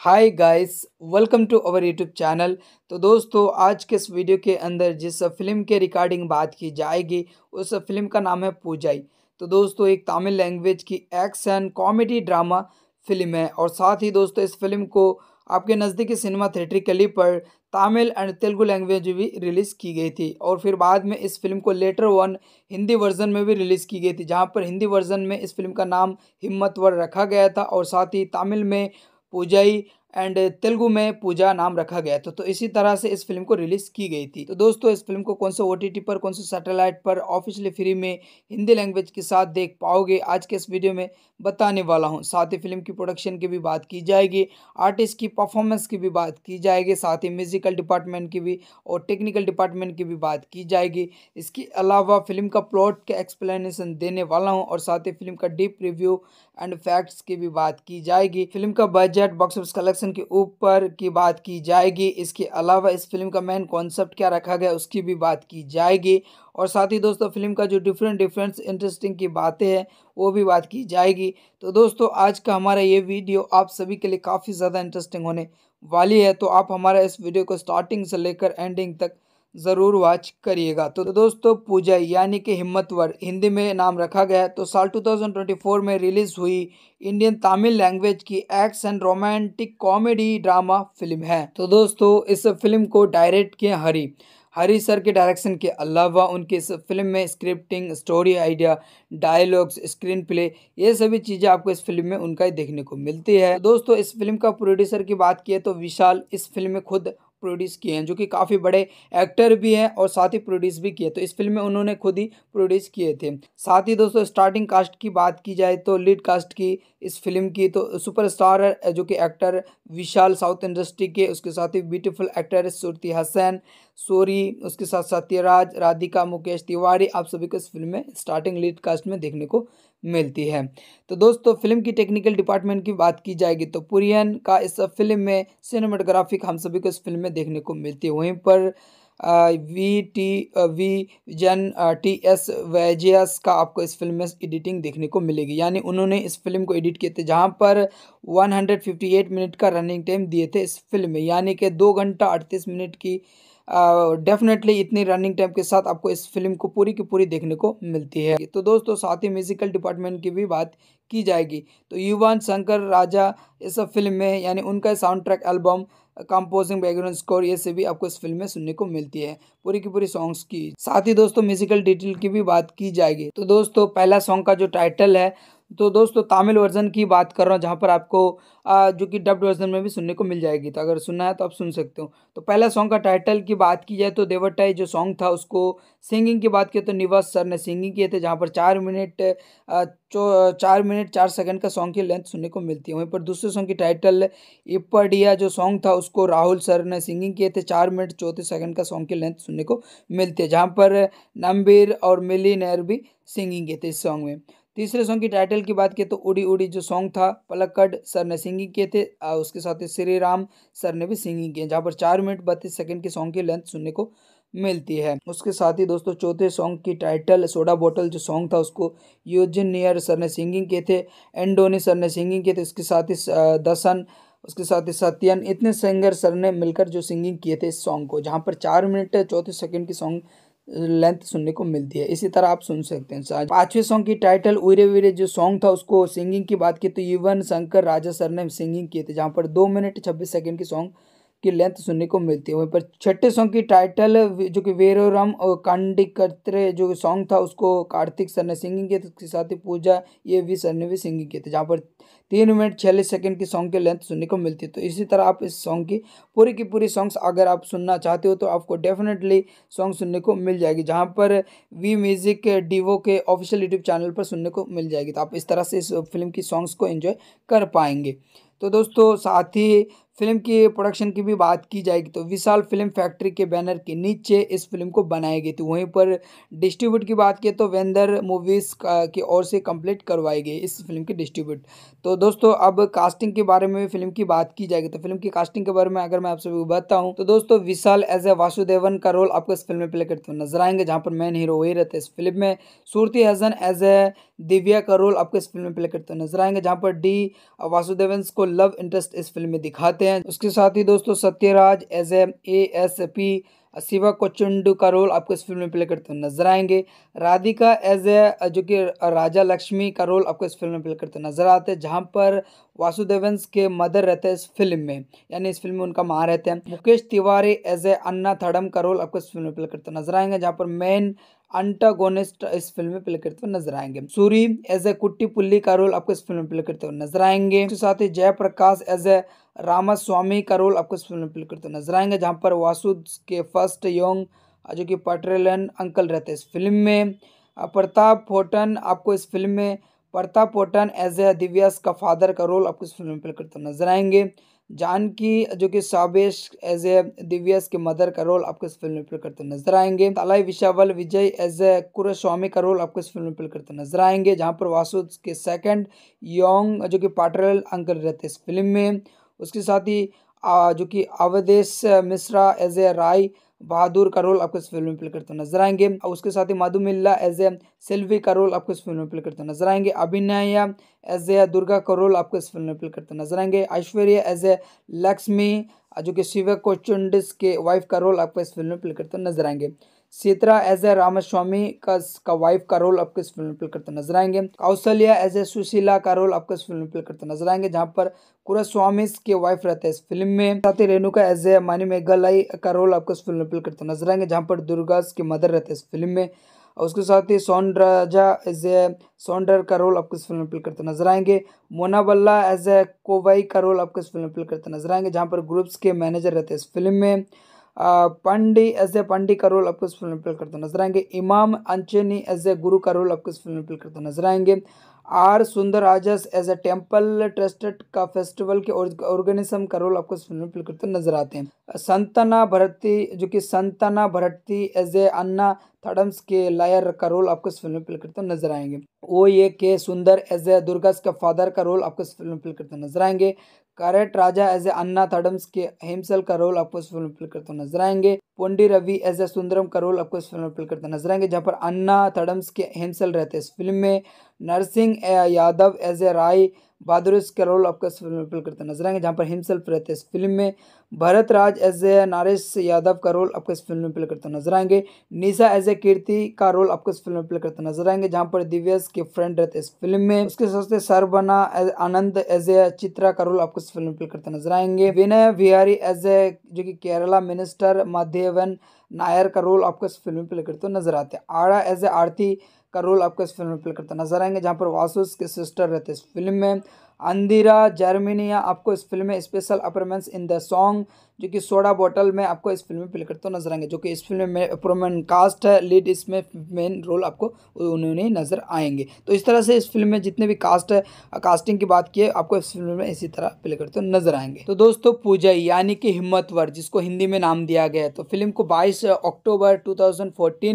hi guys welcome to our YouTube channel तो दोस्तों आज के इस वीडियो के अंदर जिस फिल्म के रिकॉर्डिंग बात की जाएगी उस फिल्म का नाम है पूजाई तो दोस्तों एक तमिल लैंग्वेज की एक्शन कॉमेडी ड्रामा फिल्म है और साथ ही दोस्तों इस फिल्म को आपके नज़दीकी सिनेमा थिएट्रिकली पर तमिल एंड तेलुगु लैंग्वेज भी रिलीज़ की गई थी और फिर बाद में इस फिल्म को लेटर वन हिंदी वर्जन में भी रिलीज़ की गई थी जहाँ पर हिंदी वर्जन में इस फिल्म का नाम हिम्मतवर रखा गया था और साथ ही तमिल में पूजाई एंड तेलुगु में पूजा नाम रखा गया था तो इसी तरह से इस फिल्म को रिलीज़ की गई थी तो दोस्तों इस फिल्म को कौन सा ओ पर कौन से सैटेलाइट पर ऑफिशियली फ्री में हिंदी लैंग्वेज के साथ देख पाओगे आज के इस वीडियो में बताने वाला हूँ साथ ही फिल्म की प्रोडक्शन की भी बात की जाएगी आर्टिस्ट की परफॉर्मेंस की भी बात की जाएगी साथ ही म्यूजिकल डिपार्टमेंट की भी और टेक्निकल डिपार्टमेंट की भी बात की जाएगी इसके अलावा फिल्म का प्लॉट का एक्सप्लेनेशन देने वाला हूँ और साथ ही फिल्म का डीप रिव्यू एंड फैक्ट्स की भी बात की जाएगी फिल्म का बजट बॉक्स ऑफिस कलेक्शन के ऊपर की बात की जाएगी इसके अलावा इस फिल्म का मेन कॉन्सेप्ट क्या रखा गया उसकी भी बात की जाएगी और साथ ही दोस्तों फिल्म का जो डिफरेंट डिफरेंट इंटरेस्टिंग की बातें हैं वो भी बात की जाएगी तो दोस्तों आज का हमारा ये वीडियो आप सभी के लिए काफ़ी ज़्यादा इंटरेस्टिंग होने वाली है तो आप हमारा इस वीडियो को स्टार्टिंग से लेकर एंडिंग तक ज़रूर वॉच करिएगा तो दोस्तों पूजा यानी कि हिम्मतवर हिंदी में नाम रखा गया तो साल 2024 में रिलीज़ हुई इंडियन तमिल लैंग्वेज की ex and romantic comedy drama film है तो दोस्तों इस फिल्म को डायरेक्ट किए हरी हरी सर के डायरेक्शन के अलावा उनकी इस फिल्म में scripting story idea dialogues screen play ये सभी चीज़ें आपको इस फिल्म में उनका ही देखने को मिलती है दोस्तों इस फिल्म का प्रोड्यूसर की बात की है तो विशाल इस फिल्म में खुद प्रोड्यूस किए हैं जो कि काफ़ी बड़े एक्टर भी हैं और साथ ही प्रोड्यूस भी किए तो इस फिल्म में उन्होंने खुद ही प्रोड्यूस किए थे साथ ही दोस्तों स्टार्टिंग कास्ट की बात की जाए तो लीड कास्ट की इस फिल्म की तो सुपरस्टार जो कि एक्टर विशाल साउथ इंडस्ट्री के उसके साथ ही beautiful actor Shruti Haasan sorry उसके साथ सत्यराज राधिका मुकेश तिवारी आप सभी को इस फिल्म में स्टार्टिंग लीड कास्ट में देखने को मिलती है तो दोस्तों फिल्म की टेक्निकल डिपार्टमेंट की बात की जाएगी तो पुरियन का इस फिल्म में सिनेमाटोग्राफिक हम सभी को इस फिल्म में देखने को मिलती है वहीं पर वी टी वी जन टी एस वैजियस का आपको इस फिल्म में एडिटिंग देखने को मिलेगी यानी उन्होंने इस फिल्म को एडिट किए थे जहाँ पर 158 मिनट का रनिंग टाइम दिए थे इस फिल्म में यानी कि दो घंटा अड़तीस मिनट की डेफिनेटली इतनी रनिंग टाइम के साथ आपको इस फिल्म को पूरी की पूरी देखने को मिलती है तो दोस्तों साथ ही म्यूजिकल डिपार्टमेंट की भी बात की जाएगी तो युवान शंकर राजा इस सब फिल्म में यानी उनका sound track album composing background score ये सभी आपको इस फिल्म में सुनने को मिलती है पूरी की पूरी सॉन्ग्स की साथ ही दोस्तों म्यूजिकल डिटेल की भी बात की जाएगी तो दोस्तों पहला सॉन्ग का जो टाइटल है तो दोस्तों तमिल वर्जन की बात कर रहा हूँ जहाँ पर आपको आ, जो कि डब्ड वर्जन में भी सुनने को मिल जाएगी तो अगर सुनना है तो आप सुन सकते हो तो पहला सॉन्ग का टाइटल की बात की जाए तो देवटाई जो सॉन्ग था उसको सिंगिंग की बात की तो निवास सर ने सिंगिंग किए थे जहाँ पर चार मिनट चो चार मिनट चार सेकंड का सॉन्ग की लेंथ सुनने को मिलती है वहीं पर दूसरे सॉन्ग की टाइटल इपडिया जो सॉन्ग था उसको राहुल सर ने सिंगिंग किए थे चार मिनट चौंतीस सेकंड का सॉन्ग की लेंथ सुनने को मिलती है जहाँ पर नम्बीर और मिली नेर भी सिंगिंग किए थे इस सॉन्ग में तीसरे सॉन्ग की टाइटल की बात करें तो उड़ी उड़ी जो सॉन्ग था पलक्कड सर ने सिंगिंग किए थे आ, उसके साथ ही श्री राम सर ने भी सिंगिंग किए जहाँ पर चार मिनट बत्तीस सेकंड के सॉन्ग की लेंथ सुनने को मिलती है उसके साथ ही दोस्तों चौथे सॉन्ग की टाइटल सोडा बोतल जो सॉन्ग था उसको योजन नियर सर ने सिंगिंग किए थे एंडोनी सर ने सिंगिंग किए थे इसके साथ ही दसन उसके साथ ही सत्यन इतने सिंगर सर ने मिलकर जो सिंगिंग किए थे इस सॉन्ग को जहाँ पर चार मिनट चौथे सेकेंड की सॉन्ग लेंथ सुनने को मिलती है इसी तरह आप सुन सकते हैं पांचवें सॉन्ग की टाइटल उरे वीरे जो सॉन्ग था उसको सिंगिंग की बात की तो युवन शंकर राजा सर ने सिंगिंग किए थे जहाँ पर दो मिनट छब्बीस सेकेंड की सॉन्ग की लेंथ सुनने को मिलती है वहीं पर छठे सॉन्ग की टाइटल जो कि वेरोरम और कांडिकत्र जो सॉन्ग था उसको कार्तिक सर ने सिंगिंग किया था उसके साथ ही पूजा ये भी सर ने भी सिंगिंग किया था जहाँ पर तीन मिनट छियालीस सेकंड की सॉन्ग की लेंथ सुनने को मिलती है तो इसी तरह आप इस सॉन्ग की पूरी की पूरी सॉन्ग्स अगर आप सुनना चाहते हो तो आपको डेफिनेटली सॉन्ग सुनने को मिल जाएगी जहाँ पर वी म्यूजिक डीवो के ऑफिशियल यूट्यूब चैनल पर सुनने को मिल जाएगी तो आप इस तरह से इस फिल्म की सॉन्ग्स को इन्जॉय कर पाएंगे तो दोस्तों साथ ही फिल्म की प्रोडक्शन की भी बात की जाएगी तो विशाल फिल्म फैक्ट्री के बैनर के नीचे इस फिल्म को बनाई गई थी वहीं पर डिस्ट्रीब्यूट की बात की तो वेंदर मूवीज़ की ओर से कंप्लीट करवाई गई इस फिल्म की डिस्ट्रीब्यूट तो दोस्तों अब कास्टिंग के बारे में फिल्म की बात की जाएगी तो फिल्म की कास्टिंग के बारे में अगर मैं आप सभी को बताऊँ तो दोस्तों विशाल एज ए वासुदेवन का रोल आपको इस फिल्म में प्ले करते हुए नजर आएंगे जहाँ पर मेन हीरो वही रहते हैं इस फिल्म में सूरती हसन एज ए दिव्या का रोल आपको इस फिल्म में प्ले करते हुए नजर आएंगे जहाँ पर डी वासुदेवन को लव इंटरेस्ट इस फिल्म में दिखाते हैं उसके साथ ही दोस्तों Sathyaraj as M A S P Shiva को चुंड का रोल आपको इस फिल्म में प्ले करते हुए नजर आएंगे राधिका एज ए जो कि राजा लक्ष्मी का रोल आपको इस फिल्म में प्ले करते नजर आते हैं जहाँ पर वासुदेवंस के मदर रहते हैं इस फिल्म में यानी इस फिल्म में उनका माँ रहते हैं मुकेश तिवारी एज ए अन्ना थड़म का रोल आपको इस फिल्म में प्ले करते नजर आएंगे जहाँ पर मेन अंटागोनिस्ट इस फिल्म में प्ले करते हुए नजर आएंगे सूरी एज ए कुट्टी पुल्ली का रोल आपको इस फिल्म में प्ले करते हुए नजर आएंगे उसके साथ ही जयप्रकाश एज ए रामा स्वामी का रोल आपको इस फिल्म में प्ले करते हुए नजर आएंगे जहाँ पर वासुद के फर्स्ट यंग जो कि पटरेलन अंकल रहते हैं इस फिल्म में प्रताप फोटन आपको इस फिल्म में प्रताप पोटन एज ए दिव्यास का फादर का रोल आपको इस फिल्म में प्ले करते हुए नजर आएंगे जानकी जो कि साबेश एज ए दिव्यस के मदर का रोल आपको इस फिल्म में प्ले करते नजर आएंगे तालाई विशावल विजय एज ए कुर स्वामी का रोल आपको इस फिल्म में प्ले करते नजर आएंगे जहाँ पर वासु के सेकंड योंग जो कि पाटरल अंकल रहते इस फिल्म में उसके साथ ही जो कि अवधेश मिश्रा एज ए राय बहादुर का रोल आपको इस फिल्म में प्ले करते नजर आएंगे और उसके साथ ही माधुमिल्ला एज ए सेल्वी का रोल आपको इस फिल्म में प्ले करते नजर आएंगे अभिनय एज ए दुर्गा का रोल आपको इस फिल्म में प्ले करते नजर आएंगे ऐश्वर्या एज ए लक्ष्मी जो कि शिव कोचुंडिस के वाइफ का रोल आपको इस फिल्म में प्ले करते नजर आएंगे सीतरा एज ए रामास्वामी का, का वाइफ का रोल आपको इस फिल्म में प्ले करते नजर आएंगे कौशल्या एज ए सुशीला का रोल आपको इस फिल्म में प्ले करते नजर आएंगे जहाँ पर कुरास्वामी के वाइफ रहते हैं इस फिल्म में साथ ही रेणुका एज ए मानी मेघालय का रोल आपको इस फिल्म में प्ले करते नजर आएंगे जहाँ पर दुर्गा के मदर रहते हैं इस फिल्म में और उसके साथ ही सोन राजा एज ए सोनडर का रोल आपको इस फिल्म में प्ले करते नजर आएंगे मोना बल्ला एज ए कोवाई का रोल आपको इस फिल्म में प्ले करते नजर आएंगे जहाँ पर ग्रुप्स के मैनेजर रहते हैं इस फिल्म में पंडी एज ए पंडी का रोल आपको इस फिल्म में प्ले करते नजर आएंगे इमाम अंचनी एज ए गुरु का रोल आपको इस फिल्म में प्ले करते नजर आएंगे आर सुंदर राजस एज ए टेम्पल ट्रस्टेड का फेस्टिवल के ऑर्गेनिज्म का रोल आपको इस फिल्म में प्ले करते नजर आते हैं संतना भरती जो कि संतना भरती एज ए अन्ना थडम्स के लायर का रोल आपको इस फिल्म में प्ले करते नजर आएंगे ओ ये के सुंदर एज ए दुर्गास का फादर का रोल आपको इस फिल्म में प्ले करते नजर आएंगे करेट राजा एज ए अन्ना थडम्स के हेमसल का रोल आपको इस फिल्म में प्ले करते नजर आएंगे पोंडी रवि एज ए सुंदरम का रोल आपको इस फिल्म में प्ले करते नजर आएंगे जहाँ पर अन्ना थडम्स के हेमसल रहते हैं इस फिल्म में नरसिंह यादव एज ए राय बहादुर का रोल आपको इस फिल्म में प्ले करते नजर आएंगे जहाँ पर हिमसल रहते हैं इस फिल्म में भरत राज एज ए नारेश यादव का रोल आपको इस फिल्म में प्ले करते नजर आएंगे निशा एज ए कीर्ति का रोल आपको इस फिल्म में प्ले करते नजर आएंगे जहाँ पर दिव्यस के फ्रेंड रहते इस फिल्म में उसके साथ सरबना आनंद एज ए चित्रा का रोल आपको इस फिल्म में प्ले करते नजर आएंगे विनय बिहारी एज ए जो की केरला मिनिस्टर माध्यवन नायर का रोल आपको इस फिल्म में प्ले करते नजर आते हैं आड़ा एज ए आरती का रोल आपको इस फिल्म में प्ले करते नजर आएंगे जहाँ पर वासुस के सिस्टर रहते इस फिल्म में अंदिरा जर्मिनिया आपको इस फिल्म में special appearance in the song जो कि सोडा बॉटल में आपको इस फिल्म में प्ले करते हुए नजर आएंगे जो कि इस फिल्म में प्रोमेंट कास्ट है लीड इसमें मेन रोल आपको उन्होंने नजर आएंगे तो इस तरह से इस फिल्म में जितने भी कास्ट है कास्टिंग की बात की है आपको इस फिल्म में इसी तरह प्ले करते हुए नजर आएंगे तो दोस्तों पूजा यानी कि हिम्मतवर जिसको हिंदी में नाम दिया गया है तो फिल्म को बाईस अक्टूबर टू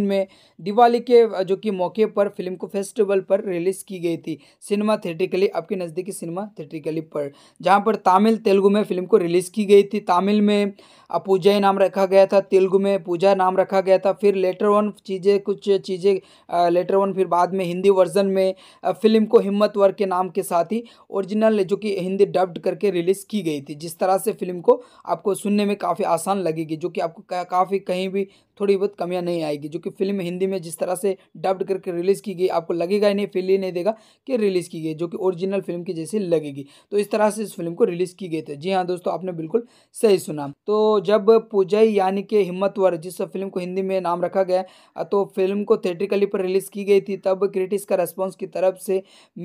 में दिवाली के जो कि मौके पर फिल्म को फेस्टिवल पर रिलीज़ की गई थी सिनेमा थिएटिकली आपके नज़दीकी सिनेमा थिएटिकली पर जहाँ पर तमिल तेलुगु में फिल्म को रिलीज़ की गई थी तमिल में में अपूजय नाम रखा गया था तेलुगु में पूजा नाम रखा गया था फिर लेटर वन चीज़ें कुछ चीज़ें लेटर वन फिर बाद में हिंदी वर्जन में फिल्म को हिम्मत वर के नाम के साथ ही ओरिजिनल जो कि हिंदी डब्ड करके रिलीज़ की गई थी जिस तरह से फिल्म को आपको सुनने में काफ़ी आसान लगेगी जो कि आपको काफ़ी कहीं भी थोड़ी बहुत कमियाँ नहीं आएगी जो कि फिल्म हिंदी में जिस तरह से डब्ड करके रिलीज़ की गई आपको लगेगा ही नहीं फील ही नहीं देगा कि रिलीज़ की गई जो कि ओरिजिनल फिल्म की जैसी लगेगी तो इस तरह से इस फिल्म को रिलीज़ की गई थी जी हाँ दोस्तों आपने बिल्कुल सही सुना तो जब पूजा यानी कि हिम्मतवर जिस फिल्म को हिंदी में नाम रखा गया तो फिल्म को थिएट्रिकली पर रिलीज़ की गई थी तब क्रिटिक्स का रेस्पॉन्स की तरफ से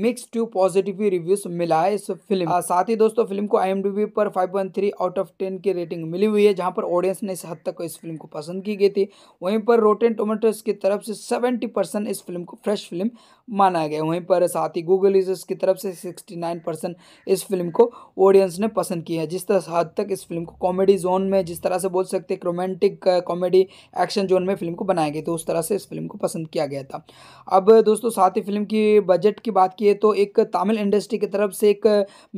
मिक्स टू पॉजिटिव रिव्यूज मिला है इस फिल्म साथ ही दोस्तों फिल्म को आई पर फाइव आउट ऑफ टेन की रेटिंग मिली हुई है जहाँ पर ऑडियंस ने इस हद तक इस फिल्म को पसंद की गई थी वहीं पर रोटेन टोमेटोज की तरफ से सेवेंटी इस फिल्म को फ्रेश फिल्म माना गया वहीं पर साथ ही गूगल यूजर्स की तरफ से सिक्सटी नाइन परसेंट इस फिल्म को ऑडियंस ने पसंद किया है जिस तरह हद तक इस फिल्म को कॉमेडी जोन में जिस तरह से बोल सकते हैं रोमांटिक कॉमेडी एक्शन जोन में फिल्म को बनाया गया तो उस तरह से इस फिल्म को पसंद किया गया था अब दोस्तों साथ ही फिल्म की बजट की बात की तो एक तमिल इंडस्ट्री की तरफ से एक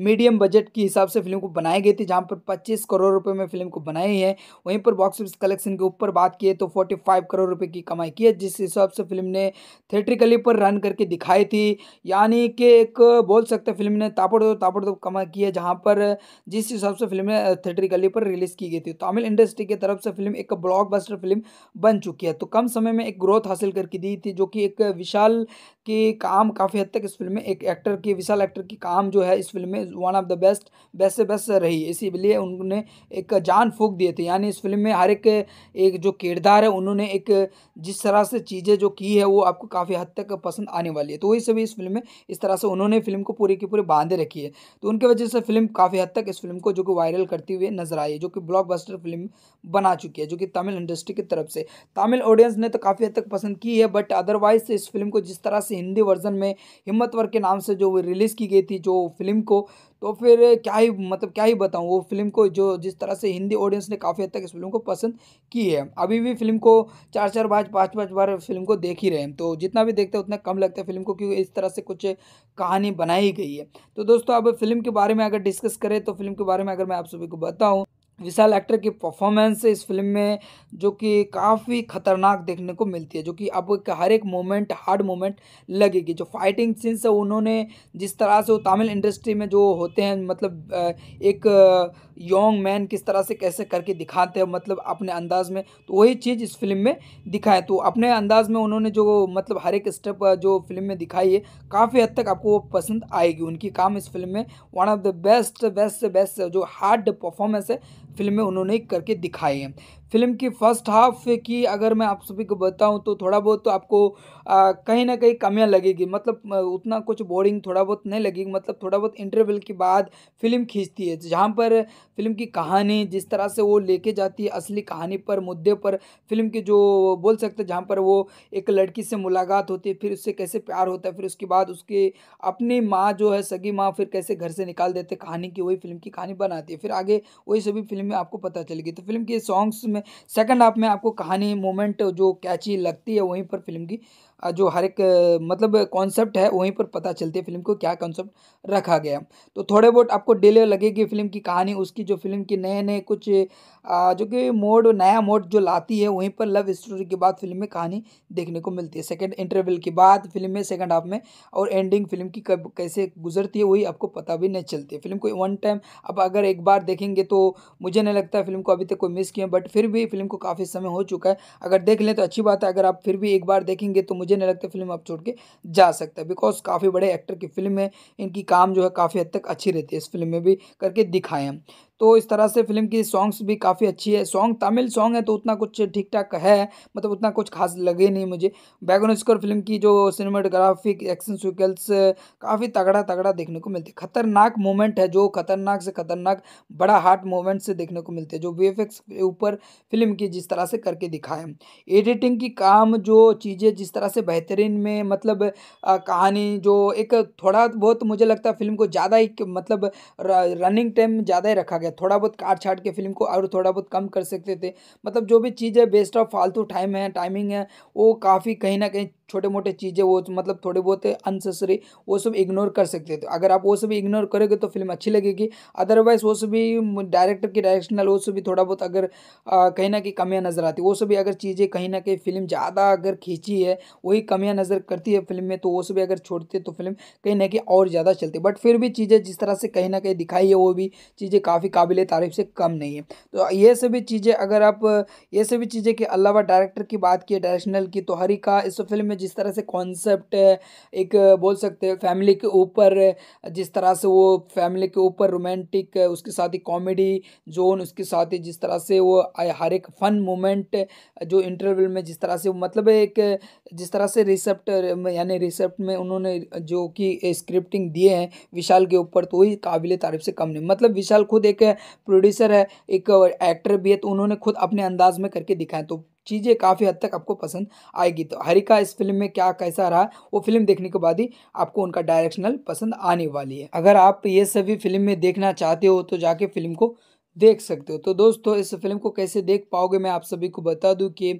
मीडियम बजट के हिसाब से फिल्म को बनाई गई थी जहाँ पर पच्चीस करोड़ रुपये में फिल्म को बनाई है वहीं पर बॉक्स ऑफिस कलेक्शन के ऊपर बात की तो फोर्टी करोड़ रुपये की कमाई की है जिस हिसाब से फिल्म ने थिएट्रिकली पर रन करके दिखाई थी यानी कि एक बोल सकते फिल्म ने तापड़ तापड़ो तापड़ कमाई की है जहाँ पर जिस हिसाब से फिल्म ने थिएट्रिकली पर रिलीज़ की गई थी होती है तो तमिल इंडस्ट्री की तरफ से फिल्म एक ब्लॉकबस्टर फिल्म बन चुकी है तो कम समय में एक ग्रोथ हासिल करके दी थी जो कि एक विशाल के काम काफ़ी हद तक इस फिल्म में एक एक्टर की विशाल एक्टर की काम जो है इस फिल्म में one of the best best से बेस्ट रही इसीलिए उन्होंने एक जान फूक दिए थे यानी इस फिल्म में हर एक एक जो किरदार है उन्होंने एक जिस तरह से चीज़ें जो की है वो आपको काफ़ी हद तक पसंद आने वाली है तो वही सभी इस फिल्म में इस तरह से उन्होंने फिल्म को पूरी की पूरी बांधे रखी है तो उनकी वजह से फिल्म काफ़ी हद तक इस फिल्म को जो कि वायरल करती हुई नजर आई जो कि ब्लॉक ब्लॉकबस्टर फिल्म बना चुकी है जो कि तमिल इंडस्ट्री की तरफ से तमिल ऑडियंस ने तो काफ़ी हद तक पसंद की है बट अदरवाइज इस फिल्म को जिस तरह से हिंदी वर्जन में हिम्मतवर के नाम से जो रिलीज़ की गई थी जो फिल्म को तो फिर क्या ही मतलब क्या ही बताऊँ वो फिल्म को जो जिस तरह से हिंदी ऑडियंस ने काफ़ी हद तक इस फिल्म को पसंद की है अभी भी फिल्म को चार चार बार पाँच पाँच बार फिल्म को देख ही रहे हैं तो जितना भी देखते हैं उतना कम लगता है फिल्म को क्योंकि इस तरह से कुछ कहानी बनाई गई है तो दोस्तों अब फिल्म के बारे में अगर डिस्कस करें तो फिल्म के बारे में अगर मैं आप सभी को बताऊँ विशाल एक्टर की परफॉर्मेंस इस फिल्म में जो कि काफ़ी खतरनाक देखने को मिलती है जो कि अब हर एक मोमेंट हार्ड मोमेंट लगेगी जो फाइटिंग सीन्स है उन्होंने जिस तरह से वो तमिल इंडस्ट्री में जो होते हैं मतलब एक यंग मैन किस तरह से कैसे करके दिखाते हैं मतलब अपने अंदाज में तो वही चीज़ इस फिल्म में दिखाएं तो अपने अंदाज में उन्होंने जो मतलब हर एक स्टेप जो फिल्म में दिखाई है काफ़ी हद तक आपको वो पसंद आएगी उनकी काम इस फिल्म में one of the best best से बेस्ट जो हार्ड परफॉर्मेंस है फिल्म में उन्होंने करके दिखाई है फिल्म की फ़र्स्ट हाफ की अगर मैं आप सभी को बताऊं तो थोड़ा बहुत तो आपको कहीं ना कहीं कमियां लगेगी मतलब उतना कुछ बोरिंग थोड़ा बहुत नहीं लगेगी मतलब थोड़ा बहुत इंटरवल के बाद फिल्म खींचती है जहाँ पर फिल्म की कहानी जिस तरह से वो लेके जाती है असली कहानी पर मुद्दे पर फिल्म की जो बोल सकते जहाँ पर वो एक लड़की से मुलाकात होती है फिर उससे कैसे प्यार होता है फिर उसके बाद उसके अपनी माँ जो है सगी माँ फिर कैसे घर से निकाल देते कहानी की वही फिल्म की कहानी बनाती है फिर आगे वही सभी फिल्म में आपको पता चलेगी तो फिल्म के सॉन्ग्स में में सेकंड हाफ में आपको कहानी मोमेंट जो कैची लगती है वहीं पर फिल्म की जो हर एक मतलब कॉन्सेप्ट है वहीं पर पता चलती है फिल्म को क्या कॉन्सेप्ट रखा गया तो थोड़े बहुत आपको डिले लगेगी फिल्म की कहानी उसकी जो फिल्म की नए नए कुछ जो कि मोड नया मोड जो लाती है वहीं पर लव स्टोरी के बाद फिल्म में कहानी देखने को मिलती है सेकेंड इंटरवल के बाद फिल्म में सेकेंड हाफ में और एंडिंग फिल्म की कब कैसे गुजरती है वही आपको पता भी नहीं चलती फिल्म को वन टाइम अब अगर एक बार देखेंगे तो मुझे नहीं लगता फिल्म को अभी तक कोई मिस किया बट फिर भी फिल्म को काफ़ी समय हो चुका है अगर देख लें तो अच्छी बात है अगर आप फिर भी एक बार देखेंगे तो मुझे नहीं लगता फिल्म आप छोड़ के जा सकता है बिकॉज काफ़ी बड़े एक्टर की फिल्म है इनकी काम जो है काफ़ी हद तक अच्छी रहती है इस फिल्म में भी करके दिखाएँ तो इस तरह से फिल्म की सॉन्ग्स भी काफ़ी अच्छी है सॉन्ग तमिल सॉन्ग है तो उतना कुछ ठीक ठाक है मतलब उतना कुछ खास लगे नहीं मुझे बैकग्राउंड स्कोर फिल्म की जो सिनेमाटोग्राफिक एक्शन सिक्वेंस काफ़ी तगड़ा तगड़ा देखने को मिलती है खतरनाक मोमेंट है जो खतरनाक से खतरनाक बड़ा हार्ट मोमेंट से देखने को मिलते हैं जो वी के ऊपर फिल्म की जिस तरह से करके दिखाए एडिटिंग की काम जो चीज़ें जिस तरह से बेहतरीन में मतलब कहानी जो एक थोड़ा बहुत मुझे लगता है फिल्म को ज़्यादा ही मतलब रनिंग टाइम ज़्यादा ही रखा गया हैं थोड़ा बहुत काट छाट के फिल्म को और थोड़ा बहुत कम कर सकते थे मतलब जो भी चीज़ है बेस्ट ऑफ फालतू टाइम है टाइमिंग है वो काफ़ी कहीं ना कहीं छोटे मोटे चीज़ें वो मतलब थोड़े बहुत अनसेसरी वो सब इग्नोर कर सकते थे अगर आप वो सभी इग्नोर करोगे तो फिल्म अच्छी लगेगी अदरवाइज वो सभी डायरेक्टर की डायरेक्शनल वो सभी थोड़ा बहुत अगर कहीं ना कहीं कमियाँ नज़र आती वो सभी अगर चीज़ें कहीं ना कहीं फिल्म ज़्यादा अगर खींची है वही कमियाँ नज़र करती है फिल्म में तो वो सभी अगर छोड़ती है तो फिल्म कहीं ना कहीं और ज़्यादा चलती बट फिर भी चीज़ें जिस तरह से कहीं ना कहीं दिखाई है वो भी चीज़ें काफ़ी काबिल तारीफ से कम नहीं है तो ये सभी चीज़ें अगर आप ये सभी चीज़ें के अलावा डायरेक्टर की बात की डायरेक्शनल की तो हरिका इस फिल्म में जिस तरह से कॉन्सेप्ट एक बोल सकते हैं फैमिली के ऊपर जिस तरह से वो फैमिली के ऊपर रोमांटिक उसके साथ ही कॉमेडी जोन उसके साथ ही जिस तरह से वो हर एक फन मोमेंट जो इंटरवल में जिस तरह से मतलब एक जिस तरह से रिसेप्ट यानी रिसेप्ट में उन्होंने जो कि स्क्रिप्टिंग दिए हैं विशाल के ऊपर तो वही काबिल तारीफ से कम नहीं मतलब विशाल खुद एक प्रोड्यूसर है एक एक्टर भी है तो उन्होंने खुद अपने अंदाज में करके दिखाया तो चीज़ें काफ़ी हद तक आपको पसंद आएगी तो हरिका इस फिल्म में क्या कैसा रहा वो फिल्म देखने के बाद ही आपको उनका डायरेक्शनल पसंद आने वाली है अगर आप ये सभी फिल्म में देखना चाहते हो तो जाके फिल्म को देख सकते हो तो दोस्तों इस फिल्म को कैसे देख पाओगे मैं आप सभी को बता दूं कि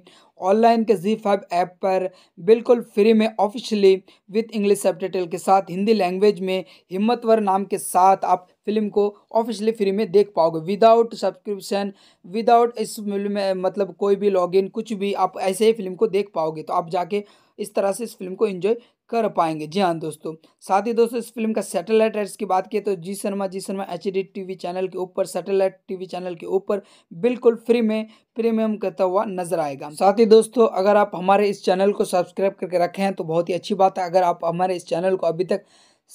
ऑनलाइन के जी फाइव ऐप पर बिल्कुल फ्री में ऑफिशियली विथ इंग्लिश सब के साथ हिंदी लैंग्वेज में हिम्मतवर नाम के साथ आप फिल्म को ऑफिशियली फ्री में देख पाओगे विदाउट सब्सक्रिप्शन विदाउट इस फिल्म में मतलब कोई भी लॉगिन कुछ भी आप ऐसे ही फिल्म को देख पाओगे तो आप जाके इस तरह से इस फिल्म को एंजॉय कर पाएंगे जी हाँ दोस्तों साथ ही दोस्तों इस फिल्म का सैटेलाइट राइट्स की बात की तो जी शर्मा जी Sharma H D T channel के ऊपर सैटेलाइट टीवी चैनल के ऊपर बिल्कुल फ्री में प्रीमियम करता हुआ नजर आएगा साथ ही दोस्तों अगर आप हमारे इस चैनल को सब्सक्राइब करके रखे हैं तो बहुत ही अच्छी बात है अगर आप हमारे इस चैनल को अभी तक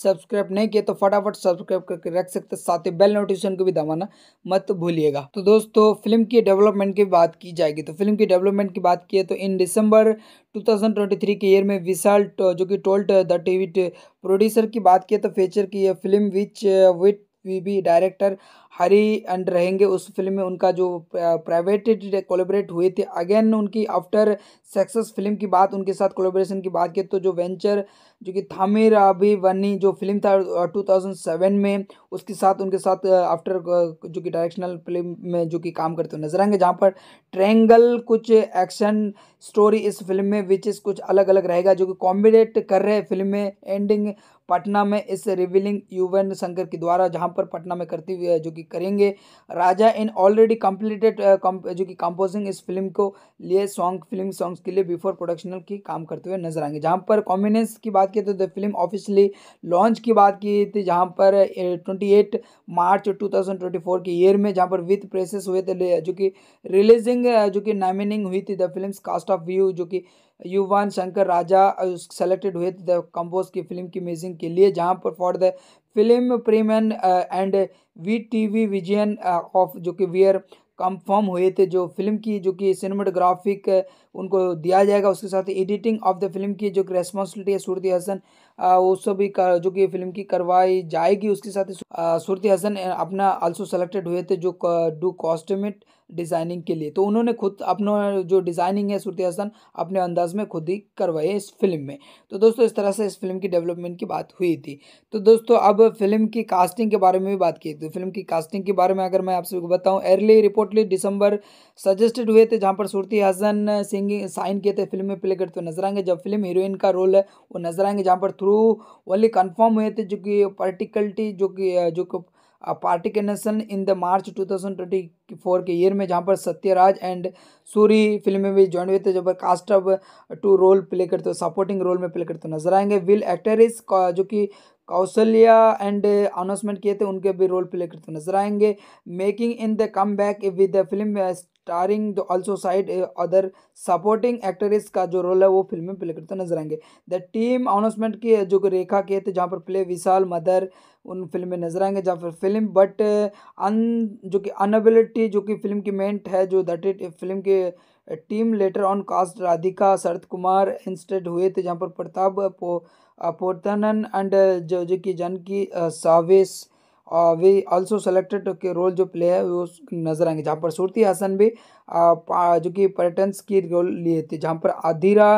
सब्सक्राइब नहीं किया तो फटाफट सब्सक्राइब करके रख सकते साथ ही बेल नोटिफिकेशन को भी दबाना मत भूलिएगा तो दोस्तों फिल्म की डेवलपमेंट की बात की जाएगी तो फिल्म की डेवलपमेंट की बात की है तो इन दिसंबर 2023 के ईयर में विशाल जो कि टोल्ट द टीवी प्रोड्यूसर की बात की तो फीचर की है film which with we B director Hari and रहेंगे उस फिल्म में उनका जो प्राइवेट कोलेबरेट हुए थे अगेन उनकी आफ्टर सक्सेस फिल्म की बात उनके साथ कोलेब्रेशन की बात की तो जो वेंचर जो कि थामिर अभी वनी जो फिल्म था 2007 में उसके साथ उनके साथ आफ्टर जो कि डायरेक्शनल फिल्म में जो कि काम करते हुए नजर आएंगे जहाँ पर ट्रेंगल कुछ एक्शन स्टोरी इस फिल्म में विच इस कुछ अलग अलग रहेगा जो कि कॉम्बिनेट कर रहे हैं फिल्म में एंडिंग पटना में इस रिविलिंग युवन शंकर के द्वारा जहाँ पर पटना में हुई है जो कि करेंगे राजा इन ऑलरेडी कम्प्लीटेड जो कि कंपोजिंग इस फिल्म को लिए सॉन्ग फिल्म सॉन्ग्स के लिए बिफोर प्रोडक्शनल की काम करते हुए नजर आएंगे जहाँ पर कॉम्बिनेंस की बात की तो द फिल्म ऑफिशियली लॉन्च की बात की थी जहाँ पर twenty eight March two thousand twenty four के ईयर में जहाँ पर विथ प्रेसेस हुए थे जो कि रिलीजिंग जो कि नॉमिनिंग हुई थी the film cast of view जो कि युवान शंकर राजा सेलेक्टेड हुए द कम्बोज की फिल्म की मेजिंग के लिए जहाँ पर for the film Prem and V T V Vijayan of जो कि वियर कंफर्म हुए थे जो फिल्म की जो कि सिनेमाटोग्राफिक उनको दिया जाएगा उसके साथ एडिटिंग ऑफ द फिल्म की जो कि रेस्पॉन्सिबिलिटी है सूरती हसन वो सब भी कर, जो कि फिल्म की करवाई जाएगी उसके साथ सूरती हसन अपना आल्सो सेलेक्टेड हुए थे जो डू कॉस्टमेट डिज़ाइनिंग के लिए तो उन्होंने खुद अपना जो डिज़ाइनिंग है सुरती हसन अपने अंदाज में खुद ही करवाई है इस फिल्म में तो दोस्तों इस तरह से इस फिल्म की डेवलपमेंट की बात हुई थी तो दोस्तों अब फिल्म की कास्टिंग के बारे में भी बात की तो फिल्म की कास्टिंग के बारे में अगर मैं आप सभी बताऊँ अर्ली रिपोर्टली दिसंबर सजेस्टेड हुए थे जहाँ पर सुरती हसन सिंगिंग साइन किए थे फिल्म में प्ले करते हुए नजर आएंगे जब फिल्म हीरोइन का रोल है वो नजर आएंगे जहाँ पर थ्रू ओनली कन्फर्म हुए थे जो कि पर्टिकल्टी जो कि जो पार्टी के नेशन इन द मार्च 2024 के ईयर में जहाँ पर सत्यराज एंड सूरी फिल्म में ज्वाइन हुए थे जब कास्ट अब टू रोल प्ले करते हुए सपोर्टिंग रोल में प्ले करते हुए नजर आएंगे विल एक्टरिस जो कि कौशल्या एंड अनाउंसमेंट किए थे उनके भी रोल प्ले करते नजर आएंगे making in the come back with the film starring the also side other supporting actress का जो रोल है वो फिल्म में प्ले करते नजर आएंगे द टीम अनाउंसमेंट की जो रेखा के थे जहाँ पर प्ले विशाल मदर उन फिल्म में नजर आएंगे जहाँ पर फिल्म बट अन जो कि अनएबिलिटी जो कि फिल्म की मेंट है जो दट फिल्म uh, के team later on cast Radhika Sarath Kumar instead हुए थे जहाँ पर प्रताप पो एंड जो जो कि की सावेश वे ऑल्सो सेलेक्टेड के रोल जो प्ले है वो नजर आएंगे जहाँ पर सूरती हसन भी जो कि पर्यटन की रोल लिए थे जहाँ पर आधीरा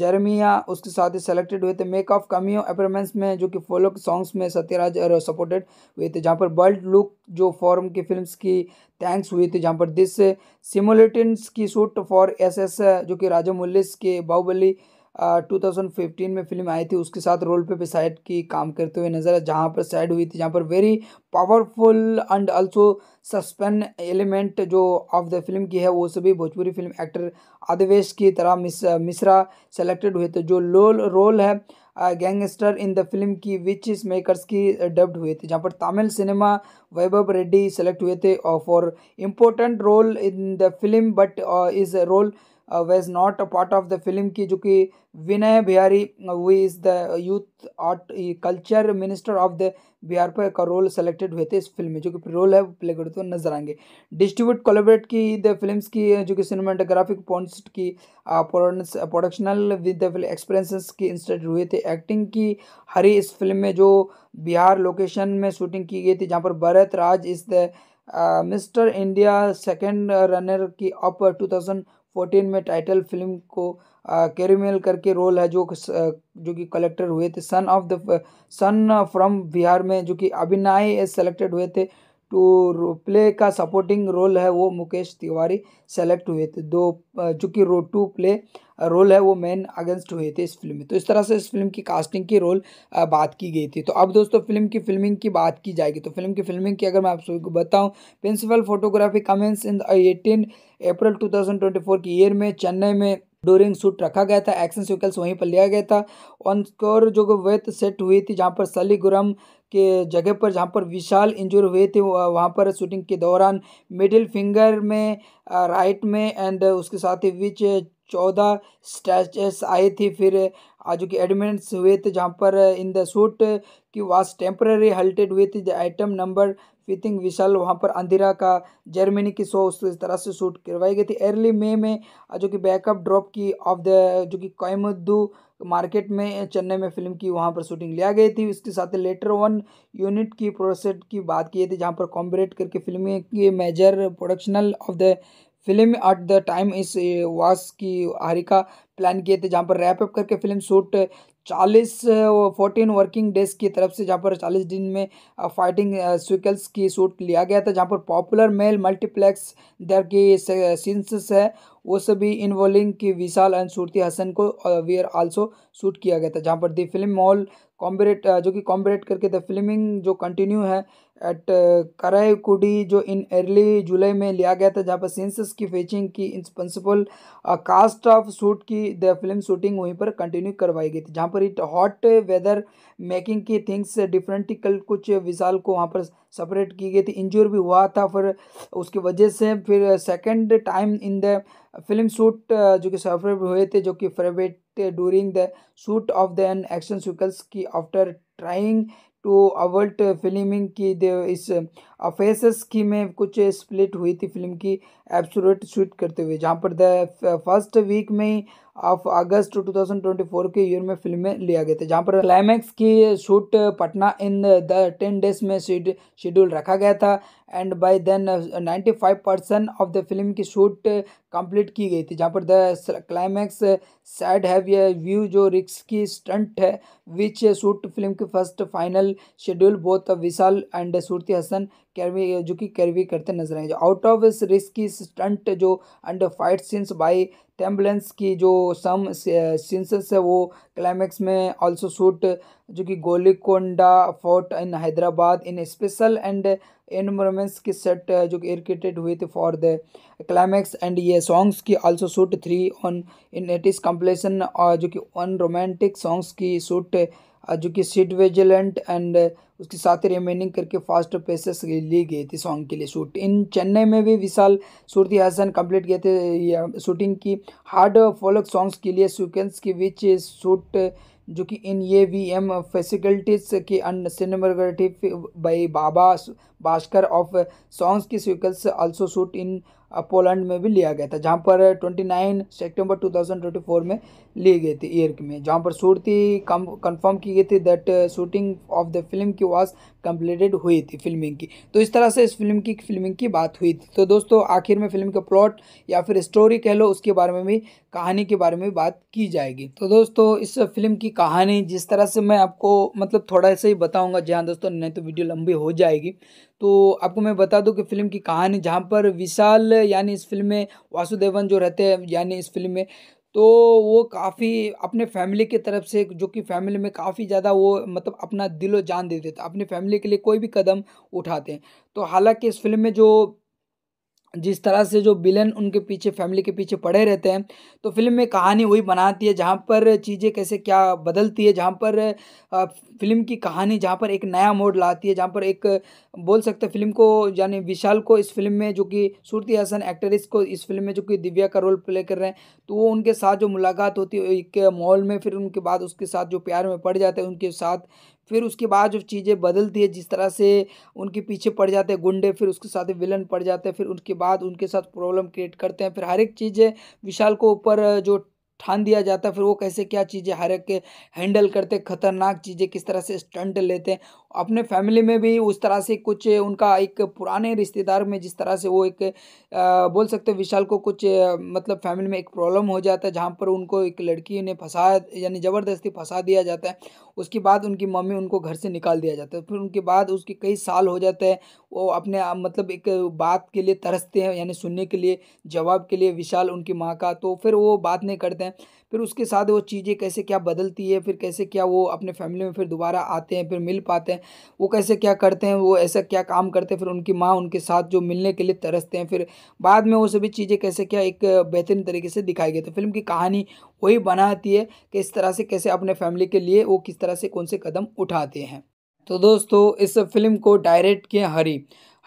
जर्मिया उसके साथ ही सेलेक्टेड हुए थे मेक ऑफ कमियो अपरमेंस में जो कि फोलोक सॉन्ग्स में सत्यराज सपोर्टेड हुए थे जहाँ पर वर्ल्ड लुक जो फॉरम की फिल्म्स की थैंक्स हुई थी जहाँ पर दिस सिमुलेटिन की शूट फॉर एस एस जो कि राजा मुल्लिस के बाहुबली 2015 में फिल्म आई थी उसके साथ रोल पे भी सैड की काम करते हुए नज़र आए जहाँ पर सैड हुई थी जहाँ पर very powerful and also suspense element जो ऑफ द फिल्म की है वो सभी भोजपुरी फिल्म एक्टर आदिवेश की तरह मिस मिश्रा सेलेक्टेड हुए थे जो लोल रोल है गैंगस्टर इन द फिल्म की विच मेकर्स की डब्ड हुए थे जहाँ पर तमिल सिनेमा वैभव रेड्डी सेलेक्ट हुए थे और for important role in the film but is role uh, was not a part of the film की जो कि विनय बिहारी हुई is the youth art culture minister of the Bihar पर का रोल सेलेक्टेड हुए थे इस फिल्म में जो कि रोल है वो प्ले करते हुए नजर आएंगे डिस्ट्रीब्यूट कोलेबरेट की द फिल्म की uh, जो कि सिनेमाटोग्राफिक पॉइंट की प्रोडक्शनल विद द एक्सपीरियंसेस की इंस्टेड हुए थे एक्टिंग की हरी इस फिल्म में जो बिहार लोकेशन में शूटिंग की गई थी जहाँ पर भरत राज इस the mister India second runner की अप टू थाउजेंड फोर्टीन में टाइटल फिल्म को कैरेमेल करके रोल है जो जो कि कलेक्टर हुए थे son of the son from Bihar में जो कि अभिनय सेलेक्टेड हुए थे टू प्ले का सपोर्टिंग रोल है वो मुकेश तिवारी सेलेक्ट हुए थे दो जो कि रो टू प्ले रोल है वो मैन अगेंस्ट हुए थे इस फिल्म में तो इस तरह से इस फिल्म की कास्टिंग की रोल बात की गई थी तो अब दोस्तों फिल्म की फिल्मिंग की बात की जाएगी तो फिल्म की फिल्मिंग की अगर मैं आप सभी को बताऊं principal photography commence in eighteen April four की ईयर में चेन्नई में डोरिंग सूट रखा गया था एक्शन सिक्वेंस वहीं पर लिया गया था ऑन स्कोर जो वेत सेट हुई थी जहाँ पर सलीगुरम के जगह पर जहाँ पर विशाल इंजर हुए थे वहाँ पर शूटिंग के दौरान मिडिल फिंगर में राइट में एंड उसके साथ ही बीच चौदह स्टैचेस आई थी फिर जो कि एडमिट्स हुए थे जहाँ पर इन द सूट की वास टेम्पररी हल्टेड हुए थे आइटम नंबर वी विशाल वहाँ पर अंधेरा का जर्मनी की शो उस तरह से शूट करवाई गई थी अर्ली मे में जो कि बैकअप ड्रॉप की ऑफ द जो कि कोयमुद्दू मार्केट में चेन्नई में फिल्म की वहाँ पर शूटिंग लिया गई थी उसके साथ लेटर वन यूनिट की प्रोसेस की बात की थी जहाँ पर कॉम्बरेट करके फिल्म की major प्रोडक्शनल of the film at the time इस वास की हरिका प्लान किए थे जहाँ पर रैप अप करके फिल्म शूट चालीस फोर्टीन वर्किंग डेज की तरफ से जहाँ पर चालीस दिन में फाइटिंग स्विकल्स की शूट लिया गया था जहाँ पर पॉपुलर मेल मल्टीप्लेक्स दर की सीन्स है वो सभी इन्वॉल्विंग की विशाल एंड सूरती हसन को वी आर आल्सो शूट किया गया था जहाँ पर दी फिल्म मॉल कॉम्बरेट जो कि कॉम्बरेट करके द फिल्मिंग जो कंटिन्यू है एट कराईकुडी uh, जो इन अर्ली जुलाई में लिया गया था जहाँ पर सेंसस की फेचिंग की in principal cast of shoot की द फिल्म शूटिंग वहीं पर कंटिन्यू करवाई गई थी जहाँ पर इट हॉट वेदर मेकिंग की थिंग्स डिफरेंट कल कुछ विशाल को वहाँ पर सेपरेट की गई थी इंजोर भी हुआ था फिर उसकी वजह से फिर second time in the film shoot जो कि सफर हुए थे जो कि favourite during the shoot of the an action sequence की आफ्टर ट्राइंग टू अवल्ट फिल्मिंग की इस फेसेस uh, की में कुछ स्प्लिट हुई थी फिल्म की एब्सोरेट शूट करते हुए जहाँ पर द फर्स्ट वीक में ही ऑफ अगस्त 2024 के ईयर में फिल्में लिया गया था जहाँ पर क्लाइमैक्स की shoot Patna in the ten days में शेड्यूल रखा गया था and by then ninety five percent of the film की शूट कंप्लीट uh, की गई थी जहाँ पर the climax sad have view जो रिक्स की स्टंट है विच uh, शूट फिल्म की first final schedule both Vishal and Shruti Haasan कैरवी uh, जो कि कैरवी करते नजर आएंगे आउट ऑफ रिक्स की स्टंट जो एंड फाइट सीन्स बाई टेम्बलेंस की जो सम सीन्स है वो क्लाइमैक्स में ऑल्सो शूट जो कि Golconda fort in Hyderabad in special and environments के सेट जो क्रिएटेड हुए थे फॉर द क्लाइमैक्स एंड ये सॉन्ग्स की also shoot three on in it is completion जो कि ऑन रोमांटिक सॉन्ग्स की शूट uh, जो कि सीट वेजिलेंट एंड उसके साथ ही रिमेनिंग करके फास्ट पेसेस ली गई थी सॉन्ग के लिए शूट इन चेन्नई में भी विशाल सूरती हसन कंप्लीट किए थे शूटिंग की हार्ड फॉलक सॉन्ग्स के लिए सीक्वेंस की विच शूट जो कि इन ये वी एम फेसिकल्टीज के अन्य cinematography by Baba Bhaskar of songs की स्वीकल्स आल्सो शूट इन पोलैंड में भी लिया गया था जहां पर 29 सितंबर 2024 में लिए गए थे एयर में जहाँ पर सूरती कन्फर्म की गई थी that shooting of the film की वॉज कंप्लीटेड हुई थी फिल्मिंग की तो इस तरह से इस फिल्म की फिल्मिंग की बात हुई थी तो दोस्तों आखिर में फिल्म का प्लॉट या फिर स्टोरी कह लो उसके बारे में भी कहानी के बारे में बात की जाएगी तो दोस्तों इस फिल्म की कहानी जिस तरह से मैं आपको मतलब थोड़ा सा ही बताऊँगा जी हाँ दोस्तों नहीं तो वीडियो लंबी हो जाएगी तो आपको मैं बता दूं कि फिल्म की कहानी जहाँ पर विशाल यानी इस फिल्म में वासुदेवन जो रहते हैं यानी इस फिल्म में तो वो काफ़ी अपने फैमिली की तरफ से जो कि फैमिली में काफ़ी ज़्यादा वो मतलब अपना दिलो जान दे देते अपने फैमिली के लिए कोई भी कदम उठाते हैं तो हालांकि इस फिल्म में जो जिस तरह से जो विलन उनके पीछे फैमिली के पीछे पड़े रहते हैं तो फिल्म में कहानी वही बनाती है जहाँ पर चीज़ें कैसे क्या बदलती है जहाँ पर फिल्म की कहानी जहाँ पर एक नया मोड लाती है जहाँ पर एक बोल सकते फिल्म को यानी विशाल को इस फिल्म में जो कि सूरती हसन एक्ट्रेस को इस फिल्म में जो कि दिव्या का रोल प्ले कर रहे हैं तो वो उनके साथ जो मुलाकात होती है एक मॉल में फिर उनके बाद उसके साथ जो प्यार में पड़ जाते हैं उनके साथ फिर उसके बाद जो चीज़ें बदलती है जिस तरह से उनके पीछे पड़ जाते हैं गुंडे फिर उसके साथ विलन पड़ जाते हैं फिर उनके बाद उनके साथ प्रॉब्लम क्रिएट करते हैं फिर हर एक चीज़ विशाल को ऊपर जो ठान दिया जाता है फिर वो कैसे क्या चीज़ें हर एक हैंडल करते खतरनाक चीज़ें किस तरह से स्टंट लेते हैं अपने फैमिली में भी उस तरह से कुछ उनका एक पुराने रिश्तेदार में जिस तरह से वो एक आ, बोल सकते विशाल को कुछ मतलब फैमिली में एक प्रॉब्लम हो जाता है जहाँ पर उनको एक लड़की ने फंसा यानी ज़बरदस्ती फंसा दिया जाता है उसके बाद उनकी मम्मी उनको घर से निकाल दिया जाता है फिर उनके बाद उसके कई साल हो जाते हैं वो अपने मतलब एक बात के लिए तरसते हैं यानी सुनने के लिए जवाब के लिए विशाल उनकी माँ का तो फिर वो बात नहीं करते हैं फिर उसके साथ वो चीज़ें कैसे क्या बदलती है फिर कैसे क्या वो अपने फैमिली में फिर दोबारा आते हैं फिर मिल पाते हैं वो कैसे क्या करते हैं वो ऐसा क्या काम करते हैं फिर उनकी माँ उनके साथ जो मिलने के लिए तरसते हैं फिर बाद में वो सभी चीज़ें कैसे क्या एक बेहतरीन तरीके से दिखाई गई तो फिल्म की कहानी वही बनाती है कि इस तरह से कैसे अपने फैमिली के लिए वो किस तरह से कौन से कदम उठाते हैं तो दोस्तों इस फिल्म को डायरेक्ट किए हरी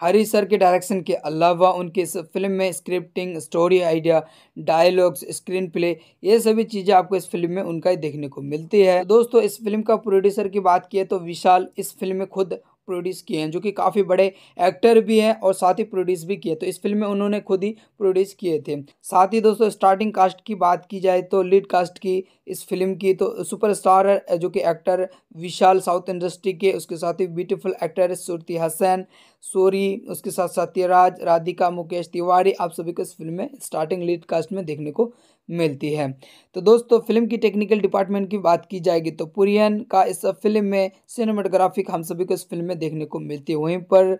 हरी सर के डायरेक्शन के अलावा उनकी इस फिल्म में scripting story idea dialogues screen play ये सभी चीज़ें आपको इस फिल्म में उनका देखने को मिलती है दोस्तों इस फिल्म का प्रोड्यूसर की बात की तो विशाल इस फिल्म में खुद प्रोड्यूस किए हैं जो कि काफ़ी बड़े एक्टर भी हैं और साथ ही प्रोड्यूस भी किए तो इस फिल्म में उन्होंने खुद ही प्रोड्यूस किए थे साथ ही दोस्तों स्टार्टिंग कास्ट की बात की जाए तो लीड कास्ट की इस फिल्म की तो सुपरस्टार जो कि एक्टर विशाल साउथ इंडस्ट्री के उसके साथ ही beautiful actor Shruti Haasan sorry उसके साथ सत्यराज राधिका मुकेश तिवारी आप सभी को इस फिल्म में स्टार्टिंग लीड कास्ट में देखने को मिलती है तो दोस्तों फिल्म की टेक्निकल डिपार्टमेंट की बात की जाएगी तो पुरियन का इस फिल्म में सिनेमाटोग्राफिक हम सभी को इस फिल्म में देखने को मिलती है वहीं पर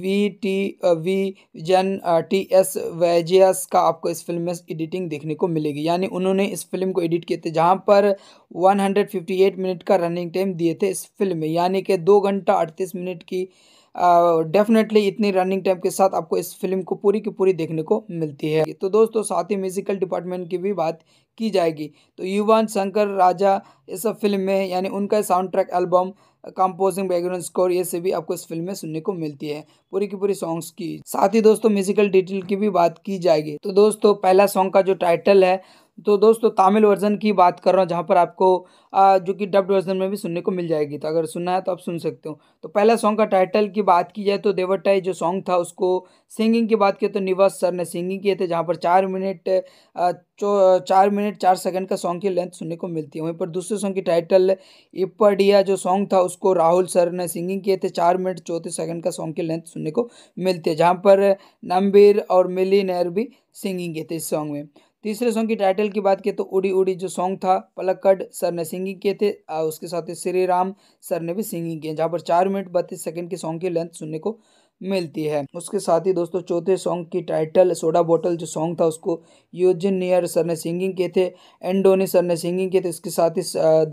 वी टी वी जन टी एस वैजियस का आपको इस फिल्म में एडिटिंग देखने को मिलेगी यानी उन्होंने इस फिल्म को एडिट किए थे जहां पर 158 मिनट का रनिंग टाइम दिए थे इस फिल्म में यानी कि दो घंटा अड़तीस मिनट की डेफिनेटली इतनी रनिंग टाइम के साथ आपको इस फिल्म को पूरी की पूरी देखने को मिलती है तो दोस्तों साथ ही म्यूजिकल डिपार्टमेंट की भी बात की जाएगी तो युवान शंकर राजा इस सब फिल्म में यानी उनका sound track album composing background score ये सभी आपको इस फिल्म में सुनने को मिलती है पूरी की पूरी सॉन्ग्स की साथ ही दोस्तों म्यूजिकल डिटेल की भी बात की जाएगी तो दोस्तों पहला सॉन्ग का जो टाइटल है तो दोस्तों तमिल वर्जन की बात कर रहा हूँ जहाँ पर आपको आ, जो कि डब्ड वर्जन में भी सुनने को मिल जाएगी तो अगर सुनना है तो आप सुन सकते हो तो पहला सॉन्ग का टाइटल की बात की जाए तो देवटाई जो सॉन्ग था उसको सिंगिंग की बात की तो निवास सर ने सिंगिंग किए थे जहाँ पर चार मिनट चो चार मिनट चार सेकंड का सॉन्ग की लेंथ सुनने को मिलती है वहीं पर दूसरे सॉन्ग की टाइटल इपडिया जो सॉन्ग था उसको राहुल सर ने सिंगिंग किए थे चार मिनट चौंतीस सेकंड का सॉन्ग की लेंथ सुनने को मिलती है जहाँ पर नम्बीर और मिली नैर भी सिंगिंग किए थे इस सॉन्ग में तीसरे सॉन्ग की टाइटल की बात करें तो उड़ी उड़ी जो सॉन्ग था पलक्कड सर ने सिंगिंग किए थे आ, उसके साथ ही श्री राम सर ने भी सिंगिंग किए जहाँ पर चार मिनट बत्तीस सेकंड के सॉन्ग की लेंथ सुनने को मिलती है उसके साथ ही दोस्तों चौथे सॉन्ग की टाइटल सोडा बोतल जो सॉन्ग था उसको योजन नियर सर ने सिंगिंग किए थे एंडोनी सर ने सिंगिंग किए थे उसके साथ ही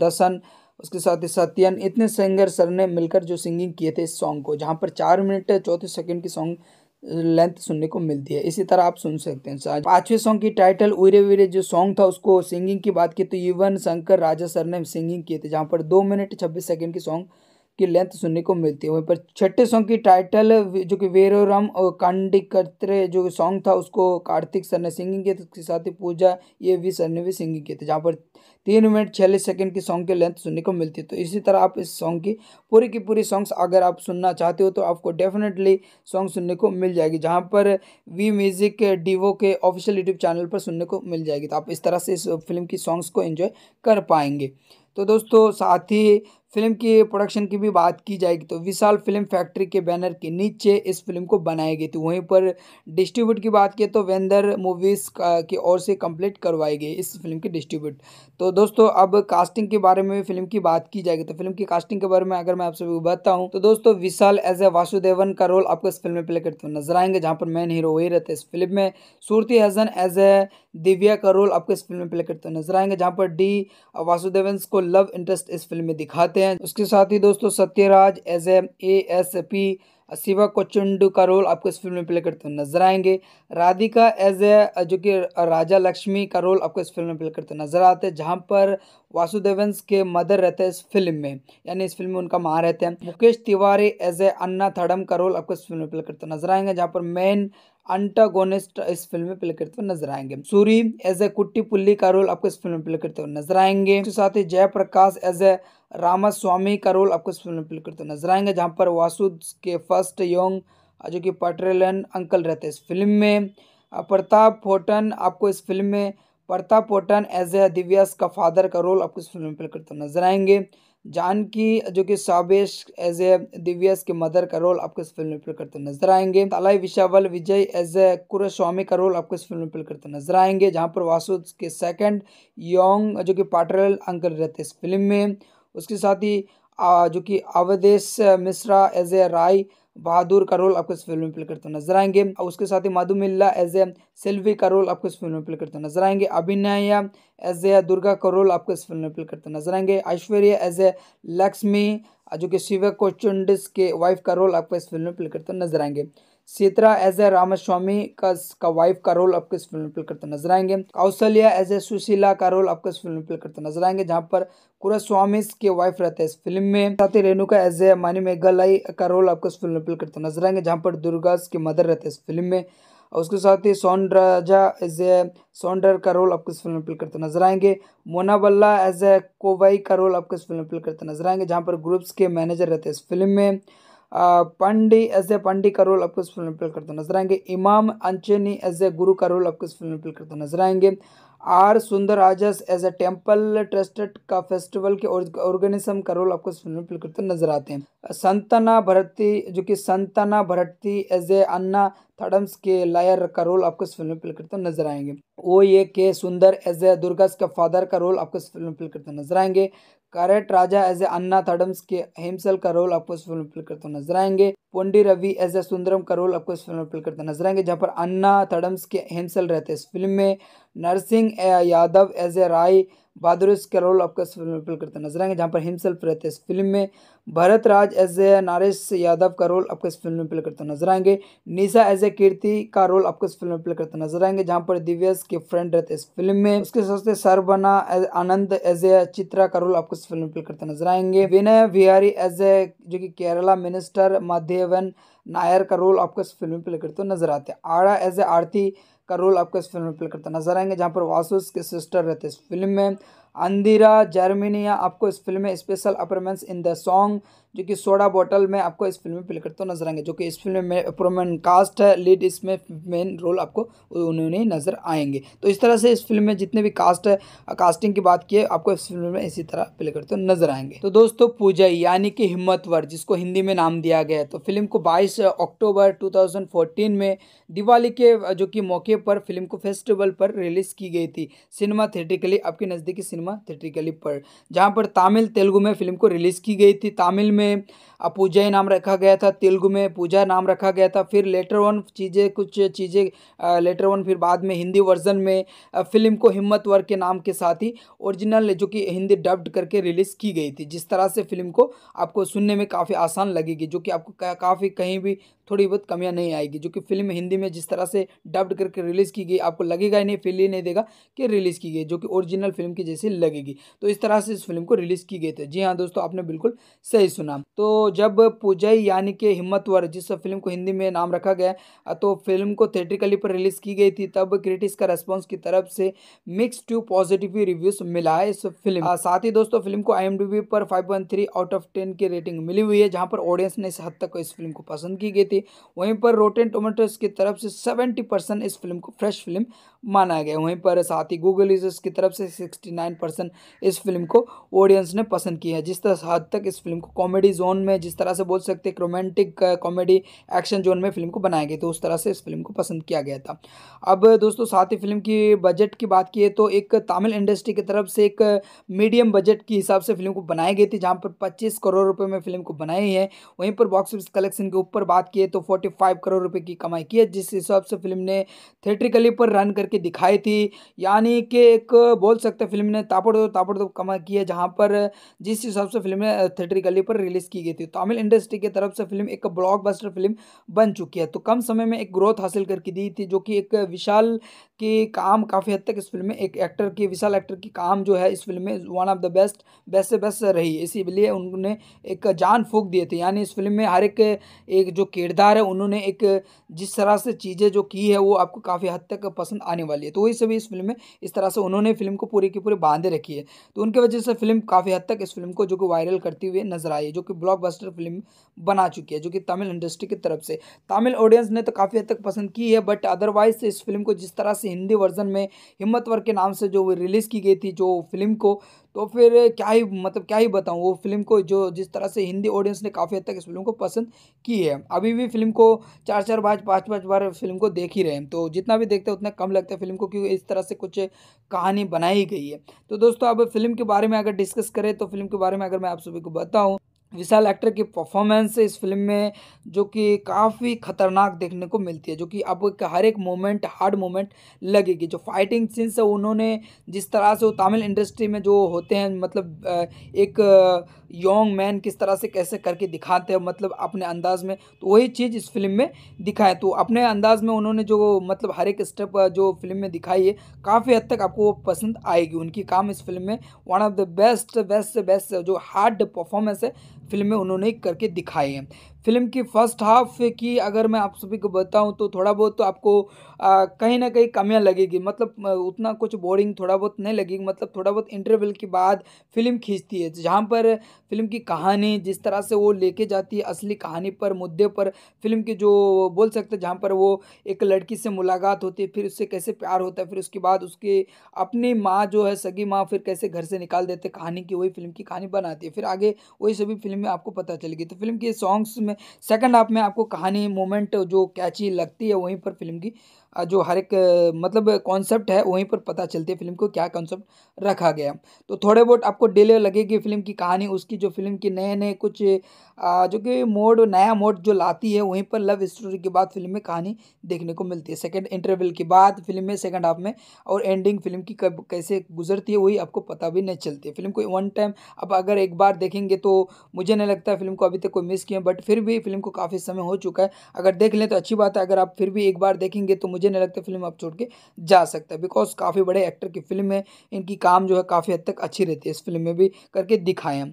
दसन उसके साथ ही सत्यन इतने सिंगर सर ने मिलकर जो सिंगिंग किए थे इस सॉन्ग को जहाँ पर चार मिनट चौथे सेकेंड की सॉन्ग लेंथ सुनने को मिलती है इसी तरह आप सुन सकते हैं पांचवें सॉन्ग की टाइटल उरे वीरे जो सॉन्ग था उसको सिंगिंग की बात की तो युवन शंकर राजा सर ने सिंगिंग किए थे जहाँ पर दो मिनट छब्बीस सेकेंड की सॉन्ग की लेंथ सुनने को मिलती है वहीं पर छठे सॉन्ग की टाइटल जो कि वेरोरम और कांडिकत्रे जो सॉन्ग था उसको कार्तिक सर ने सिंगिंग किया था उसके साथ ही पूजा ये भी सर ने भी सिंगिंग किया था जहाँ पर तीन मिनट छियालीस सेकंड की सॉन्ग की लेंथ सुनने को मिलती है तो इसी तरह आप इस सॉन्ग की पूरी की पूरी सॉन्ग्स अगर आप सुनना चाहते हो तो आपको डेफिनेटली सॉन्ग सुनने को मिल जाएगी जहाँ पर वी म्यूजिक डिवो के ऑफिशियल यूट्यूब चैनल पर सुनने को मिल जाएगी तो आप इस तरह से इस फिल्म की सॉन्ग्स को इन्जॉय कर पाएंगे तो दोस्तों साथ ही फिल्म की प्रोडक्शन की भी बात की जाएगी तो विशाल फिल्म फैक्ट्री के बैनर के नीचे इस फिल्म को बनाई गई थी वहीं पर डिस्ट्रीब्यूट की बात की तो वेंदर मूवीज़ की ओर से कंप्लीट करवाई गई इस फिल्म की डिस्ट्रीब्यूट तो दोस्तों अब कास्टिंग के बारे में फिल्म की बात की जाएगी तो फिल्म की कास्टिंग के बारे में अगर मैं आप सभी को हूँ तो दोस्तों विशाल एज ए वासुदेवन का रोल आपको इस फिल्म में प्ले करते हुए नजर आएंगे जहाँ पर मेन हीरो वही रहते हैं इस फिल्म में सूरती हसन एज ए दिव्या का रोल आपको इस फिल्म में प्ले करते हुए नजर आएंगे जहाँ पर डी वासुदेवन को लव इंटरेस्ट इस फिल्म में दिखाते हैं उसके साथ ही दोस्तों Sathyaraj as a S P Shiva कोचुंडू का रोल आपको इस फिल्म में प्ले करते हुए नजर आएंगे राधिका एज ए जो कि राजा लक्ष्मी का रोल आपको इस फिल्म में प्ले करते हुए नजर आते हैं जहाँ पर वासुदेवंस के मदर रहते हैं इस फिल्म में यानी इस फिल्म में उनका माँ रहते हैं मुकेश तिवारी एज ए अन्ना थडम का रोल आपको इस फिल्म में प्ले करते नजर आएंगे जहाँ पर मेन अंटागोनिस्ट इस फिल्म में प्ले करते हुए नजर आएंगे सूरी एज ए कुट्टी पुल्ली का रोल आपको इस फिल्म में प्ले करते हुए नजर आएंगे साथ ही जयप्रकाश एज ए रामा स्वामी का रोल आपको इस फिल्म में प्ले करते तो नजर आएंगे जहाँ पर वासुद के फर्स्ट योंग जो कि पटरेलन अंकल रहते हैं इस फिल्म में प्रताप फोटन आपको इस फिल्म में Pratap Foton as a Divya's का फादर का रोल आपको इस फिल्म में प्ले करते तो नजर आएंगे जानकी जो कि साबेश एज ए दिव्यास के मदर का रोल आपको इस फिल्म में प्ले करते तो नजर आएंगे तलाई विशावल विजय एज ए कुरस्वामी का रोल आपको इस फिल्म में प्ले करते नजर आएंगे जहाँ पर वासुद के सेकंड योंग जो कि पाटरल अंकल रहते इस फिल्म में उसके साथ ही जो कि अवधेश मिश्रा एज ए राय बहादुर का रोल आपको इस फिल्म में प्ले करते नजर आएंगे और उसके साथ ही माधुमिल्ला एज ए सेल्वी का रोल आपको इस फिल्म में प्ले करते नजर आएंगे अभिनय एज ए दुर्गा का रोल आपको इस फिल्म में प्ले करते नजर आएंगे ऐश्वर्या एज ए लक्ष्मी जो कि शिव कोचुंडिस के वाइफ का रोल आपको इस फिल्म में प्ले करते नजर आएंगे सीतरा एज ए रामास्वामी का का वाइफ का रोल आपको इस फिल्म में प्ले करते नजर आएंगे कौशल्या एज ए सुशीला का रोल आपको इस फिल्म में प्ले करते नजर आएंगे जहाँ पर कुरास्वामी के वाइफ रहते हैं इस फिल्म में साथ ही रेणुका एज ए मानी मेघालय का रोल आपको इस फिल्म में प्ले करते नजर आएंगे जहाँ पर दुर्गा के मदर रहते हैं इस फिल्म में उसके साथ ही सोन राजा एज ए सोनडर का रोल आपको इस फिल्म में प्ले करते नजर आएंगे मोना बल्ला एज ए कोवाई का रोल आपको इस फिल्म में प्ले करते नजर आएंगे जहाँ पर ग्रुप्स के मैनेजर रहते हैं इस फिल्म में पंडी एज ए पंडी का रोल आपको इस फिल्म में प्ले करते नजर आएंगे इमाम अंचनी एज ए गुरु का रोल आपको इस फिल्म में प्ले करते नजर आएंगे आर सुंदर राजस एज ए टेम्पल ट्रस्टेड का फेस्टिवल के ऑर्गेनिज्म का रोल आपको इस फिल्म में प्ले करते नजर आते हैं संतना भरती जो कि संतना भरती एज ए अन्ना थडम्स के लायर का रोल आपको इस फिल्म में प्ले करते नजर आएंगे ओ ये के सुंदर एज ए दुर्गास का फादर का रोल आपको इस फिल्म में प्ले करते नजर आएंगे करेट राजा एज ए अन्ना थडम्स के हेमसल का रोल आपको इस फिल्म में प्ले करते नजर आएंगे पोंडी रवि एज ए सुंदरम का रोल आपको इस फिल्म में प्ले करते नजर आएंगे जहाँ पर अन्ना थडम्स के हेमसल रहते हैं इस फिल्म में नरसिंह यादव एज ए राय बहादुर इस रोल आपका इस फिल्म में प्ले करते नजर आएंगे जहाँ पर हिमसेल्फ रहते हैं इस फिल्म में भरत राज एज ए नारेश यादव का रोल आपको इस फिल्म में प्ले करते नजर आएंगे निशा एज ए कीर्ति का रोल आपको इस फिल्म में प्ले करते नजर आएंगे जहाँ पर दिव्यस के फ्रेंड रहते इस फिल्म में उसके साथ सरबना आनंद एज ए चित्रा का रोल आपको इस फिल्म में प्ले करते नजर आएंगे विनय बिहारी एज ए जो की केरला मिनिस्टर माध्यवन नायर का रोल आपको इस फिल्म में प्ले करते नजर आते हैं आड़ा एज ए आरती का रोल आपको इस फिल्म में प्ले करता नजर आएंगे जहाँ पर वासुस के सिस्टर रहते इस फिल्म में अंदिरा जर्मिनिया आपको इस फिल्म में special appearance in the song जो कि सोडा बॉटल में आपको इस फिल्म में प्ले करते हुए नजर आएंगे जो कि इस फिल्म में प्रोमेंट कास्ट है लीड इसमें मेन रोल आपको उन्होंने नजर आएंगे तो इस तरह से इस फिल्म में जितने भी कास्ट है कास्टिंग की बात की है आपको इस फिल्म में इसी तरह प्ले करते हुए नजर आएंगे तो दोस्तों पूजा यानी कि हिम्मतवर जिसको हिंदी में नाम दिया गया है तो फिल्म को बाईस अक्टूबर टू में दिवाली के जो कि मौके पर फिल्म को फेस्टिवल पर रिलीज़ की गई थी सिनेमा थिएटिकली आपके नज़दीकी सिनेमा थिएटिकली पर जहाँ पर तमिल तेलुगु में फिल्म को रिलीज़ की गई थी तमिल में में अपूजय नाम रखा गया था तेलुगु में पूजा नाम रखा गया था फिर लेटर वन चीज़ें कुछ चीज़ें लेटर वन फिर बाद में हिंदी वर्जन में फिल्म को हिम्मत वर के नाम के साथ ही ओरिजिनल जो कि हिंदी डब्ड करके रिलीज़ की गई थी जिस तरह से फिल्म को आपको सुनने में काफ़ी आसान लगेगी जो कि आपको काफ़ी कहीं भी थोड़ी बहुत कमियाँ नहीं आएगी जो कि फिल्म हिंदी में जिस तरह से डब्ड करके रिलीज़ की गई आपको लगेगा ही नहीं फील ही नहीं देगा कि रिलीज़ की गई जो कि ओरिजिनल फिल्म की जैसी लगेगी तो इस तरह से इस फिल्म को रिलीज़ की गई थी जी हाँ दोस्तों आपने बिल्कुल सही सुना तो जब पुजय यानी कि हिम्मतवर जिस फिल्म को हिंदी में नाम रखा गया तो फिल्म को थिएट्रिकली पर रिलीज़ की गई थी तब क्रिटिक्स का रेस्पॉन्स की तरफ से मिक्स टू पॉजिटिव रिव्यूज मिला है इस फिल्म साथ ही दोस्तों फिल्म को आई पर फाइव आउट ऑफ टेन की रेटिंग मिली हुई है जहाँ पर ऑडियंस ने इस हद तक इस फिल्म को पसंद की गई थी वहीं पर रोटेन टोमेटोज की तरफ से सेवेंटी इस फिल्म को फ्रेश फिल्म माना गया वहीं पर साथ ही गूगल यूजर्स की तरफ से 69 परसेंट इस फिल्म को ऑडियंस ने पसंद किया है जिस तरह हद तक इस फिल्म को कॉमेडी जोन में जिस तरह से बोल सकते हैं रोमांटिक कॉमेडी एक्शन जोन में फिल्म को बनाया गया तो उस तरह से इस फिल्म को पसंद किया गया था अब दोस्तों साथ ही फिल्म की बजट की बात की तो एक तमिल इंडस्ट्री की तरफ से एक मीडियम बजट के हिसाब से फिल्म को बनाई गई थी जहाँ पर पच्चीस करोड़ रुपये में फिल्म को बनाई है वहीं पर बॉक्स ऑफिस कलेक्शन के ऊपर बात किए तो फोर्टी करोड़ रुपये की कमाई की है जिस हिसाब से फिल्म ने थिएट्रिकली पर रन करके करके दिखाई थी यानी कि एक बोल सकते फिल्म ने तापड़ तापड़ कमा की है जहाँ पर जिस हिसाब से फिल्म गली पर रिलीज़ की गई थी तमिल इंडस्ट्री की तरफ से फिल्म एक ब्लॉकबस्टर फिल्म बन चुकी है तो कम समय में एक ग्रोथ हासिल करके दी थी जो कि एक विशाल कि काम काफ़ी हद तक इस फिल्म में एक एक्टर की विशाल एक्टर की काम जो है इस फिल्म में one of the best best से बेस्ट रही इसीलिए उन्होंने एक जान फूक दिए थे यानी इस फिल्म में हर एक एक जो किरदार है उन्होंने एक जिस तरह से चीज़ें जो की है वो आपको काफ़ी हद तक पसंद आने वाली है तो वही सभी इस फिल्म में इस तरह से उन्होंने फिल्म को पूरी की पूरी बांधे रखी है तो उनकी वजह से फिल्म काफ़ी हद तक इस फिल्म को जो कि वायरल करती हुई नजर आई है जो कि ब्लॉक फिल्म बना चुकी है जो कि तमिल इंडस्ट्री की तरफ से तमिल ऑडियंस ने तो काफ़ी हद तक पसंद की है बट अदरवाइज इस फिल्म को जिस तरह से हिंदी वर्जन में हिम्मतवर के नाम से जो रिलीज़ की गई थी जो फिल्म को तो फिर क्या ही मतलब क्या ही बताऊँ वो फिल्म को जो जिस तरह से हिंदी ऑडियंस ने काफ़ी हद तक इस फिल्म को पसंद की है अभी भी फिल्म को चार चार बार पाँच पाँच बार फिल्म को देख ही रहे हैं तो जितना भी देखते हैं उतना कम लगता है फिल्म को क्योंकि इस तरह से कुछ कहानी बनाई गई है तो दोस्तों अब फिल्म के बारे में अगर डिस्कस करें तो फिल्म के बारे में अगर मैं आप सभी को बताऊँ विशाल एक्टर की परफॉर्मेंस इस फिल्म में जो कि काफ़ी खतरनाक देखने को मिलती है जो कि अब हर एक मोमेंट हार्ड मोमेंट लगेगी जो फाइटिंग सीन्स है उन्होंने जिस तरह से वो तमिल इंडस्ट्री में जो होते हैं मतलब एक यंग मैन किस तरह से कैसे करके दिखाते हैं मतलब अपने अंदाज में तो वही चीज़ इस फिल्म में दिखाए तो अपने अंदाज में उन्होंने जो मतलब हर एक स्टेप जो फिल्म में दिखाई है काफ़ी हद तक आपको वो पसंद आएगी उनकी काम इस फिल्म में one of the best best से बेस्ट जो हार्ड परफॉर्मेंस है फिल्म में उन्होंने करके दिखाई है फिल्म की फ़र्स्ट हाफ की अगर मैं आप सभी को बताऊं तो थोड़ा बहुत तो आपको कहीं ना कहीं कमियां लगेगी मतलब उतना कुछ बोरिंग थोड़ा बहुत नहीं लगेगी मतलब थोड़ा बहुत इंटरवल के बाद फिल्म खींचती है जहाँ पर फिल्म की कहानी जिस तरह से वो लेके जाती है असली कहानी पर मुद्दे पर फिल्म की जो बोल सकते जहाँ पर वो एक लड़की से मुलाकात होती है फिर उससे कैसे प्यार होता है फिर उसके बाद उसके अपनी माँ जो है सगी माँ फिर कैसे घर से निकाल देते कहानी की वही फिल्म की कहानी बनाती है फिर आगे वही सभी फिल्म में आपको पता चलेगी तो फिल्म के सॉन्ग्स में में सेकंड हाफ में आपको कहानी मोमेंट जो कैची लगती है वहीं पर फिल्म की जो हर एक मतलब कॉन्सेप्ट है वहीं पर पता चलती है फिल्म को क्या कॉन्सेप्ट रखा गया तो थोड़े बहुत आपको डिले लगेगी फिल्म की कहानी उसकी जो फिल्म की नए नए कुछ जो कि मोड नया मोड जो लाती है वहीं पर लव स्टोरी के बाद फिल्म में कहानी देखने को मिलती है सेकेंड इंटरवल के बाद फिल्म में सेकेंड हाफ में और एंडिंग फिल्म की कब कैसे गुजरती है वही आपको पता भी नहीं चलती फिल्म को वन टाइम अब अगर एक बार देखेंगे तो मुझे नहीं लगता फिल्म को अभी तक कोई मिस किया बट फिर भी फिल्म को काफ़ी समय हो चुका है अगर देख लें तो अच्छी बात है अगर आप फिर भी एक बार देखेंगे तो मुझे नहीं लगता फिल्म आप छोड़ के जा सकता है बिकॉज काफ़ी बड़े एक्टर की फिल्म है इनकी काम जो है काफ़ी हद तक अच्छी रहती है इस फिल्म में भी करके दिखाएँ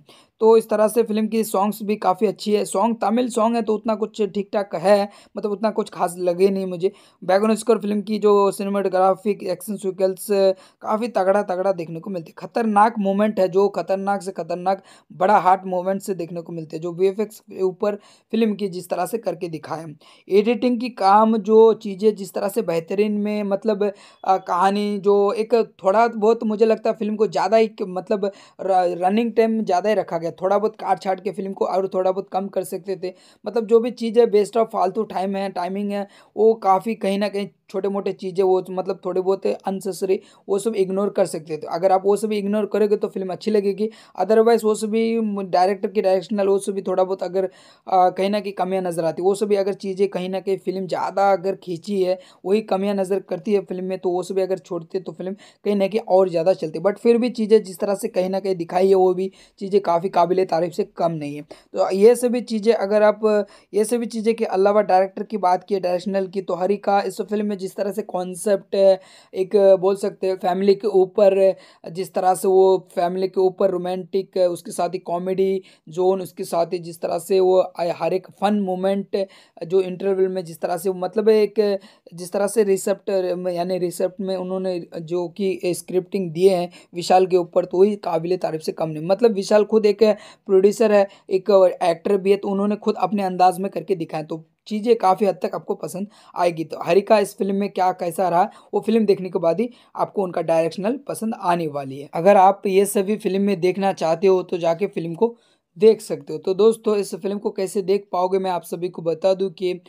तो इस तरह से फिल्म की सॉन्ग्स भी काफ़ी अच्छी है सॉन्ग तमिल सॉन्ग है तो उतना कुछ ठीक ठाक है मतलब उतना कुछ खास लगे नहीं मुझे बैगन स्कोर फिल्म की जो सिनेमाटोग्राफिक एक्शन सिक्वेंस काफ़ी तगड़ा तगड़ा देखने को मिलती है खतरनाक मोमेंट है जो खतरनाक से खतरनाक बड़ा हार्ट मोमेंट से देखने को मिलते हैं जो वी के ऊपर फिल्म की जिस तरह से करके दिखाए एडिटिंग की काम जो चीज़ें जिस तरह से बेहतरीन में मतलब कहानी जो एक थोड़ा बहुत मुझे लगता है फिल्म को ज़्यादा ही मतलब रनिंग टाइम ज़्यादा ही रखा गया हैं थोड़ा बहुत काट छाट के फिल्म को और थोड़ा बहुत कम कर सकते थे मतलब जो भी चीज़ है बेस्ट ऑफ फालतू टाइम है टाइमिंग है वो काफ़ी कहीं ना कहीं छोटे मोटे चीज़ें वो मतलब थोड़े बहुत अनसेसरी वो सब इग्नोर कर सकते थे अगर आप वो सब इग्नोर करोगे तो फिल्म अच्छी लगेगी अदरवाइज वो सभी डायरेक्टर की डायरेक्शनल वो सभी थोड़ा बहुत अगर कहीं ना कहीं कमियाँ नज़र आती वो सभी अगर चीज़ें कहीं ना कहीं फिल्म ज़्यादा अगर खींची है वही कमियाँ नज़र करती है फिल्म में तो वो सभी अगर छोड़ते तो फिल्म कहीं ना कहीं और ज़्यादा चलती बट फिर भी चीज़ें जिस तरह से कहीं ना कहीं दिखाई है वो भी चीज़ें काफ़ी काबिल तारीफ़ से कम नहीं है तो ये सभी चीज़ें अगर आप ये सभी चीज़ें के अलावा डायरेक्टर की बात की डायरेक्शनल की तो हरिका इस फिल्म में जिस तरह से कॉन्सेप्ट एक बोल सकते हैं फैमिली के ऊपर जिस तरह से वो फैमिली के ऊपर रोमांटिक उसके साथ ही कॉमेडी जोन उसके साथ ही जिस तरह से वो हर एक फन मोमेंट जो इंटरवल में जिस तरह से मतलब एक जिस तरह से रिसेप्ट यानी रिसेप्ट में उन्होंने जो कि स्क्रिप्टिंग दिए हैं विशाल के ऊपर तो वही काबिल तारीफ से कम नहीं मतलब विशाल खुद एक है प्रोड्यूसर है एक एक्टर भी है तो उन्होंने खुद अपने अंदाज में करके दिखाया तो चीज़ें काफ़ी हद तक आपको पसंद आएगी तो हरिका इस फिल्म में क्या कैसा रहा वो फिल्म देखने के बाद ही आपको उनका डायरेक्शनल पसंद आने वाली है अगर आप ये सभी फिल्म में देखना चाहते हो तो जाके फिल्म को देख सकते हो तो दोस्तों इस फिल्म को कैसे देख पाओगे मैं आप सभी को बता दूं कि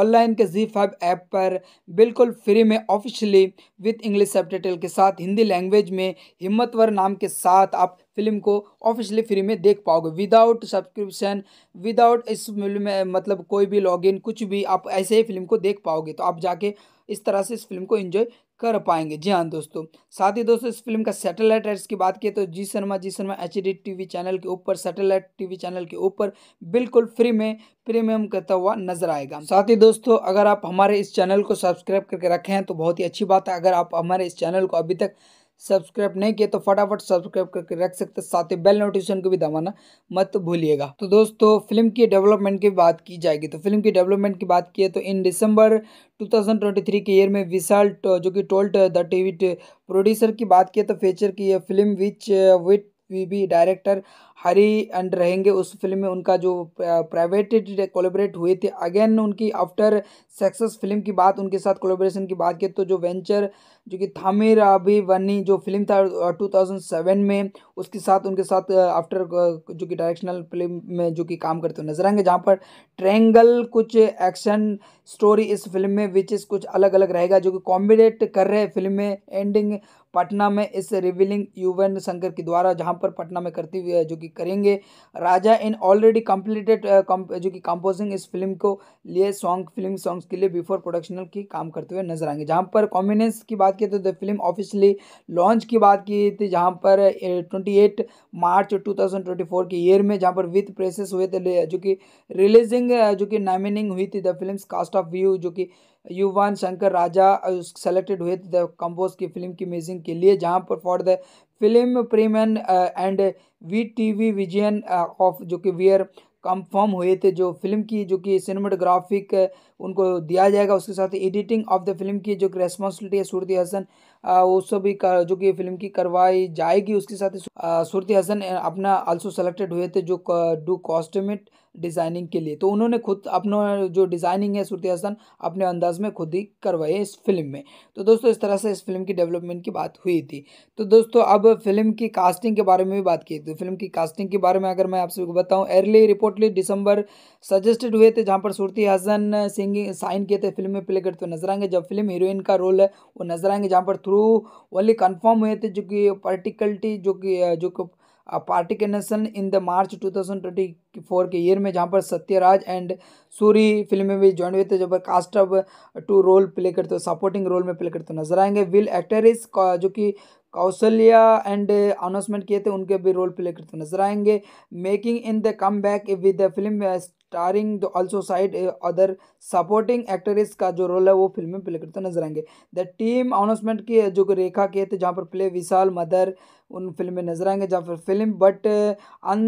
ऑनलाइन के जी फाइव ऐप पर बिल्कुल फ्री में ऑफिशियली विथ इंग्लिश सब के साथ हिंदी लैंग्वेज में हिम्मतवर नाम के साथ आप फिल्म को ऑफिशियली फ्री में देख पाओगे विदाउट सब्सक्रिप्शन विदाउट इस फिल्म में मतलब कोई भी लॉगिन कुछ भी आप ऐसे ही फिल्म को देख पाओगे तो आप जाके इस तरह से इस फिल्म को इन्जॉय कर पाएंगे जी हाँ दोस्तों साथ ही दोस्तों इस फिल्म का सैटेलाइट राइट्स की बात की तो जी शर्मा जी Sharma H D T channel के ऊपर सैटेलाइट टीवी चैनल के ऊपर बिल्कुल फ्री में प्रीमियम करता हुआ नजर आएगा साथ ही दोस्तों अगर आप हमारे इस चैनल को सब्सक्राइब करके रखे हैं तो बहुत ही अच्छी बात है अगर आप हमारे इस चैनल को अभी तक सब्सक्राइब नहीं किया तो फटाफट सब्सक्राइब करके रख सकते हैं साथ ही बेल नोटिफिकेशन को भी दबाना मत भूलिएगा तो दोस्तों फिल्म की डेवलपमेंट की बात की जाएगी तो फिल्म की डेवलपमेंट की बात की है तो इन दिसंबर 2023 के ईयर में विशाल जो कि टोल्ट द टीवी प्रोड्यूसर की बात की है तो फीचर की है film which with we B director Hari and रहेंगे उस फिल्म में उनका जो प्राइवेट कोलेबरेट हुए थे अगेन उनकी आफ्टर सक्सेस फिल्म की बात उनके साथ कोलेब्रेशन की बात की तो जो वेंचर जो कि थामिर अभी वनी जो फिल्म था 2007 में उसके साथ उनके साथ आफ्टर जो कि डायरेक्शनल फिल्म में जो कि काम करते हुए नजर आएंगे जहाँ पर ट्रेंगल कुछ एक्शन स्टोरी इस फिल्म में विच इस कुछ अलग अलग रहेगा जो कि कॉम्बिनेट कर रहे हैं फिल्म में एंडिंग पटना में इस रिविलिंग युवन शंकर के द्वारा जहाँ पर पटना में हुई है जो कि करेंगे राजा इन ऑलरेडी कंप्लीटेड जो कि कंपोजिंग इस फिल्म को लिए सॉन्ग फिल्म सॉन्ग्स के लिए बिफोर प्रोडक्शनल की काम करते हुए नजर आएंगे जहाँ पर कॉम्बिनेंस की बात की तो द फिल्म ऑफिशियली लॉन्च की बात की थी जहाँ पर twenty eight March two thousand twenty four के ईयर में जहाँ पर विथ प्रेसेस हुए थे जो कि रिलीजिंग जो कि नामिनिंग हुई थी the film cast of view जो कि युवान शंकर राजा सेलेक्टेड हुए द कम्बोज की फिल्म की मेजिंग के लिए जहाँ पर for the film premium and V T V vision of जो कि वियर कंफर्म हुए थे जो फिल्म की जो कि सिनेमाटोग्राफिक उनको दिया जाएगा उसके साथ एडिटिंग ऑफ द फिल्म की जो कि रेस्पॉन्सिबिलिटी है सूरती हसन वो सब भी कर, जो कि फिल्म की करवाई जाएगी उसके साथ सूरती हसन अपना आल्सो सेलेक्टेड हुए थे जो डू कॉस्टमेट डिज़ाइनिंग के लिए तो उन्होंने खुद अपना जो डिज़ाइनिंग है श्रुति हसन अपने अंदाज में खुद ही करवाई है इस फिल्म में तो दोस्तों इस तरह से इस फिल्म की डेवलपमेंट की बात हुई थी तो दोस्तों अब फिल्म की कास्टिंग के बारे में भी बात की तो फिल्म की कास्टिंग के बारे में अगर मैं आप सबको बताऊँ अर्ली रिपोर्टली डिसंबर सजेस्टेड हुए थे जहाँ पर सुरती हसन सिंगिंग साइन किए थे फिल्म में प्ले करते तो नजर आएंगे जब फिल्म हीरोइन का रोल है वो नजर आएंगे जहाँ पर थ्रू ओनली कन्फर्म हुए थे जो कि पर्टिकल्टी जो कि जो कि पार्टी के नेशन इन द मार्च 2024 के ईयर में जहाँ पर सत्यराज एंड सूरी फिल्म में भी ज्वाइन हुए थे जब कास्ट अब टू रोल प्ले करते सपोर्टिंग रोल में प्ले करते नजर आएंगे विल एक्टरिस जो कि कौशल्या एंड अनाउंसमेंट किए थे उनके भी रोल प्ले करते नजर आएंगे making in the come back with the film starring the also side other supporting actresses का जो रोल है वो फिल्म में प्ले करते नजर आएंगे द टीम अनाउंसमेंट की जो रेखा किए थे तो जहाँ पर प्ले विशाल मदर उन फिल्म में नजर आएंगे जहाँ पर फिल्म बट अन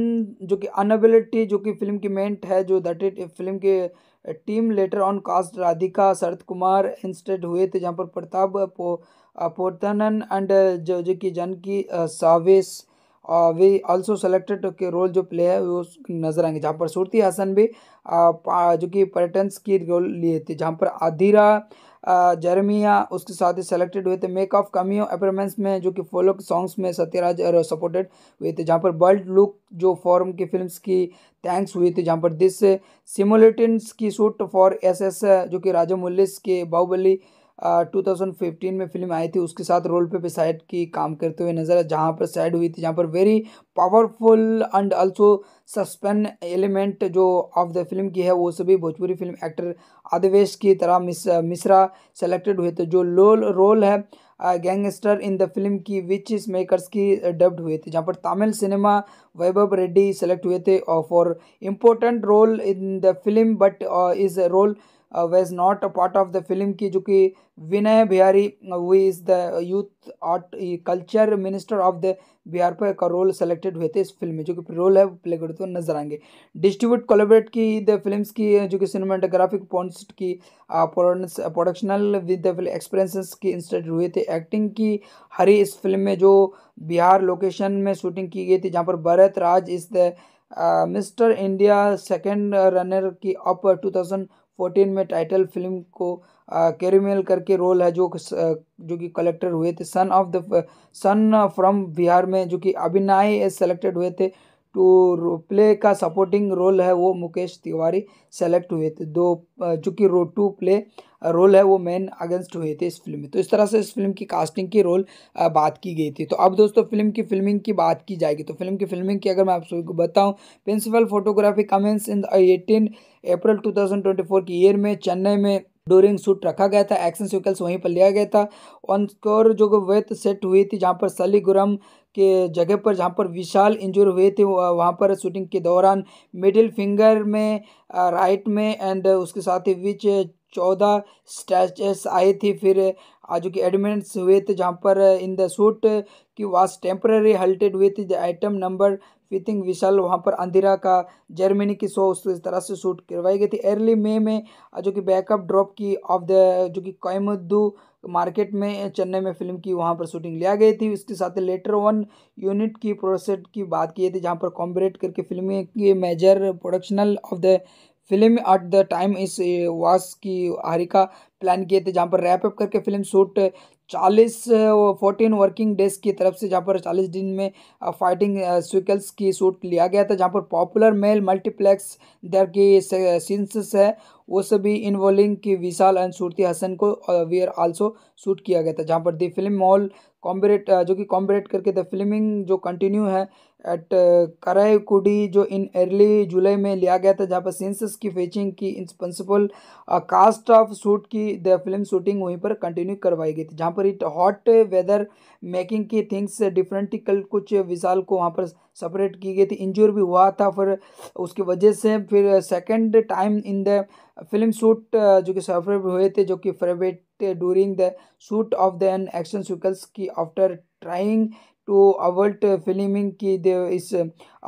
जो कि अनबिलिटी जो कि फिल्म की मेंट है जो दट फिल्म uh, के team later on cast Radhika Sarath Kumar instead हुए थे जहाँ पर प्रताप पो पोर्तनन एंड जो जो कि की सावेश uh, वे ऑल्सो सेलेक्टेड के रोल जो प्ले है वो नजर आएंगे जहाँ पर सूरती हसन भी जो कि पर्यटन की रोल लिए थे जहाँ पर आधीरा जर्मिया उसके साथ ही सेलेक्टेड हुए थे मेक ऑफ कमियो अपेरमेंस में जो कि फोलोक सॉन्ग्स में सत्यराज और सपोर्टेड हुए थे जहाँ पर वर्ल्ड लुक जो फॉरम की फिल्म्स की थैंक्स हुए थे जहाँ पर दिस सिमुलेटिन की शूट फॉर एस एस जो कि राजा मुल्लिस के बाहुबली 2015 में फिल्म आई थी उसके साथ रोल पे भी की काम करते हुए नज़र आए जहाँ पर साइड हुई थी जहाँ पर very powerful and also suspense element जो ऑफ द फिल्म की है वो सभी भोजपुरी फिल्म एक्टर आदिवेश की तरह मिस मिश्रा सेलेक्टेड हुए थे जो लोल रोल है गैंगस्टर इन द फिल्म की विच इस मेकर्स की डब्ड हुए थे जहाँ पर तमिल सिनेमा वैभव रेड्डी सेलेक्ट हुए थे for important role in the film but is role was not a part of the film की जो कि विनय बिहारी हुई is the youth art culture minister of the Bihar पर का रोल सेलेक्टेड हुए थे इस फिल्म में जो कि रोल है प्ले करते हुए नजर आएंगे डिस्ट्रीब्यूट कोलेबरेट की द फिल्म की uh, जो कि सिनेमाटोग्राफिक पॉइंट की प्रोडक्शनल विद द एक्सपीरियंसेस की इंस्टेड हुए थे एक्टिंग की हरी इस फिल्म में जो बिहार लोकेशन में शूटिंग की गई थी जहाँ पर भरत राज इस the mister India second runner की अप टू थाउजेंड फोर्टीन में टाइटल फिल्म को कैरेमेल करके रोल है जो जो कि कलेक्टर हुए थे son of the son from Bihar में जो कि अभिनय सेलेक्टेड हुए थे टू प्ले का सपोर्टिंग रोल है वो मुकेश तिवारी सेलेक्ट हुए थे दो जो कि रो टू प्ले रोल है वो मैन अगेंस्ट हुए थे इस फिल्म में तो इस तरह से इस फिल्म की कास्टिंग की रोल बात की गई थी तो अब दोस्तों फिल्म की फिल्मिंग की बात की जाएगी तो फिल्म की फिल्मिंग की अगर मैं आप सभी को बताऊँ principal photography commence in eighteen April two की ईयर में चेन्नई में डोरिंग शूट रखा गया था एक्शन सीक्वेंस वहीं पर लिया गया था ऑन स्कोर जो वेत सेट हुई थी जहाँ पर सलीगुरम के जगह पर जहाँ पर विशाल इंजोर हुए थे वहाँ पर शूटिंग के दौरान मिडिल फिंगर में राइट में एंड उसके साथ ही विच चौदह स्टैचेस आई थी फिर जो कि एडमिट्स हुए थे जहाँ पर इन द सूट की वास टेम्पररी हल्टेड हुए थे आइटम नंबर फिथिंग विशाल वहाँ पर अंधेरा का जर्मनी की शो उस तरह से शूट करवाई गई थी अर्ली मई में जो कि बैकअप ड्रॉप की ऑफ द जो कि कोयमुद्दू मार्केट में चेन्नई में फिल्म की वहाँ पर शूटिंग लिया गई थी उसके साथ लेटर वन यूनिट की प्रोसेस की बात की थी जहाँ पर कॉम्बरेट करके फिल्में की major प्रोडक्शनल of the film at the time इस वास की हरिका प्लान किए थे जहाँ पर रैप अप करके फिल्म शूट चालीस फोर्टीन वर्किंग डेज की तरफ से जहाँ पर चालीस दिन में फाइटिंग स्विकल्स की शूट लिया गया था जहाँ पर पॉपुलर मेल मल्टीप्लेक्स दर की सीन्स है वो सभी इन्वॉल्विंग की विशाल एंड सूरती हसन को वीयर आल्सो शूट किया गया था जहाँ पर दी फिल्म मॉल कॉम्बरेट जो कि कॉम्बरेट करके द फिल्मिंग जो कंटिन्यू है एट कराईकुडी uh, जो इन अर्ली जुलाई में लिया गया था जहाँ पर सेंसस की फेचिंग की प्रिंसिपल कास्ट ऑफ शूट की द फिल्म शूटिंग वहीं पर कंटिन्यू करवाई गई थी जहाँ पर इट हॉट वेदर मेकिंग की थिंग्स डिफरेंट कल कुछ विशाल को वहाँ पर सेपरेट की गई थी इंजोर भी हुआ था फिर उसकी वजह से फिर second time in the film shoot जो कि सफर हुए थे जो कि favourite during the shoot of the an action sequence की आफ्टर ट्राइंग टू अवल्ट फिल्मिंग की इस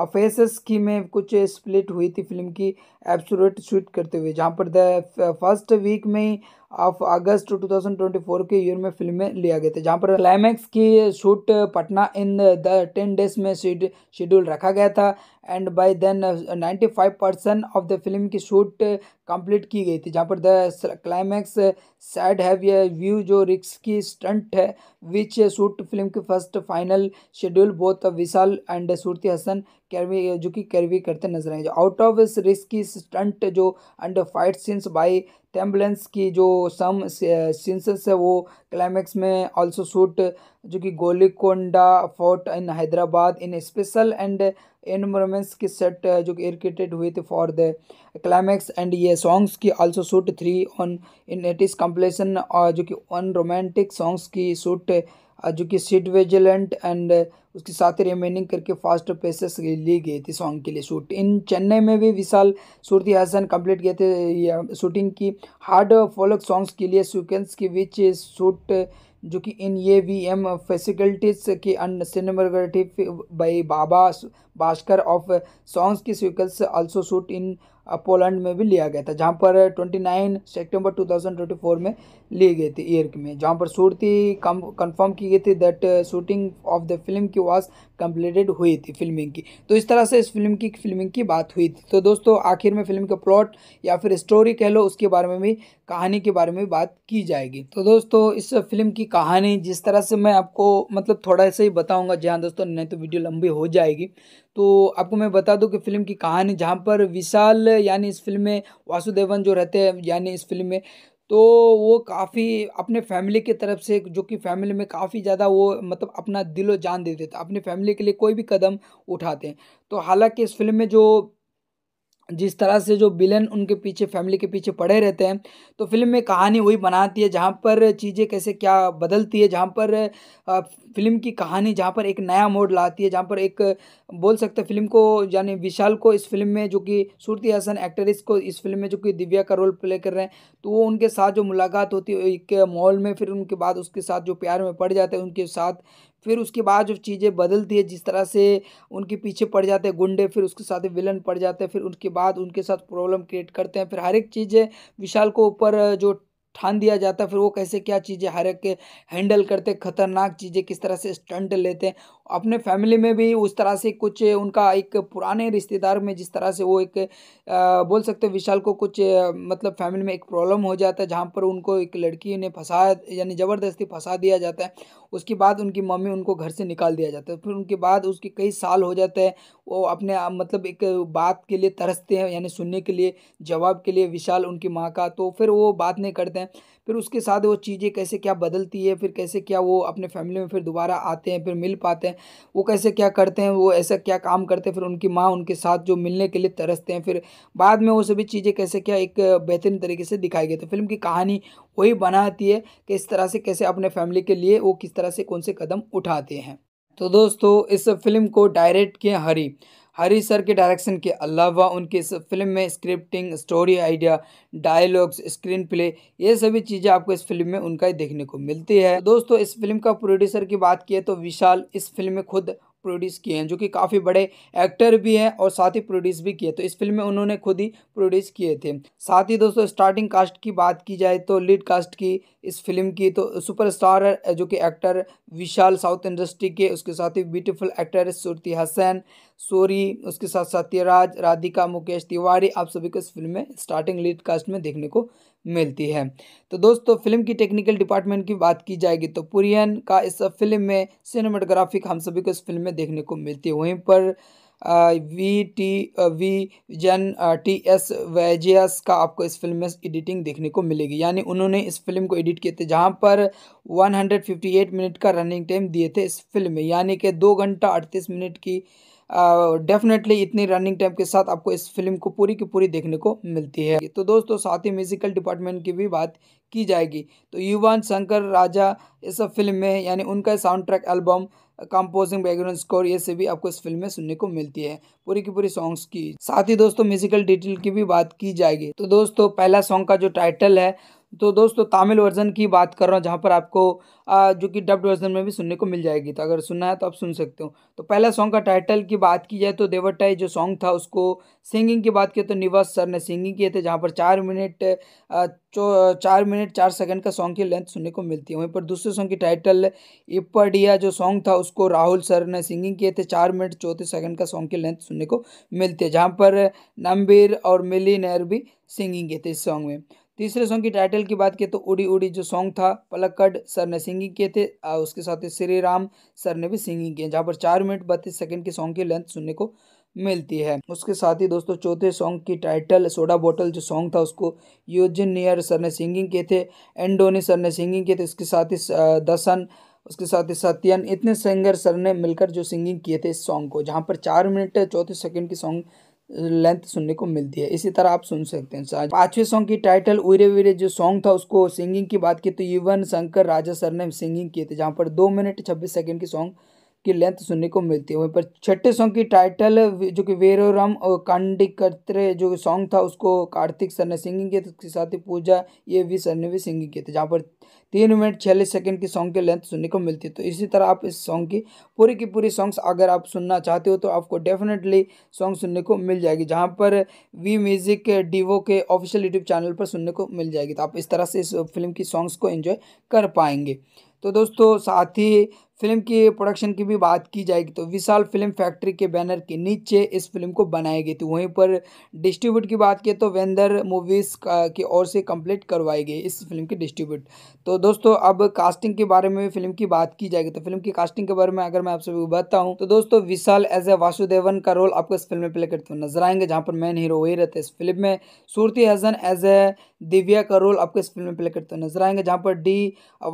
अफेसस की में कुछ स्प्लिट हुई थी फिल्म की एब्सोलूट शूट करते हुए जहां पर द फर्स्ट वीक में ही ऑफ अगस्त 2024 के ईयर में फिल्में लिया गया था जहां पर क्लाइमैक्स की shoot Patna in the ten days में शेड्यूल रखा गया था and by then ninety five percent of the film की शूट कंप्लीट की गई थी जहां पर the climax sad have view जो रिक्स की स्टंट है विच शूट फिल्म की first final schedule both Vishal and Shruti Haasan कैरवी जो कि कैरवी करते नजर आएंगे आउट ऑफ रिस्क की स्टंट जो अंडर फाइट सीन्स बाई टेम्बलेंस की जो सम सीन्सेस है वो क्लाइमैक्स में ऑल्सो शूट जो कि Golconda fort in Hyderabad in special and एनमेंट्स की सेट जो कि एयरकेटेड हुए थे फॉर द क्लाइमैक्स एंड ये सॉन्ग्स की also shoot three on in it is completion जो कि ऑन रोमांटिक सॉन्ग्स की शूट जो कि सीट वेजिलेंट एंड उसके साथ ही रिमेनिंग करके फास्ट पेसेस ली गई थी सॉन्ग के लिए शूट इन चेन्नई में भी विशाल सूर्ति हसन कंप्लीट किए थे शूटिंग की हार्ड फोलक सॉन्ग्स के लिए सीक्वेंस के बीच शूट जो कि इन ये वी एम फेसिकल्टीज की and cinematography by Baba Bhaskar of songs की sequence also shoot in Poland में भी लिया गया था जहां पर 29 सितंबर 2024 में लिए गए थे एयर में जहाँ पर सूरती कंफर्म की गई थी that shooting of the film की वॉज कंप्लीटेड हुई थी फिल्मिंग की तो इस तरह से इस फिल्म की फिल्मिंग की बात हुई थी तो दोस्तों आखिर में फिल्म का प्लॉट या फिर स्टोरी कह लो उसके बारे में भी कहानी के बारे में बात की जाएगी तो दोस्तों इस फिल्म की कहानी जिस तरह से मैं आपको मतलब थोड़ा सा ही बताऊँगा जी हाँ दोस्तों नहीं तो वीडियो लंबी हो जाएगी तो आपको मैं बता दूं कि फिल्म की कहानी जहाँ पर विशाल यानी इस फिल्म में वासुदेवन जो रहते हैं यानी इस फिल्म में तो वो काफ़ी अपने फैमिली की तरफ से जो कि फैमिली में काफ़ी ज़्यादा वो मतलब अपना दिलो जान दे देते अपने फैमिली के लिए कोई भी कदम उठाते हैं तो हालांकि इस फिल्म में जो जिस तरह से जो विलन उनके पीछे फैमिली के पीछे पड़े रहते हैं तो फिल्म में कहानी वही बनाती है जहाँ पर चीज़ें कैसे क्या बदलती है जहाँ पर फिल्म की कहानी जहाँ पर एक नया मोड लाती है जहाँ पर एक बोल सकते फिल्म को यानी विशाल को इस फिल्म में जो कि सूरती हसन एक्ट्रेस को इस फिल्म में जो कि दिव्या का रोल प्ले कर रहे हैं तो वो उनके साथ जो मुलाकात होती है एक मॉल में फिर उनके बाद उसके साथ जो प्यार में पड़ जाते हैं उनके साथ फिर उसके बाद जो चीज़ें बदलती है जिस तरह से उनके पीछे पड़ जाते हैं गुंडे फिर उसके साथ विलन पड़ जाते हैं फिर उनके बाद उनके साथ प्रॉब्लम क्रिएट करते हैं फिर हर एक चीज़ विशाल को ऊपर जो ठान दिया जाता है फिर वो कैसे क्या चीज़ें हर एक हैंडल करते खतरनाक चीज़ें किस तरह से स्टंट लेते हैं अपने फैमिली में भी उस तरह से कुछ उनका एक पुराने रिश्तेदार में जिस तरह से वो एक आ, बोल सकते विशाल को कुछ मतलब फैमिली में एक प्रॉब्लम हो जाता है जहाँ पर उनको एक लड़की ने फंसाया यानी ज़बरदस्ती फंसा दिया जाता है उसके बाद उनकी मम्मी उनको घर से निकाल दिया जाता है फिर उनके बाद उसके कई साल हो जाते हैं वो अपने मतलब एक बात के लिए तरसते हैं यानी सुनने के लिए जवाब के लिए विशाल उनकी माँ का तो फिर वो बात नहीं करते हैं फिर उसके साथ वो चीज़ें कैसे क्या बदलती है फिर कैसे क्या वो अपने फैमिली में फिर दोबारा आते हैं फिर मिल पाते हैं वो कैसे क्या करते हैं वो ऐसा क्या काम करते हैं फिर उनकी माँ उनके साथ जो मिलने के लिए तरसते हैं फिर बाद में वो सभी चीज़ें कैसे क्या एक बेहतरीन तरीके से दिखाई गई तो फिल्म की कहानी वही बनाती है कि इस तरह से कैसे अपने फैमिली के लिए वो किस तरह से कौन से कदम उठाते हैं तो दोस्तों इस फिल्म को डायरेक्ट किए हरी हरी सर के डायरेक्शन के अलावा उनकी इस फिल्म में scripting story idea dialogues screen play ये सभी चीज़ें आपको इस फिल्म में उनका देखने को मिलती है तो दोस्तों इस फिल्म का प्रोड्यूसर की बात की है तो विशाल इस फिल्म में खुद प्रोड्यूस किए हैं जो कि काफ़ी बड़े एक्टर भी हैं और साथ ही प्रोड्यूस भी किए तो इस फिल्म में उन्होंने खुद ही प्रोड्यूस किए थे साथ ही दोस्तों स्टार्टिंग कास्ट की बात की जाए तो लीड कास्ट की इस फिल्म की तो सुपरस्टार जो कि एक्टर विशाल साउथ इंडस्ट्री के उसके साथ ही beautiful actor Shruti Haasan sorry उसके साथ सत्यराज राधिका मुकेश तिवारी आप सभी को इस फिल्म में स्टार्टिंग लीड कास्ट में देखने को मिलती है तो दोस्तों फिल्म की टेक्निकल डिपार्टमेंट की बात की जाएगी तो पुरियन का इस फिल्म में सिनेमाटोग्राफिक हम सभी को इस फिल्म में देखने को मिलती है वहीं पर वी टी वी जन टी एस वैजियस का आपको इस फिल्म में एडिटिंग देखने को मिलेगी यानी उन्होंने इस फिल्म को एडिट किए थे जहां पर 158 मिनट का रनिंग टाइम दिए थे इस फिल्म में यानी कि दो घंटा अड़तीस मिनट की डेफिनेटली इतनी रनिंग टाइम के साथ आपको इस फिल्म को पूरी की पूरी देखने को मिलती है तो दोस्तों साथ ही म्यूजिकल डिपार्टमेंट की भी बात की जाएगी तो युवान शंकर राजा इस फिल्म में यानी उनका sound track album composing background score ये सभी आपको इस फिल्म में सुनने को मिलती है पूरी की पूरी सॉन्ग्स की साथ ही दोस्तों म्यूजिकल डिटेल की भी बात की जाएगी तो दोस्तों पहला सॉन्ग का जो टाइटल है तो दोस्तों तमिल वर्जन की बात कर रहा हूँ जहाँ पर आपको जो कि डब्ड वर्जन में भी सुनने को मिल जाएगी तो अगर सुनना है तो आप सुन सकते हो तो पहला सॉन्ग का टाइटल की बात की जाए तो देवट्टाई जो सॉन्ग था उसको सिंगिंग की बात की तो निवास सर ने सिंगिंग किए थे जहाँ पर चार मिनट चार मिनट चार सेकंड का सॉन्ग की लेंथ सुनने को मिलती है वहीं पर दूसरे सॉन्ग की टाइटल इपडिया जो सॉन्ग था उसको राहुल सर ने सिंगिंग किए थे चार मिनट चौंतीस सेकंड का सॉन्ग की लेंथ सुनने को मिलती है जहाँ पर नम्बीर और मिली नेर भी सिंगिंग किए थे इस सॉन्ग में तीसरे सॉन्ग की टाइटल की बात की तो उड़ी उड़ी जो सॉन्ग था पलक्कड सर ने सिंगिंग किए थे आ, उसके साथ श्री राम सर ने भी सिंगिंग किए जहाँ पर चार मिनट बत्तीस सेकंड के सॉन्ग की लेंथ सुनने को मिलती है उसके साथ ही दोस्तों चौथे सॉन्ग की टाइटल सोडा बोतल जो सॉन्ग था उसको यूजिन नियर सर ने सिंगिंग किए थे एंडोनी सर ने सिंगिंग किए थे उसके साथ ही दसन उसके साथ ही सत्यन इतने सिंगर सर ने मिलकर जो सिंगिंग किए थे इस सॉन्ग को जहाँ पर चार मिनट चौथे सेकंड की सॉन्ग लेंथ सुनने को मिलती है इसी तरह आप सुन सकते हैं पांचवें सॉन्ग की टाइटल उरे वीरे जो सॉन्ग था उसको सिंगिंग की बात की तो युवन शंकर राजा सर ने सिंगिंग किए थे जहाँ पर दो मिनट छब्बीस सेकेंड की सॉन्ग की लेंथ सुनने को मिलती है वहीं पर छठे सॉन्ग की टाइटल जो कि वेरोरम और कांडिकत्रे जो सॉन्ग था उसको कार्तिक सर ने सिंगिंग किया था उसके साथ ही पूजा ये भी सर ने भी सिंगिंग किया था जहाँ पर तीन मिनट छियालीस सेकंड की सॉन्ग की लेंथ सुनने को मिलती है तो इसी तरह आप इस सॉन्ग की पूरी की पूरी सॉन्ग्स अगर आप सुनना चाहते हो तो आपको डेफिनेटली सॉन्ग सुनने को मिल जाएगी जहाँ पर वी म्यूजिक डिवो के ऑफिशियल यूट्यूब चैनल पर सुनने को मिल जाएगी तो आप इस तरह से इस फिल्म की सॉन्ग्स को इन्जॉय कर पाएंगे तो दोस्तों साथ ही फिल्म की प्रोडक्शन की भी बात की जाएगी तो विशाल फिल्म फैक्ट्री के बैनर के नीचे इस फिल्म को बनाई गई थी वहीं पर डिस्ट्रीब्यूट की बात की तो वेंदर मूवीज़ की ओर से कंप्लीट करवाई गई इस फिल्म की डिस्ट्रीब्यूट तो दोस्तों अब कास्टिंग के बारे में फिल्म की बात की जाएगी तो फिल्म की कास्टिंग के बारे में अगर मैं आप सभी को बताऊं तो दोस्तों विशाल एज ए वासुदेवन का रोल आपको इस फिल्म में प्ले करते हुए नजर आएंगे जहां पर मेन हीरो वही रहते हैं इस फिल्म में सूरती हसन एज ए दिव्या का रोल आपको इस फिल्म में प्ले करते हुए नजर आएंगे जहाँ पर डी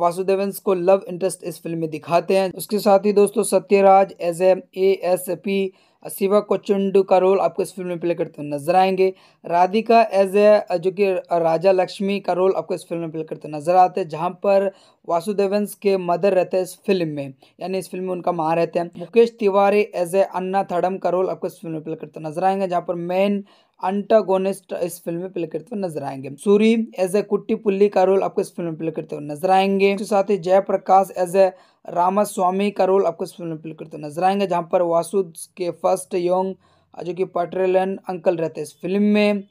वासुदेवन को लव इंटरेस्ट इस फिल्म में दिखाते हैं उसके साथ ही दोस्तों Sathyaraj as a S P Shiva कोचुंडू का रोल आपको इस फिल्म में प्ले करते हुए नजर आएंगे राधिका एज ए जो कि राजा लक्ष्मी का रोल आपको इस फिल्म में प्ले करते हुए नजर आते हैं जहाँ पर वासुदेवंस के मदर रहते हैं इस फिल्म में यानी इस फिल्म में उनका माँ रहते हैं मुकेश तिवारी एज ए अन्ना थडम का रोल आपको इस फिल्म में प्ले करते हुए नजर आएंगे जहाँ पर मेन अंटागोनिस्ट इस फिल्म में प्ले करते हुए नजर आएंगे सूरी एज ए कुट्टी पुल्ली का रोल आपको इस फिल्म में प्ले करते हुए नजर आएंगे साथ ही जयप्रकाश एज ए रामा स्वामी का रोल आपको इस फिल्म में प्ले करते तो नजर आएंगे जहाँ पर वासु के फर्स्ट योंग जो कि पटरेलन अंकल रहते हैं इस फिल्म में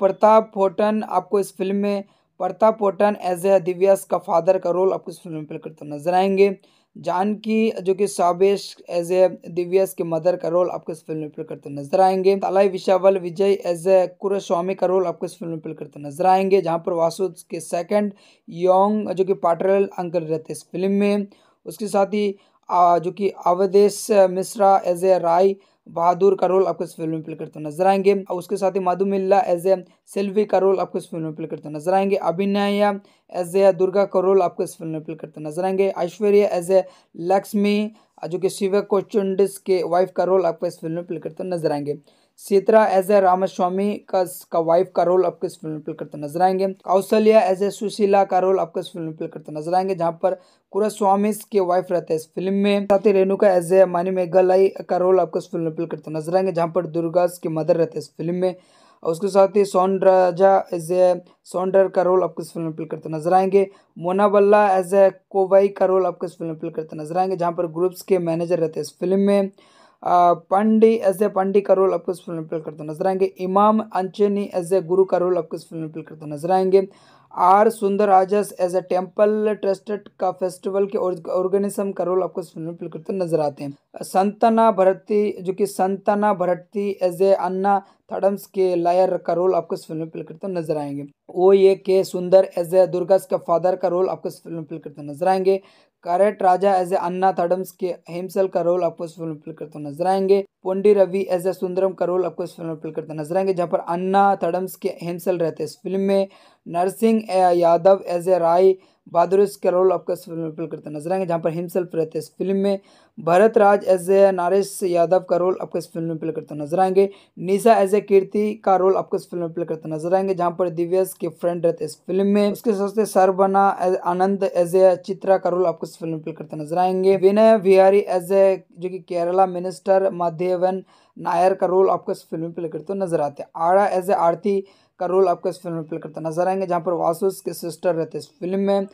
प्रताप फोटन आपको इस फिल्म में Pratap Foton as a Divya's का फादर का रोल आपको इस फिल्म में प्ले करते तो नजर आएंगे जानकी जो कि साबेश एज ए दिव्यास के मदर का रोल आपको इस फिल्म में प्ले करते तो नजर आएंगे तालाई विशावल विजय एज ए कुरस्वामी का रोल आपको इस फिल्म में प्ले करते नजर आएंगे जहाँ पर वासु के सेकंड योंग जो कि पाटरल अंकल रहते इस फिल्म में उसके साथ ही जो कि अवधेश मिश्रा एज ए राय बहादुर का रोल आपको इस फिल्म में प्ले करते हुए नजर आएंगे और उसके साथ ही माधुमिल्ला एज ए सेल्वी का रोल आपको इस फिल्म में प्ले करते हुए नजर आएंगे अभिनया एज ए दुर्गा का रोल आपको इस फिल्म में प्ले करते नजर आएंगे ऐश्वर्या एज ए लक्ष्मी जो कि शिव कोचुंडस के वाइफ का रोल आपको इस फिल्म में प्ले करते नजर आएंगे सीतरा एज ए रामास्वामी का, का वाइफ का रोल आपको इस फिल्म में प्ले करते नजर आएंगे कौशल्या एज ए सुशीला का रोल आपको इस फिल्म में प्ले करते नजर आएंगे जहाँ पर कुरास्वामी के वाइफ रहते हैं इस फिल्म में साथ ही रेणुका एज ए मानी मेघालय का रोल आपको इस फिल्म में प्ले करते नजर आएंगे जहाँ पर दुर्गा के मदर रहते हैं इस फिल्म में और उसके साथ ही सौंडराजा एज ए सौंडर का रोल आपको इस फिल्म में प्ले करते नजर आएंगे मोना बल्ला एज ए कोवाई का रोल आपको इस फिल्म में प्ले करते नजर आएंगे जहाँ पर ग्रुप्स के मैनेजर रहते हैं इस फिल्म में पंडी एज ए पंडी का रोल आपको इस फिल्म में प्ले करते नजर आएंगे इमाम अंचनी एज ए गुरु का रोल आपको इस फिल्म में प्ले करते नजर आएंगे आर सुंदर राजस एज ए टेम्पल ट्रस्टेड का फेस्टिवल के ऑर्गेनिज्म का रोल आपको इस फिल्म में प्ले करते नजर आते हैं संतना भरती जो कि संतना भरती एज ए अन्ना थडम्स के लायर का रोल आपको इस फिल्म में प्ले करते नजर आएंगे ओ ए के सुंदर एज ए दुर्गास का फादर का रोल आपको इस फिल्म में प्ले करते नजर आएंगे करेट राजा एज ए अन्ना थडम्स के हेमसल का रोल आपको इस फिल्म में प्ले करते नजर आएंगे पोंडी रवि एज ए सुंदरम का रोल आपको इस फिल्म में प्ले करते नजर आएंगे जहाँ पर अन्ना थडम्स के हेमसल रहते हैं इस फिल्म में Narasimha Yadav as a Rai Bahadur role आपका इस फिल्म में प्ले करते नजर आएंगे जहाँ पर हिमसेल्फ रहते हैं इस फिल्म में भरत राज एज ए नारेश यादव का रोल आपको इस फिल्म में प्ले करते नजर आएंगे निशा एज ए कीर्ति का रोल आपको इस फिल्म में प्ले करते नजर आएंगे जहाँ पर दिव्यस के फ्रेंड रहते इस फिल्म में उसके साथ सरबना आनंद एज ए चित्रा का रोल आपको इस फिल्म में प्ले करते नजर आएंगे विनय विहारी एज ए जो की केरला मिनिस्टर माध्यवन नायर का रोल आपको इस फिल्म में प्ले करते नजर आते हैं आड़ा एज ए आरती का रोल आपको इस फिल्म में प्ले करता नजर आएंगे जहाँ पर वासुस के सिस्टर रहते इस फिल्म में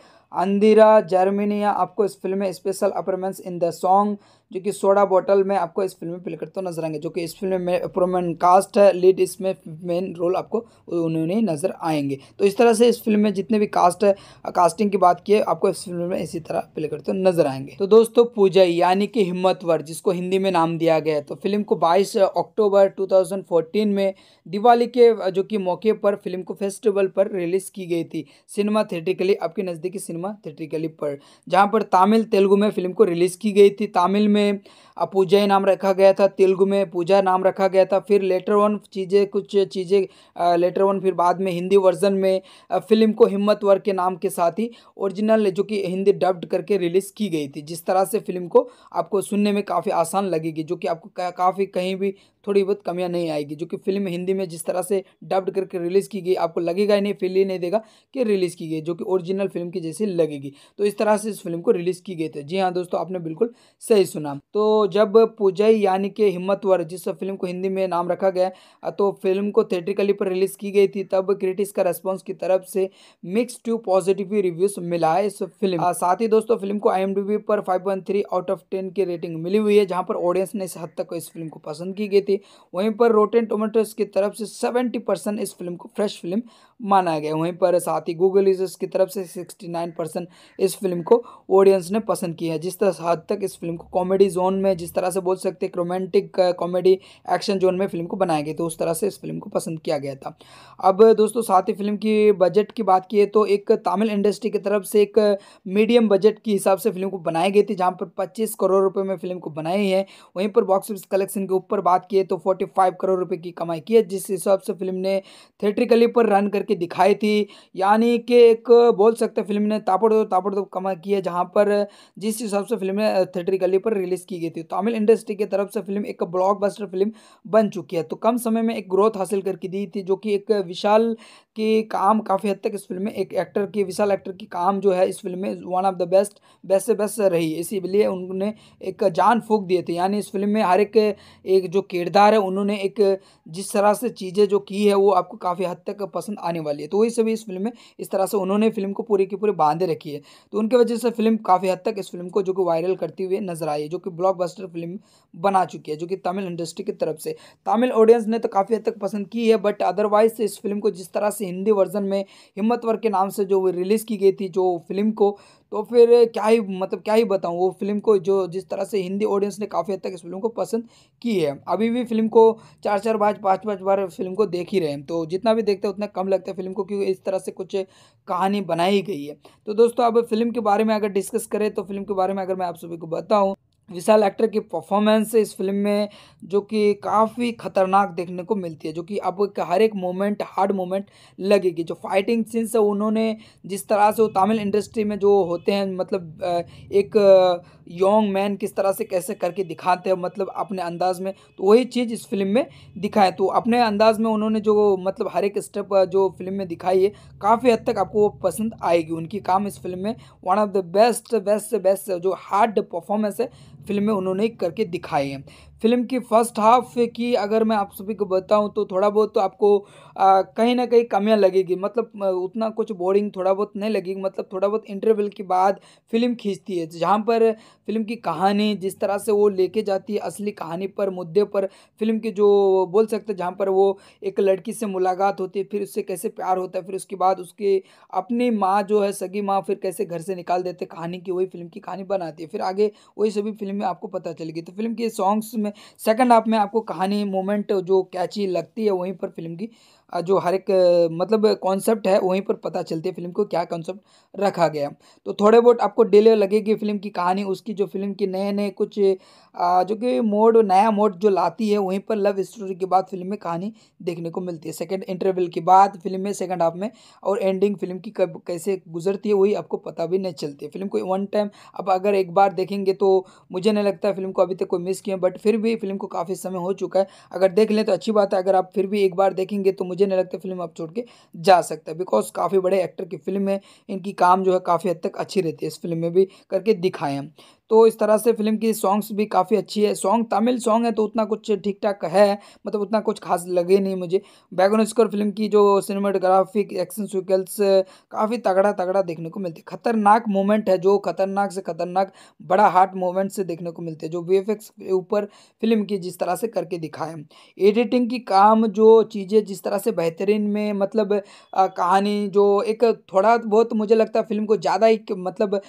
अंदिरा जर्मिनिया आपको इस फिल्म में special appearance in the song जो कि सोडा बॉटल में आपको इस फिल्म में प्ले करते हुए नजर आएंगे जो कि इस फिल्म में प्रोमन कास्ट है लीड इसमें मेन रोल आपको उन्होंने नजर आएंगे तो इस तरह से इस फिल्म में जितने भी कास्ट है कास्टिंग की बात की है आपको इस फिल्म में इसी तरह प्ले करते हुए नजर आएंगे तो दोस्तों पूजा यानी कि हिम्मतवर जिसको हिंदी में नाम दिया गया है तो फिल्म को बाईस अक्टूबर टू में दिवाली के जो कि मौके पर फिल्म को फेस्टिवल पर रिलीज़ की गई थी सिनेमा थेटिकली आपके नज़दीकी सिनेमा थेटिकली पर जहाँ पर तमिल तेलुगु में फिल्म को रिलीज़ की गई थी तमिल में अपूजय नाम रखा गया था तेलुगु में पूजा नाम रखा गया था फिर लेटर वन चीज़ें कुछ चीज़ें लेटर वन फिर बाद में हिंदी वर्जन में फिल्म को हिम्मत वर्ग के नाम के साथ ही ओरिजिनल जो कि हिंदी डब्ड करके रिलीज़ की गई थी जिस तरह से फिल्म को आपको सुनने में काफ़ी आसान लगेगी जो कि आपको काफ़ी कहीं भी थोड़ी बहुत कमियाँ नहीं आएगी जो कि फिल्म हिंदी में जिस तरह से डब्ड करके रिलीज़ की गई आपको लगेगा ही नहीं फील ही नहीं देगा कि रिलीज़ की गई जो कि ओरिजिनल फिल्म की जैसी लगेगी तो इस तरह से इस फिल्म को रिलीज़ की गई थी जी हाँ दोस्तों आपने बिल्कुल सही सुना तो जब पुजई यानी कि हिम्मतवर जिस फिल्म को हिंदी में नाम रखा गया तो फिल्म को थिएट्रिकली पर रिलीज़ की गई थी तब क्रिटिक्स का रेस्पॉन्स की तरफ से मिक्स टू पॉजिटिव रिव्यूज मिला है इस फिल्म साथ ही दोस्तों फिल्म को आई पर फाइव आउट ऑफ टेन की रेटिंग मिली हुई है जहाँ पर ऑडियंस ने इस हद तक इस फिल्म को पसंद की गई थी वहीं पर रोटेन टोमेटोज की तरफ से सेवेंटी इस फिल्म को फ्रेश फिल्म माना गया वहीं पर साथ ही गूगल यूजर्स की तरफ से 69 परसेंट इस फिल्म को ऑडियंस ने पसंद किया है जिस तरह हद तक इस फिल्म को कॉमेडी जोन में जिस तरह से बोल सकते हैं रोमांटिक कॉमेडी एक्शन जोन में फिल्म को बनाया गया तो उस तरह से इस फिल्म को पसंद किया गया था अब दोस्तों साथ ही फिल्म की बजट की बात की तो एक तमिल इंडस्ट्री की तरफ से एक मीडियम बजट के हिसाब से फिल्म को बनाई गई थी जहाँ पर पच्चीस करोड़ रुपये में फिल्म को बनाई है वहीं पर बॉक्स ऑफिस कलेक्शन के ऊपर बात की तो फोर्टी करोड़ रुपये की कमाई की है जिस हिसाब से फिल्म ने थेट्रिकली पर रन करके करके दिखाई थी यानी कि एक बोल सकते फिल्म ने तापड़ दो तापड़ कमा की है जहाँ पर जिस हिसाब से फिल्म ने गली पर रिलीज़ की गई थी तमिल इंडस्ट्री की तरफ से फिल्म एक ब्लॉकबस्टर फिल्म बन चुकी है तो कम समय में एक ग्रोथ हासिल करके दी थी जो कि एक विशाल के काम काफ़ी हद तक इस फिल्म में एक एक्टर की विशाल एक्टर की काम जो है इस फिल्म में one of the best best से बेस्ट रही इसीलिए उन्होंने एक जान फूक दिए थे यानी इस फिल्म में हर एक एक जो किरदार है उन्होंने एक जिस तरह से चीज़ें जो की है वो आपको काफ़ी हद तक पसंद आने आने वाली है तो वही सभी इस फिल्म में इस तरह से उन्होंने फिल्म को पूरी की पूरी बांधे रखी है तो उनकी वजह से फिल्म काफ़ी हद तक इस फिल्म को जो कि वायरल करती हुई नजर आई है जो कि ब्लॉकबस्टर फिल्म बना चुकी है जो कि तमिल इंडस्ट्री की तरफ से तमिल ऑडियंस ने तो काफ़ी हद तक पसंद की है बट अदरवाइज इस फिल्म को जिस तरह से हिंदी वर्जन में हिम्मतवर के नाम से जो रिलीज़ की गई थी जो फिल्म को तो फिर क्या ही मतलब क्या ही बताऊँ वो फिल्म को जो जिस तरह से हिंदी ऑडियंस ने काफ़ी हद तक इस फिल्म को पसंद की है अभी भी फिल्म को चार चार बार पाँच पाँच बार फिल्म को देख ही रहे हैं तो जितना भी देखते हैं उतना कम लगता है फिल्म को क्योंकि इस तरह से कुछ कहानी बनाई गई है तो दोस्तों अब फिल्म के बारे में अगर डिस्कस करें तो फिल्म के बारे में अगर मैं आप सभी को बताऊँ विशाल एक्टर की परफॉर्मेंस इस फिल्म में जो कि काफ़ी खतरनाक देखने को मिलती है जो कि अब हर एक मोमेंट हार्ड मोमेंट लगेगी जो फाइटिंग सीन्स है उन्होंने जिस तरह से वो तमिल इंडस्ट्री में जो होते हैं मतलब एक यंग मैन किस तरह से कैसे करके दिखाते हैं मतलब अपने अंदाज में तो वही चीज़ इस फिल्म में दिखाए तो अपने अंदाज में उन्होंने जो मतलब हर एक स्टेप जो फिल्म में दिखाई है काफ़ी हद तक आपको वो पसंद आएगी उनकी काम इस फिल्म में one of the best best से बेस्ट जो हार्ड परफॉर्मेंस है फिल्म में उन्होंने करके दिखाई है फिल्म की फर्स्ट हाफ की अगर मैं आप सभी को बताऊं तो थोड़ा बहुत तो आपको कहीं ना कहीं कमियां लगेगी मतलब उतना कुछ बोरिंग थोड़ा बहुत नहीं लगेगी मतलब थोड़ा बहुत इंटरवल के बाद फिल्म खींचती है जहाँ पर फिल्म की कहानी जिस तरह से वो लेके जाती है असली कहानी पर मुद्दे पर फिल्म की जो बोल सकते हैं जहाँ पर वो एक लड़की से मुलाकात होती है फिर उससे कैसे प्यार होता है फिर उसके बाद उसके अपनी माँ जो है सगी माँ फिर कैसे घर से निकाल देते कहानी की वही फिल्म की कहानी बनाती है फिर आगे वही सभी फिल्म में आपको पता चलेगी तो फिल्म के सॉन्ग्स में सेकंड हाफ में आपको कहानी मोमेंट जो कैची लगती है वहीं पर फिल्म की जो हर एक मतलब कॉन्सेप्ट है वहीं पर पता चलती है फिल्म को क्या कॉन्सेप्ट रखा गया तो थोड़े बहुत आपको डिले लगेगी फिल्म की कहानी उसकी जो फिल्म की नए नए कुछ जो कि मोड नया मोड जो लाती है वहीं पर लव स्टोरी के बाद फिल्म में कहानी देखने को मिलती है सेकेंड इंटरवल के बाद फिल्म में सेकेंड हाफ में और एंडिंग फिल्म की कब कैसे गुजरती है वही आपको पता भी नहीं चलती है फिल्म को वन टाइम अब अगर एक बार देखेंगे तो मुझे नहीं लगता फिल्म को अभी तक कोई मिस किया बट फिर भी फिल्म को काफ़ी समय हो चुका है अगर देख लें तो अच्छी बात है अगर आप फिर भी एक बार देखेंगे तो मुझे नहीं लगता फिल्म आप छोड़ के जा सकता है बिकॉज काफ़ी बड़े एक्टर की फिल्म है इनकी काम जो है काफ़ी हद तक अच्छी रहती है इस फिल्म में भी करके दिखाएँ तो इस तरह से फिल्म की सॉन्ग्स भी काफ़ी अच्छी है सॉन्ग तमिल सॉन्ग है तो उतना कुछ ठीक ठाक है मतलब उतना कुछ खास लगे नहीं मुझे बैगनुस्कर फिल्म की जो सिनेमाटोग्राफिक एक्शन सिकल्स काफ़ी तगड़ा तगड़ा देखने को मिलती है खतरनाक मोमेंट है जो खतरनाक से खतरनाक बड़ा हार्ट मोमेंट से देखने को मिलते हैं जो वी के ऊपर फिल्म की जिस तरह से करके दिखाए एडिटिंग की काम जो चीज़ें जिस तरह से बेहतरीन में मतलब आ, कहानी जो एक थोड़ा बहुत मुझे लगता है फिल्म को ज़्यादा ही मतलब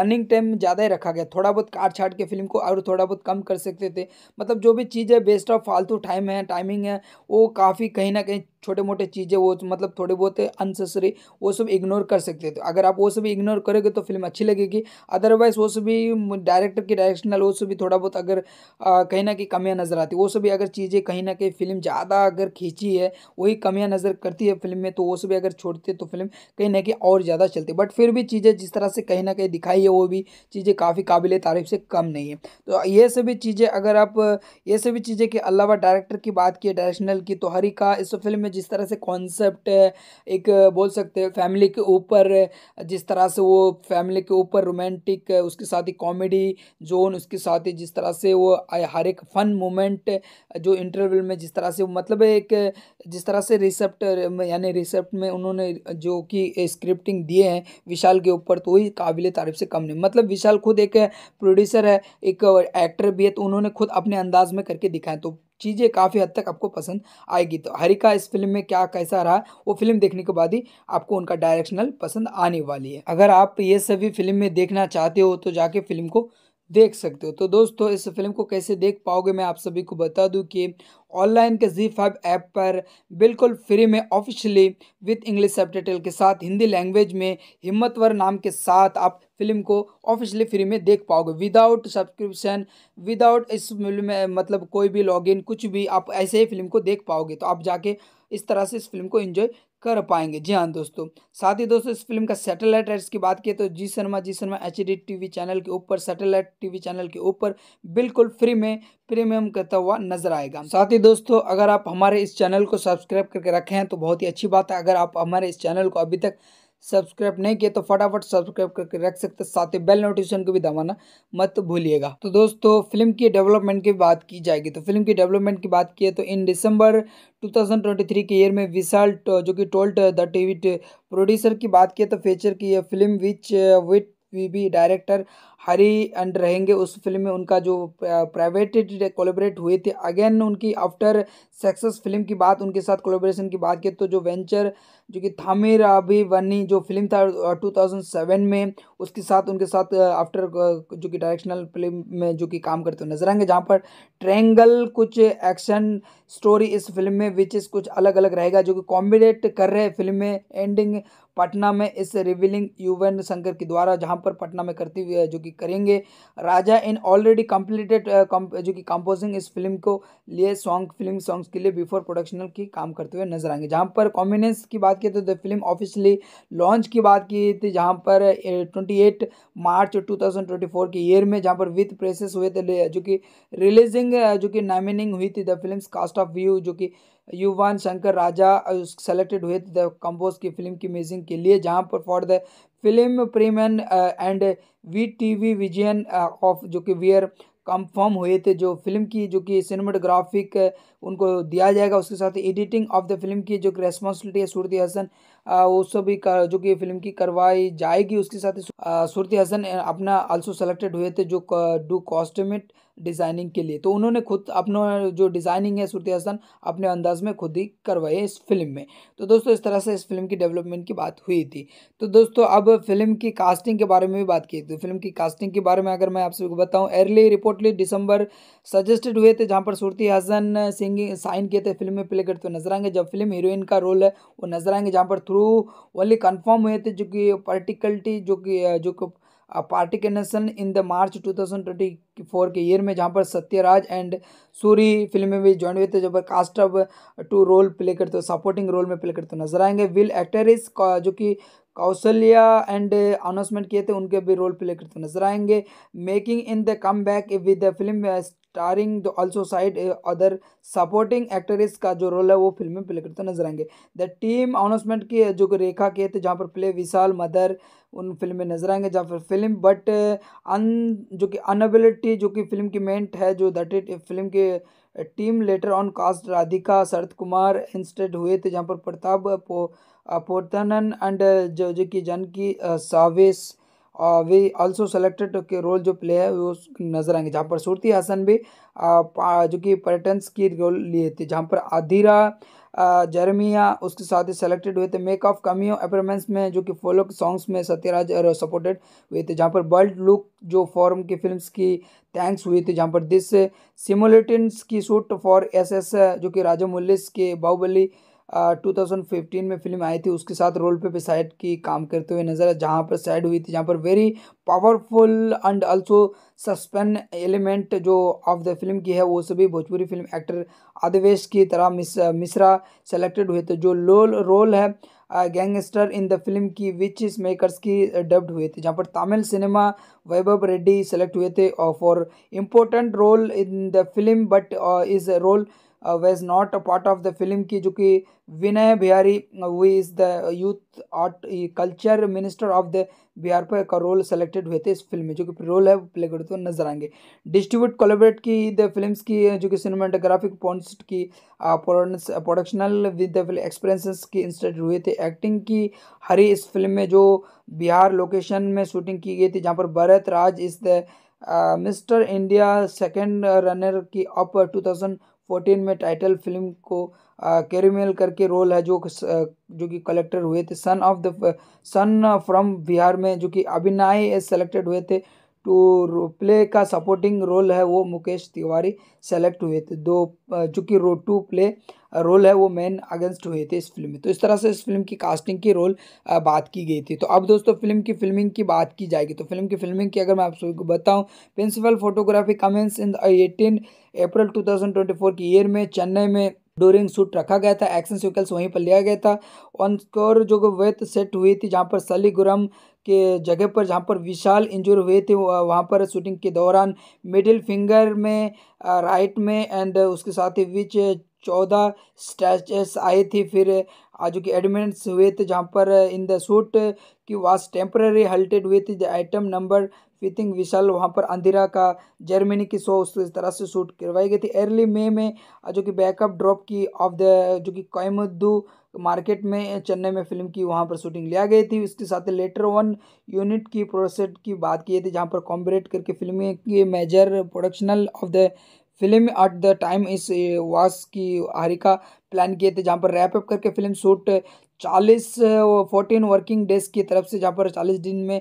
रनिंग टाइम ज़्यादा ही रखा गया गया थोड़ा बहुत काट छाट के फिल्म को और थोड़ा बहुत कम कर सकते थे मतलब जो भी चीज़ है बेस्ट ऑफ फालतू टाइम है टाइमिंग है वो काफ़ी कहीं ना कहीं छोटे मोटे चीज़ें वो तो मतलब थोड़े बहुत अनसेसरी वो सब इग्नोर कर सकते थे अगर आप वो सब इग्नोर करोगे तो फिल्म अच्छी लगेगी अदरवाइज वो सभी डायरेक्टर की डायरेक्शनल वो सभी थोड़ा बहुत अगर कहीं ना कहीं कमियाँ नज़र आती वो सभी अगर चीज़ें कहीं ना कहीं फिल्म ज़्यादा अगर खींची है वही कमियाँ नज़र करती है फिल्म में तो वो सभी अगर छोड़ते तो फिल्म कहीं ना कहीं और ज़्यादा चलती बट फिर भी चीज़ें जिस तरह से कहीं ना कहीं दिखाई है वो भी चीज़ें काफ़ी काबिल तारीफ से कम नहीं है तो ये सभी चीज़ें अगर आप ये सभी चीज़ें के अलावा डायरेक्टर की बात की डायरेक्शनल की तो हरिका इस फिल्म में जिस तरह से कॉन्सेप्ट एक बोल सकते हैं फैमिली के ऊपर जिस तरह से वो फैमिली के ऊपर रोमांटिक उसके साथ ही कॉमेडी जोन उसके साथ ही जिस तरह से वो हर एक फन मोमेंट जो इंटरवल में जिस तरह से मतलब एक जिस तरह से रिसेप्ट यानी रिसेप्ट में उन्होंने जो कि स्क्रिप्टिंग दिए हैं विशाल के ऊपर तो वही काबिल तारीफ से कम नहीं मतलब विशाल खुद एक है प्रोड्यूसर है एक एक्टर भी है तो उन्होंने खुद अपने अंदाज में करके दिखाया तो चीज़ें काफ़ी हद तक आपको पसंद आएगी तो हरिका इस फिल्म में क्या कैसा रहा वो फिल्म देखने के बाद ही आपको उनका डायरेक्शनल पसंद आने वाली है अगर आप ये सभी फिल्म में देखना चाहते हो तो जाके फिल्म को देख सकते हो तो दोस्तों इस फिल्म को कैसे देख पाओगे मैं आप सभी को बता दूं कि ऑनलाइन के जी फाइव ऐप पर बिल्कुल फ्री में ऑफिशियली विथ इंग्लिश सब के साथ हिंदी लैंग्वेज में हिम्मतवर नाम के साथ आप फिल्म को ऑफिशियली फ्री में देख पाओगे विदाउट सब्सक्रिप्शन विदाउट इस फिल्म में मतलब कोई भी लॉगिन कुछ भी आप ऐसे ही फिल्म को देख पाओगे तो आप जाके इस तरह से इस फिल्म को इन्जॉय कर पाएंगे जी हाँ दोस्तों साथ ही दोस्तों इस फिल्म का सैटेलाइट राइट्स की बात की तो जी शर्मा जी Sharma H D T V channel के ऊपर सैटेलाइट टी वी चैनल के ऊपर बिल्कुल फ्री में प्रीमियम करता हुआ नजर आएगा साथ ही दोस्तों अगर आप हमारे इस चैनल को सब्सक्राइब करके रखे हैं तो बहुत ही अच्छी बात है अगर आप हमारे इस चैनल को अभी तक सब्सक्राइब नहीं किया तो फटाफट सब्सक्राइब करके रख सकते हैं साथ ही बेल नोटिफिकेशन को भी दबाना मत भूलिएगा तो दोस्तों फिल्म की डेवलपमेंट की बात की जाएगी तो फिल्म की डेवलपमेंट की बात की है तो इन दिसंबर 2023 के ईयर में विशाल जो कि टोल्ट द टीवी प्रोड्यूसर की बात की है तो फीचर की है film which with V B director Hari and रहेंगे उस फिल्म में उनका जो प्राइवेट कोलेबरेट हुए थे अगेन उनकी आफ्टर सक्सेस फिल्म की बात उनके साथ कोलेब्रेशन की बात की तो जो वेंचर जो कि थामिर अभी वनी जो फिल्म था 2007 में उसके साथ उनके साथ आफ्टर जो कि डायरेक्शनल फिल्म में जो कि काम करते हुए नजर आएंगे जहाँ पर ट्रेंगल कुछ एक्शन स्टोरी इस फिल्म में विच इज़ कुछ अलग अलग रहेगा जो कि कॉम्बिनेट कर रहे हैं फिल्म में एंडिंग पटना में इस रिविलिंग युवन शंकर के द्वारा जहां पर पटना में करती हुई जो कि करेंगे Raja in already completed uh, जो कि कंपोजिंग इस फिल्म को लिए सॉन्ग फिल्म सॉन्ग्स के लिए बिफोर प्रोडक्शनल की काम करते हुए नजर आएंगे जहाँ पर कॉम्बिनेंस की बात की तो द फिल्म ऑफिशियली लॉन्च की बात की थी जहाँ पर ट्वेंटी uh, मार्च टू के ईयर में जहाँ पर विथ प्रेसेस हुए थे जो कि रिलीजिंग uh, जो कि नामिनिंग हुई थी the film cast of view जो कि युवान शंकर राजा सेलेक्टेड हुए थे कम्बोज की फिल्म की मेजिंग के लिए जहाँ पर for the film Prem and V T V vision of जो कि वियर कंफर्म हुए थे जो फिल्म की जो कि सिनेमाटोग्राफिक उनको दिया जाएगा उसके साथ एडिटिंग ऑफ द फिल्म की जो कि रेस्पॉन्सिबिलिटी है सूरती हसन सब भी कर, जो कि फिल्म की करवाई जाएगी उसके साथ सूरती हसन अपना आल्सो सेलेक्टेड हुए थे जो डू कॉस्टमेट डिज़ाइनिंग के लिए तो उन्होंने खुद अपना जो डिज़ाइनिंग है सूर्य हसन अपने अंदाज में खुद ही करवाई है इस फिल्म में तो दोस्तों इस तरह से इस फिल्म की डेवलपमेंट की बात हुई थी तो दोस्तों अब फिल्म की कास्टिंग के बारे में भी बात की तो फिल्म की कास्टिंग के बारे में अगर मैं आप सभी को बताऊँ अर्ली रिपोर्टली दिसंबर सजेस्टेड हुए थे जहाँ पर सूर्य हसन सिंगिंग साइन किए थे फिल्म में प्ले करते हुए नजर आएंगे जब फिल्म हीरोइन का रोल है वो नजर आएंगे जहाँ पर थ्रू ओनली कन्फर्म हुए थे जो कि पर्टिकल्टी जो कि जो पार्टी के नेशन इन द मार्च 2024 के ईयर में जहां पर सत्यराज एंड सूरी फिल्म में भी ज्वाइन हुए थे जब कास्ट अब टू रोल प्ले करते हुए सपोर्टिंग रोल में प्ले करते हुए नजर आएंगे विल एक्टरिस जो कि कौशल्या एंड अनाउंसमेंट किए थे उनके भी रोल प्ले करते नजर आएंगे making in the come back with the film starring also side other supporting actress का जो रोल है वो फिल्म में प्ले करते नजर आएंगे द टीम अनाउंसमेंट की जो रेखा के थे जहाँ पर प्ले विशाल मदर उन फिल्म में नजर आएंगे जहाँ पर फिल्म बट अन जो कि अनबिलिटी जो कि फिल्म की मेंट है जो दट इट फिल्म के team later on cast Radhika Sarath Kumar instead हुए थे जहाँ पर प्रताप uh, पो एंड uh, uh, जो जो कि जानकी सावेश वे ऑल्सो सेलेक्टेड के रोल जो प्ले है वो नजर आएंगे जहाँ पर सूरती हसन भी जो कि पर्यटन की रोल लिए थे जहाँ पर आधीरा जर्मिया उसके साथ ही सेलेक्टेड हुए थे मेक ऑफ कमियो अपरमेंस में जो कि फोलोक सॉन्ग्स में सत्यराज सपोर्टेड हुए थे जहाँ पर वर्ल्ड लुक जो फॉर्म की फिल्म्स की थैंक्स हुए थी जहाँ पर दिस सिमुलेटिन की शूट फॉर एस एस जो कि राजा मुलिस के बाहुबली 2015 में फिल्म आई थी उसके साथ रोल पे भी साइड की काम करते हुए नज़र जहाँ पर सैड हुई थी जहाँ पर very powerful and also suspense element जो ऑफ द फिल्म की है वो सभी भोजपुरी फिल्म एक्टर आदिवेश की तरह मिस मिश्रा सेलेक्टेड हुए थे जो लोल रोल है गैंगस्टर इन द फिल्म की विच इस मेकर्स की डब्ड हुए थे जहाँ पर तमिल सिनेमा वैभव रेड्डी सेलेक्ट हुए थे for important role in the film but is role was not a part of the film की जो कि विनय बिहारी हुई is the youth art culture minister of the Bihar पर का रोल सेलेक्टेड हुए थे इस फिल्म में जो कि रोल है वो प्ले करते हुए नजर आएंगे डिस्ट्रीब्यूट कोलेबरेट की द फिल्म की जो कि सिनेमाटोग्राफिक पॉइंट की प्रोडक्शनल विद द की इंस्टेड हुए थे एक्टिंग की हरी इस फिल्म में जो बिहार लोकेशन में शूटिंग की गई थी जहाँ पर भरत राज इस the mister India second runner की अप टू थाउजेंड फोर्टीन में टाइटल फिल्म को कैरेमेल करके रोल है जो जो कि कलेक्टर हुए थे son of the son from Bihar में जो कि अभिनय सेलेक्टेड हुए थे टू प्ले का सपोर्टिंग रोल है वो मुकेश तिवारी सेलेक्ट हुए थे दो जो कि रो टू प्ले रोल है वो मैन अगेंस्ट हुए थे इस फिल्म में तो इस तरह से इस फिल्म की कास्टिंग की रोल बात की गई थी तो अब दोस्तों फिल्म की फिल्मिंग की बात की जाएगी तो फिल्म की फिल्मिंग की अगर मैं आप सभी को बताऊँ principal photography commence in eighteen April two की ईयर में चेन्नई में डोरिंग शूट रखा गया था एक्शन सिकल्स वहीं पर लिया गया था ऑन स्कोर जो वेत सेट हुई थी जहाँ पर सलीगुरम के जगह पर जहाँ पर विशाल इंजोर हुए थे वहाँ पर शूटिंग के दौरान मिडिल फिंगर में राइट में एंड उसके साथ ही विच चौदह स्टैचेस आई थी फिर आज के एडमिट्स हुए थे जहाँ पर इन द सूट की वाज टेम्पररी हल्टेड हुए द आइटम नंबर फिथिंग विशाल वहाँ पर अंधेरा का जर्मनी की शो उस तरह से शूट करवाई गई थी अर्ली मे में जो कि बैकअप ड्रॉप की ऑफ द जो कि कोयमुद्दू मार्केट में चेन्नई में फिल्म की वहाँ पर शूटिंग लिया गई थी उसके साथ लेटर वन यूनिट की प्रोसेस की बात की थी जहाँ पर कॉम्बरेट करके फिल्में की major प्रोडक्शनल of the film at the time इस वास की हरिका प्लान किए थे जहाँ पर रैप अप करके फिल्म शूट चालीस फोर्टीन वर्किंग डेज की तरफ से जहाँ पर चालीस दिन में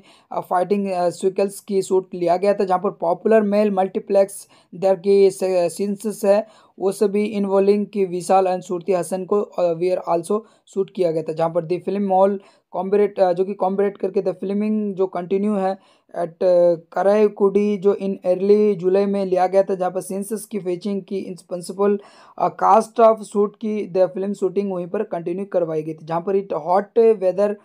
फाइटिंग स्विकल्स की शूट लिया गया था जहाँ पर पॉपुलर मेल मल्टीप्लेक्स दर की सीन्स है वो सभी इन्वॉल्विंग की विशाल एंड सूरती हसन को वी आर आल्सो शूट किया गया था जहाँ पर दी फिल्म मॉल कॉम्बरेट जो कि कॉम्बरेट करके द फिल्मिंग जो कंटिन्यू है एट कराईकुडी uh, जो इन अर्ली जुलाई में लिया गया था जहाँ पर सेंसस की फेचिंग की in principal cast of shoot की द फिल्म शूटिंग वहीं पर कंटिन्यू करवाई गई थी जहाँ पर इट हॉट वेदर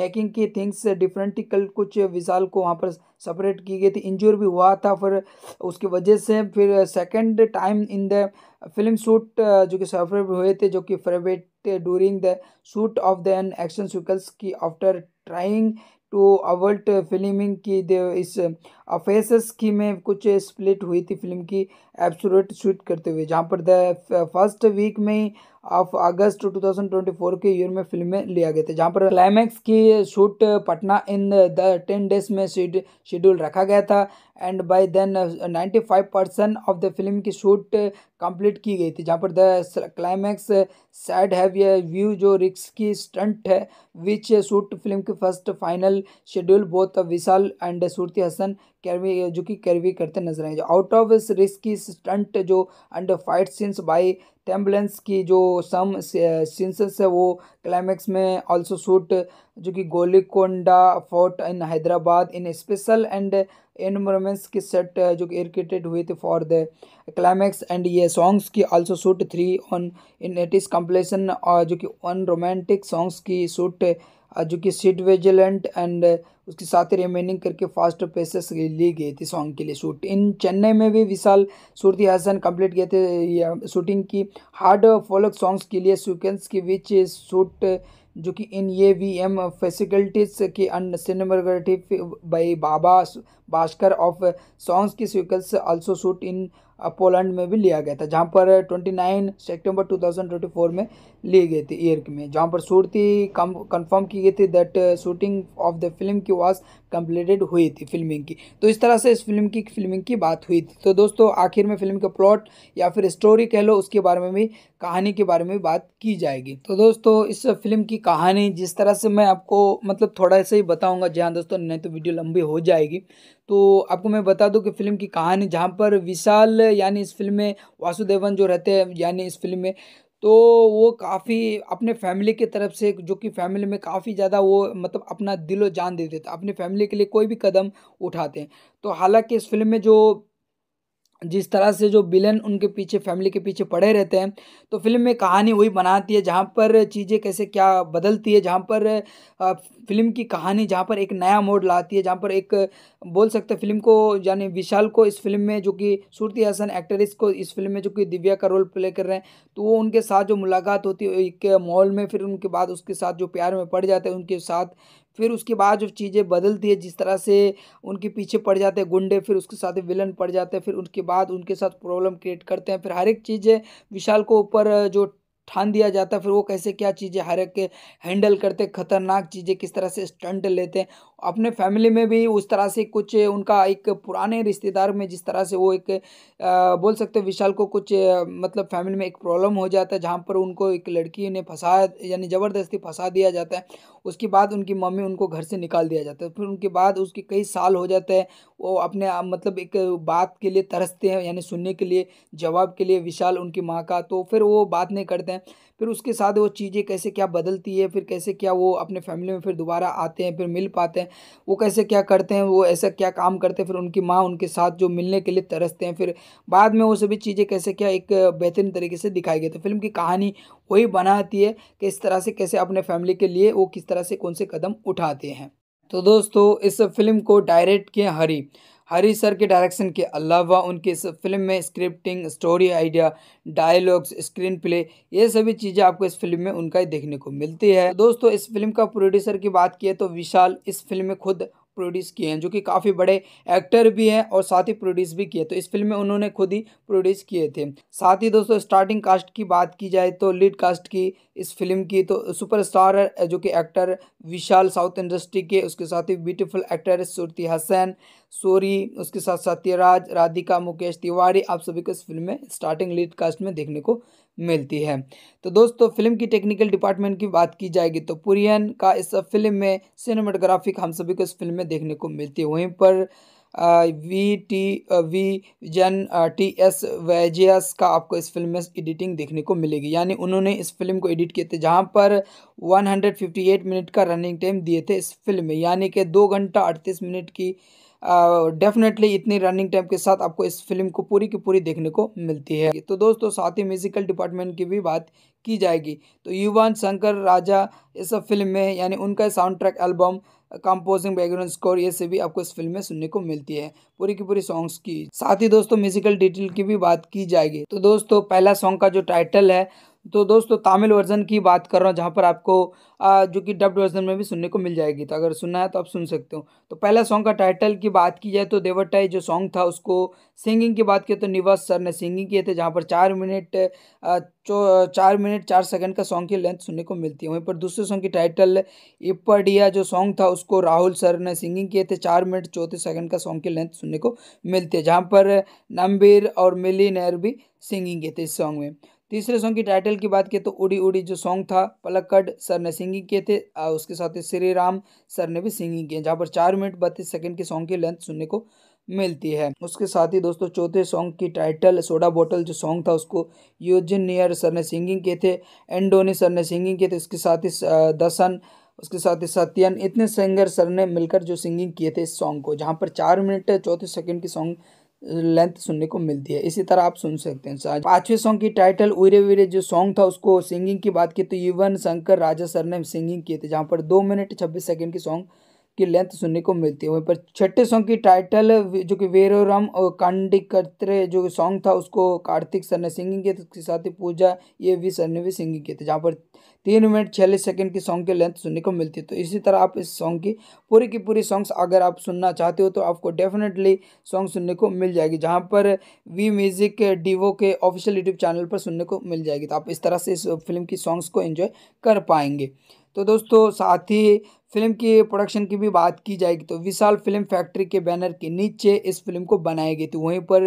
मेकिंग की थिंग्स डिफरेंट कल कुछ विशाल को वहाँ पर सेपरेट की गई थी इंजोर भी हुआ था फिर उसकी वजह से फिर second time in the film shoot जो कि सफर हुए थे जो कि favourite during the shoot of the an action sicles की after trying to avoid filming is अफेस की में कुछ स्प्लिट हुई थी फिल्म की एब्सोलूट शूट करते हुए जहां पर द फर्स्ट वीक में ऑफ अगस्त 2024 के ईयर में फिल्म में लिया गया था जहां पर क्लाइमैक्स की shoot Patna in the ten days में शेड्यूल रखा गया था and by then 95 percent of the film की शूट कंप्लीट की गई थी जहां पर the climax sad have view जो रिक्स की स्टंट है विच शूट फिल्म की first final schedule both Vishal and Shruti Haasan कैरवी जो कि कैरवी करते नजर आएंगे आउट ऑफ रिस्की स्टंट जो एंड फाइट सीन्स बाई टेम्बलेंस की जो सम सीन्स uh, है वो क्लाइमैक्स में ऑल्सो शूट जो कि Golconda fort in Hyderabad in special and एनमेंट्स की सेट uh, जो कि एयरकेटेड हुए थे फॉर द क्लाइमैक्स एंड ये सॉन्ग्स की also shoot three on in it is कम्पलेसन जो कि ऑन रोमांटिक सॉन्ग्स की शूट जो कि सीट वेजिलेंट एंड उसके साथ ही रिमेनिंग करके फास्ट पेसेस ली गई थी सॉन्ग के लिए शूट इन चेन्नई में भी विशाल सूरती हसन कंप्लीट किए थे शूटिंग की हार्ड फोलक सॉन्ग्स के लिए सीक्वेंस की विच शूट जो कि इन ये वी एम फेसिकल्टीज की अन्य cinematography by Baba Bhaskar of songs की sequence also shoot in Poland में भी लिया गया था जहाँ पर twenty nine two thousand twenty four में लिए गए थे ईयर में जहां पर सूरती कन्फर्म की गई थी that shooting of the film की वॉज कंप्लीटेड हुई थी फिल्मिंग की तो इस तरह से इस फिल्म की फिल्मिंग की बात हुई थी तो दोस्तों आखिर में फिल्म का प्लॉट या फिर स्टोरी कह लो उसके बारे में भी कहानी के बारे में बात की जाएगी तो दोस्तों इस फिल्म की कहानी जिस तरह से मैं आपको मतलब थोड़ा सा ही बताऊँगा जी हाँ दोस्तों नहीं तो वीडियो लंबी हो जाएगी तो आपको मैं बता दूं कि फिल्म की कहानी जहाँ पर विशाल यानी इस फिल्म में वासुदेवन जो रहते हैं यानी इस फिल्म में तो वो काफ़ी अपने फैमिली की तरफ से जो कि फैमिली में काफ़ी ज़्यादा वो मतलब अपना दिलो जान दे देता अपनी फैमिली के लिए कोई भी कदम उठाते हैं तो हालांकि इस फिल्म में जो जिस तरह से जो विलन उनके पीछे फैमिली के पीछे पड़े रहते हैं तो फिल्म में कहानी वही बनाती है जहाँ पर चीज़ें कैसे क्या बदलती है जहाँ पर फिल्म की कहानी जहाँ पर एक नया मोड लाती है जहाँ पर एक बोल सकते फिल्म को यानी विशाल को इस फिल्म में जो कि सूरती हसन एक्ट्रेस को इस फिल्म में जो कि दिव्या का रोल प्ले कर रहे हैं तो वो उनके साथ जो मुलाकात होती है एक मॉल में फिर उनके बाद उसके साथ जो प्यार में पड़ जाते हैं उनके साथ फिर उसके बाद जो चीज़ें बदलती है जिस तरह से उनके पीछे पड़ जाते हैं गुंडे फिर उसके साथ विलन पड़ जाते हैं फिर उनके बाद उनके साथ प्रॉब्लम क्रिएट करते हैं फिर हर एक चीज़ें विशाल को ऊपर जो ठान दिया जाता है फिर वो कैसे क्या चीज़ें हर एक हैंडल करते खतरनाक चीज़ें किस तरह से स्टंट लेते हैं अपने फैमिली में भी उस तरह से कुछ उनका एक पुराने रिश्तेदार में जिस तरह से वो एक आ, बोल सकते विशाल को कुछ मतलब फैमिली में एक प्रॉब्लम हो जाता है जहाँ पर उनको एक लड़की ने फंसा यानी ज़बरदस्ती फंसा दिया जाता है उसके बाद उनकी मम्मी उनको घर से निकाल दिया जाता है फिर उनके बाद उसके कई साल हो जाते हैं वो अपने मतलब एक बात के लिए तरसते हैं यानी सुनने के लिए जवाब के लिए विशाल उनकी माँ का तो फिर वो बात नहीं करते हैं फिर उसके साथ वो चीज़ें कैसे क्या बदलती है फिर कैसे क्या वो अपने फैमिली में फिर दोबारा आते हैं फिर मिल पाते हैं वो कैसे क्या करते हैं वो ऐसा क्या काम करते हैं फिर उनकी माँ उनके साथ जो मिलने के लिए तरसते हैं फिर बाद में वो सभी चीज़ें कैसे क्या एक बेहतरीन तरीके से दिखाई गई तो फिल्म की कहानी वही बनाती है कि इस तरह से कैसे अपने फैमिली के लिए वो किस तरह से कौन से कदम उठाते हैं तो दोस्तों इस फिल्म को डायरेक्ट किए हरी हरी सर के डायरेक्शन के अलावा उनकी इस फिल्म में scripting story idea dialogues screen play ये सभी चीज़ें आपको इस फिल्म में उनका देखने को मिलती है दोस्तों इस फिल्म का प्रोड्यूसर की बात की तो विशाल इस फिल्म में खुद प्रोड्यूस किए हैं जो कि काफ़ी बड़े एक्टर भी हैं और साथ ही प्रोड्यूस भी किए तो इस फिल्म में उन्होंने खुद ही प्रोड्यूस किए थे साथ ही दोस्तों स्टार्टिंग कास्ट की बात की जाए तो लीड कास्ट की इस फिल्म की तो सुपरस्टार जो कि एक्टर विशाल साउथ इंडस्ट्री के उसके साथ ही beautiful actor Shruti Haasan sorry उसके साथ सत्यराज राधिका मुकेश तिवारी आप सभी को इस फिल्म में स्टार्टिंग लीड कास्ट में देखने को मिलती है तो दोस्तों फिल्म की टेक्निकल डिपार्टमेंट की बात की जाएगी तो पुरियन का इस फिल्म में सिनेमाटोग्राफिक हम सभी को इस फिल्म में देखने को मिलती है वहीं पर वी टी वी जन टी एस वैजियस का आपको इस फिल्म में एडिटिंग देखने को मिलेगी यानी उन्होंने इस फिल्म को एडिट किए थे जहाँ पर 158 मिनट का रनिंग टाइम दिए थे इस फिल्म में यानी कि दो घंटा अड़तीस मिनट की डेफिनेटली इतनी रनिंग टाइम के साथ आपको इस फिल्म को पूरी की पूरी देखने को मिलती है तो दोस्तों साथ ही म्यूजिकल डिपार्टमेंट की भी बात की जाएगी तो युवान शंकर राजा इस फिल्म में यानी उनका sound track album composing background score ये सभी आपको इस फिल्म में सुनने को मिलती है पूरी की पूरी सॉन्ग्स की साथ ही दोस्तों म्यूजिकल डिटेल की भी बात की जाएगी तो दोस्तों पहला सॉन्ग का जो टाइटल है तो दोस्तों तमिल वर्जन की बात कर रहा हूँ जहाँ पर आपको आ, जो कि डब्ड वर्जन में भी सुनने को मिल जाएगी तो अगर सुनना है तो आप सुन सकते हो तो पहला सॉन्ग का टाइटल की बात की जाए तो देवटाई जो सॉन्ग था उसको सिंगिंग की बात की तो निवास सर ने सिंगिंग किए थे जहाँ पर चार मिनट चो चार मिनट चार सेकंड का सॉन्ग की लेंथ सुनने को मिलती है वहीं पर दूसरे सॉन्ग की टाइटल इपडिया जो सॉन्ग था उसको राहुल सर ने सिंगिंग किए थे चार मिनट चौथे सेकंड का सॉन्ग की लेंथ सुनने को मिलती है जहाँ पर नम्बीर और मिली नैर भी सिंगिंग किए थे इस सॉन्ग में तीसरे सॉन्ग की टाइटल की बात की तो उड़ी उड़ी जो सॉन्ग था पलक्कड सर ने सिंगिंग किए थे आ, उसके साथ ही श्री राम सर ने भी सिंगिंग किए जहाँ पर चार मिनट बत्तीस सेकंड के सॉन्ग की लेंथ सुनने को मिलती है उसके साथ ही दोस्तों चौथे सॉन्ग की टाइटल सोडा बोतल जो सॉन्ग था उसको योजन नियर सर ने सिंगिंग किए थे एंडोनी सर ने सिंगिंग किए थे उसके साथ ही दसन उसके साथ ही सत्यन इतने सिंगर सर ने मिलकर जो सिंगिंग किए थे इस सॉन्ग को जहाँ पर चार मिनट चौथे सेकेंड की सॉन्ग लेंथ सुनने को मिलती है इसी तरह आप सुन सकते हैं पांचवें सॉन्ग की टाइटल उरे वीरे जो सॉन्ग था उसको सिंगिंग की बात की तो युवन शंकर राजा सर ने सिंगिंग किए थे जहाँ पर दो मिनट छब्बीस सेकेंड की सॉन्ग की लेंथ सुनने को मिलती है वहीं पर छठे सॉन्ग की टाइटल जो कि वेरोरम और कांडिकत्रे जो सॉन्ग था उसको कार्तिक सर ने सिंगिंग किया था उसके साथ ही पूजा ये भी सर ने भी सिंगिंग किए थे जहाँ पर तीन मिनट छियालीस सेकंड की सॉन्ग की लेंथ सुनने को मिलती है तो इसी तरह आप इस सॉन्ग की पूरी की पूरी सॉन्ग्स अगर आप सुनना चाहते हो तो आपको डेफिनेटली सॉन्ग सुनने को मिल जाएगी जहाँ पर वी म्यूजिक डिवो के ऑफिशियल यूट्यूब चैनल पर सुनने को मिल जाएगी तो आप इस तरह से इस फिल्म की सॉन्ग्स को इन्जॉय कर पाएंगे तो दोस्तों साथ ही फिल्म की प्रोडक्शन की भी बात की जाएगी तो विशाल फिल्म फैक्ट्री के बैनर के नीचे इस फिल्म को बनाई गई थी वहीं पर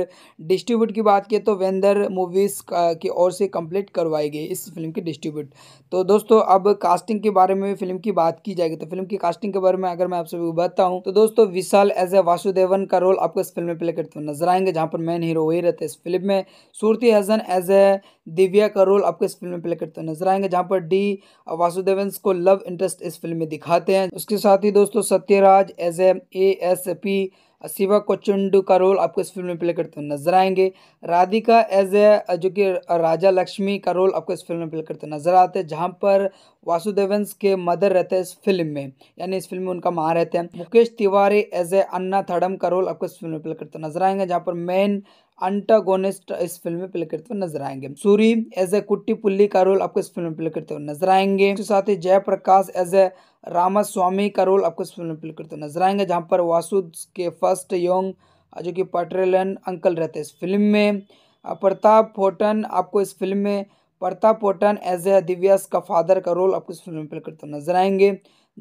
डिस्ट्रीब्यूट की बात की तो वेंदर मूवीज़ की ओर से कंप्लीट करवाई गई इस फिल्म की डिस्ट्रीब्यूट तो दोस्तों अब कास्टिंग के बारे में फिल्म की बात की जाएगी तो फिल्म की कास्टिंग के बारे में अगर मैं आप सभी को हूँ तो दोस्तों विशाल एज ए वासुदेवन का रोल आपको इस फिल्म में प्ले करते हुए नजर आएंगे जहाँ पर मेन हीरो वही रहते हैं इस फिल्म में सूरती हसन एज ए दिव्या का रोल आपको इस फिल्म में प्ले करते हुए नजर आएंगे जहाँ पर डी वासुदेवन को लव इंटरेस्ट इस फिल्म में दिखाते हैं उसके साथ ही दोस्तों Sathyaraj as a S P Shiva कोचुंडू का रोल आपको इस फिल्म में प्ले करते हुए नजर आएंगे राधिका एज ए जो कि राजा लक्ष्मी का रोल आपको इस फिल्म में प्ले करते हुए नजर आते हैं जहाँ पर वासुदेवंस के मदर रहते हैं इस फिल्म में यानी इस फिल्म में उनका माँ रहते हैं मुकेश तिवारी एज ए अन्ना थडम का रोल आपको इस फिल्म में प्ले करते नजर आएंगे जहाँ पर मेन अंटागोनिस्ट इस फिल्म में प्ले करते हुए नजर आएंगे सूरी एज ए कुट्टी पुल्ली का रोल आपको इस फिल्म में प्ले करते हुए नजर आएंगे उसके साथ ही जयप्रकाश एज ए रामा स्वामी का रोल आपको इस फिल्म में प्ले करते नजर आएंगे जहाँ पर वासु के फर्स्ट योंग जो कि पटरेलन अंकल रहते हैं इस फिल्म में प्रताप फोटन आपको इस फिल्म में Pratap Foton as a Divya's का फादर का रोल आपको इस फिल्म में प्ले करते नजर आएंगे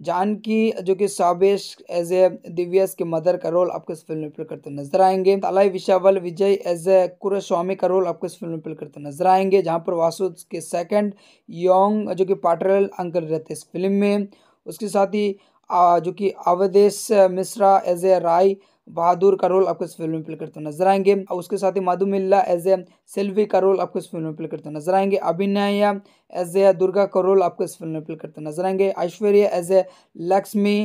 जानकी जो कि साबेश एज ए दिव्यास के मदर का रोल आपको इस फिल्म में प्ले करते नजर आएंगे तलाई विशावल विजय एज ए कुरस्वामी का रोल आपको इस फिल्म में प्ले करते नजर आएंगे जहाँ पर वासु के सेकंड योंग जो कि पाटरल अंकल रहते इस फिल्म में उसके साथ ही जो कि अवधेश मिश्रा एज ए राय बहादुर का रोल आपको इस फिल्म में प्ले करते नजर आएंगे और उसके साथ ही माधु मिल्ला एज ए सेल्वी का रोल आपको इस फिल्म में प्ले करते नजर आएंगे अभिनय एज ए दुर्गा का रोल आपको इस फिल्म में प्ले करते नजर आएंगे ऐश्वर्या एज ए लक्ष्मी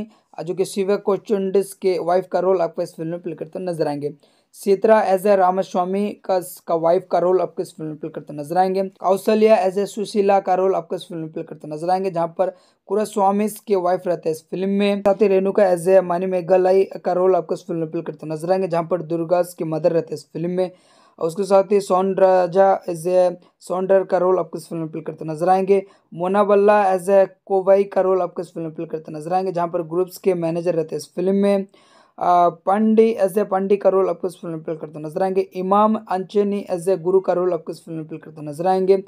जो कि शिव कोचुंडिस के वाइफ का रोल आपको इस फिल्म में प्ले करते नजर आएंगे सीतरा एज ए रामास्वामी का, का वाइफ का रोल आपको इस फिल्म में प्ले करते नजर आएंगे कौशल्या एज ए सुशीला का रोल आपको इस फिल्म में प्ले करते नजर आएंगे जहाँ पर कुरास्वामी के वाइफ रहते हैं इस फिल्म में साथ ही रेणुका एज ए मानी मेघालय का रोल आपको इस फिल्म में प्ले करते नजर आएंगे जहाँ पर दुर्गा के मदर रहते हैं इस फिल्म में और उसके साथ ही सोनराजा एज ए सोनडर का रोल आपको इस फिल्म में प्ले करते नजर आएंगे मोना बल्ला एज ए कोवाई का रोल आपको इस फिल्म में प्ले करते नजर आएंगे जहाँ पर ग्रुप्स के मैनेजर रहते हैं इस फिल्म में पंडी एज ए पंडी का रोल आपको इस फिल्म में प्ले करते नजर आएंगे इमाम अंचनी एज ए गुरु का रोल आपको इस फिल्म में प्ले करते नजर आएंगे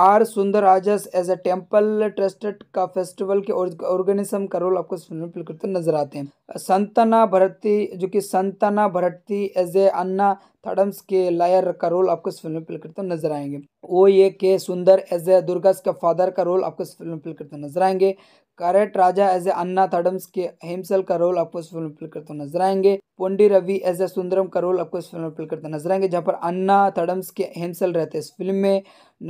आर सुंदर राजस एज ए टेम्पल ट्रस्टेड का फेस्टिवल के ऑर्गेनिज्म का रोल आपको इस फिल्म में प्ले करते नजर आते हैं संतना भरती जो कि संतना भरती एज ए अन्ना थडम्स के लायर का रोल आपको इस फिल्म में प्ले करते नजर आएंगे ओ ये के सुंदर एज ए दुर्गास का फादर का रोल आपको इस फिल्म में प्ले करते नजर आएंगे करेट राजा एज ए अन्ना थडम्स के हिमसेल का रोल आपको इस फिल्म में प्ले करते नजर आएंगे पोंडी रवि एज ए सुंदरम का रोल आपको इस फिल्म में प्ले करते नजर आएंगे जहां पर अन्ना थडम्स के हिमसेल रहते हैं इस फिल्म में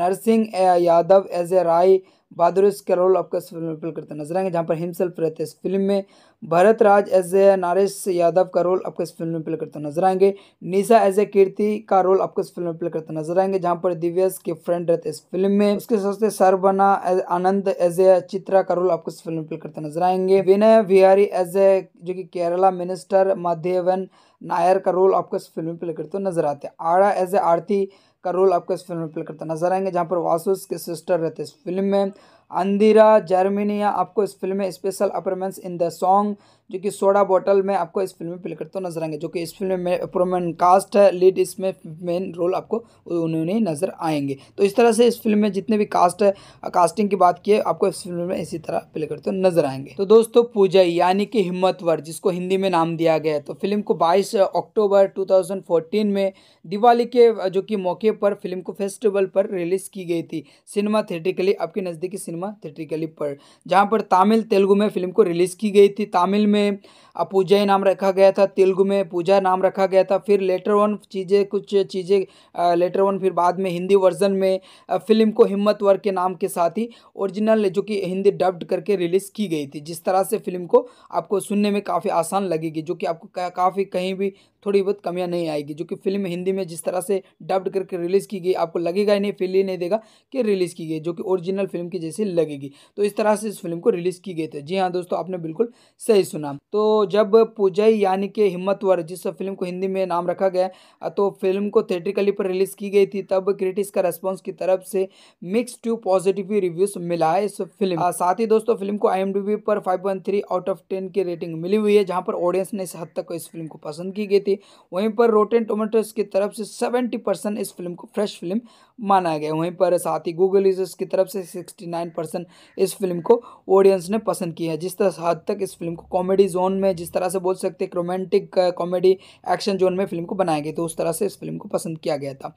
नरसिंह यादव एज ए राय बहादुर इसका रोल आपका फिल्म में प्ले करते नजर आएंगे जहाँ पर हिमसेल्फ रहते हैं इस फिल्म में भरत राज एज ए नारेश यादव का रोल आपको इस फिल्म में प्ले करते नजर आएंगे निशा एज ए कीर्ति का रोल आपको इस फिल्म में प्ले करते नजर आएंगे जहाँ पर दिव्यस के फ्रेंड रहते इस फिल्म में उसके साथ सरबना आनंद एज ए चित्रा का रोल आपको इस फिल्म में प्ले करते नजर आएंगे विनय विहारी एज ए जो की केरला मिनिस्टर माध्यवन नायर का रोल आपको इस फिल्म में प्ले करते नजर आते हैं आड़ा एज ए आरती का रोल आपको इस फिल्म में प्ले करता नजर आएंगे जहाँ पर वासुस के सिस्टर रहते इस फिल्म में अंदिरा जर्मिनिया आपको इस फिल्म में special appearance in the song जो कि सोडा बॉटल में आपको इस फिल्म में प्ले करते नजर आएंगे जो कि इस फिल्म में प्रोमेंट कास्ट है लीड इसमें मेन रोल आपको उन्होंने नजर आएंगे तो इस तरह से इस फिल्म में जितने भी कास्ट है कास्टिंग की बात की है आपको इस फिल्म में इसी तरह प्ले करते नजर आएंगे तो दोस्तों पूजा यानी कि हिम्मतवर जिसको हिंदी में नाम दिया गया है तो फिल्म को बाईस अक्टूबर टू में दिवाली के जो कि मौके पर फिल्म को फेस्टिवल पर रिलीज़ की गई थी सिनेमा थिएटिकली आपके नज़दीकी सिनेमा थिएटिकली पर जहाँ पर तमिल तेलुगु में फिल्म को रिलीज़ की गई थी तमिल में में अपूजय नाम रखा गया था तेलुगु में पूजा नाम रखा गया था फिर लेटर वन चीज़ें कुछ चीज़ें लेटर वन फिर बाद में हिंदी वर्जन में फिल्म को हिम्मत वर के नाम के साथ ही ओरिजिनल जो कि हिंदी डब्ड करके रिलीज़ की गई थी जिस तरह से फिल्म को आपको सुनने में काफ़ी आसान लगेगी जो कि आपको काफ़ी कहीं भी थोड़ी बहुत कमियाँ नहीं आएगी जो कि फिल्म हिंदी में जिस तरह से डब्ड करके रिलीज़ की गई आपको लगेगा ही नहीं फील ही नहीं देगा कि रिलीज़ की गई जो कि ओरिजिनल फिल्म की जैसी लगेगी तो इस तरह से इस फिल्म को रिलीज़ की गई थी जी हाँ दोस्तों आपने बिल्कुल सही सुना तो जब पुजय यानी कि हिम्मतवर जिस फिल्म को हिंदी में नाम रखा गया तो फिल्म को थिएट्रिकली पर रिलीज़ की गई थी तब क्रिटिक्स का रेस्पॉन्स की तरफ से मिक्स टू पॉजिटिव रिव्यूज मिला है इस फिल्म साथ ही दोस्तों फिल्म को आई पर फाइव आउट ऑफ टेन की रेटिंग मिली हुई है जहाँ पर ऑडियंस ने इस हद तक इस फिल्म को पसंद की गई थी वहीं पर रोटेन टोमेटोज की तरफ से सेवेंटी इस फिल्म को फ्रेश फिल्म माना गया वहीं पर साथ ही गूगल यूजर्स की तरफ से 69 परसेंट इस फिल्म को ऑडियंस ने पसंद किया है जिस तरह हद तक इस फिल्म को कॉमेडी जोन में जिस तरह से बोल सकते हैं रोमांटिक कॉमेडी एक्शन जोन में फिल्म को बनाया गया तो उस तरह से इस फिल्म को पसंद किया गया था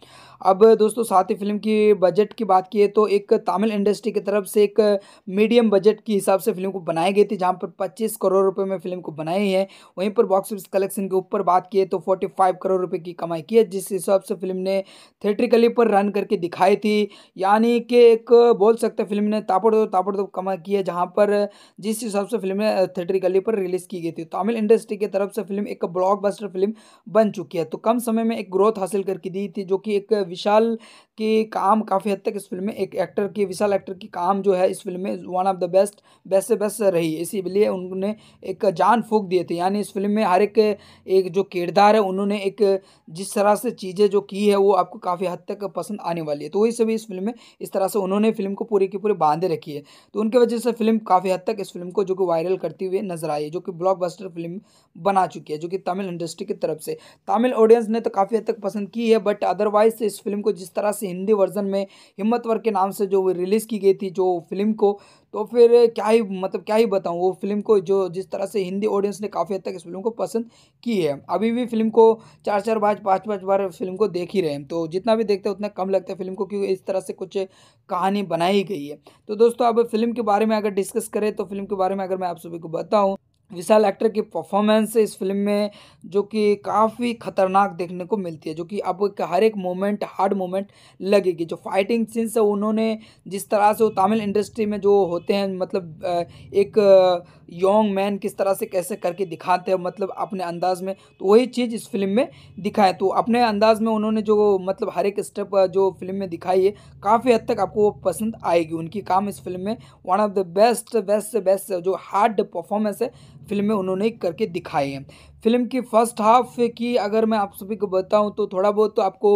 अब दोस्तों साथ ही फिल्म की बजट की बात की तो एक तमिल इंडस्ट्री की तरफ से एक मीडियम बजट के हिसाब से फिल्म को बनाई गई थी जहाँ पर पच्चीस करोड़ रुपये में फिल्म को बनाई है वहीं पर बॉक्स ऑफिस कलेक्शन के ऊपर बात की तो फोर्टी करोड़ रुपये की कमाई की है जिस हिसाब से फिल्म ने थेट्रिकली पर रन करके करके दिखाई थी यानी कि एक बोल सकते फिल्म ने तापड़ दो तापड़ कमा की है जहाँ पर जिस हिसाब से फिल्म ने थिएटरिकली पर रिलीज़ की गई थी तमिल इंडस्ट्री की तरफ से फिल्म एक ब्लॉक फिल्म बन चुकी है तो कम समय में एक ग्रोथ हासिल करके दी थी जो कि एक विशाल के काम काफ़ी हद तक इस फिल्म में एक एक्टर की विशाल एक्टर की काम जो है इस फिल्म में one of the best best से बेस्ट रही इसीलिए उन्होंने एक जान फूक दिए थे यानी इस फिल्म में हर एक एक जो किरदार है उन्होंने एक जिस तरह से चीज़ें जो की है वो आपको काफ़ी हद तक पसंद आने होने वाली है तो वही सभी इस फिल्म में इस तरह से उन्होंने फिल्म को पूरी की पूरी बांधे रखी है तो उनकी वजह से फिल्म काफ़ी हद तक इस फिल्म को जो कि वायरल करती हुई नजर आई है जो कि ब्लॉकबस्टर फिल्म बना चुकी है जो कि तमिल इंडस्ट्री की तरफ से तमिल ऑडियंस ने तो काफ़ी हद तक पसंद की है बट अदरवाइज इस फिल्म को जिस तरह से हिंदी वर्जन में हिम्मतवर के नाम से जो रिलीज़ की गई थी जो फिल्म को तो फिर क्या ही मतलब क्या ही बताऊँ वो फिल्म को जो जिस तरह से हिंदी ऑडियंस ने काफ़ी हद तक इस फिल्म को पसंद की है अभी भी फिल्म को चार चार बार पाँच पाँच बार फिल्म को देख ही रहे हैं तो जितना भी देखते हैं उतना कम लगता है फिल्म को क्योंकि इस तरह से कुछ कहानी बनाई गई है तो दोस्तों अब फिल्म के बारे में अगर डिस्कस करें तो फिल्म के बारे में अगर मैं आप सभी को बताऊँ विशाल एक्टर की परफॉर्मेंस इस फिल्म में जो कि काफ़ी खतरनाक देखने को मिलती है जो कि अब हर एक मोमेंट हार्ड मोमेंट लगेगी जो फाइटिंग सीन्स है उन्होंने जिस तरह से वो तमिल इंडस्ट्री में जो होते हैं मतलब एक यंग मैन किस तरह से कैसे करके दिखाते हैं मतलब अपने अंदाज में तो वही चीज़ इस फिल्म में दिखाएं तो अपने अंदाज में उन्होंने जो मतलब हर एक स्टेप जो फिल्म में दिखाई है काफ़ी हद तक आपको वो पसंद आएगी उनकी काम इस फिल्म में one of the best best best जो हार्ड परफॉर्मेंस है फिल्म में उन्होंने करके दिखाई है फिल्म की फ़र्स्ट हाफ की अगर मैं आप सभी को बताऊं तो थोड़ा बहुत तो आपको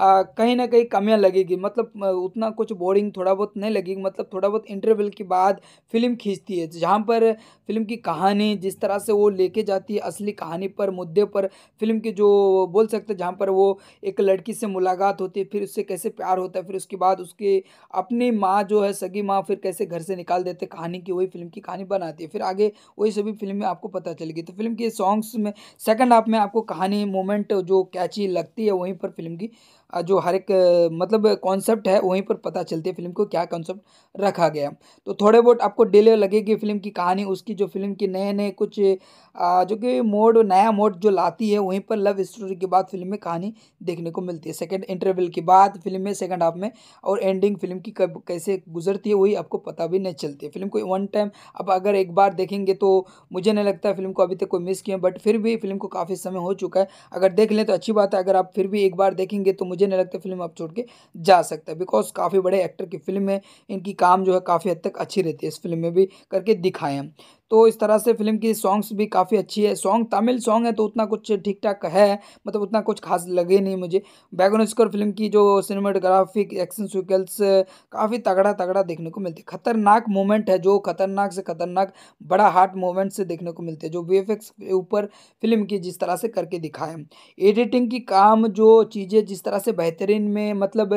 कहीं ना कहीं कमियां लगेगी मतलब उतना कुछ बोरिंग थोड़ा बहुत नहीं लगेगी मतलब थोड़ा बहुत इंटरवल के बाद फिल्म खींचती है जहाँ पर फिल्म की कहानी जिस तरह से वो लेके जाती है असली कहानी पर मुद्दे पर फिल्म की जो बोल सकते जहाँ पर वो एक लड़की से मुलाकात होती है फिर उससे कैसे प्यार होता है फिर उसके बाद उसके अपनी माँ जो है सगी माँ फिर कैसे घर से निकाल देते कहानी की वही फिल्म की कहानी बनाती है फिर आगे वही सभी फिल्म में आपको पता चलेगी तो फिल्म के सॉन्ग्स में में सेकंड हाफ में आपको कहानी मोमेंट जो कैची लगती है वहीं पर फिल्म की जो हर एक मतलब कॉन्सेप्ट है वहीं पर पता चलती है फिल्म को क्या कॉन्सेप्ट रखा गया तो थोड़े बहुत आपको डिले लगेगी फिल्म की कहानी उसकी जो फिल्म की नए नए कुछ जो कि मोड नया मोड जो लाती है वहीं पर लव स्टोरी के बाद फिल्म में कहानी देखने को मिलती है सेकेंड इंटरवल के बाद फिल्म में सेकेंड हाफ में और एंडिंग फिल्म की कब कैसे गुजरती है वही आपको पता भी नहीं चलती है फिल्म को वन टाइम अब अगर एक बार देखेंगे तो मुझे नहीं लगता फिल्म को अभी तक कोई मिस किया बट फिर भी फिल्म को काफ़ी समय हो चुका है अगर देख लें तो अच्छी बात है अगर आप फिर भी एक बार देखेंगे तो मुझे नहीं लगता फिल्म आप छोड़ के जा सकता है बिकॉज काफ़ी बड़े एक्टर की फिल्म है इनकी काम जो है काफ़ी हद तक अच्छी रहती है इस फिल्म में भी करके दिखाएँ तो इस तरह से फिल्म की सॉन्ग्स भी काफ़ी अच्छी है सॉन्ग तमिल सॉन्ग है तो उतना कुछ ठीक ठाक है मतलब उतना कुछ खास लगे नहीं मुझे बैगन स्कोर फिल्म की जो सिनेमाटोग्राफिक एक्शन सिक्वेंस काफ़ी तगड़ा तगड़ा देखने को मिलती है खतरनाक मोमेंट है जो खतरनाक से खतरनाक बड़ा हार्ट मोमेंट से देखने को मिलते हैं जो वी के ऊपर फिल्म की जिस तरह से करके दिखाए एडिटिंग की काम जो चीज़ें जिस तरह से बेहतरीन में मतलब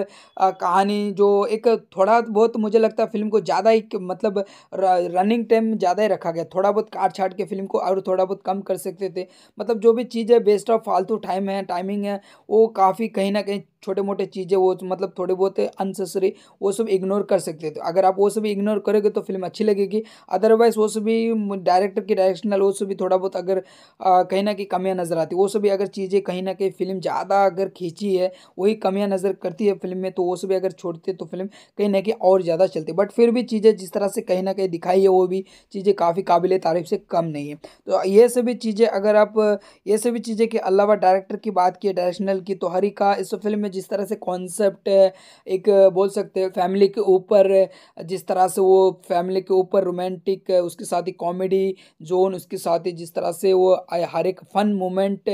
कहानी जो एक थोड़ा बहुत मुझे लगता है फिल्म को ज़्यादा ही मतलब रनिंग टाइम ज़्यादा ही रखा गया थोड़ा बहुत काट छाट के फिल्म को और थोड़ा बहुत कम कर सकते थे मतलब जो भी चीज़ है बेस्ट ऑफ फालतू टाइम है टाइमिंग है वो काफ़ी कहीं ना कहीं छोटे मोटे चीज़ें वो मतलब थोड़े बहुत अनसेसरी वो सब इग्नोर कर सकते थे अगर आप वो सभी इग्नोर करोगे तो फिल्म अच्छी लगेगी अदरवाइज वो सभी डायरेक्टर की डायरेक्शनल वो सभी थोड़ा बहुत अगर कहीं ना कहीं कमियाँ नज़र आती वो सभी अगर चीज़ें कहीं ना कहीं फिल्म ज़्यादा अगर खींची है वही कमियाँ नज़र करती है फिल्म में तो वो सभी अगर छोड़ते तो फिल्म कहीं ना कहीं और ज़्यादा चलती बट फिर भी चीज़ें जिस तरह से कहीं ना कहीं दिखाई है वो भी चीज़ें काफ़ी काबिल तारीफ से कम नहीं है तो ये सभी चीज़ें अगर आप ये सभी चीज़ें के अलावा डायरेक्टर की बात की डायरेक्शनल की तो हरिका इस फिल्म में जिस तरह से कॉन्सेप्ट एक बोल सकते हैं फैमिली के ऊपर जिस तरह से वो फैमिली के ऊपर रोमांटिक उसके साथ ही कॉमेडी जोन उसके साथ ही जिस तरह से वो हर एक फन मोमेंट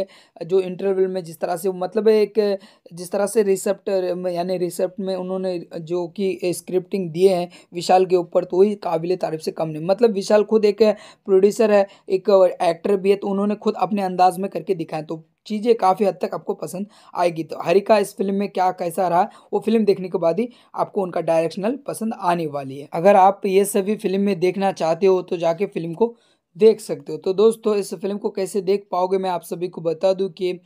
जो इंटरवल में जिस तरह से मतलब एक जिस तरह से रिसेप्ट यानी रिसेप्ट में उन्होंने जो कि स्क्रिप्टिंग दिए हैं विशाल के ऊपर तो वही काबिल तारीफ से कम नहीं मतलब विशाल खुद एक प्रोड्यूसर है एक एक्टर भी है तो उन्होंने खुद अपने अंदाज में करके दिखाया तो चीज़ें काफ़ी हद तक आपको पसंद आएगी तो हरिका इस फिल्म में क्या कैसा रहा वो फिल्म देखने के बाद ही आपको उनका डायरेक्शनल पसंद आने वाली है अगर आप ये सभी फिल्म में देखना चाहते हो तो जाके फिल्म को देख सकते हो तो दोस्तों इस फिल्म को कैसे देख पाओगे मैं आप सभी को बता दूं कि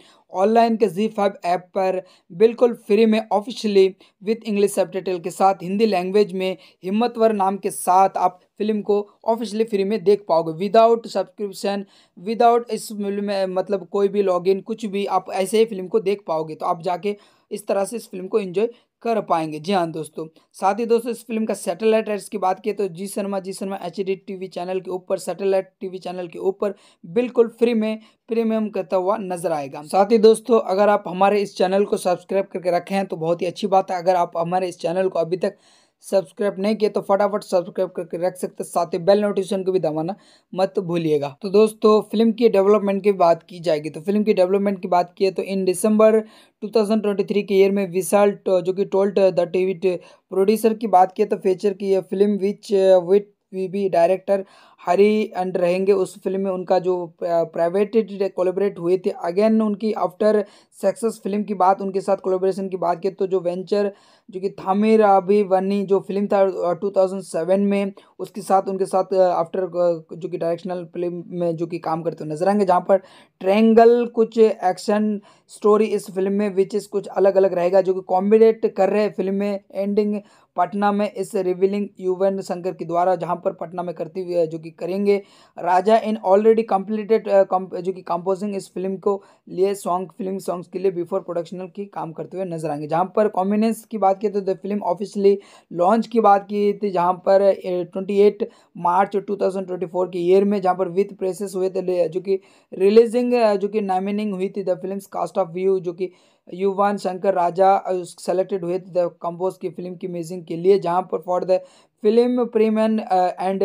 ऑनलाइन के जी फाइव ऐप पर बिल्कुल फ्री में ऑफिशियली विथ इंग्लिश सब के साथ हिंदी लैंग्वेज में हिम्मतवर नाम के साथ आप फिल्म को ऑफिशियली फ्री में देख पाओगे विदाउट सब्सक्रिप्शन विदाउट इस फिल्म में मतलब कोई भी लॉगिन कुछ भी आप ऐसे ही फिल्म को देख पाओगे तो आप जाके इस तरह से इस फिल्म को इन्जॉय कर पाएंगे जी हाँ दोस्तों साथ ही दोस्तों इस फिल्म का सैटेलाइट राइट्स की बात की तो जी शर्मा जी Sharma H D T channel के ऊपर सैटेलाइट टीवी चैनल के ऊपर बिल्कुल फ्री में प्रीमियम करता हुआ नजर आएगा साथ ही दोस्तों अगर आप हमारे इस चैनल को सब्सक्राइब करके रखे हैं तो बहुत ही अच्छी बात है अगर आप हमारे इस चैनल को अभी तक सब्सक्राइब नहीं किया तो फटाफट सब्सक्राइब करके रख सकते हैं साथ ही बेल नोटिफिकेशन को भी दबाना मत भूलिएगा तो दोस्तों फिल्म की डेवलपमेंट की बात की जाएगी तो फिल्म की डेवलपमेंट की बात की है तो इन दिसंबर 2023 के ईयर में विशाल जो कि टोल्ट द टीवी प्रोड्यूसर की बात की है तो फीचर की है film which with we B director Hari and रहेंगे उस फिल्म में उनका जो प्राइवेट कोलेबरेट हुए थे अगेन उनकी आफ्टर सक्सेस फिल्म की बात उनके साथ कोलेब्रेशन की बात की तो जो वेंचर जो कि थामिर अभी वनी जो फिल्म था 2007 में उसके साथ उनके साथ आफ्टर जो कि डायरेक्शनल फिल्म में जो कि काम करते हुए नजर आएंगे जहाँ पर ट्रेंगल कुछ एक्शन स्टोरी इस फिल्म में विच इस कुछ अलग अलग रहेगा जो कि कॉम्बिनेट कर रहे हैं फिल्म में एंडिंग पटना में इस रिविलिंग युवन शंकर के द्वारा जहाँ पर पटना में करती हुई जो कि करेंगे राजा इन ऑलरेडी कंप्लीटेड जो कि कंपोजिंग इस फिल्म को लिए सॉन्ग फिल्म सॉन्ग्स के लिए बिफोर प्रोडक्शनल की काम करते हुए नजर आएंगे जहाँ पर कॉम्बिनेंस की बात की तो द फिल्म ऑफिशियली लॉन्च की बात की थी जहाँ पर twenty eight March two thousand twenty four के ईयर में जहाँ पर विथ प्रेसेस हुए थे जो कि रिलीजिंग जो कि नामिनिंग हुई थी the film cast of view जो कि युवान शंकर राजा सेलेक्टेड हुए द कम्बोज की फिल्म की मेजिंग के लिए जहाँ पर for the film premium and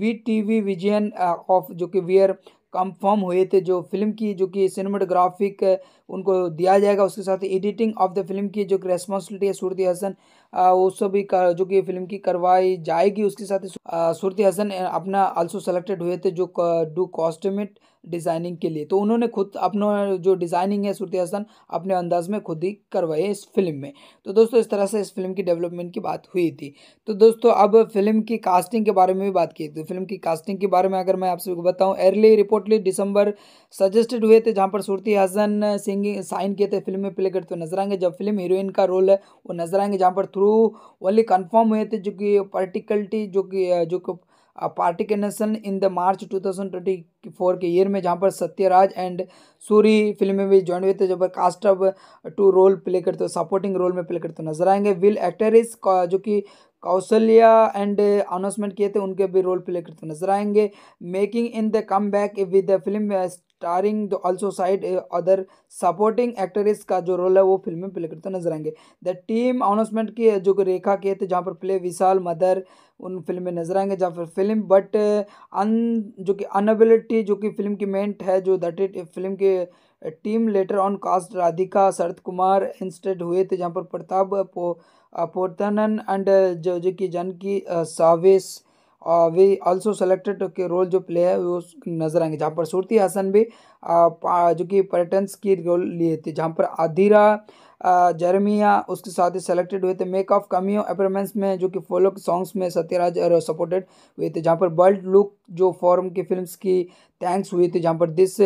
V T V Vijayan of जो कि वियर कंफर्म हुए थे जो फिल्म की जो कि सिनेमाटोग्राफिक उनको दिया जाएगा उसके साथ एडिटिंग ऑफ द फिल्म की जो कि रेस्पॉन्सिबिलिटी है सूरती हसन वो सब भी जो कि फिल्म की करवाई जाएगी उसके साथ सूरती हसन अपना आल्सो सेलेक्टेड हुए थे जो डू कॉस्टमेट डिज़ाइनिंग के लिए तो उन्होंने खुद अपना जो डिज़ाइनिंग है श्रुति हसन अपने अंदाज में खुद ही करवाई इस फिल्म में तो दोस्तों इस तरह से इस फिल्म की डेवलपमेंट की बात हुई थी तो दोस्तों अब फिल्म की कास्टिंग के बारे में भी बात की तो फिल्म की कास्टिंग के बारे में अगर मैं आप बताऊँ अर्ली रिपोर्टली दिसंबर सजेस्टेड हुए थे जहाँ पर सुरती हसन सिंगिंग साइन किए थे फिल्म में प्ले करते हुए नजर आएंगे जब फिल्म हीरोइन का रोल है वो नजर आएंगे जहाँ पर थ्रू ओनली कन्फर्म हुए थे जो कि पर्टिकल्टी जो कि जो कि पार्टी के नेशन इन द मार्च 2024 के ईयर में जहाँ पर सत्यराज एंड सूरी फिल्म में भी ज्वाइन हुए थे जब कास्ट अब टू रोल प्ले करते सपोर्टिंग रोल में प्ले करते नजर आएंगे विल एक्टरिस जो कि कौशल्या एंड अनाउंसमेंट किए थे उनके भी रोल प्ले करते नजर आएंगे making in the come back with the film starring the also side other supporting actress का जो रोल है वो फिल्म में प्ले करते नजर आएंगे द टीम अनाउंसमेंट की जो रेखा के थे जहाँ पर प्ले विशाल मदर उन फिल्म में नजर आएंगे जहाँ पर फिल्म बट अन जो कि अनएबिलिटी जो कि फिल्म की मेंट है जो दट फिल्म के team later on cast Radhika Sarath Kumar instead हुए थे जहाँ पर प्रताप पो पोर्तन एंड uh, जो जो कि की uh, सावेश वे ऑल्सो सेलेक्टेड के रोल जो प्ले है वो नजर आएंगे जहाँ पर सूरती हसन भी जो कि पर्यटन की रोल लिए थे जहाँ पर आधीरा जर्मिया उसके साथ ही सेलेक्टेड हुए थे मेक ऑफ कमियो अपेरमेंस में जो कि फोलोक सॉन्ग्स में सत्यराज सपोर्टेड हुए थे जहाँ पर वर्ल्ड लुक जो फॉरम की फिल्म्स की थैंक्स हुई थी जहाँ पर दिस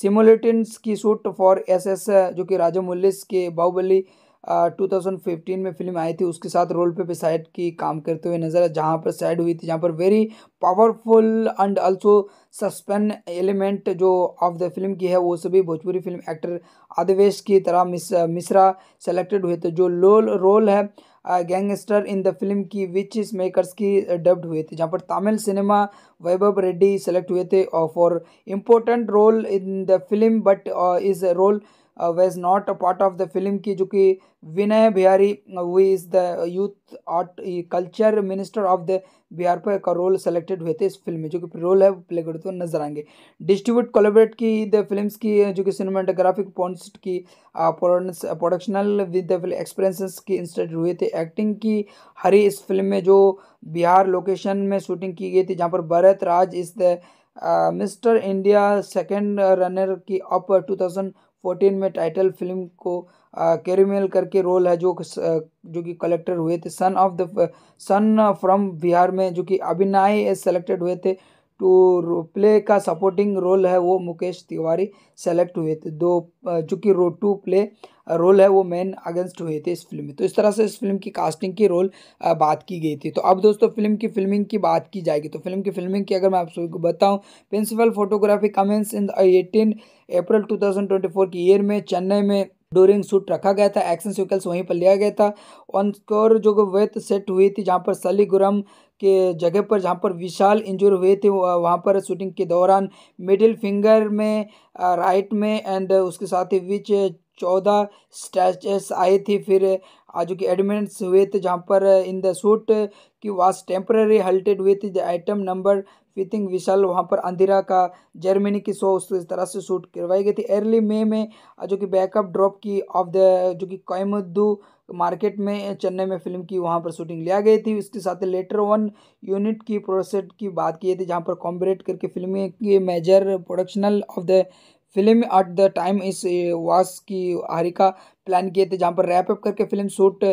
सिमुलेटिन की शूट फॉर एस एस जो कि राजा मुल्लिस के बाहुबली 2015 में फिल्म आई थी उसके साथ रोल पे भी की काम करते हुए नज़र जहाँ पर सैड हुई थी जहाँ पर very powerful and also suspend element जो ऑफ द फिल्म की है वो सभी भोजपुरी फिल्म एक्टर आदिवेश की तरह मिस मिश्रा सेलेक्टेड हुए थे जो लोल रोल है गैंगस्टर इन द फिल्म की विच इस मेकर्स की डब्ड हुए थे जहाँ पर तमिल सिनेमा वैभव रेड्डी सेलेक्ट हुए थे और for important role in the film but is role uh, was not a part of the film की जो कि विनय बिहारी हुई is the youth art culture minister of the Bihar पर का रोल सेलेक्टेड हुए थे इस फिल्म में जो कि रोल है प्ले करते हुए नजर आएंगे डिस्ट्रीब्यूट कोलेबरेट की द फिल्म की uh, जो कि सिनेमाटोग्राफिक पॉइंट की प्रोडक्शनल विद द एक्सपीरियंसेस की इंस्टेड हुए थे एक्टिंग की हरी इस फिल्म में जो बिहार लोकेशन में शूटिंग की गई थी जहाँ पर भरत राज इस the mister India second runner की अप टू थाउजेंड फोर्टीन में टाइटल फिल्म को कैरेमेल करके रोल है जो जो कि कलेक्टर हुए थे son of the son from Bihar में जो कि अभिनय सेलेक्टेड हुए थे टू प्ले का सपोर्टिंग रोल है वो मुकेश तिवारी सेलेक्ट हुए थे दो जो कि रो टू प्ले रोल है वो मैन अगेंस्ट हुए थे इस फिल्म में तो इस तरह से इस फिल्म की कास्टिंग की रोल बात की गई थी तो अब दोस्तों फिल्म की फिल्मिंग की बात की जाएगी तो फिल्म की फिल्मिंग की अगर मैं आप सभी को बताऊँ principal photography commence in eighteen April two की ईयर में चेन्नई में डोरिंग शूट रखा गया था एक्शन सीक्वेंस वहीं पर लिया गया था ऑन स्कोर जो वेत सेट हुई थी जहां पर सलीगुरम के जगह पर जहां पर विशाल इंजोर हुए थे वहां पर शूटिंग के दौरान मिडिल फिंगर में राइट में एंड उसके साथ ही विच चौदह स्टैचेस आई थी फिर जो कि एडमिट्स हुए थे जहाँ पर इन द सूट की was temporary halted with the item number फिथिंग Vishal वहाँ पर अंधेरा का जर्मनी की शो उस तरह से शूट करवाई गई थी अर्ली मे में जो कि बैकअप ड्रॉप की ऑफ द जो कि कोयमुद्दू मार्केट में चेन्नई में फिल्म की वहाँ पर शूटिंग लिया गई थी उसके साथ लेटर वन यूनिट की प्रोसेट की बात की थी जहाँ पर कॉम्बरेट करके फिल्में की major प्रोडक्शनल of the film at the time इस वास की हरिका प्लान किए थे जहाँ पर रैप अप करके फिल्म शूट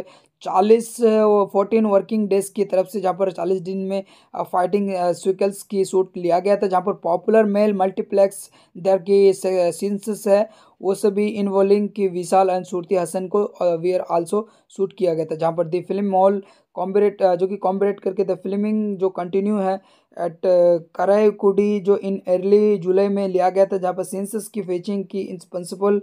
चालीस फोर्टीन वर्किंग डेज की तरफ से जहाँ पर चालीस दिन में फाइटिंग स्विकल्स की शूट लिया गया था जहाँ पर पॉपुलर मेल मल्टीप्लेक्स दर की सीन्स है वो सभी इन्वॉल्विंग की विशाल एंड सूरती हसन को आर आल्सो शूट किया गया था जहाँ पर दी फिल्म मॉल कॉम्बरेट जो कि कॉम्बरेट करके द फिल्मिंग जो कंटिन्यू है एट कराईकुडी uh, जो इन अर्ली जुलाई में लिया गया था जहाँ पर सेंसस की फेचिंग की प्रिंसिपल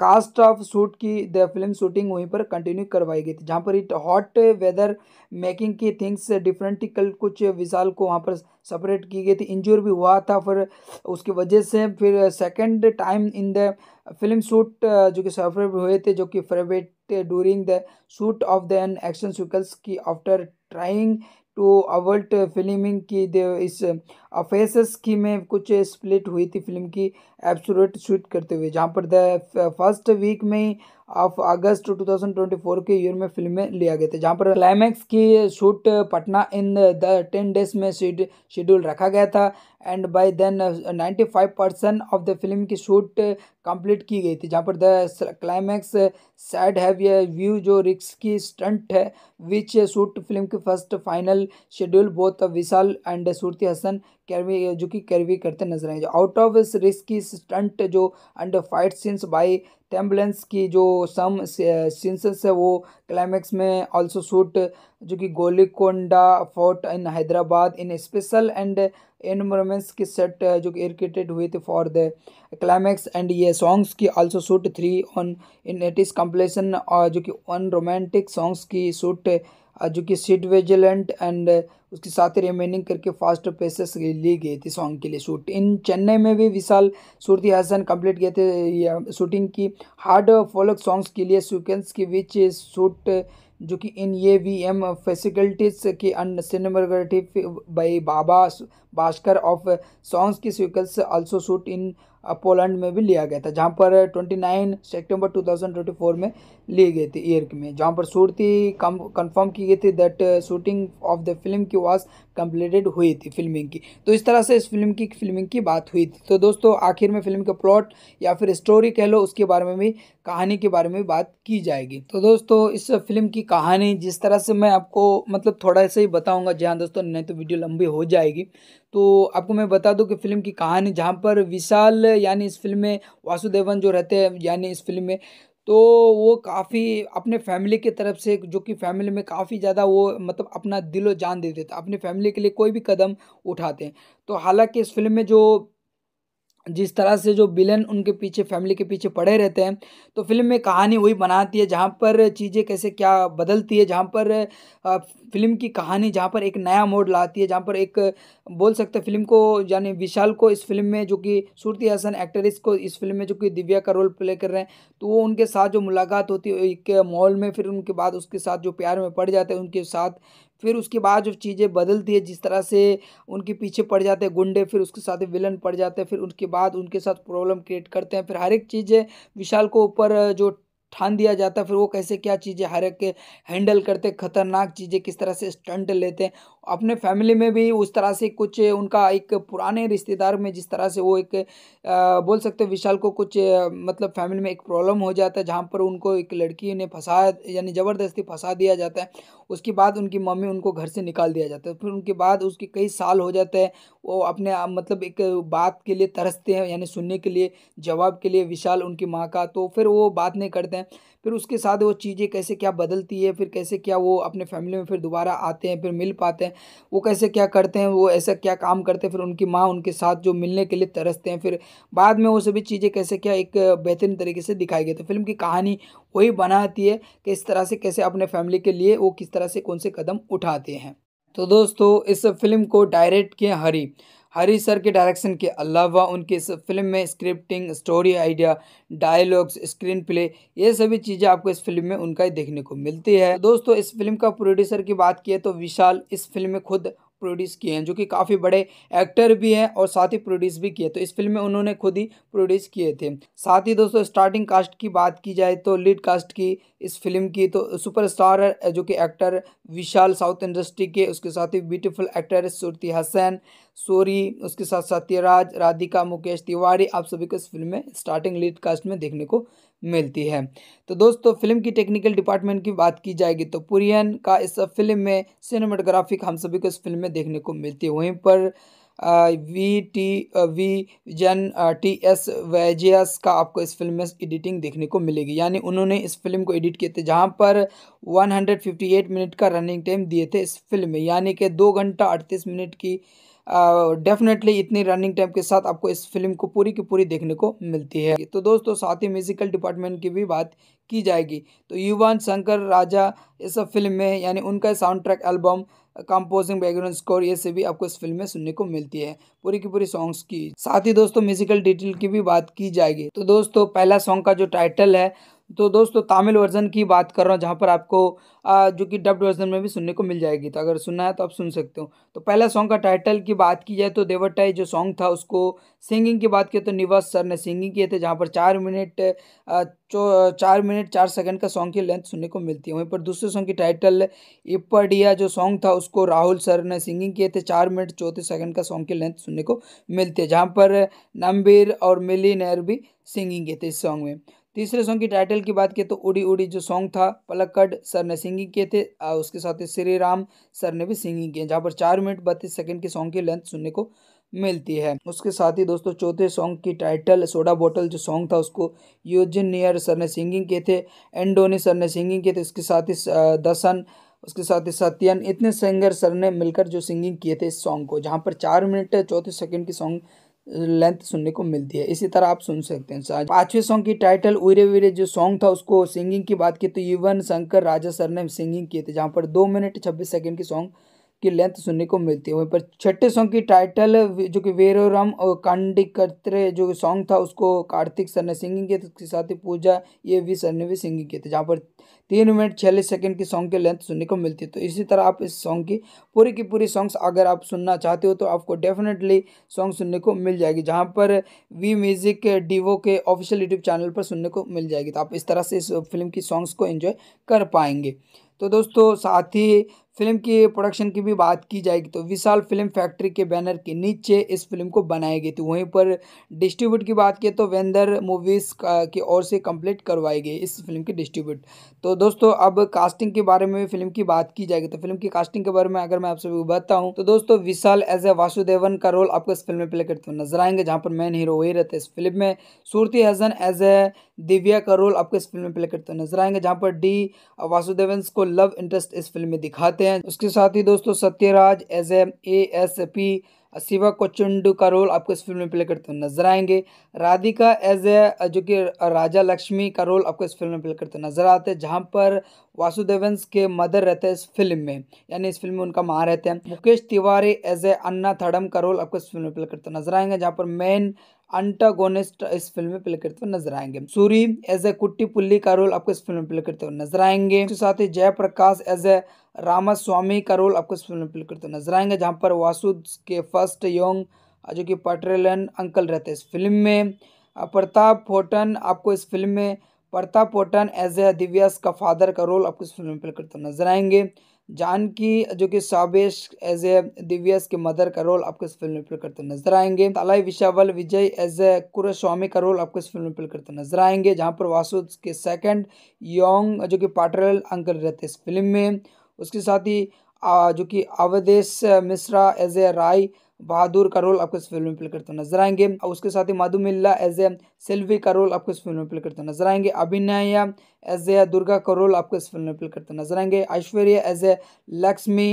कास्ट ऑफ शूट की द फिल्म शूटिंग वहीं पर कंटिन्यू करवाई गई थी जहाँ पर इट हॉट वेदर मेकिंग की थिंग्स डिफरेंट कल कुछ विशाल को वहाँ पर सेपरेट की गई थी इंजोर भी हुआ था फिर उसकी वजह से फिर second time in the film shoot जो कि सफर हुए थे जो कि favourite during the shoot of the an action sequence की after trying to avoid uh, filming key there is uh, अफेसस की में कुछ स्प्लिट हुई थी फिल्म की एब्सोलूट शूट करते हुए जहां पर द फर्स्ट वीक में ही ऑफ अगस्त 2024 के ईयर में फिल्में लिया गया था जहां पर क्लाइमैक्स की shoot Patna in the ten days में शेड्यूल रखा गया था and by then ninety five percent of the film की शूट कंप्लीट की गई थी जहां पर द क्लाइमैक्स सैड हैव ये व्यू जो रिक्स की स्टंट है विच शूट फिल्म की first final schedule both Vishal and Shruti Haasan कैरवी जो कि कैरवी करते नजर आएंगे आउट ऑफ रिस्क की स्टंट जो एंड फाइट सीन्स बाई टेम्बलेंस की जो सम सीन्सेस है वो क्लाइमैक्स में ऑल्सो शूट जो कि Golconda fort in Hyderabad in special and एनमेंट्स के सेट जो कि एरिकेटेड हुए थे फॉर द क्लाइमैक्स एंड ये सॉन्ग्स की also shoot three on in it is completion जो कि ऑन रोमांटिक सॉन्ग्स की शूट जो कि सीट वेजिलेंट एंड उसके साथ ही रिमेनिंग करके फास्ट पेसेस ली गई थी सॉन्ग के लिए शूट इन चेन्नई में भी विशाल सूर्ति हसन कंप्लीट किए थे शूटिंग की हार्ड फॉलक सॉन्ग्स के लिए सीक्वेंस की विच शूट जो कि इन ये वी एम फेसिकल्टीज की and cinematography by Baba Bhaskar of songs की sequence also shoot in Poland में भी लिया गया था जहाँ पर 29 सितंबर 2024 में ली गई थी ईयर में जहाँ पर कम कंफर्म की गई थी that shooting of the film की वॉज कंप्लीटेड हुई थी फिल्मिंग की तो इस तरह से इस फिल्म की फिल्मिंग की बात हुई थी तो दोस्तों आखिर में फिल्म का प्लॉट या फिर स्टोरी कह लो उसके बारे में भी कहानी के बारे में भी बात की जाएगी तो दोस्तों इस फिल्म की कहानी जिस तरह से मैं आपको मतलब थोड़ा सा ही बताऊँगा जी हाँ दोस्तों नहीं तो वीडियो लंबी हो जाएगी तो आपको मैं बता दूं कि फिल्म की कहानी जहाँ पर विशाल है यानी इस फिल्म में वासुदेवन जो रहते हैं यानी इस फिल्म में तो वो काफ़ी अपने फैमिली की तरफ से जो कि फैमिली में काफ़ी ज़्यादा वो मतलब अपना दिलो जान दे थे अपने फैमिली के लिए कोई भी कदम उठाते हैं तो हालांकि इस फिल्म में जो जिस तरह से जो बिलन उनके पीछे फैमिली के पीछे पड़े रहते हैं तो फिल्म में कहानी वही बनाती है जहाँ पर चीज़ें कैसे क्या बदलती है जहाँ पर फिल्म की कहानी जहाँ पर एक नया मोड लाती है जहाँ पर एक बोल सकते हैं फिल्म को यानी विशाल को इस फिल्म में जो कि सूरती हसन एक्ट्रेस को इस फिल्म में जो कि दिव्या का रोल प्ले कर रहे हैं तो वो उनके साथ जो मुलाकात होती है एक मॉल में फिर उनके बाद उसके साथ जो प्यार में पड़ जाते हैं उनके साथ फिर उसके बाद जो चीज़ें बदलती है जिस तरह से उनके पीछे पड़ जाते हैं गुंडे फिर उसके साथ विलन पड़ जाते हैं फिर उसके बाद उनके साथ प्रॉब्लम क्रिएट करते हैं फिर हर एक चीज़ विशाल को ऊपर जो ठान दिया जाता है फिर वो कैसे क्या चीज़ें हर एक हैंडल करते खतरनाक चीज़ें किस तरह से स्टंट लेते हैं अपने फैमिली में भी उस तरह से कुछ उनका एक पुराने रिश्तेदार में जिस तरह से वो एक आ, बोल सकते विशाल को कुछ मतलब फैमिली में एक प्रॉब्लम हो जाता है जहाँ पर उनको एक लड़की ने फंसाया यानी ज़बरदस्ती फंसा दिया जाता है उसके बाद उनकी मम्मी उनको घर से निकाल दिया जाता है फिर उनके बाद उसके कई साल हो जाते हैं वो अपने मतलब एक बात के लिए तरसते हैं यानी सुनने के लिए जवाब के लिए विशाल उनकी माँ का तो फिर वो बात नहीं करते हैं फिर उसके साथ वो चीज़ें कैसे क्या बदलती है फिर कैसे क्या वो अपने फैमिली में फिर दोबारा आते हैं फिर मिल पाते हैं वो कैसे क्या करते हैं वो ऐसा क्या काम करते हैं फिर उनकी माँ उनके साथ जो मिलने के लिए तरसते हैं फिर बाद में वो सभी चीज़ें कैसे क्या एक बेहतरीन तरीके से दिखाई गई तो फिल्म की कहानी वही बनाती है कि इस तरह से कैसे अपने फैमिली के लिए वो किस तरह से कौन से कदम उठाते हैं तो दोस्तों इस फिल्म को डायरेक्ट किए हरी हरी सर के डायरेक्शन के अलावा उनकी इस फिल्म में scripting story idea dialogues screen play ये सभी चीज़ें आपको इस फिल्म में उनका ही देखने को मिलती है दोस्तों इस फिल्म का प्रोड्यूसर की बात की तो विशाल इस फिल्म में खुद प्रोड्यूस किए हैं जो कि काफ़ी बड़े एक्टर भी हैं और साथ ही प्रोड्यूस भी किए तो इस फिल्म में उन्होंने खुद ही प्रोड्यूस किए थे साथ ही दोस्तों स्टार्टिंग कास्ट की बात की जाए तो लीड कास्ट की इस फिल्म की तो सुपरस्टार जो कि एक्टर विशाल साउथ इंडस्ट्री के उसके साथ ही beautiful actor Shruti Haasan sorry उसके साथ सत्यराज राधिका मुकेश तिवारी आप सभी को इस फिल्म में स्टार्टिंग लीड कास्ट में देखने को मिलती है तो दोस्तों फिल्म की टेक्निकल डिपार्टमेंट की बात की जाएगी तो पुरियन का इस फिल्म में सिनेमाटोग्राफिक हम सभी को इस फिल्म में देखने को मिलती है वहीं पर वी टी वी जन टी एस वैजियस का आपको इस फिल्म में एडिटिंग देखने को मिलेगी यानी उन्होंने इस फिल्म को एडिट किए थे जहां पर 158 मिनट का रनिंग टाइम दिए थे इस फिल्म में यानी कि दो घंटा अड़तीस मिनट की डेफिनेटली इतनी रनिंग टाइम के साथ आपको इस फिल्म को पूरी की पूरी देखने को मिलती है तो दोस्तों साथ ही म्यूजिकल डिपार्टमेंट की भी बात की जाएगी तो युवान शंकर राजा इस फिल्म में यानी उनका sound track album composing background score ये सभी आपको इस फिल्म में सुनने को मिलती है पूरी की पूरी सॉन्ग्स की साथ ही दोस्तों म्यूजिकल डिटेल की भी बात की जाएगी तो दोस्तों पहला सॉन्ग का जो टाइटल है तो दोस्तों तमिल वर्जन की बात कर रहा हूँ जहाँ पर आपको आ, जो कि डब्ड वर्जन में भी सुनने को मिल जाएगी तो अगर सुनना है तो आप सुन सकते हो तो पहला सॉन्ग का टाइटल की बात की जाए तो देवटाई जो सॉन्ग था उसको सिंगिंग की बात की तो निवास सर ने सिंगिंग किए थे जहाँ पर चार मिनट चार मिनट चार सेकंड का सॉन्ग की लेंथ सुनने को मिलती है वहीं पर दूसरे सॉन्ग की टाइटल इपडिया जो सॉन्ग था उसको राहुल सर ने सिंगिंग किए थे चार मिनट चौंतीस सेकंड का सॉन्ग की लेंथ सुनने को मिलती है जहाँ पर नम्बीर और मिली नेर भी सिंगिंग किए थे इस सॉन्ग में तीसरे सॉन्ग की टाइटल की बात की तो उड़ी उड़ी जो सॉन्ग था पलक्कड सर ने सिंगिंग किए थे और उसके साथ श्री राम सर ने भी सिंगिंग किए जहाँ पर चार मिनट बत्तीस सेकंड के सॉन्ग की लेंथ सुनने को मिलती है उसके साथ ही दोस्तों चौथे सॉन्ग की टाइटल सोडा बोतल जो सॉन्ग था उसको यूजिन नियर सर ने सिंगिंग किए थे एंडोनी सर ने सिंगिंग किए थे उसके साथ ही दसन उसके साथ ही सत्यन इतने सिंगर सर ने मिलकर जो सिंगिंग किए थे इस सॉन्ग को जहाँ पर चार मिनट चौथे सेकेंड की सॉन्ग लेंथ सुनने को मिलती है इसी तरह आप सुन सकते हैं पांचवें सॉन्ग की टाइटल उरे वीरे जो सॉन्ग था उसको सिंगिंग की बात की तो युवन शंकर राजा सर ने सिंगिंग किए थे जहाँ पर दो मिनट छब्बीस सेकेंड की सॉन्ग की लेंथ सुनने को मिलती है वहीं पर छठे सॉन्ग की टाइटल जो कि वेरोरम और कांडिकत्र जो सॉन्ग था उसको कार्तिक सर ने सिंगिंग किया था उसके साथ ही पूजा ये भी सर ने भी सिंगिंग किया था जहाँ पर तीन मिनट छियालीस सेकंड की सॉन्ग की लेंथ सुनने को मिलती है तो इसी तरह आप इस सॉन्ग की पूरी की पूरी सॉन्ग्स अगर आप सुनना चाहते हो तो आपको डेफिनेटली सॉन्ग सुनने को मिल जाएगी जहाँ पर वी म्यूजिक डिवो के ऑफिशियल यूट्यूब चैनल पर सुनने को मिल जाएगी तो आप इस तरह से इस फिल्म की सॉन्ग्स को इन्जॉय कर पाएंगे तो दोस्तों साथ ही फिल्म की प्रोडक्शन की भी बात की जाएगी तो विशाल फिल्म फैक्ट्री के बैनर के नीचे इस फिल्म को बनाई गई थी वहीं पर डिस्ट्रीब्यूट की बात की तो वेंदर मूवीज़ की ओर से कंप्लीट करवाई गई इस फिल्म की डिस्ट्रीब्यूट तो दोस्तों अब कास्टिंग के बारे में फिल्म की बात की जाएगी तो फिल्म की कास्टिंग के बारे में अगर मैं आप सभी को बताऊं तो दोस्तों विशाल एज ए वासुदेवन का रोल आपको इस फिल्म में प्ले करते हुए नजर आएंगे जहां पर मेन हीरो वही रहते हैं इस फिल्म में सूरती हसन एज ए दिव्या का रोल आपको इस फिल्म में प्ले करते हुए नजर आएंगे जहाँ पर डी वासुदेवन को लव इंटरेस्ट इस फिल्म में दिखाते हैं उसके साथ ही दोस्तों Sathyaraj as a S P Shiva कोचुंडू का रोल आपको इस फिल्म में प्ले करते हुए नजर आएंगे राधिका एज ए जो कि राजा लक्ष्मी का रोल आपको इस फिल्म में प्ले करते हुए नजर आते हैं जहाँ पर वासुदेवंस के मदर रहते हैं इस फिल्म में यानी इस फिल्म में उनका माँ रहते हैं मुकेश तिवारी एज ए अन्ना थडम का रोल आपको इस फिल्म में प्ले करते हुए नजर आएंगे जहाँ पर मेन अंटागोनिस्ट इस फिल्म में प्ले करते हुए नजर आएंगे सूरी एज ए कुट्टी पुल्ली का रोल आपको इस फिल्म में प्ले करते हुए नजर आएंगे साथ ही जयप्रकाश एज ए रामा स्वामी का रोल आपको इस फिल्म में प्ले करते तो नजर आएंगे जहाँ पर वासुद के फर्स्ट योंग जो कि पटरेलन अंकल रहते हैं इस फिल्म में प्रताप फोटन आपको इस फिल्म में Pratap Foton as a Divya's का फादर का रोल आपको इस फिल्म में प्ले करते तो नजर आएंगे जानकी जो कि साबेश एज ए दिव्यास के मदर का रोल आपको इस फिल्म में प्ले करते तो नजर आएंगे तालाई विशावल विजय एज ए कुरस्वामी का रोल आपको इस फिल्म में प्ले करते नजर आएंगे जहाँ पर वासुद के सेकंड योंग जो कि पाटरल अंकल रहते इस फिल्म में उसके साथ ही जो कि अवधेश मिश्रा एज ए राय बहादुर का रोल आपको इस फिल्म में प्ले करते हुए नजर आएंगे और उसके साथ ही माधुमिल्ला एज ए सेल्वी का रोल आपको इस फिल्म में प्ले करते हुए नजर आएंगे अभिनया एज ए दुर्गा का रोल आपको इस फिल्म में प्ले करते नजर आएंगे ऐश्वर्या एज ए लक्ष्मी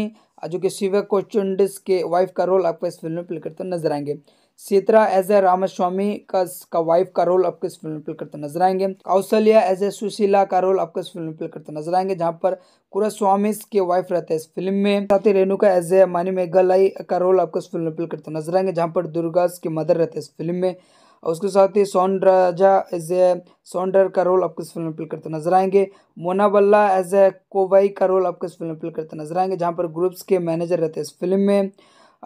जो कि शिव कोचुंडस के वाइफ का रोल आपको इस फिल्म में प्ले करते नजर आएंगे सीतरा एज ए रामास्वामी का का वाइफ का रोल आपको इस फिल्म में प्ले करते नजर आएंगे कौशल्या एज ए सुशीला का रोल आपको इस फिल्म में प्ले करते नजर आएंगे जहां पर कुरास्वामी के वाइफ रहते हैं इस फिल्म में साथ ही रेणुका एज ए मानी मेघालय का रोल आपको इस फिल्म में प्ले करते नजर आएंगे जहाँ पर दुर्गा के मदर रहते हैं इस फिल्म में और उसके साथ ही सौंडराजा एज ए सौंडर का रोल आपको इस फिल्म में प्ले करते नजर आएंगे मोना बल्ला एज ए कोवाई का रोल आपको इस फिल्म में प्ले करते नजर आएंगे जहाँ पर ग्रुप्स के मैनेजर रहते हैं इस फिल्म में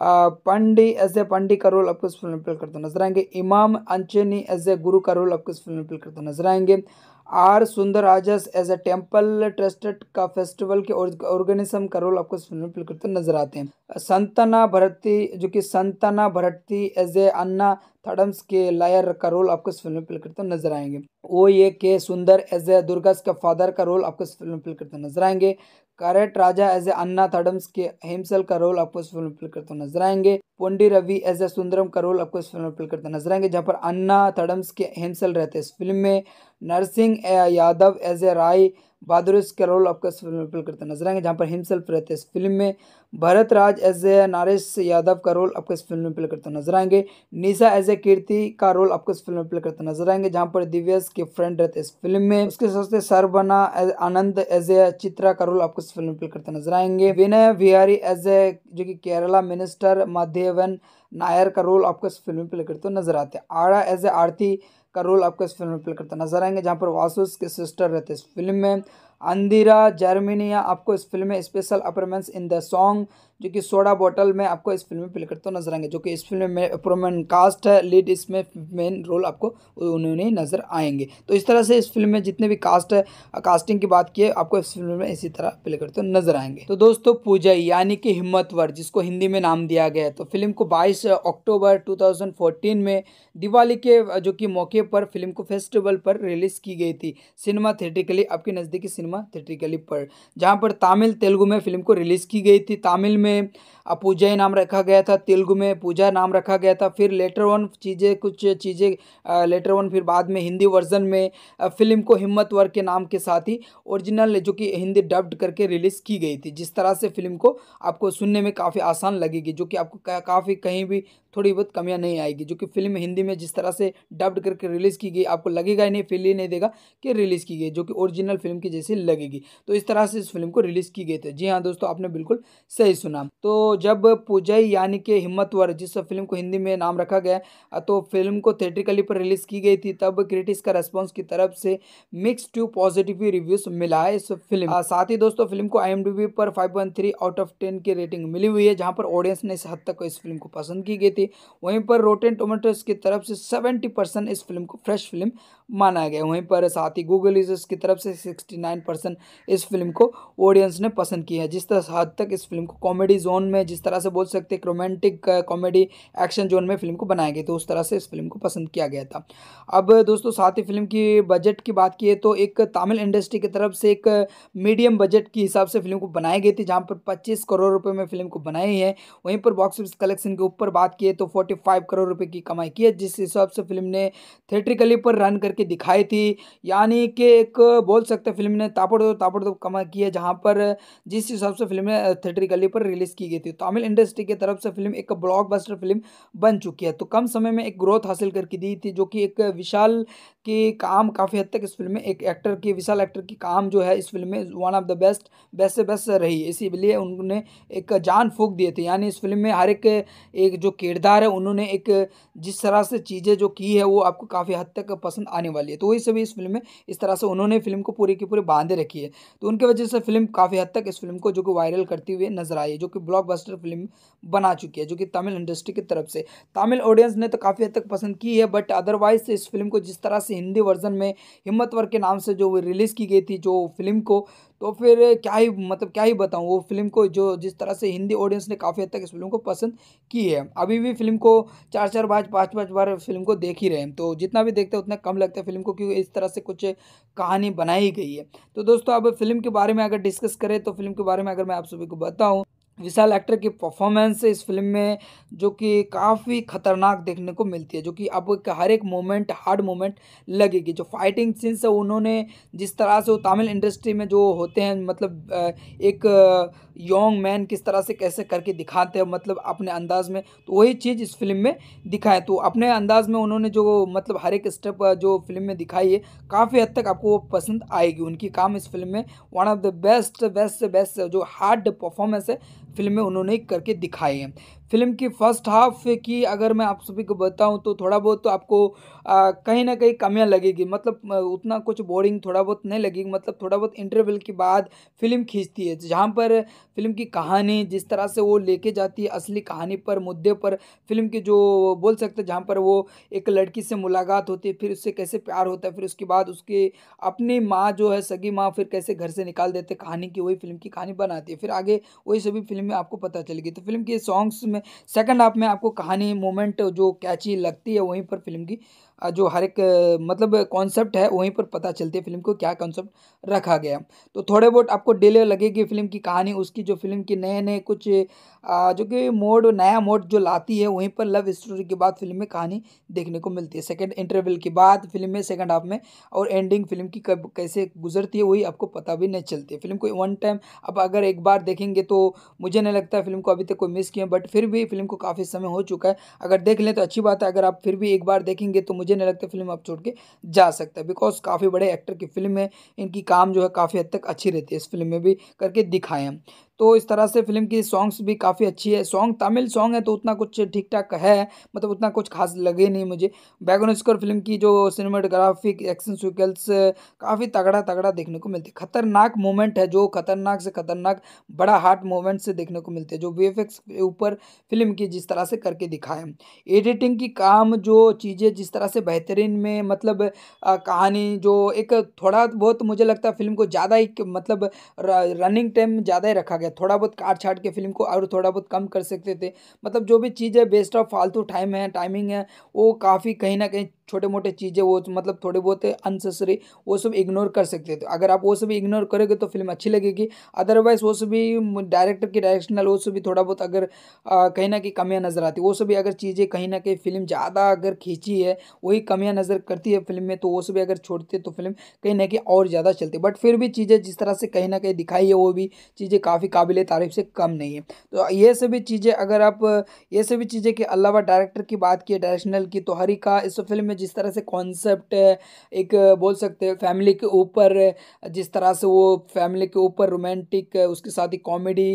पंडी एज ए पंडी का रोल आपको इस फिल्म में प्ले करते नजर आएंगे इमाम अंचनी एज ए गुरु का रोल आपको इस फिल्म में प्ले करते नजर आएंगे आर सुंदर राजस एज ए टेम्पल ट्रस्टेड का फेस्टिवल के ऑर्गेनिज्म का रोल आपको इस फिल्म में प्ले करते नजर आते हैं संतना भरती जो कि संतना भरती एज ए अन्ना थडम्स के लायर का रोल आपको इस फिल्म में प्ले करते नजर आएंगे ओ ये के सुंदर एज ए दुर्गास का फादर का रोल आपको इस फिल्म में प्ले करते नजर आएंगे करेट राजा एज ए अन्ना थडम्स के हिमसेल का रोल आपको इस फिल्म में प्ले करते नजर आएंगे पोंडी रवि एज ए सुंदरम का रोल आपको इस फिल्म में प्ले करते नजर आएंगे जहाँ पर अन्ना थडम्स के हेमसल रहते हैं इस फिल्म में Narasimha Yadav as a Rai Bahadur role आपका इस फिल्म में प्ले करते नजर आएंगे जहाँ पर हिमसेल्फ रहते हैं इस फिल्म में भरत राज एज ए नारेश यादव का रोल आपको इस फिल्म में प्ले करते नजर आएंगे निशा एज ए कीर्ति का रोल आपको इस फिल्म में प्ले करते नजर आएंगे जहाँ पर दिव्यस के फ्रेंड रहते इस फिल्म में उसके साथ सरबना आनंद एज ए चित्रा का रोल आपको इस फिल्म में प्ले करते नजर आएंगे विनय विहारी एज ए जो की केरला मिनिस्टर माध्यवन नायर का रोल आपको इस फिल्म में प्ले करते नजर आते हैं आड़ा एज ए आरती का रोल आपको इस फिल्म में प्ले करता नजर आएंगे जहाँ पर वासुस के सिस्टर रहते इस फिल्म में अंदिरा जर्मिनिया आपको इस फिल्म में special appearance in the song जो कि सोडा बॉटल में आपको इस फिल्म में प्ले करते हुए नजर आएंगे जो कि इस फिल्म में प्रोमन कास्ट है लीड इसमें मेन रोल आपको उन्होंने नजर आएंगे तो इस तरह से इस फिल्म में जितने भी कास्ट है कास्टिंग की बात की है आपको इस फिल्म में इसी तरह प्ले करते हुए नजर आएंगे तो दोस्तों पूजा यानी कि हिम्मतवर जिसको हिंदी में नाम दिया गया तो फिल्म को बाईस अक्टूबर टू में दिवाली के जो कि मौके पर फिल्म को फेस्टिवल पर रिलीज़ की गई थी सिनेमा थिएटिकली आपके नज़दीकी सिनेमा थिएटिकली पर जहाँ पर तमिल तेलुगु में फिल्म को रिलीज़ की गई थी तमिल में अपूजय नाम रखा गया था तेलुगु में पूजा नाम रखा गया था फिर लेटर वन चीज़ें कुछ चीज़ें लेटर वन फिर बाद में हिंदी वर्जन में फिल्म को हिम्मत वर्ग के नाम के साथ ही ओरिजिनल जो कि हिंदी डब्ड करके रिलीज़ की गई थी जिस तरह से फिल्म को आपको सुनने में काफ़ी आसान लगेगी जो कि आपको काफ़ी कहीं भी थोड़ी बहुत कमियाँ नहीं आएगी जो कि फिल्म हिंदी में जिस तरह से डब्ड करके रिलीज़ की गई आपको लगेगा ही नहीं फील ही नहीं देगा कि रिलीज़ की गई जो कि ओरिजिनल फिल्म की जैसी लगेगी तो इस तरह से इस फिल्म को रिलीज़ की गई थी जी हाँ दोस्तों आपने बिल्कुल सही सुना तो जब पुजई यानी कि हिम्मतवर जिस फिल्म को हिंदी में नाम रखा गया तो फिल्म को थिएट्रिकली पर रिलीज़ की गई थी तब क्रिटिक्स का रेस्पॉन्स की तरफ से मिक्स टू पॉजिटिव रिव्यूज मिला है इस फिल्म साथ ही दोस्तों फिल्म को आई पर फाइव आउट ऑफ टेन की रेटिंग मिली हुई है जहाँ पर ऑडियंस ने इस हद तक इस फिल्म को पसंद की गई थी वहीं पर रोटेन टोमेटोज की तरफ से सेवेंटी इस फिल्म को फ्रेश फिल्म माना गया वहीं पर साथ ही गूगल यूजर्स की तरफ से 69 परसेंट इस फिल्म को ऑडियंस ने पसंद किया है जिस तरह हद तक इस फिल्म को कॉमेडी जोन में जिस तरह से बोल सकते हैं रोमांटिक कॉमेडी एक्शन जोन में फिल्म को बनाया गया तो उस तरह से इस फिल्म को पसंद किया गया था अब दोस्तों साथ ही फिल्म की बजट की बात की तो एक तमिल इंडस्ट्री की तरफ से एक मीडियम बजट के हिसाब से फिल्म को बनाई गई थी जहाँ पर पच्चीस करोड़ रुपये में फिल्म को बनाई है वहीं पर बॉक्स ऑफिस कलेक्शन के ऊपर बात की तो फोर्टी करोड़ रुपये की कमाई की है जिस हिसाब से फिल्म ने थिएट्रिकली पर रन करके करके दिखाई थी यानी कि एक बोल सकते फिल्म ने तापड़ दो तापड़ कमा किया जहाँ पर जिस हिसाब से फिल्म ने गली पर रिलीज़ की गई थी तो तमिल इंडस्ट्री की तरफ से फिल्म एक ब्लॉकबस्टर फिल्म बन चुकी है तो कम समय में एक ग्रोथ हासिल करके दी थी जो कि एक विशाल की काम काफ़ी हद तक इस फिल्म में एक एक्टर की विशाल एक्टर की काम जो है इस फिल्म में one of the best best से बेस्ट रही इसीलिए उन्होंने एक जान फूक दिए थे यानी इस फिल्म में हर एक एक जो किरदार है उन्होंने एक जिस तरह से चीज़ें जो की है वो आपको काफ़ी हद तक पसंद आने आने वाली है तो वही सभी इस फिल्म में इस तरह से उन्होंने फिल्म को पूरी की पूरी बांधे रखी है तो उनकी वजह से फिल्म काफ़ी हद तक इस फिल्म को जो कि वायरल करती हुई नजर आई है जो कि ब्लॉकबस्टर फिल्म बना चुकी है जो कि तमिल इंडस्ट्री की तरफ से तमिल ऑडियंस ने तो काफ़ी हद तक पसंद की है बट अदरवाइज इस फिल्म को जिस तरह से हिंदी वर्जन में हिम्मतवर के नाम से जो रिलीज़ की गई थी जो फिल्म को तो फिर क्या ही मतलब क्या ही बताऊँ वो फिल्म को जो जिस तरह से हिंदी ऑडियंस ने काफ़ी हद तक इस फिल्म को पसंद की है अभी भी फिल्म को चार चार बार पाँच पाँच बार फिल्म को देख ही रहे हैं तो जितना भी देखते हैं उतना कम लगता है फिल्म को क्योंकि इस तरह से कुछ कहानी बनाई गई है तो दोस्तों अब फिल्म के बारे में अगर डिस्कस करें तो फिल्म के बारे में अगर मैं आप सभी को बताऊँ विशाल एक्टर की परफॉर्मेंस इस फिल्म में जो कि काफ़ी खतरनाक देखने को मिलती है जो कि अब हर एक मोमेंट हार्ड मोमेंट लगेगी जो फाइटिंग सीन्स है उन्होंने जिस तरह से वो तमिल इंडस्ट्री में जो होते हैं मतलब एक यंग मैन किस तरह से कैसे करके दिखाते हैं मतलब अपने अंदाज में तो वही चीज़ इस फिल्म में दिखाए तो अपने अंदाज में उन्होंने जो मतलब हर एक स्टेप जो फिल्म में दिखाई है काफ़ी हद तक आपको वो पसंद आएगी उनकी काम इस फिल्म में one of the best best best जो हार्ड परफॉर्मेंस है फिल्म में उन्होंने करके दिखाई है फिल्म की फ़र्स्ट हाफ की अगर मैं आप सभी को बताऊं तो थोड़ा बहुत तो आपको कहीं ना कहीं कमियां लगेगी मतलब उतना कुछ बोरिंग थोड़ा बहुत नहीं लगेगी मतलब थोड़ा बहुत इंटरवल के बाद फिल्म खींचती है जहां पर फिल्म की कहानी जिस तरह से वो लेके जाती है असली कहानी पर मुद्दे पर फिल्म की जो बोल सकते जहाँ पर वो एक लड़की से मुलाकात होती है फिर उससे कैसे प्यार होता है फिर उसके बाद उसके अपनी माँ जो है सगी माँ फिर कैसे घर से निकाल देते कहानी की वही फिल्म की कहानी बनाती है फिर आगे वही सभी फिल्म में आपको पता चलेगी तो फिल्म के सॉन्ग्स में में सेकंड हाफ में आपको कहानी मोमेंट जो कैची लगती है वहीं पर फिल्म की जो हर एक मतलब कॉन्सेप्ट है वहीं पर पता चलती है फिल्म को क्या कॉन्सेप्ट रखा गया तो थोड़े बहुत आपको डिले लगेगी फिल्म की कहानी उसकी जो फिल्म की नए नए कुछ जो कि मोड नया मोड जो लाती है वहीं पर लव स्टोरी के बाद फिल्म में कहानी देखने को मिलती है सेकेंड इंटरवल के बाद फिल्म में सेकेंड हाफ में और एंडिंग फिल्म की कब कैसे गुजरती है वही आपको पता भी नहीं चलती फिल्म को वन टाइम अब अगर एक बार देखेंगे तो मुझे नहीं लगता फिल्म को अभी तक कोई मिस किया बट फिर भी फिल्म को काफ़ी समय हो चुका है अगर देख लें तो अच्छी बात है अगर आप फिर भी एक बार देखेंगे तो मुझे नहीं लगता फिल्म आप छोड़ के जा सकता है बिकॉज काफ़ी बड़े एक्टर की फिल्म है इनकी काम जो है काफ़ी हद तक अच्छी रहती है इस फिल्म में भी करके दिखाएँ तो इस तरह से फिल्म की सॉन्ग्स भी काफ़ी अच्छी है सॉन्ग तमिल सॉन्ग है तो उतना कुछ ठीक ठाक है मतलब उतना कुछ खास लगे नहीं मुझे बैगनस्कर फिल्म की जो सिनेमाटोग्राफिक एक्शन सिक्वेंस काफ़ी तगड़ा तगड़ा देखने को मिलती है खतरनाक मोमेंट है जो खतरनाक से खतरनाक बड़ा हार्ट मोमेंट से देखने को मिलते हैं जो वी के ऊपर फिल्म की जिस तरह से करके दिखाए एडिटिंग की काम जो चीज़ें जिस तरह से बेहतरीन में मतलब कहानी जो एक थोड़ा बहुत मुझे लगता है फिल्म को ज़्यादा ही मतलब रनिंग टाइम ज़्यादा ही रखा गया गया थोड़ा बहुत काट छाट के फिल्म को और थोड़ा बहुत कम कर सकते थे मतलब जो भी चीज़ है बेस्ट ऑफ फालतू टाइम है टाइमिंग है वो काफ़ी कहीं ना कहीं छोटे मोटे चीज़ें वो तो मतलब थोड़े बहुत अनसेसरी वो सब इग्नोर कर सकते थे अगर आप वो सभी इग्नोर करोगे तो फिल्म अच्छी लगेगी अदरवाइज वो सभी डायरेक्टर की डायरेक्शनल वो सभी थोड़ा बहुत अगर कहीं ना कहीं कमियाँ नज़र आती वो सभी अगर चीज़ें कहीं ना कहीं फिल्म ज़्यादा अगर खींची है वही कमियाँ नज़र करती है फिल्म में तो वो सभी अगर छोड़ते तो फिल्म कहीं ना कहीं और ज़्यादा चलती बट फिर भी चीज़ें जिस तरह से कहीं ना कहीं दिखाई है वो भी चीज़ें काफ़ी काबिल तारीफ से कम नहीं है तो ये सभी चीज़ें अगर आप ये सभी चीज़ें के अलावा डायरेक्टर की बात की डायरेक्शनल की तो हरिका इस फिल्म में में जिस तरह से कॉन्सेप्ट एक बोल सकते हैं फैमिली के ऊपर जिस तरह से वो फैमिली के ऊपर रोमांटिक उसके साथ ही कॉमेडी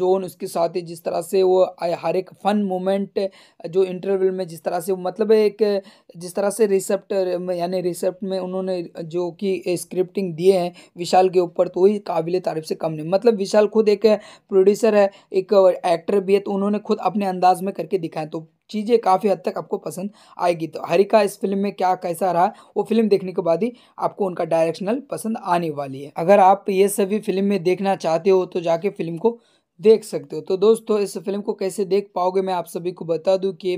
जोन उसके साथ ही जिस तरह से वो हर एक फन मोमेंट जो इंटरवल में जिस तरह से मतलब एक जिस तरह से रिसेप्ट यानी रिसेप्ट में उन्होंने जो कि स्क्रिप्टिंग दिए हैं विशाल के ऊपर तो वही काबिल तारीफ से कम नहीं मतलब विशाल खुद एक प्रोड्यूसर है एक एक्टर भी है तो उन्होंने खुद अपने अंदाज में करके दिखाया तो चीज़ें काफ़ी हद तक आपको पसंद आएगी तो हरिका इस फिल्म में क्या कैसा रहा वो फिल्म देखने के बाद ही आपको उनका डायरेक्शनल पसंद आने वाली है अगर आप ये सभी फिल्म में देखना चाहते हो तो जाके फिल्म को देख सकते हो तो दोस्तों इस फिल्म को कैसे देख पाओगे मैं आप सभी को बता दूं कि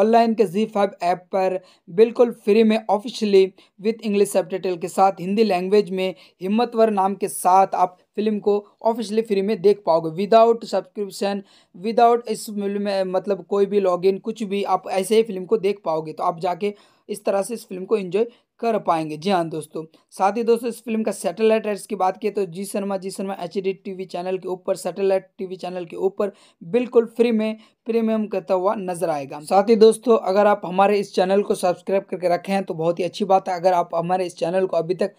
ऑनलाइन के जी फाइव ऐप पर बिल्कुल फ्री में ऑफिशियली विथ इंग्लिश सब के साथ हिंदी लैंग्वेज में हिम्मतवर नाम के साथ आप फिल्म को ऑफिशियली फ्री में देख पाओगे विदाउट सब्सक्रिप्शन विदाउट इस फिल्म में मतलब कोई भी लॉग कुछ भी आप ऐसे ही फिल्म को देख पाओगे तो आप जाके इस तरह से इस फिल्म को इन्जॉय कर पाएंगे जी हाँ दोस्तों साथ ही दोस्तों इस फिल्म का सैटेलाइट राइट्स की बात की तो जी शर्मा जी Sharma H D T V channel के ऊपर सैटेलाइट टी वी चैनल के ऊपर बिल्कुल फ्री में प्रीमियम करता हुआ नजर आएगा साथ ही दोस्तों अगर आप हमारे इस चैनल को सब्सक्राइब करके रखे हैं तो बहुत ही अच्छी बात है अगर आप हमारे इस चैनल को अभी तक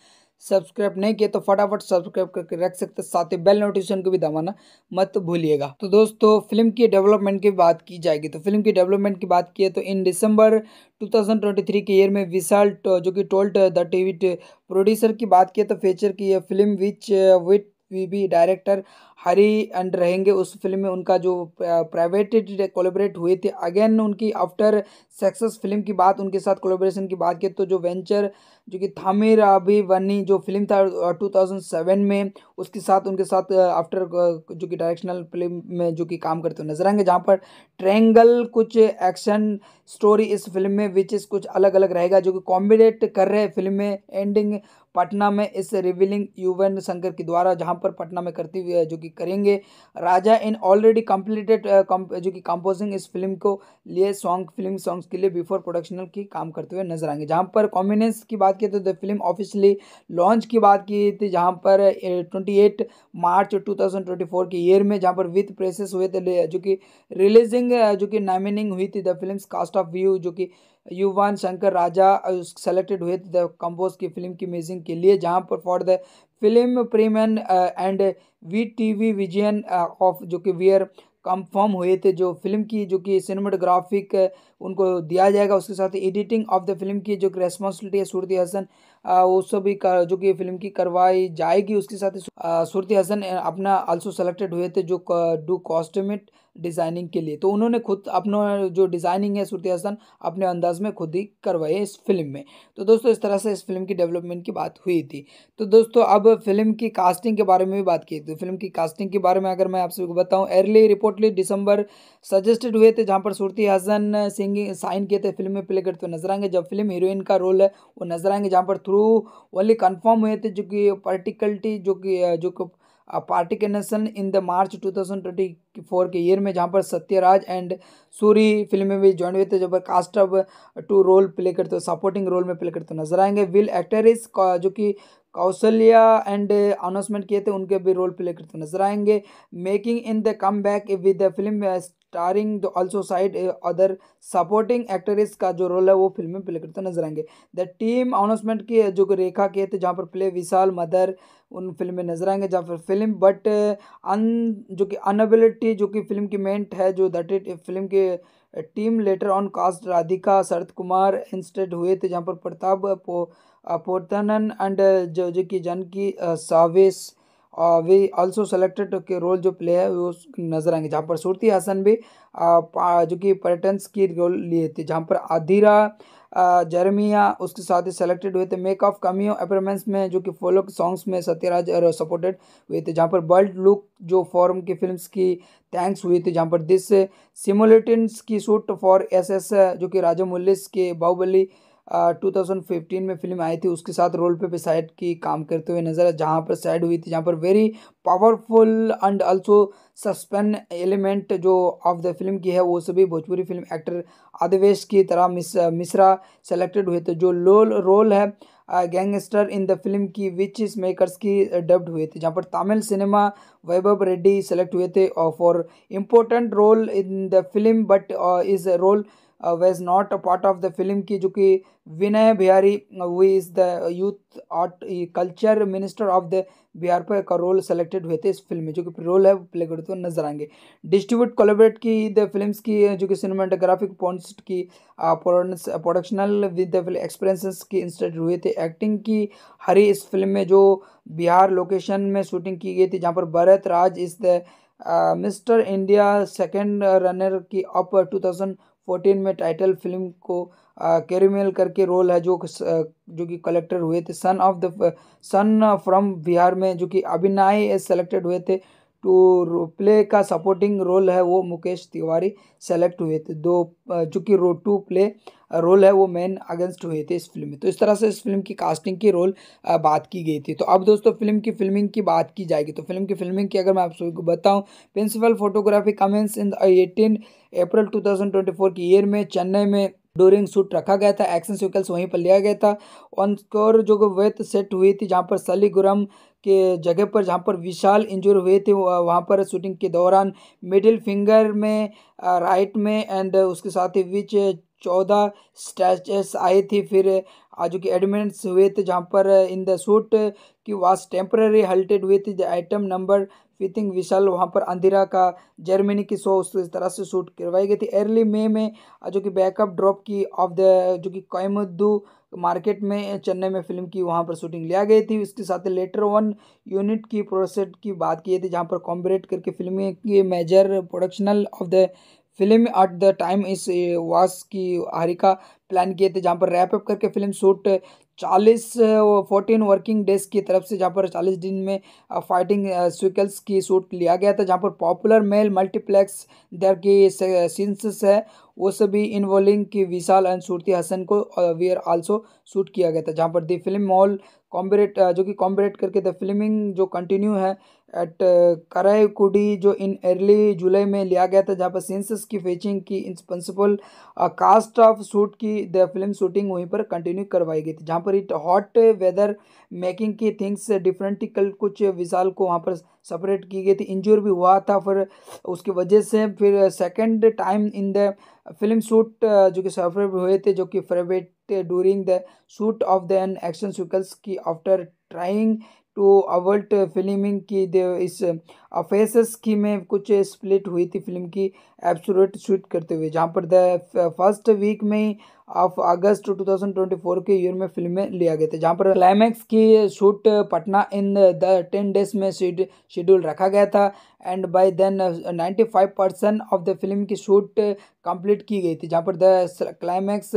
सब्सक्राइब नहीं किया तो फटाफट सब्सक्राइब करके रख सकते हैं साथ ही बेल नोटिफिकेशन को भी दबाना मत भूलिएगा तो दोस्तों फिल्म की डेवलपमेंट की बात की जाएगी तो फिल्म की डेवलपमेंट की बात की है तो इन दिसंबर 2023 के ईयर में विशाल जो कि टोल्ट द टीवी प्रोड्यूसर की बात की है तो फीचर की है film which with V B director Hari and रहेंगे उस फिल्म में उनका जो प्राइवेटेड कोलेबरेट हुए थे अगेन उनकी आफ्टर सक्सेस फिल्म की बात उनके साथ कोलेब्रेशन की बात की तो जो वेंचर जो कि थामिर अभी वनी जो फिल्म था 2007 में उसके साथ उनके साथ आफ्टर जो कि डायरेक्शनल फिल्म में जो कि काम करते हुए नजर आएंगे जहाँ पर ट्रेंगल कुछ एक्शन स्टोरी इस फिल्म में विच इस कुछ अलग अलग रहेगा जो कि कॉम्बिनेट कर रहे हैं फिल्म में एंडिंग पटना में इस रिविलिंग युवन शंकर के द्वारा जहाँ पर पटना में करती हुई जो कि करेंगे राजा इन ऑलरेडी कम्प्लीटेड जो कि कंपोजिंग इस फिल्म को लिए सॉन्ग फिल्म सॉन्ग्स के लिए बिफोर प्रोडक्शनल की काम करते हुए नजर आएंगे जहाँ पर कॉम्बिनेंस की बात की तो द फिल्म ऑफिशियली लॉन्च की बात की थी जहाँ पर twenty eight March two thousand twenty four के ईयर में जहाँ पर विथ प्रेसेस हुए थे जो कि रिलीजिंग जो कि नामिनिंग हुई थी the film cast of view जो कि युवान शंकर राजा सेलेक्टेड हुए थे कम्बोज की फिल्म की मेजिंग के लिए जहाँ पर for the film Prem and and V T V vision of जो कि वियर कंफर्म हुए थे जो फिल्म की जो कि सिनेमाटोग्राफिक उनको दिया जाएगा उसके साथ एडिटिंग ऑफ द फिल्म की जो कि रेस्पॉन्सिबिलिटी है सूरती हसन उसको भी कर, जो कि फिल्म की करवाई जाएगी उसके साथ सूरती हसन अपना आल्सो सेलेक्टेड हुए थे जो डू कॉस्टमेट डिज़ाइनिंग के लिए तो उन्होंने खुद अपना जो डिज़ाइनिंग है सूर्य हसन अपने अंदाज में खुद ही करवाई इस फिल्म में तो दोस्तों इस तरह से इस फिल्म की डेवलपमेंट की बात हुई थी तो दोस्तों अब फिल्म की कास्टिंग के बारे में भी बात की तो फिल्म की कास्टिंग के बारे में अगर मैं आप सभी को बताऊँ अर्ली रिपोर्टली डिसंबर सजेस्टेड हुए थे जहाँ पर सूर्य हसन सिंह साइन किए थे फिल्म में प्ले करते हुए नजर आएंगे जब फिल्म हीरोइन का रोल है वो नजर आएंगे जहाँ पर थ्रू ओनली कन्फर्म हुए थे जो कि पर्टिकल्टी जो कि जो पार्टी के नेशन इन द मार्च 2024 के ईयर में जहाँ पर सत्यराज एंड सूरी फिल्म में भी ज्वाइन हुए थे जब कास्ट अब टू रोल प्ले करते हुए सपोर्टिंग रोल में प्ले करते हुए नजर आएंगे विल एक्टरिस जो कि कौशल्या एंड अनाउंसमेंट किए थे उनके भी रोल प्ले करते नजर आएंगे making in the come back with the film starring also side other supporting actress का जो रोल है वो फिल्म में प्ले करते नजर आएंगे द टीम अनाउंसमेंट की जो रेखा के थे जहाँ पर प्ले विशाल मदर उन फिल्म में नजर आएंगे जहाँ पर फिल्म बट अन जो कि अनबिलिटी जो कि फिल्म की मेंट है जो दैट इट फिल्म के team later on cast Radhika Sarath Kumar instead हुए थे जहाँ पर प्रताप uh, पो एंड जो जो कि जानकी सावेश वे ऑल्सो सेलेक्टेड के रोल जो प्ले है वो नजर आएंगे जहाँ पर सूरती हसन भी जो कि पर्यटन की रोल लिए थे जहाँ पर आधीरा जर्मिया उसके साथ ही सेलेक्टेड हुए थे मेक ऑफ कमियो अपरमेंस में जो कि फोलोक सॉन्ग्स में सत्यराज सपोर्टेड हुए थे जहाँ पर वर्ल्ड लुक जो फॉर्म की फिल्म्स की थैंक्स हुई थी जहाँ पर दिस सिमुलेटिन की शूट फॉर एस एस जो कि राजा मुल्लिस के बाहुबली 2015 में फिल्म आई थी उसके साथ रोल पे, भी साइड की काम करते हुए नज़र जहाँ पर साइड हुई थी जहाँ पर very powerful and also suspense element जो ऑफ द फिल्म की है वो सभी भोजपुरी फिल्म एक्टर आदिवेश की तरह मिस मिश्रा सेलेक्टेड हुए थे जो लोल रोल है गैंगस्टर इन द फिल्म की विच मेकर्स की डब्ड हुए थे जहाँ पर तमिल सिनेमा वैभव रेड्डी सेलेक्ट हुए थे for important role in the film but is role was not a part of the film की जो कि विनय बिहारी हुई is the youth art culture minister of the Bihar पर का रोल सेलेक्टेड हुए थे इस फिल्म में जो कि रोल है वो प्ले करते हुए नजर आएंगे डिस्ट्रीब्यूट कोलेबरेट की द फिल्म की जो कि सिनेमाटोग्राफिक पॉइंट की प्रोडक्शनल विद द की इंस्टेड हुए थे एक्टिंग की हरी इस फिल्म में जो बिहार लोकेशन में शूटिंग की गई थी जहाँ पर Bharat Raj is the mister India second runner की अप टू थाउजेंड फोर्टीन में टाइटल फिल्म को कैरेमेल करके रोल है जो जो कि कलेक्टर हुए थे son of the son from Bihar में जो कि अभिनय सेलेक्टेड हुए थे टू प्ले का सपोर्टिंग रोल है वो मुकेश तिवारी सेलेक्ट हुए थे दो जो कि रो टू प्ले रोल है वो मेन अगेंस्ट हुए थे इस फिल्म में तो इस तरह से इस फिल्म की कास्टिंग की रोल बात की गई थी तो अब दोस्तों फिल्म की फिल्मिंग की बात की जाएगी तो फिल्म की फिल्मिंग की अगर मैं आप सभी को बताऊं principal photography commence in eighteen April two की ईयर में चेन्नई में डोरिंग शूट रखा गया था एक्शन सिकल्स वहीं पर लिया गया था ऑन स्कोर जो वेत सेट हुई थी जहाँ पर सलीगुरम के जगह पर जहाँ पर विशाल इंजोर हुए थे वहाँ पर शूटिंग के दौरान मिडिल फिंगर में राइट में एंड उसके साथ ही विच चौदह स्टैचेस आए थे फिर जो कि एडमिट्स हुए थे जहाँ पर इन द शूट की वास टेम्पररी हल्टेड हुए थे आइटम नंबर फिथिंग विशाल वहाँ पर अंधेरा का जर्मनी की शो उस तरह से शूट करवाई गई थी अर्ली मे में जो कि बैकअप ड्रॉप की ऑफ द जो कि कोयमुद्दू मार्केट में चेन्नई में फिल्म की वहाँ पर शूटिंग लिया गई थी उसके साथ लेटर वन यूनिट की प्रोसेस की बात की थी जहाँ पर कॉम्बरेट करके फिल्म की major प्रोडक्शनल of the film at the time इस वास की हरिका प्लान किए थे जहाँ पर रैप अप करके फिल्म शूट चालीस फोर्टीन वर्किंग डेज की तरफ से जहाँ पर चालीस दिन में फाइटिंग स्विकल्स की शूट लिया गया था जहाँ पर पॉपुलर मेल मल्टीप्लेक्स दर की सीन्स है वो सभी इन्वॉल्विंग की विशाल एंड सूरती हसन को वी आर आल्सो शूट किया गया था जहाँ पर दी फिल्म मॉल कॉम्बरेट जो कि कॉम्बरेट करके द फिल्मिंग जो कंटिन्यू है एट कराईकुडी uh, जो इन अर्ली जुलाई में लिया गया था जहाँ पर सेंसस की फेचिंग की in principal cast of shoot की द फिल्म शूटिंग वहीं पर कंटिन्यू करवाई गई थी जहाँ पर इट हॉट वेदर मेकिंग की थिंग्स डिफरेंट कल कुछ विशाल को वहाँ पर सेपरेट की गई थी इंजोर भी हुआ था फिर उसकी वजह से फिर second time in the film shoot जो कि सफर हुए थे जो कि favourite during the shoot of the an action sequence की after trying to avoid uh, filming ki there is uh, phases की में कुछ स्प्लिट हुई थी फिल्म की एब्सोलूट शूट करते हुए जहां पर द फर्स्ट वीक में ऑफ अगस्त 2024 के ईयर में फिल्म में लिया गया था जहां पर क्लाइमैक्स की shoot Patna in the ten days में शेड्यूल रखा गया था and by then 95 percent of the film की शूट कंप्लीट की गई थी जहां पर द क्लाइमैक्स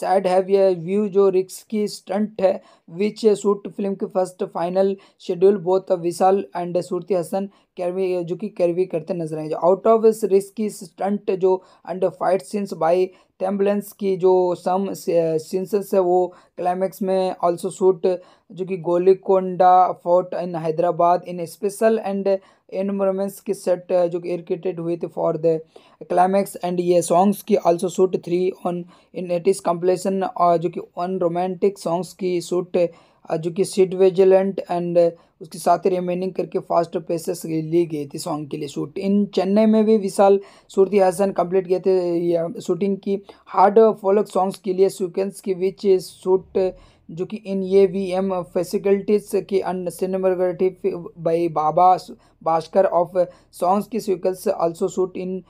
सैड हैव ये व्यू जो रिक्स की स्टंट है विच शूट फिल्म की first final schedule both Vishal and Shruti Haasan कैरवी जो कि कैरवी करते नजर आएंगे आउट ऑफ रिस्की स्टंट जो एंड फाइट सीन्स बाई टेम्बलेंस की जो सम सीन्स uh, है वो क्लाइमैक्स में ऑल्सो शूट जो कि Golconda fort in Hyderabad in special and एनमेंट्स के सेट जो कि एयरकेटेड हुए थे फॉर द क्लाइमैक्स एंड ये सॉन्ग्स की also shoot three on in it is कम्पलेसन जो कि ऑन रोमांटिक सॉन्ग्स की शूट जो कि सीट वेजिलेंट एंड उसके साथ ही रिमेनिंग करके फास्ट पेसेस ली गई थी सॉन्ग के लिए शूट इन चेन्नई में भी विशाल सूर्ति हसन कंप्लीट किए थे शूटिंग की हार्ड फोलक सॉन्ग्स के लिए सीक्वेंस की विच शूट जो कि इन ये वी एम फेसिकल्टीज की अन cinematography by Baba Bhaskar of songs की sequence also shoot in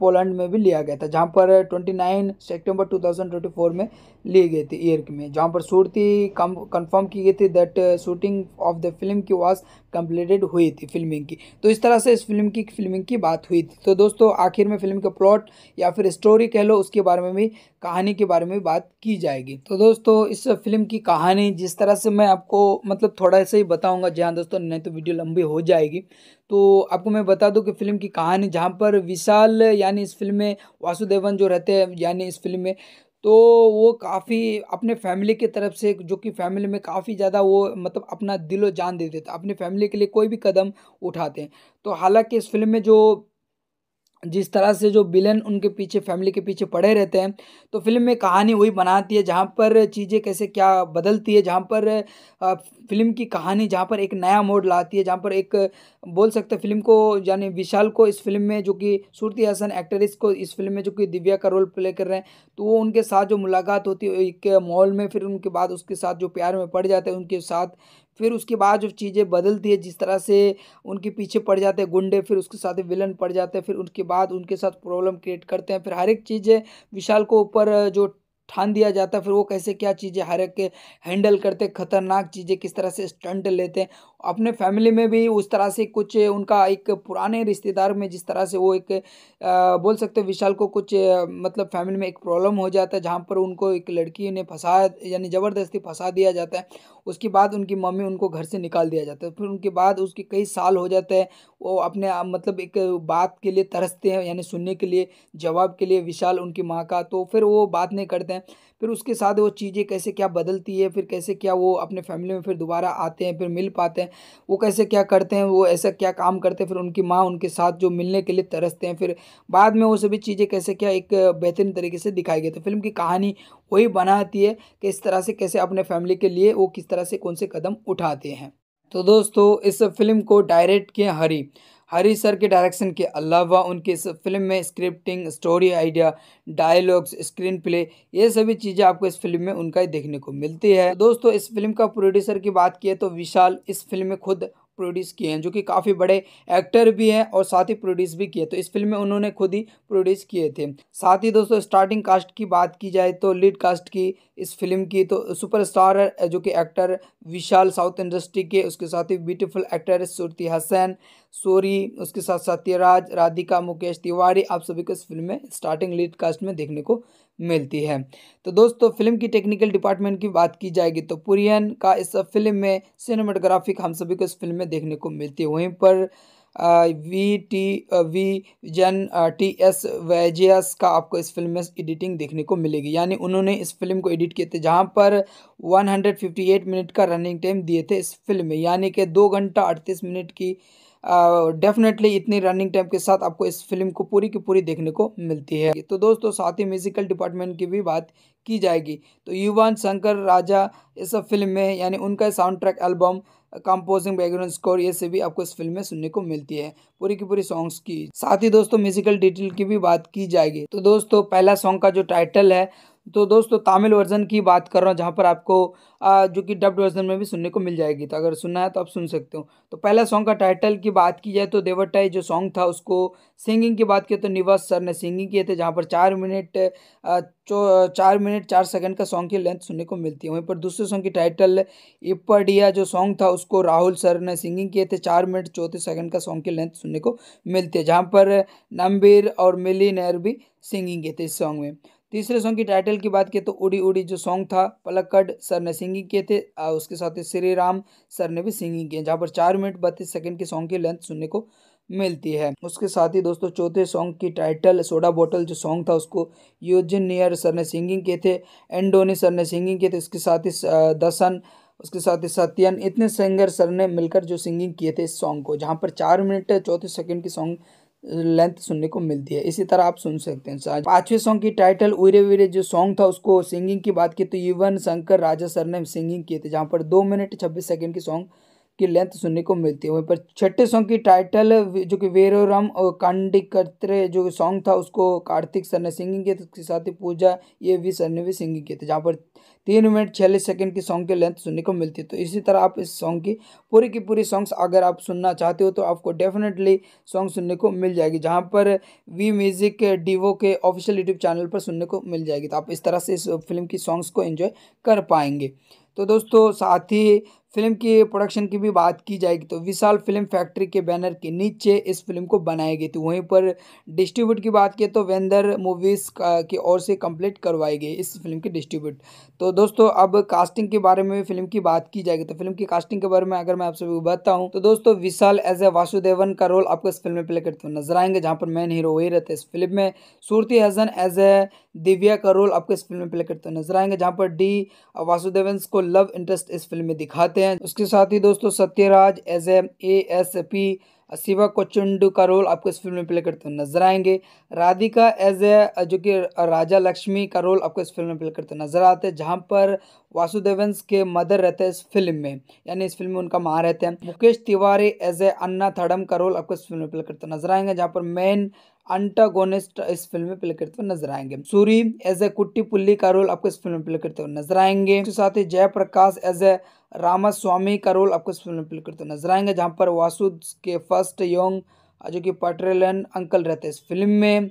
Poland में भी लिया गया था जहाँ पर 29 सितंबर 2024 में ली गई थी ईयर में जहाँ पर सूरती कम कंफर्म की गई थी that shooting of the film की वॉज कंप्लीटेड हुई थी फिल्मिंग की तो इस तरह से इस फिल्म की फिल्मिंग की बात हुई थी तो दोस्तों आखिर में फिल्म का प्लॉट या फिर स्टोरी कह लो उसके बारे में भी कहानी के बारे में बात की जाएगी तो दोस्तों इस फिल्म की कहानी जिस तरह से मैं आपको मतलब थोड़ा सा ही बताऊँगा जी हाँ दोस्तों नहीं तो वीडियो लंबी हो जाएगी तो आपको मैं बता दूँ कि फिल्म की कहानी जहाँ पर विशाल यानी इस फिल्म में वासुदेवन जो रहते हैं यानी इस फिल्म में तो वो काफ़ी अपने फैमिली की तरफ से जो कि फैमिली में काफ़ी ज़्यादा वो मतलब अपना दिलो जान दे देते अपनी फैमिली के लिए कोई भी कदम उठाते हैं तो हालांकि इस फिल्म में जो जिस तरह से जो विलन उनके पीछे फैमिली के पीछे पड़े रहते हैं तो फिल्म में कहानी वही बनाती है जहाँ पर चीज़ें कैसे क्या बदलती है जहाँ पर फिल्म की कहानी जहाँ पर एक नया मोड लाती है जहाँ पर एक बोल सकते फिल्म को यानी विशाल को इस फिल्म में जो कि सूरती हसन एक्ट्रेस को इस फिल्म में जो कि दिव्या का रोल प्ले कर रहे हैं तो वो उनके साथ जो मुलाकात होती है एक मॉल में फिर उनके बाद उसके साथ जो प्यार में पड़ जाते हैं उनके साथ फिर उसके बाद जो चीज़ें बदलती है जिस तरह से उनके पीछे पड़ जाते हैं गुंडे फिर उसके साथ विलन पड़ जाते हैं फिर उनके बाद उनके साथ प्रॉब्लम क्रिएट करते हैं फिर हर एक चीज़ विशाल को ऊपर जो ठान दिया जाता है फिर वो कैसे क्या चीज़ें हर एक के हैंडल करते खतरनाक चीज़ें किस तरह से स्टंट लेते हैं अपने फैमिली में भी उस तरह से कुछ उनका एक पुराने रिश्तेदार में जिस तरह से वो एक आ, बोल सकते विशाल को कुछ मतलब फैमिली में एक प्रॉब्लम हो जाता है जहाँ पर उनको एक लड़की ने फंसा यानी ज़बरदस्ती फंसा दिया जाता है उसके बाद उनकी मम्मी उनको घर से निकाल दिया जाता है फिर उनके बाद उसके कई साल हो जाते हैं वो अपने मतलब एक बात के लिए तरसते हैं यानी सुनने के लिए जवाब के लिए विशाल उनकी माँ का तो फिर वो बात नहीं करते हैं फिर उसके साथ वो चीज़ें कैसे क्या बदलती है फिर कैसे क्या वो अपने फैमिली में फिर दोबारा आते हैं फिर मिल पाते हैं वो कैसे क्या करते हैं वो ऐसा क्या काम करते हैं फिर उनकी माँ उनके साथ जो मिलने के लिए तरसते हैं फिर बाद में वो सभी चीज़ें कैसे क्या एक बेहतरीन तरीके से दिखाई गई तो फिल्म की कहानी वही बनाती है कि इस तरह से कैसे अपने फैमिली के लिए वो किस तरह से कौन से कदम उठाते हैं तो दोस्तों इस फिल्म को डायरेक्ट किए हरी हरी सर के डायरेक्शन के अलावा उनकी इस फिल्म में scripting story idea dialogues screen play ये सभी चीज़ें आपको इस फिल्म में उनका ही देखने को मिलती है दोस्तों इस फिल्म का प्रोड्यूसर की बात की तो विशाल इस फिल्म में खुद प्रोड्यूस किए हैं जो कि काफ़ी बड़े एक्टर भी हैं और साथ ही प्रोड्यूस भी किए तो इस फिल्म में उन्होंने खुद ही प्रोड्यूस किए थे साथ ही दोस्तों स्टार्टिंग कास्ट की बात की जाए तो लीड कास्ट की इस फिल्म की तो सुपरस्टार जो कि एक्टर विशाल साउथ इंडस्ट्री के उसके साथ ही beautiful actor Shruti Haasan sorry उसके साथ सत्यराज राधिका मुकेश तिवारी आप सभी को इस फिल्म में स्टार्टिंग लीड कास्ट में देखने को मिलती है तो दोस्तों फिल्म की टेक्निकल डिपार्टमेंट की बात की जाएगी तो पुरियन का इस फिल्म में सिनेमाटोग्राफिक हम सभी को इस फिल्म में देखने को मिलती है वहीं पर वी टी वी जन टी एस वैजियस का आपको इस फिल्म में एडिटिंग देखने को मिलेगी यानी उन्होंने इस फिल्म को एडिट किए थे जहां पर 158 मिनट का रनिंग टाइम दिए थे इस फिल्म में यानी कि दो घंटा अड़तीस मिनट की डेफिनेटली इतनी रनिंग टाइम के साथ आपको इस फिल्म को पूरी की पूरी देखने को मिलती है तो दोस्तों साथ ही म्यूजिकल डिपार्टमेंट की भी बात की जाएगी तो युवान शंकर राजा इस फिल्म में यानी उनका sound track album composing background score ये सभी आपको इस फिल्म में सुनने को मिलती है पूरी की पूरी सॉन्ग्स की साथ ही दोस्तों म्यूजिकल डिटेल की भी बात की जाएगी तो दोस्तों पहला सॉन्ग का जो टाइटल है तो दोस्तों तमिल वर्जन की बात कर रहा हूँ जहाँ पर आपको आ, जो कि डब्ड वर्जन में भी सुनने को मिल जाएगी तो अगर सुनना है तो आप सुन सकते हो तो पहला सॉन्ग का टाइटल की बात की जाए तो देवटाई जो सॉन्ग था उसको सिंगिंग की बात की तो निवास सर ने सिंगिंग किए थे जहाँ पर चार मिनट चो चार मिनट चार सेकंड का सॉन्ग की लेंथ सुनने को मिलती है वहीं पर दूसरे सॉन्ग की टाइटल इपडिया जो सॉन्ग था उसको राहुल सर ने सिंगिंग किए थे चार मिनट चौंतीस सेकंड का सॉन्ग की लेंथ सुनने को मिलती है जहाँ पर नम्बीर और मिली नैर भी सिंगिंग किए थे इस सॉन्ग में तीसरे सॉन्ग की टाइटल की बात की तो उड़ी उड़ी जो सॉन्ग था पलक्कड सर ने सिंगिंग किए थे आ, उसके साथ ही श्री राम सर ने भी सिंगिंग किए जहाँ पर चार मिनट बत्तीस सेकेंड के सॉन्ग की लेंथ सुनने को मिलती है उसके साथ ही दोस्तों चौथे सॉन्ग की टाइटल सोडा बोतल जो सॉन्ग था उसको योजन नियर सर ने सिंगिंग किए थे एंडोनी सर ने सिंगिंग किए थे उसके साथ ही दसन उसके साथ ही सत्यन इतने सिंगर सर ने मिलकर जो सिंगिंग किए थे इस सॉन्ग को जहाँ पर चार मिनट चौथे सेकंड की सॉन्ग लेंथ सुनने को मिलती है इसी तरह आप सुन सकते हैं पांचवें सॉन्ग की टाइटल उरे वीरे जो सॉन्ग था उसको सिंगिंग की बात की तो युवन शंकर राजा सर ने सिंगिंग किए थे जहाँ पर दो मिनट छब्बीस सेकेंड की सॉन्ग की लेंथ सुनने को मिलती है वहीं पर छठे सॉन्ग की टाइटल जो कि वेरोराम और कांडिकत्रे जो सॉन्ग था उसको कार्तिक सर ने सिंगिंग किया था उसके साथ ही पूजा ये भी सर ने भी सिंगिंग किए थे जहाँ पर तीन मिनट छियालीस सेकंड की सॉन्ग की लेंथ सुनने को मिलती है तो इसी तरह आप इस सॉन्ग की पूरी की पूरी सॉन्ग्स अगर आप सुनना चाहते हो तो आपको डेफिनेटली सॉन्ग सुनने को मिल जाएगी जहाँ पर वी म्यूजिक डिवो के ऑफिशियल यूट्यूब चैनल पर सुनने को मिल जाएगी तो आप इस तरह से इस फिल्म की सॉन्ग्स को इन्जॉय कर पाएंगे तो दोस्तों साथ ही फिल्म की प्रोडक्शन की भी बात की जाएगी तो विशाल फिल्म फैक्ट्री के बैनर के नीचे इस फिल्म को बनाई गई थी वहीं पर डिस्ट्रीब्यूट की बात की तो वेंदर मूवीज़ की ओर से कंप्लीट करवाई गई इस फिल्म की डिस्ट्रीब्यूट तो दोस्तों अब कास्टिंग के बारे में फिल्म की बात की जाएगी तो फिल्म की कास्टिंग के बारे में अगर मैं आप सभी को बताऊँ तो दोस्तों विशाल एज ए वासुदेवन का रोल आपको इस फिल्म में प्ले करते हुए नजर आएंगे जहाँ पर मेन हीरो वही रहते हैं इस फिल्म में सूरती हसन एज ए दिव्या का रोल आपको इस फिल्म में प्ले करते हुए नजर आएंगे जहाँ पर डी वासुदेवन को लव इंटरेस्ट इस फिल्म में दिखाते हैं हैं उसके साथ ही दोस्तों Sathyaraj as M A S P Shiva को चुंडू का रोल आपको इस फिल्म में प्ले करते हुए नजर आएंगे राधिका एज ए जो कि राजा लक्ष्मी का रोल आपको इस फिल्म में प्ले करते हुए नजर आते हैं जहाँ पर वासुदेवंश के मदर रहते हैं इस फिल्म में यानी इस फिल्म में उनका माँ रहते हैं मुकेश तिवारी एज ए अन्ना थडम का रोल आपको इस फिल्म में प्ले करते नजर आएंगे जहाँ पर मेन अंटागोनिस्ट इस फिल्म में प्ले करते हुए नजर आएंगे सूरी एज ए कुट्टी पुल्ली का रोल आपको इस फिल्म में प्ले करते हुए नजर आएंगे तो साथ ही जयप्रकाश एज ए रामा स्वामी का रोल आपको इस फिल्म में प्ले करते हुए नजर आएंगे जहाँ पर वासु के फर्स्ट यंग जो कि पटरेलन अंकल रहते हैं इस फिल्म में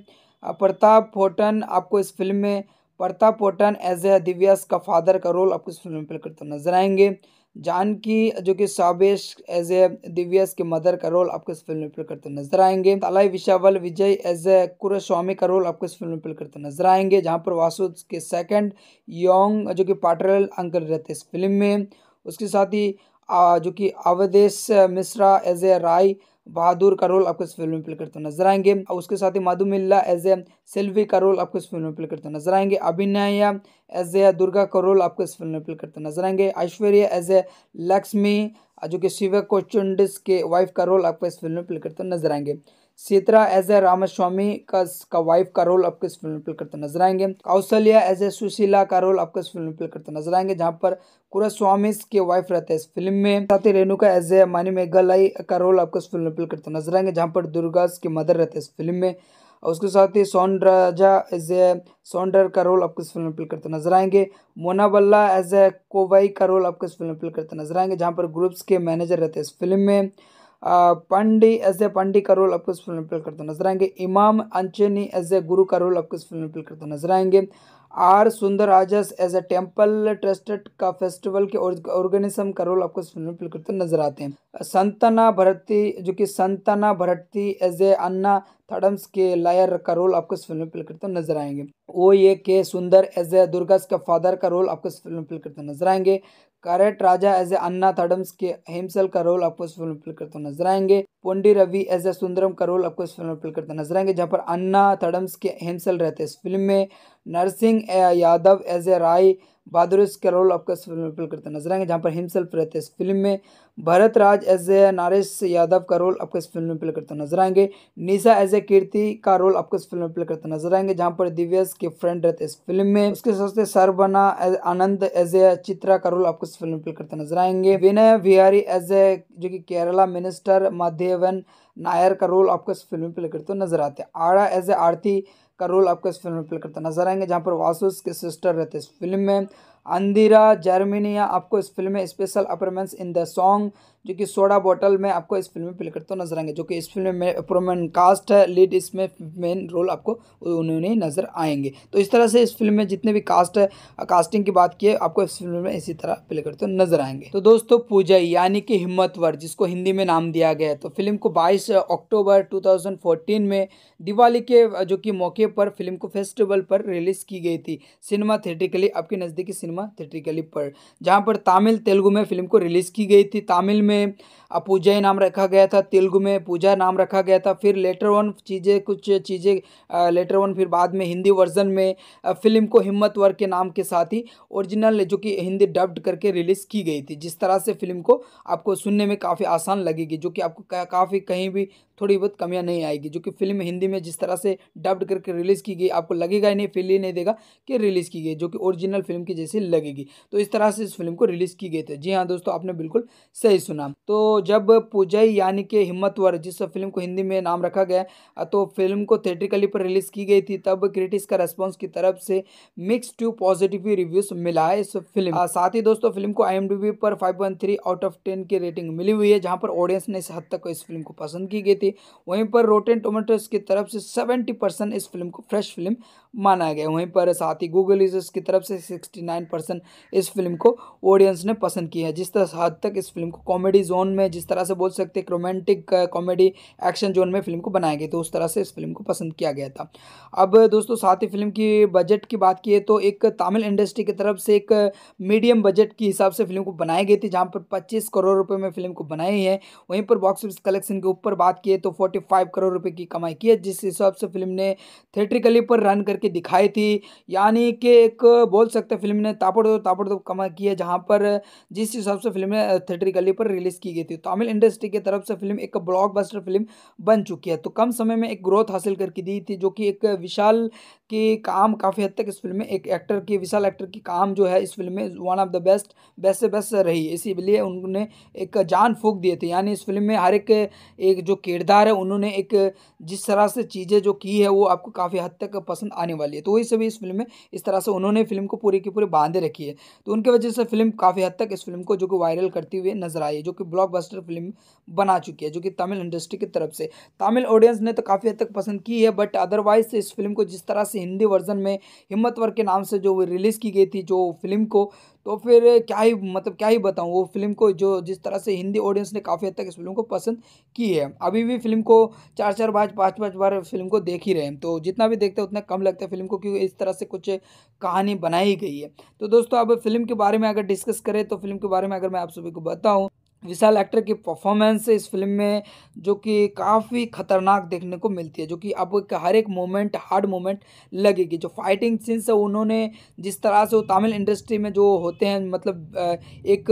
प्रताप फोटन आपको इस फिल्म में Pratap Foton as a Divya's का फादर का रोल आपको इस फिल्म में प्ले करते हुए नजर आएंगे जानकी जो कि साबेश एज ए दिव्यस के मदर का रोल आपको इस फिल्म में प्ले करते नजर आएंगे तलाई विशावल विजय एज ए कुर स्वामी का रोल आपको इस फिल्म में प्ले करते नजर आएंगे जहाँ पर वासु के सेकंड योंग जो कि पाटरल अंकल रहते इस फिल्म में उसके साथ ही जो कि अवधेश मिश्रा एज ए राय बहादुर का रोल आपको इस फिल्म में प्ले करते नजर आएंगे और उसके साथ ही माधुमिल्ला एज ए सेल्वी का रोल आपको इस फिल्म में प्ले करते नजर आएंगे अभिनया एज ए दुर्गा का रोल आपको इस फिल्म में प्ले करते नजर आएंगे ऐश्वर्या एज ए लक्ष्मी जो कि को चुंडिस के वाइफ का रोल आपको इस फिल्म में प्ले करते नजर आएंगे सीतरा एज ए रामास्वामी का, का वाइफ का रोल आपको इस फिल्म में प्ले करते नजर आएंगे कौशल्या एज ए सुशीला का रोल आपको इस फिल्म में प्ले करते नजर आएंगे जहाँ पर कुरा स्वामी के वाइफ रहते हैं इस फिल्म में साथ ही रेणुका एज ए मानी मेघालय का रोल आपको इस फिल्म में प्ले करते नजर आएंगे जहाँ पर दुर्गा की मदर रहते हैं इस फिल्म में और उसके साथ ही सोनराजा एज ए सौंडर का रोल आपको इस फिल्म में प्ले करते नजर आएंगे मोना बल्ला एज ए कोवाई का रोल आपको इस फिल्म में प्ले करते नजर आएंगे जहाँ पर ग्रुप्स के मैनेजर रहते हैं इस फिल्म में पंडी एज ए पंडी का रोल आपको इस फिल्म में प्ले करते नजर आएंगे इमाम अंचनी एज ए गुरु का रोल आपको इस फिल्म में प्ले करते नजर आएंगे आर सुंदर राजस एज ए टेम्पल ट्रस्टेड का फेस्टिवल के ऑर्गेनिज्म का रोल आपको इस फिल्म में प्ले करते नजर आते हैं संतना भरती जो कि संतना भरती एज ए अन्ना थडम्स के लायर का रोल आपको इस फिल्म में प्ले करते नजर आएंगे ओ ये के सुंदर एज ए दुर्गा का फादर का रोल आपको इस फिल्म में प्ले करते नजर आएंगे करेट राजा एज ए अन्ना थडम्स के हिमसेल का रोल आपको इस फिल्म में प्ले करते नजर आएंगे पोंडी रवि एज ए सुंदरम का रोल आपको इस फिल्म में प्ले करते नजर आएंगे जहां पर अन्ना थडम्स के हिमसेल रहते हैं इस फिल्म में Narasimha Yadav as a Rai Bahadur role आपका इस फिल्म में प्ले करते नजर आएंगे जहाँ पर हिमसेल्फ रहते हैं इस फिल्म में भरत राज एज ए नारेश यादव का रोल आपको इस फिल्म में प्ले करते नजर आएंगे निशा एज ए कीर्ति का रोल आपको इस फिल्म में प्ले करते नजर आएंगे जहाँ पर दिव्यस के फ्रेंड रहते इस फिल्म में उसके साथ सरबना आनंद एज ए चित्रा का रोल आपको इस फिल्म में प्ले करते नजर आएंगे विनय विहारी एज ए जो की केरला मिनिस्टर माध्यवन नायर का रोल आपको इस फिल्म में प्ले करते नजर आते हैं आड़ा एज ए आरती का रोल आपको इस फिल्म में प्ले करता नजर आएंगे जहाँ पर वासुस के सिस्टर रहते हैं इस फिल्म में अंदिरा जर्मिनिया आपको इस फिल्म में special appearance in the song जो कि सोडा बॉटल में आपको इस फिल्म में प्ले करते हुए नजर आएंगे जो कि इस फिल्म में प्रोमेंट कास्ट है लीड इसमें मेन रोल आपको उन्होंने नजर आएंगे तो इस तरह से इस फिल्म में जितने भी कास्ट है कास्टिंग की बात की है आपको इस फिल्म में इसी तरह प्ले करते हुए नजर आएंगे तो दोस्तों पूजा यानी कि हिम्मतवर जिसको हिंदी में नाम दिया गया है तो फिल्म को बाईस अक्टूबर टू में दिवाली के जो कि मौके पर फिल्म को फेस्टिवल पर रिलीज़ की गई थी सिनेमा थिएटिकली आपके नज़दीकी सिनेमा थिएटिकली पर जहाँ पर तमिल तेलुगु में फिल्म को रिलीज़ की गई थी तमिल में में पूजय नाम रखा गया था तेलुगु में पूजा नाम रखा गया था फिर लेटर वन चीज़ें कुछ चीज़ें लेटर वन फिर बाद में हिंदी वर्जन में फिल्म को हिम्मत वर के नाम के साथ ही ओरिजिनल जो कि हिंदी डब्ड करके रिलीज़ की गई थी जिस तरह से फिल्म को आपको सुनने में काफ़ी आसान लगेगी जो कि आपको काफ़ी कहीं भी थोड़ी बहुत कमियाँ नहीं आएगी जो कि फिल्म हिंदी में जिस तरह से डब्ड करके रिलीज़ की गई आपको लगेगा ही नहीं फील ही नहीं देगा कि रिलीज़ की गई जो कि ओरिजिनल फिल्म की जैसी लगेगी तो इस तरह से इस फिल्म को रिलीज़ की गई थी जी हाँ दोस्तों आपने बिल्कुल सही सुना तो जब पुजई यानी कि हिम्मतवर जिस फिल्म को हिंदी में नाम रखा गया तो फिल्म को थिएट्रिकली पर रिलीज़ की गई थी तब क्रिटिक्स का रेस्पॉन्स की तरफ से मिक्स टू पॉजिटिव रिव्यूज़ मिला है इस फिल्म साथ ही दोस्तों फिल्म को आई पर फाइव आउट ऑफ टेन की रेटिंग मिली हुई है जहाँ पर ऑडियंस ने इस हद तक इस फिल्म को पसंद की गई थी वहीं पर रोटेन टोमेटोज की तरफ से सेवेंटी इस फिल्म को फ्रेश फिल्म माना गया वहीं पर साथ ही गूगल यूजर्स की तरफ से सिक्सटी नाइन परसेंट इस फिल्म को ऑडियंस ने पसंद किया है जिस तरह हद तक इस फिल्म को कॉमेडी जोन में में जिस तरह से बोल सकते हैं रोमांटिक कॉमेडी एक्शन जोन में फिल्म को बनाया गया तो उस तरह से इस फिल्म को पसंद किया गया था अब दोस्तों साथ ही फिल्म की बजट की बात की तो एक तमिल इंडस्ट्री की तरफ से एक मीडियम बजट के हिसाब से फिल्म को बनाई गई थी जहाँ पर पच्चीस करोड़ रुपये में फिल्म को बनाई है वहीं पर बॉक्स ऑफिस कलेक्शन के ऊपर बात की तो फोर्टी करोड़ रुपये की कमाई की है जिस हिसाब से फिल्म ने थिएट्रिकली पर रन करके दिखाई थी यानी कि एक बोल सकते फिल्म ने तापड़ दो तापड़ कमाई की है जहाँ पर जिस हिसाब से फिल्म ने थिएट्रिकली पर रिलीज़ की गई थी थी तमिल तो इंडस्ट्री की तरफ से फिल्म एक ब्लॉकबस्टर फिल्म बन चुकी है तो कम समय में एक ग्रोथ हासिल करके दी थी जो कि एक विशाल के काम काफ़ी हद तक इस फिल्म में एक एक्टर की विशाल एक्टर की काम जो है इस फिल्म में one of the best best से बेस्ट रही इसीलिए उन्होंने एक जान फूक दिए थे यानी इस फिल्म में हर एक एक जो किरदार है उन्होंने एक जिस तरह से चीज़ें जो की है वो आपको काफ़ी हद तक पसंद आने वाली है तो वही सभी इस फिल्म में इस तरह से उन्होंने फिल्म को पूरी की पूरी बांधे रखी है तो उनकी वजह से फिल्म काफ़ी हद तक इस फिल्म को जो कि वायरल करती हुई नजर आई है जो कि ब्लॉक ब्लॉकबस्टर फिल्म बना चुकी है जो कि तमिल इंडस्ट्री की तरफ से तमिल ऑडियंस ने तो काफ़ी हद तक पसंद की है बट अदरवाइज इस फिल्म को जिस तरह से हिंदी वर्जन में हिम्मतवर के नाम से जो रिलीज़ की गई थी जो फिल्म को तो फिर क्या ही मतलब क्या ही बताऊँ वो फिल्म को जो जिस तरह से हिंदी ऑडियंस ने काफ़ी हद तक इस फिल्म को पसंद की है अभी भी फिल्म को चार चार बार पाँच पाँच बार फिल्म को देख ही रहे हैं तो जितना भी देखते हैं उतना कम लगता है फिल्म को क्योंकि इस तरह से कुछ कहानी बनाई गई है तो दोस्तों अब फिल्म के बारे में अगर डिस्कस करें तो फिल्म के बारे में अगर मैं आप सभी को बताऊँ विशाल एक्टर की परफॉर्मेंस इस फिल्म में जो कि काफ़ी ख़तरनाक देखने को मिलती है जो कि अब हर एक मोमेंट हार्ड मोमेंट लगेगी जो फाइटिंग सीन्स है उन्होंने जिस तरह से वो तमिल इंडस्ट्री में जो होते हैं मतलब एक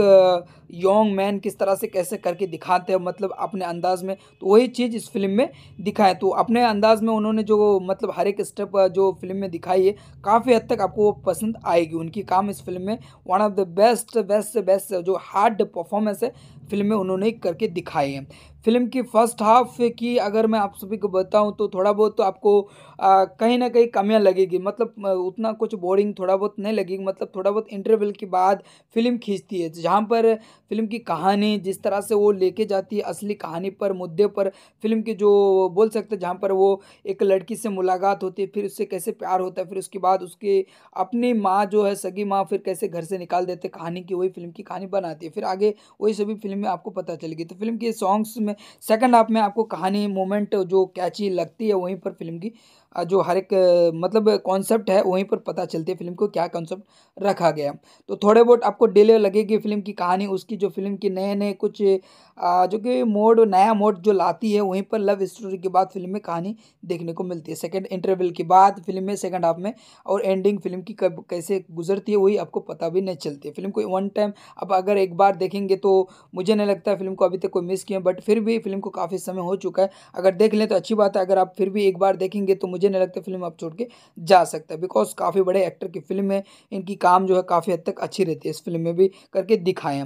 यंग मैन किस तरह से कैसे करके दिखाते हैं मतलब अपने अंदाज में तो वही चीज़ इस फिल्म में दिखाए तो अपने अंदाज में उन्होंने जो मतलब हर एक स्टेप जो फिल्म में दिखाई है काफ़ी हद तक आपको वो पसंद आएगी उनकी काम इस फिल्म में one of the best best best जो हार्ड परफॉर्मेंस है फिल्म में उन्होंने करके दिखाई है फिल्म की फ़र्स्ट हाफ की अगर मैं आप सभी को बताऊं तो थोड़ा बहुत तो आपको कहीं ना कहीं कमियां लगेगी मतलब उतना कुछ बोरिंग थोड़ा बहुत नहीं लगेगी मतलब थोड़ा बहुत इंटरवल के बाद फिल्म खींचती है जहाँ पर फिल्म की कहानी जिस तरह से वो लेके जाती है असली कहानी पर मुद्दे पर फिल्म की जो बोल सकते जहाँ पर वो एक लड़की से मुलाकात होती है फिर उससे कैसे प्यार होता है फिर उसके बाद उसके अपनी माँ जो है सगी माँ फिर कैसे घर से निकाल देते कहानी की वही फिल्म की कहानी बनाती है फिर आगे वही सभी फिल्म में आपको पता चलेगी तो फिल्म के सॉन्ग्स में में सेकंड हाफ में आपको कहानी मोमेंट जो कैची लगती है वहीं पर फिल्म की जो हर एक मतलब कॉन्सेप्ट है वहीं पर पता चलती है फिल्म को क्या कॉन्सेप्ट रखा गया तो थोड़े बहुत आपको डिले लगेगी फिल्म की कहानी उसकी जो फिल्म की नए नए कुछ जो कि मोड नया मोड जो लाती है वहीं पर लव स्टोरी के बाद फिल्म में कहानी देखने को मिलती है सेकेंड इंटरवल के बाद फिल्म में सेकेंड हाफ में और एंडिंग फिल्म की कब कैसे गुजरती है वही आपको पता भी नहीं चलती है फिल्म को वन टाइम अब अगर एक बार देखेंगे तो मुझे नहीं लगता फिल्म को अभी तक कोई मिस किया बट फिर भी फिल्म को काफ़ी समय हो चुका है अगर देख लें तो अच्छी बात है अगर आप फिर भी एक बार देखेंगे तो मुझे नहीं लगता फिल्म आप छोड़ के जा सकते हैं बिकॉज काफ़ी बड़े एक्टर की फिल्म है इनकी काम जो है काफ़ी हद तक अच्छी रहती है इस फिल्म में भी करके दिखाएँ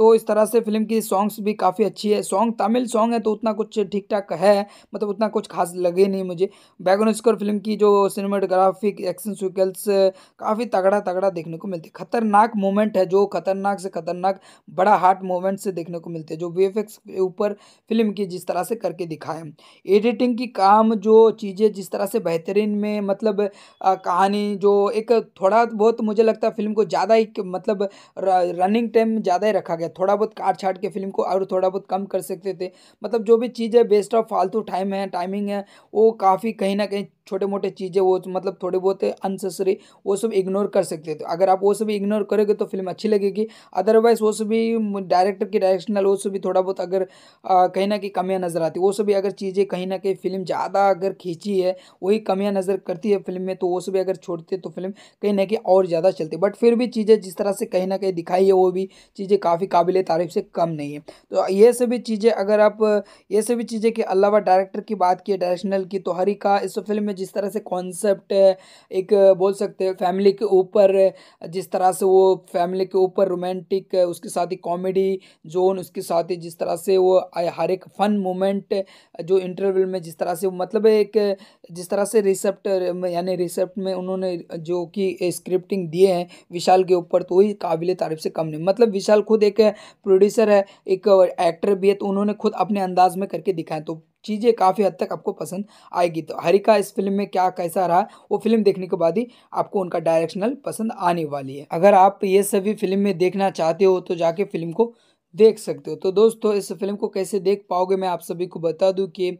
तो इस तरह से फिल्म की सॉन्ग्स भी काफ़ी अच्छी है सॉन्ग तमिल सॉन्ग है तो उतना कुछ ठीक ठाक है मतलब उतना कुछ खास लगे नहीं मुझे बैगन स्कोर फिल्म की जो सिनेमाटोग्राफिक एक्शन सिक्वेंस काफ़ी तगड़ा तगड़ा देखने को मिलती है खतरनाक मोमेंट है जो खतरनाक से खतरनाक बड़ा हार्ट मोमेंट से देखने को मिलते हैं जो वी के ऊपर फिल्म की जिस तरह से करके दिखाएँ एडिटिंग की काम जो चीज़ें जिस तरह से बेहतरीन में मतलब आ, कहानी जो एक थोड़ा बहुत मुझे लगता है फिल्म को ज़्यादा ही मतलब रनिंग टाइम ज़्यादा ही रखा गया थोड़ा बहुत काट छाट के फिल्म को और थोड़ा बहुत कम कर सकते थे मतलब जो भी चीज़ है बेस्ट ऑफ फालतू टाइम है टाइमिंग है वो काफ़ी कहीं ना कहीं छोटे मोटे चीज़ें वो मतलब थोड़े बहुत अनसेसरी वो सब इग्नोर कर सकते थे अगर आप वो सभी इग्नोर करोगे तो फिल्म अच्छी लगेगी अदरवाइज वो सभी डायरेक्टर की डायरेक्शनल वो सभी थोड़ा बहुत अगर कहीं ना कहीं कमियाँ नज़र आती वो सभी अगर चीज़ें कहीं ना कहीं फिल्म ज़्यादा अगर खींची है वही कमियाँ नज़र करती है फिल्म में तो वो सभी अगर है तो फिल्म कहीं ना कहीं और ज़्यादा चलती बट फिर भी चीज़ें जिस तरह से कहीं ना कहीं दिखाई है वो भी चीज़ें काफ़ी काबिल तारीफ से कम नहीं है तो ये सभी चीज़ें अगर आप ये सभी चीज़ें के अलावा डायरेक्टर की बात की डायरेक्शनल की तो हरिका इस फिल्म में जिस तरह से कॉन्सेप्ट एक बोल सकते हैं फैमिली के ऊपर जिस तरह से वो फैमिली के ऊपर रोमांटिक उसके साथ ही कॉमेडी जोन उसके साथ ही जिस तरह से वो हर एक फन मोमेंट जो इंटरवल में जिस तरह से मतलब एक जिस तरह से रिसेप्ट यानी रिसेप्ट में उन्होंने जो कि स्क्रिप्टिंग दिए हैं विशाल के ऊपर तो वही काबिल तारीफ से कम नहीं मतलब विशाल खुद एक प्रोड्यूसर है एक एक्टर भी है तो उन्होंने खुद अपने अंदाज में करके दिखाया तो चीज़ें काफ़ी हद तक आपको पसंद आएगी तो हरिका इस फिल्म में क्या कैसा रहा वो फिल्म देखने के बाद ही आपको उनका डायरेक्शनल पसंद आने वाली है अगर आप ये सभी फिल्म में देखना चाहते हो तो जाके फिल्म को देख सकते हो तो दोस्तों इस फिल्म को कैसे देख पाओगे मैं आप सभी को बता दूं कि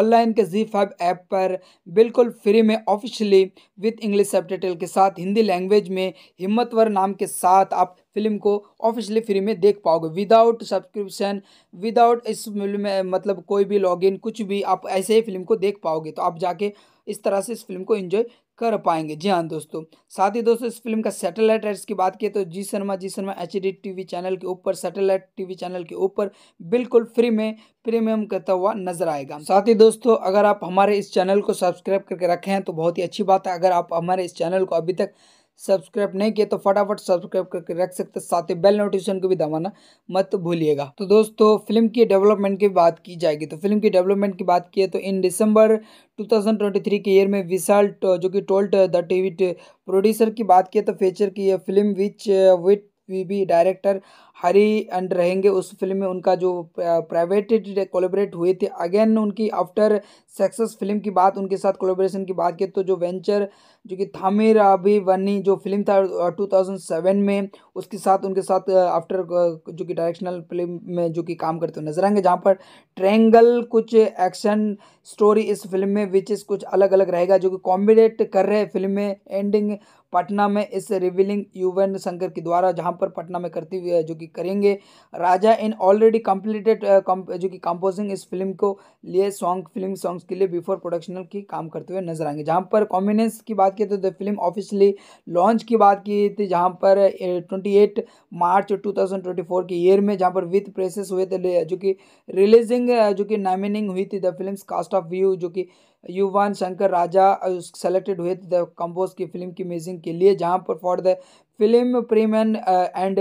ऑनलाइन के जी फाइव ऐप पर बिल्कुल फ्री में ऑफिशियली विथ इंग्लिश सब के साथ हिंदी लैंग्वेज में हिम्मतवर नाम के साथ आप फिल्म को ऑफिशियली फ्री में देख पाओगे विदाउट सब्सक्रिप्शन विदाउट इस फिल्म में मतलब कोई भी लॉगिन कुछ भी आप ऐसे ही फिल्म को देख पाओगे तो आप जाके इस तरह से इस फिल्म को एंजॉय कर पाएंगे जी हाँ दोस्तों साथ ही दोस्तों इस फिल्म का सैटेलाइट राइट्स की बात की तो जी शर्मा जी Sharma H D T channel के ऊपर सैटेलाइट टीवी चैनल के ऊपर बिल्कुल फ्री में प्रीमियम करता हुआ नजर आएगा साथ ही दोस्तों अगर आप हमारे इस चैनल को सब्सक्राइब करके रखे हैं तो बहुत ही अच्छी बात है अगर आप हमारे इस चैनल को अभी तक सब्सक्राइब नहीं किया तो फटाफट सब्सक्राइब करके रख सकते साथ ही बेल नोटिफिकेशन को भी दबाना मत भूलिएगा तो दोस्तों फिल्म की डेवलपमेंट की बात की जाएगी तो फिल्म की डेवलपमेंट की बात की है तो इन दिसंबर 2023 के ईयर में विशाल जो कि टोल्ट द टीवी प्रोड्यूसर की बात की तो फीचर की यह film which with we B director Hari and रहेंगे उस फिल्म में उनका जो प्राइवेटेड कोलेबरेट हुए थे अगेन उनकी आफ्टर सक्सेस फिल्म की बात उनके साथ कोलेब्रेशन की बात की तो जो वेंचर जो कि थामिर अभी वनी जो फिल्म था 2007 में उसके साथ उनके साथ आफ्टर जो कि डायरेक्शनल फिल्म में जो कि काम करते हुए नजर आएंगे जहाँ पर ट्रेंगल कुछ एक्शन स्टोरी इस फिल्म में विच इज़ कुछ अलग अलग रहेगा जो कि कॉम्बिनेट कर रहे हैं फिल्म में एंडिंग पटना में इस रिविलिंग यूवन शंकर के द्वारा जहां पर पटना में करती हुई जो कि करेंगे राजा इन ऑलरेडी कंप्लीटेड जो कि कंपोजिंग इस फिल्म को लिए सॉन्ग फिल्म सॉन्ग्स के लिए बिफोर प्रोडक्शन की काम करते हुए नजर आएंगे जहाँ पर कॉम्बिनेंस की बात की तो द फिल्म ऑफिशियली लॉन्च की बात की थी जहाँ पर twenty eight March two thousand twenty four के ईयर में जहाँ पर विथ प्रेसेस हुए थे जो कि रिलीजिंग जो कि नॉमिनिंग हुई थी the film cast of view जो कि युवान शंकर राजा सेलेक्टेड हुए द कम्बोज की फिल्म की मेजिंग के लिए जहाँ पर for the film premium and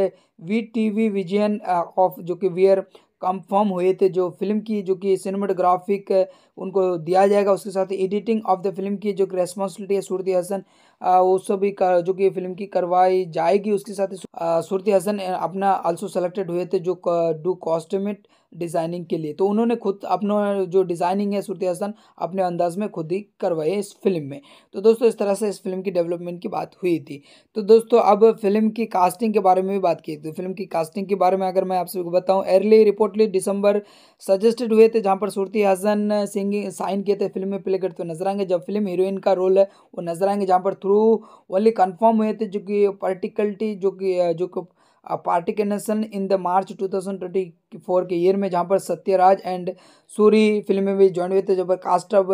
V T V vision of जो कि वियर कंफर्म हुए थे जो फिल्म की जो कि सिनेमाटोग्राफिक उनको दिया जाएगा उसके साथ एडिटिंग ऑफ द फिल्म की जो कि रेस्पॉन्सिबिलिटी है सूरती हसन वो सब भी जो कि फिल्म की करवाई जाएगी उसके साथ सूरती हसन अपना आल्सो सेलेक्टेड हुए थे जो डू कॉस्टमेट डिज़ाइनिंग के लिए तो उन्होंने खुद अपना जो डिज़ाइनिंग है सूर्य हसन अपने अंदाज में खुद ही करवाई इस फिल्म में तो दोस्तों इस तरह से इस फिल्म की डेवलपमेंट की बात हुई थी तो दोस्तों अब फिल्म की कास्टिंग के बारे में भी बात की तो फिल्म की कास्टिंग के बारे में अगर मैं आप सभी को बताऊँ अर्ली रिपोर्टली डिसंबर सजेस्टेड हुए थे जहाँ पर सूर्ति हसन सिंगिंग साइन किए थे फिल्म में प्ले करते हुए नजर आएंगे जब फिल्म हीरोइन का रोल है वो नजर आएंगे जहाँ पर थ्रू ओनली कन्फर्म हुए थे जो कि पर्टिकल्टी जो कि जो पार्टी के नेशन इन द मार्च 2024 के ईयर में जहाँ पर सत्यराज एंड सूरी फिल्म में भी ज्वाइन हुए थे जब कास्ट अब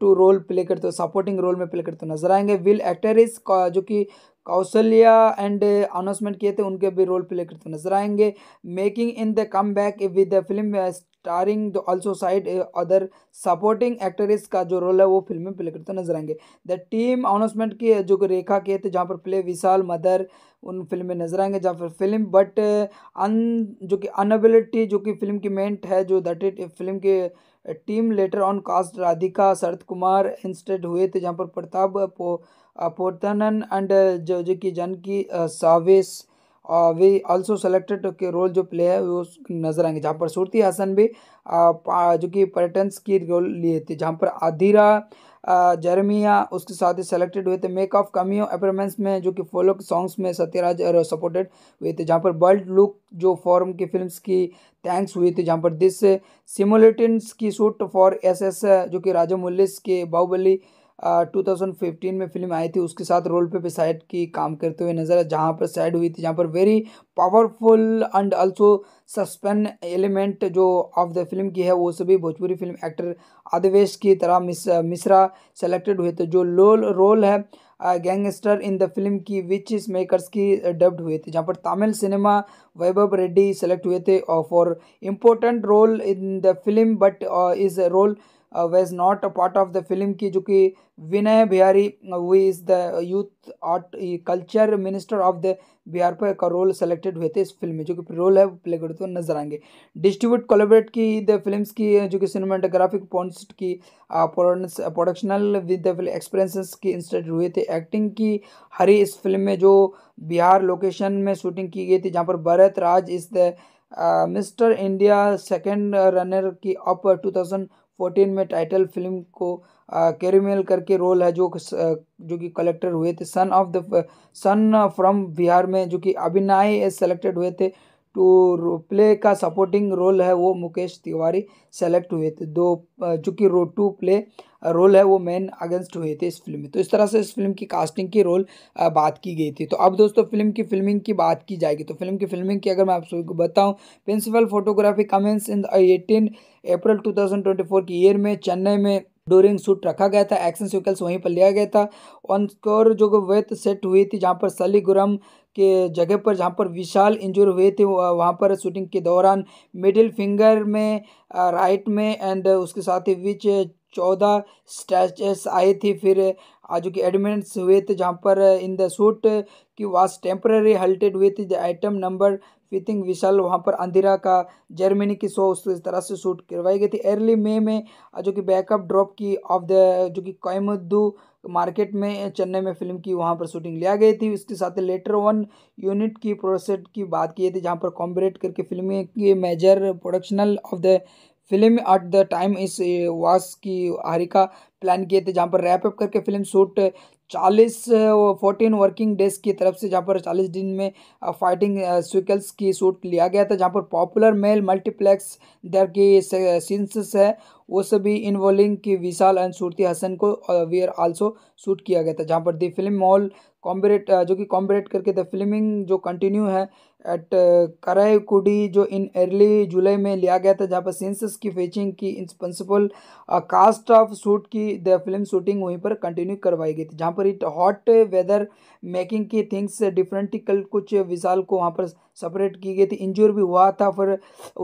टू रोल प्ले करते सपोर्टिंग रोल में प्ले करते नजर आएंगे विल एक्टर इस जो कि कौशल्या एंड अनाउंसमेंट किए थे उनके भी रोल प्ले करते नजर आएंगे making in the come back with the film starring the also side other supporting actress का जो रोल है वो फिल्म में प्ले करते नजर आएंगे द टीम अनाउंसमेंट की जो रेखा किए थे जहाँ पर प्ले विशाल मदर उन फिल्म में नजर आएंगे जहाँ पर फिल्म बट अन जो कि अनएबिलिटी जो कि फिल्म की मेंट है जो दट इट फिल्म के team later on cast Radhika Sarath Kumar instead हुए थे जहाँ पर प्रताप पो पोर्तन एंड uh, जो जो कि की सावेश uh, वे ऑल्सो सेलेक्टेड के रोल जो प्ले है वो नजर आएंगे जहाँ पर सूरती हसन भी जो कि पर्यटन की रोल लिए थे जहाँ पर आधीरा जर्मिया उसके साथ ही सेलेक्टेड हुए थे मेक ऑफ कमियो एपरमेंस में जो कि फोलोक सॉन्ग्स में सत्यराज सपोर्टेड हुए थे जहाँ पर वर्ल्ड लुक जो फॉरम की फिल्म्स की थैंक्स हुई थी जहाँ पर दिस सिमुलेटिन की शूट फॉर एस एस जो कि राजा मुल्लिस के बाहुबली 2015 में फिल्म आई थी उसके साथ रोल पे भी की काम करते हुए नज़र जहाँ पर सैड हुई थी जहाँ पर very powerful and also suspense element जो ऑफ द फिल्म की है वो सभी भोजपुरी फिल्म एक्टर आदिवेश की तरह मिस मिश्रा सेलेक्टेड हुए थे जो लोल रोल है गैंगस्टर इन द फिल्म की विच इस मेकर्स की डब्ड हुए थे जहाँ पर तमिल सिनेमा वैभव रेड्डी सेलेक्ट हुए थे for important role in the film but इस role was not a part of the film की जो कि विनय बिहारी हुई is the youth art culture minister of the Bihar पर का रोल सेलेक्टेड हुए थे इस फिल्म में जो कि रोल है वो प्ले करते हुए नजर आएंगे डिस्ट्रीब्यूट कोलेबरेट की द फिल्म की जो कि सिनेमाटोग्राफिक पॉइंट की प्रोडक्शनल विद द एक्सपीरियंसेस की इंस्टेड हुए थे एक्टिंग की हरी इस फिल्म में जो बिहार लोकेशन में शूटिंग की गई थी जहाँ पर भरत राज इस the mister India second runner की अप टू थाउजेंड फोर्टीन में टाइटल फिल्म को कैरेमेल करके रोल है जो जो कि कलेक्टर हुए थे son of the son from Bihar में जो कि अभिनय सेलेक्टेड हुए थे टू प्ले का सपोर्टिंग रोल है वो मुकेश तिवारी सेलेक्ट हुए थे दो जो कि रो टू प्ले रोल है वो मैन अगेंस्ट हुए थे इस फिल्म में तो इस तरह से इस फिल्म की कास्टिंग की रोल बात की गई थी तो अब दोस्तों फिल्म की फिल्मिंग की बात की जाएगी तो फिल्म की फिल्मिंग की अगर मैं आप सभी को बताऊं principal photography commence in eighteen April two की ईयर में चेन्नई में डोरिंग शूट रखा गया था एक्शन सिक्वेंस वहीं पर लिया गया था ऑन स्कोर जो वेत सेट हुई थी जहाँ पर सलीगुरम के जगह पर जहाँ पर विशाल इंजोर हुए थे वहाँ पर शूटिंग के दौरान मिडिल फिंगर में राइट में एंड उसके साथ ही विच चौदह स्ट्रेचेस आए थे फिर आज के एडमिट्स हुए थे जहाँ पर इन द शूट की वास टेम्पररी हल्टेड हुए थे द आइटम नंबर फिथिंग विशाल वहाँ पर अंधेरा का जर्मनी की शो उस तरह से शूट करवाई गई थी अर्ली मे में जो कि बैकअप ड्रॉप की ऑफ द जो कि कोयमुद्दू मार्केट में चेन्नई में फिल्म की वहाँ पर शूटिंग लिया गई थी उसके साथ लेटर वन यूनिट की प्रोसेट की बात की थी जहाँ पर कॉम्बरेट करके फिल्म की major प्रोडक्शनल of the film at the time इस वास की हरिका प्लान किए थे जहाँ पर रैप अप करके फिल्म शूट चालीस फोर्टीन वर्किंग डेज की तरफ से जहाँ पर चालीस दिन में फाइटिंग स्विकल्स की शूट लिया गया था जहाँ पर पॉपुलर मेल मल्टीप्लेक्स दर की सीन्स है वो सभी इन्वॉल्विंग की विशाल एंड सूरती हसन को आर आल्सो शूट किया गया था जहाँ पर दी फिल्म मॉल कॉम्बरेट जो कि कॉम्बरेट करके द फिल्मिंग जो कंटिन्यू है एट कराईकुडी uh, जो इन अर्ली जुलाई में लिया गया था जहाँ पर सेंसस की फेचिंग की in principal cast of shoot की द फिल्म शूटिंग वहीं पर कंटिन्यू करवाई गई थी जहाँ पर इट हॉट वेदर मेकिंग की थिंग्स डिफरेंट कल कुछ विशाल को वहाँ पर सेपरेट की गई थी इंजोर भी हुआ था फिर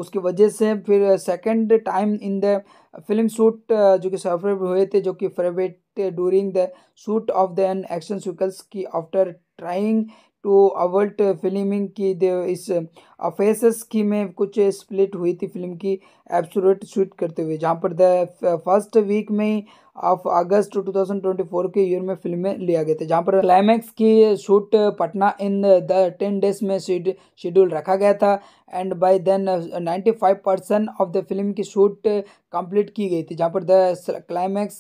उसकी वजह से फिर second time in the film shoot जो कि सफर हुए थे जो कि favourite during the shoot of the an action sicles की आफ्टर ट्राइंग टू अवॉल्ट फिल्मिंग की इस अफेस uh, की में कुछ स्प्लिट हुई थी फिल्म की एब्सोल्यूट शूट करते हुए जहाँ पर द फर्स्ट वीक में ही ऑफ अगस्त 2024 के ईयर में फिल्म में लिया गया था जहाँ पर क्लाइमैक्स की shoot uh, Patna in the ten days में शेड्यूल रखा गया था and by then 95 percent of the film की शूट कंप्लीट uh, की गई थी जहाँ पर द क्लाइमैक्स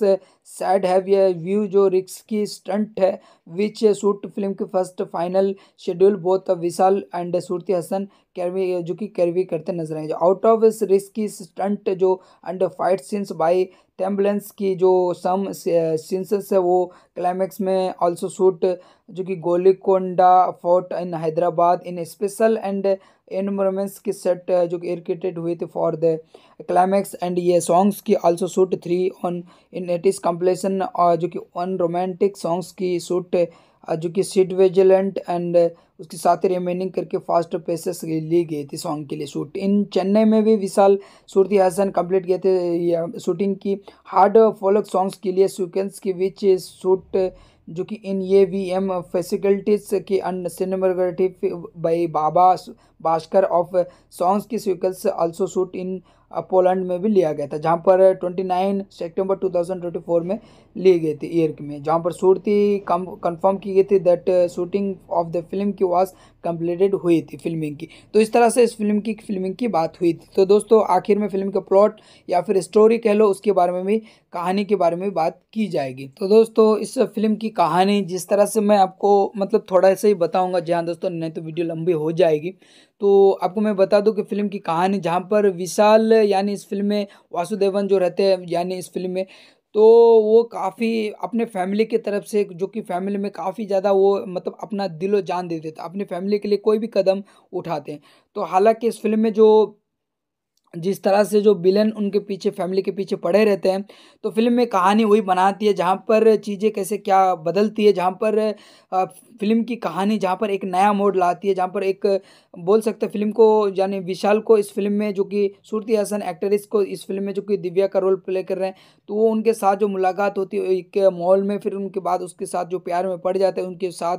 सैड हैव ये व्यू जो रिक्स की स्टंट है विच शूट फिल्म की फर्स्ट फाइनल शेड्यूल बहुत विशाल एंड सूरती हसन कैरवी जो कि कैरवी करते नजर आएंगे आउट ऑफ रिस्क की स्टंट जो एंड फाइट सीन्स बाई टेम्बलेंस की जो सम सीन्सेस है वो क्लाइमैक्स में ऑल्सो शूट जो कि Golconda fort in Hyderabad in special and एनमेंट्स के सेट जो कि एयरकेटेड हुए थे फॉर द क्लाइमैक्स एंड ये सॉन्ग्स की also shoot three on in eighties कंपलेसन जो कि ऑन रोमांटिक सॉन्ग्स की शूट जो कि सीट वेजिलेंट एंड उसके साथ ही रिमेनिंग करके फास्ट पेसेस ली गई थी सॉन्ग के लिए शूट इन चेन्नई में भी विशाल सूर्ति हसन कंप्लीट किए थे शूटिंग की हार्ड फॉलक सॉन्ग्स के लिए सीक्वेंस की विच शूट जो कि इन ये वी एम फेसिकल्टीज की and cinematography by Baba Bhaskar of songs की sequence also shoot in Poland में भी लिया गया था जहाँ पर 29 सितंबर 2024 में ली गई थी ईयर में जहाँ पर सूरती कंफर्म की गई थी that shooting of the film की वॉज कंप्लीटेड हुई थी फिल्मिंग की तो इस तरह से इस फिल्म की फिल्मिंग की बात हुई थी तो दोस्तों आखिर में फिल्म का प्लॉट या फिर स्टोरी कह लो उसके बारे में भी कहानी के बारे में भी बात की जाएगी तो दोस्तों इस फिल्म की कहानी जिस तरह से मैं आपको मतलब थोड़ा सा ही बताऊँगा जी हाँ दोस्तों नहीं तो वीडियो लंबी हो जाएगी तो आपको मैं बता दूं कि फिल्म की कहानी जहाँ पर विशाल यानी इस फिल्म में वासुदेवन जो रहते हैं यानी इस फिल्म में तो वो काफ़ी अपने फैमिली की तरफ से जो कि फैमिली में काफ़ी ज़्यादा वो मतलब अपना दिलो जान दे हैं अपने फैमिली के लिए कोई भी कदम उठाते हैं तो हालांकि इस फिल्म में जो जिस तरह से जो विलन उनके पीछे फैमिली के पीछे पड़े रहते हैं तो फिल्म में कहानी वही बनाती है जहाँ पर चीज़ें कैसे क्या बदलती है जहाँ पर फिल्म की कहानी जहाँ पर एक नया मोड लाती है जहाँ पर एक बोल सकते फिल्म को यानी विशाल को इस फिल्म में जो कि सूरती हसन एक्ट्रेस को इस फिल्म में जो कि दिव्या का रोल प्ले कर रहे हैं तो वो उनके साथ जो मुलाकात होती है एक मॉल में फिर उनके बाद उसके साथ जो प्यार में पड़ जाते हैं उनके साथ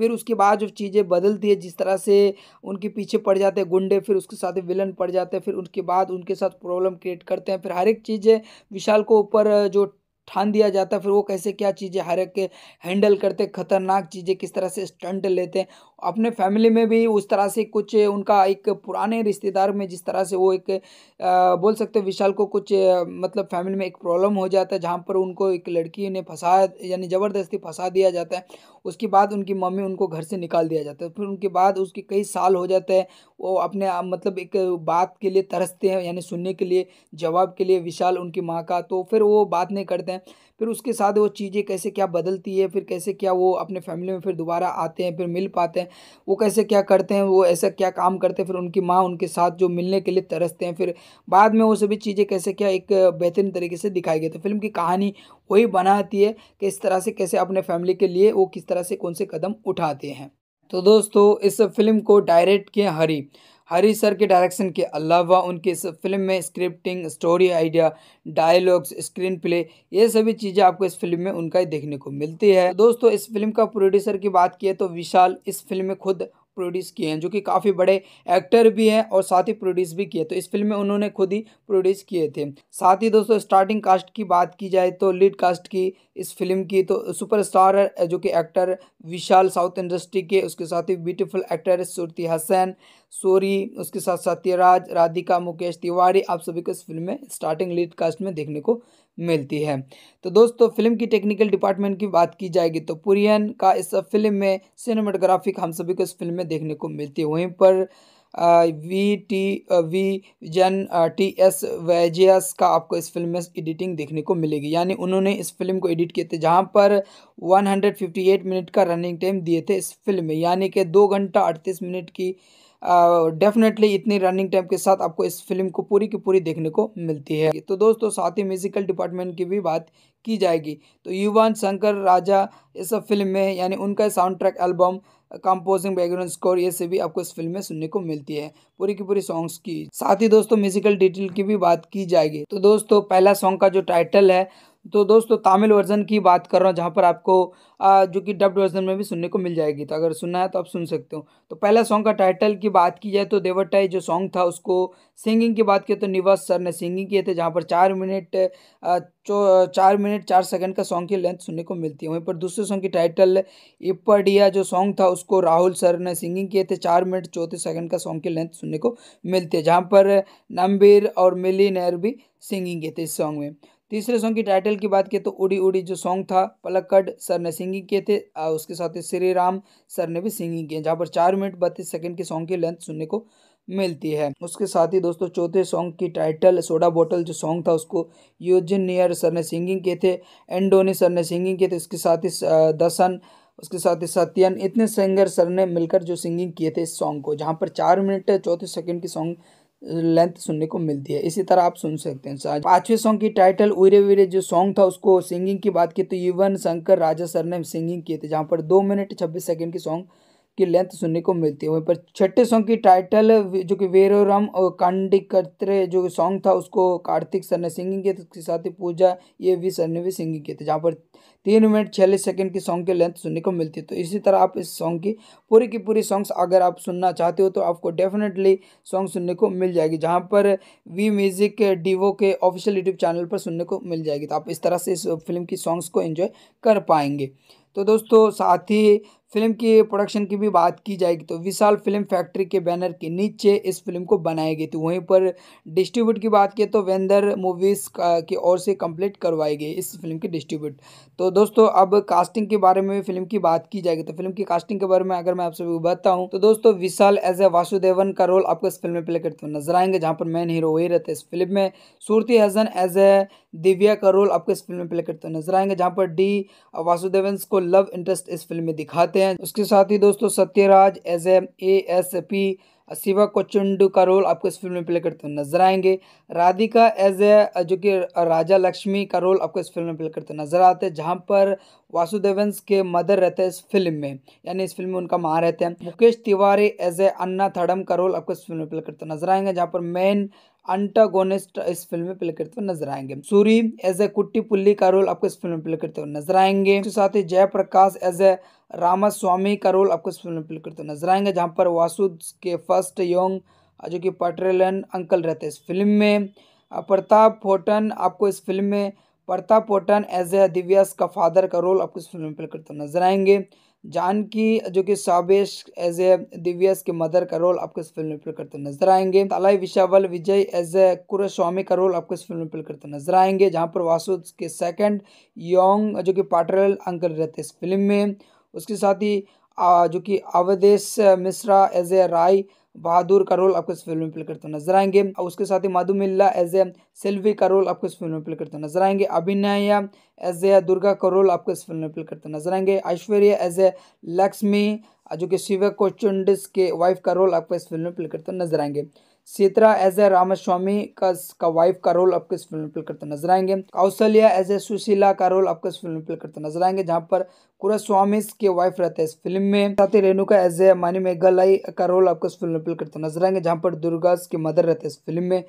फिर उसके बाद जो चीज़ें बदलती है जिस तरह से उनके पीछे पड़ जाते हैं गुंडे फिर उसके साथ विलन पड़ जाते हैं फिर उनके बाद उनके साथ प्रॉब्लम क्रिएट करते हैं फिर हर एक चीज़ विशाल को ऊपर जो ठान दिया जाता है फिर वो कैसे क्या चीज़ें हर एक हैंडल करते खतरनाक चीज़ें किस तरह से स्टंट लेते हैं अपने फैमिली में भी उस तरह से कुछ उनका एक पुराने रिश्तेदार में जिस तरह से वो एक आ, बोल सकते हैं विशाल को कुछ मतलब फैमिली में एक प्रॉब्लम हो जाता है जहाँ पर उनको एक लड़की ने फंसाया यानी ज़बरदस्ती फंसा दिया जाता है उसके बाद उनकी मम्मी उनको घर से निकाल दिया जाता है फिर उनके बाद उसके कई साल हो जाते हैं वो अपने मतलब एक बात के लिए तरसते हैं यानी सुनने के लिए जवाब के लिए विशाल उनकी माँ का तो फिर वो बात नहीं करते हैं फिर उसके साथ वो चीज़ें कैसे क्या बदलती है फिर कैसे क्या वो अपने फैमिली में फिर दोबारा आते हैं फिर मिल पाते हैं वो कैसे क्या करते हैं वो ऐसा क्या काम करते हैं फिर उनकी माँ उनके साथ जो मिलने के लिए तरसते हैं फिर बाद में वो सभी चीज़ें कैसे क्या एक बेहतरीन तरीके से दिखाई गई तो फिल्म की कहानी वही बनाती है कि इस तरह से कैसे अपने फैमिली के लिए वो किस तरह से कौन से कदम उठाते हैं तो दोस्तों इस फिल्म को डायरेक्ट किए हरी हरी सर के डायरेक्शन के अलावा उनकी इस फिल्म में scripting story idea dialogues screen play ये सभी चीज़ें आपको इस फिल्म में उनका ही देखने को मिलती है दोस्तों इस फिल्म का प्रोड्यूसर की बात की तो विशाल इस फिल्म में खुद प्रोड्यूस किए हैं जो कि काफ़ी बड़े एक्टर भी हैं और साथ ही प्रोड्यूस भी किए तो इस फिल्म में उन्होंने खुद ही प्रोड्यूस किए थे साथ ही दोस्तों स्टार्टिंग कास्ट की बात की जाए तो लीड कास्ट की इस फिल्म की तो सुपरस्टार जो कि एक्टर विशाल साउथ इंडस्ट्री के उसके साथ ही beautiful actor Shruti Haasan sorry उसके साथ सत्यराज राधिका मुकेश तिवारी आप सभी को इस फिल्म में स्टार्टिंग लीड कास्ट में देखने को मिलती है तो दोस्तों फिल्म की टेक्निकल डिपार्टमेंट की बात की जाएगी तो पुरियन का इस फिल्म में सिनेमाटोग्राफिक हम सभी को इस फिल्म में देखने को मिलती है वहीं पर वी टी वी जन टी एस वैजियस का आपको इस फिल्म में एडिटिंग देखने को मिलेगी यानी उन्होंने इस फिल्म को एडिट किए थे जहां पर 158 मिनट का रनिंग टाइम दिए थे इस फिल्म में यानी कि दो घंटा अड़तीस मिनट की डेफिनेटली इतनी रनिंग टाइम के साथ आपको इस फिल्म को पूरी की पूरी देखने को मिलती है तो दोस्तों साथ ही म्यूजिकल डिपार्टमेंट की भी बात की जाएगी तो युवान शंकर राजा इस फिल्म में यानी उनका sound track album composing background score ये सभी आपको इस फिल्म में सुनने को मिलती है पूरी की पूरी सॉन्ग्स की साथ ही दोस्तों म्यूजिकल डिटेल की भी बात की जाएगी तो दोस्तों पहला सॉन्ग का जो टाइटल है तो दोस्तों तमिल वर्जन की बात कर रहा हूँ जहाँ पर आपको आ, जो कि डब्ड वर्जन में भी सुनने को मिल जाएगी तो अगर सुनना है तो आप सुन सकते हो तो पहला सॉन्ग का टाइटल की बात की जाए तो देवटाई जो सॉन्ग था उसको सिंगिंग की बात की तो निवास सर ने सिंगिंग किए थे जहाँ पर चार मिनट चार मिनट चार सेकंड का सॉन्ग की लेंथ सुनने को मिलती है वहीं पर दूसरे सॉन्ग की टाइटल इपडिया जो सॉन्ग था उसको राहुल सर ने सिंगिंग किए थे चार मिनट चौंतीस सेकंड का सॉन्ग की लेंथ सुनने को मिलती है जहाँ पर नम्बीर और मिली नैर भी सिंगिंग किए थे इस सॉन्ग में तीसरे सॉन्ग की टाइटल की बात की तो उड़ी उड़ी जो सॉन्ग था पलक्कड सर ने सिंगिंग किए थे और उसके साथ ही श्री राम सर ने भी सिंगिंग किए जहाँ पर चार मिनट बत्तीस सेकंड के सॉन्ग की लेंथ सुनने को मिलती है उसके साथ ही दोस्तों चौथे सॉन्ग की टाइटल सोडा बोतल जो सॉन्ग था उसको यूजिन नियर सर ने सिंगिंग किए थे एंडोनी सर ने सिंगिंग किए थे उसके साथ ही दसन उसके साथ ही सत्यन इतने सिंगर सर ने मिलकर जो सिंगिंग किए थे इस सॉन्ग को जहाँ पर चार मिनट चौथे सेकेंड की सॉन्ग लेंथ सुनने को मिलती है इसी तरह आप सुन सकते हैं पांचवें सॉन्ग की टाइटल उरे वीरे जो सॉन्ग था उसको सिंगिंग की बात की तो युवन शंकर राजा सर ने सिंगिंग किए थे जहाँ पर दो मिनट छब्बीस सेकेंड की सॉन्ग की लेंथ सुनने को मिलती है वहीं पर छठे सॉन्ग की टाइटल जो कि वेरोरम और कांडिकत्रे जो सॉन्ग था उसको कार्तिक सर ने सिंगिंग किया था उसके साथ ही पूजा ये भी सर ने भी सिंगिंग किया था जहाँ पर तीन मिनट छियालीस सेकंड की सॉन्ग की लेंथ सुनने को मिलती है तो इसी तरह आप इस सॉन्ग की पूरी की पूरी सॉन्ग्स अगर आप सुनना चाहते हो तो आपको डेफिनेटली सॉन्ग सुनने को मिल जाएगी जहाँ पर वी म्यूजिक डीवो के ऑफिशियल यूट्यूब चैनल पर सुनने को मिल जाएगी तो आप इस तरह से इस फिल्म की सॉन्ग्स को इन्जॉय कर पाएंगे तो दोस्तों साथ ही फिल्म की प्रोडक्शन की भी बात की जाएगी तो विशाल फिल्म फैक्ट्री के बैनर के नीचे इस फिल्म को बनाई गई थी वहीं पर डिस्ट्रीब्यूट की बात की तो वेंदर मूवीज़ की ओर से कंप्लीट करवाई गई इस फिल्म की डिस्ट्रीब्यूट तो दोस्तों अब कास्टिंग के बारे में फिल्म की बात की जाएगी तो फिल्म की कास्टिंग के बारे में अगर मैं आप सभी को बताऊँ तो दोस्तों विशाल एज ए वासुदेवन का रोल आपको इस फिल्म में प्ले करते हुए नजर आएंगे जहाँ पर मेन हीरो वही रहते हैं इस फिल्म में सूरती हसन एज ए दिव्या का रोल आपको इस फिल्म में प्ले करते हुए नजर आएंगे जहाँ पर डी वासुदेवन को लव इंटरेस्ट इस फिल्म में दिखाते करते हैं उसके साथ ही दोस्तों Sathyaraj as a S P Shiva कोचुंड का रोल आपको इस फिल्म में प्ले करते हुए नजर आएंगे राधिका एज ए जो कि राजा लक्ष्मी का रोल आपको इस फिल्म में प्ले करते नजर आते हैं जहाँ पर वासुदेवंस के मदर रहते हैं इस फिल्म में यानी इस फिल्म में उनका माँ रहते हैं मुकेश तिवारी एज ए अन्ना थडम का रोल आपको इस फिल्म में प्ले करते नजर आएंगे जहाँ पर मेन अंटागोनिस्ट इस फिल्म में प्ले करते हुए नजर आएंगे सूरी एज ए कुट्टी पुल्ली का रोल आपको इस फिल्म में प्ले करते हुए नजर आएंगे इसके साथ ही जयप्रकाश एज ए रामास्वामी का रोल आपको इस फिल्म में प्ले करते हुए नजर आएंगे जहाँ पर वासुद के फर्स्ट योंग जो कि पटरेलन अंकल रहते हैं इस फिल्म में प्रताप फोटन आपको इस फिल्म में Pratap Foton as a Divya's का फादर का रोल आपको इस फिल्म में प्ले करते हुए नजर आएंगे जानकी जो कि साबेश एज ए दिव्यस के मदर का रोल आपको इस फिल्म में प्ले करते नजर आएंगे अलाई विशावल विजय एज ए कुरस्वामी का रोल आपको इस फिल्म में प्ले करते नजर आएंगे जहाँ पर वासु के सेकंड योंग जो कि पाटरल अंकल रहते इस फिल्म में उसके साथ ही जो कि अवधेश मिश्रा एज ए राय बहादुर का रोल आपको इस फिल्म में प्ले करते नजर आएंगे और उसके साथ ही माधु मिल्ला एज ए सेल्वी का रोल आपको इस फिल्म में प्ले करते नजर आएंगे अभिनया एज ए दुर्गा का रोल आपको इस फिल्म में प्ले करते नजर आएंगे ऐश्वर्या एज ए लक्ष्मी जो कि शिव कोचुंडिस के वाइफ का रोल आपको इस फिल्म में प्ले करते नजर आएंगे सीतरा एज ए रामास्वामी का का वाइफ का रोल आपको इस फिल्म में प्ले करते नजर आएंगे कौशल्या एज ए सुशीला का रोल आपको इस फिल्म में प्ले करते नजर आएंगे जहां पर कुरास्वामी के वाइफ रहते हैं इस फिल्म में साथ ही रेणुका एज ए मानी मेघालय का रोल आपको इस फिल्म में प्ले करते नजर आएंगे जहाँ पर दुर्गा के मदर रहते हैं इस फिल्म में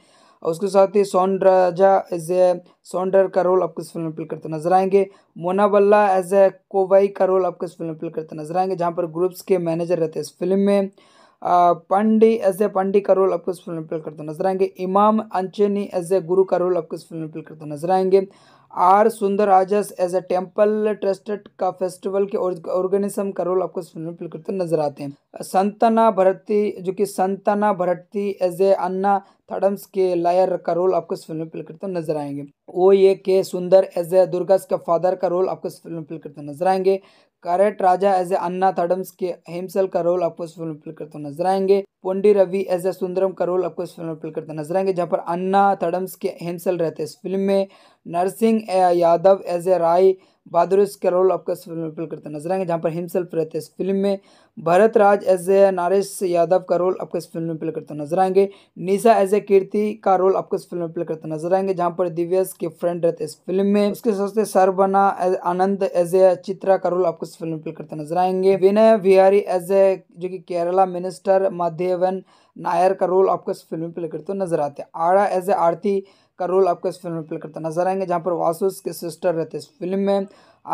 उसके साथ ही सौंडराजा एज ए सौंडर का रोल आपको इस फिल्म में प्ले करते नजर आएंगे मोना बल्ला एज ए कोवाई का रोल आपको इस फिल्म में प्ले करते नजर आएंगे जहाँ पर ग्रुप्स के मैनेजर रहते हैं इस फिल्म में पंडी एज ए पंडी का रोल आपको इस फिल्म में प्ले करते नजर आएंगे इमाम अंचनी एज ए गुरु का रोल आपको इस फिल्म में प्ले करते नजर आएंगे आर सुंदर राजस एज ए टेम्पल ट्रस्टेड का फेस्टिवल के ऑर्गेनिज्म का रोल आपको इस फिल्म में प्ले करते नजर आते हैं संतना भरती जो कि संतना भरती एज ए अन्ना थडम्स के लायर का रोल आपको इस फिल्म में प्ले करते नजर आएंगे ओ ये के सुंदर एज ए दुर्गास का फादर का रोल आपको इस फिल्म में प्ले करते नजर आएंगे करेट राजा एज ए अन्ना थडम्स के हिमसेल का रोल आपको इस फिल्म में प्ले करते नजर आएंगे पोंडी रवि एज ए सुंदरम का रोल आपको इस फिल्म में प्ले करते नजर आएंगे जहाँ पर अन्ना थडम्स के हेमसल रहते हैं इस फिल्म में नरसिंह यादव एज ए राय बहादुर इसका रोल आपका इस फिल्म में प्ले करते नजर आएंगे जहाँ पर हिमसेल्फ रहते हैं इस फिल्म में भरत राज एज ए नारेश यादव का रोल आपको इस फिल्म में प्ले करते नजर आएंगे निशा एज ए कीर्ति का रोल आपको इस फिल्म में प्ले करते नजर आएंगे जहाँ पर दिव्यस के फ्रेंड रहते इस फिल्म में उसके साथ सरबना आनंद एज ए चित्रा का रोल आपको इस फिल्म में प्ले करते नजर आएंगे विनय विहारी एज ए जो की केरला मिनिस्टर माध्यवन नायर का रोल आपको इस फिल्म में प्ले करते नजर आते हैं आड़ा एज ए आरती का रोल आपको इस फिल्म में प्ले करता नजर आएंगे जहाँ पर वासुस के सिस्टर रहते इस फिल्म में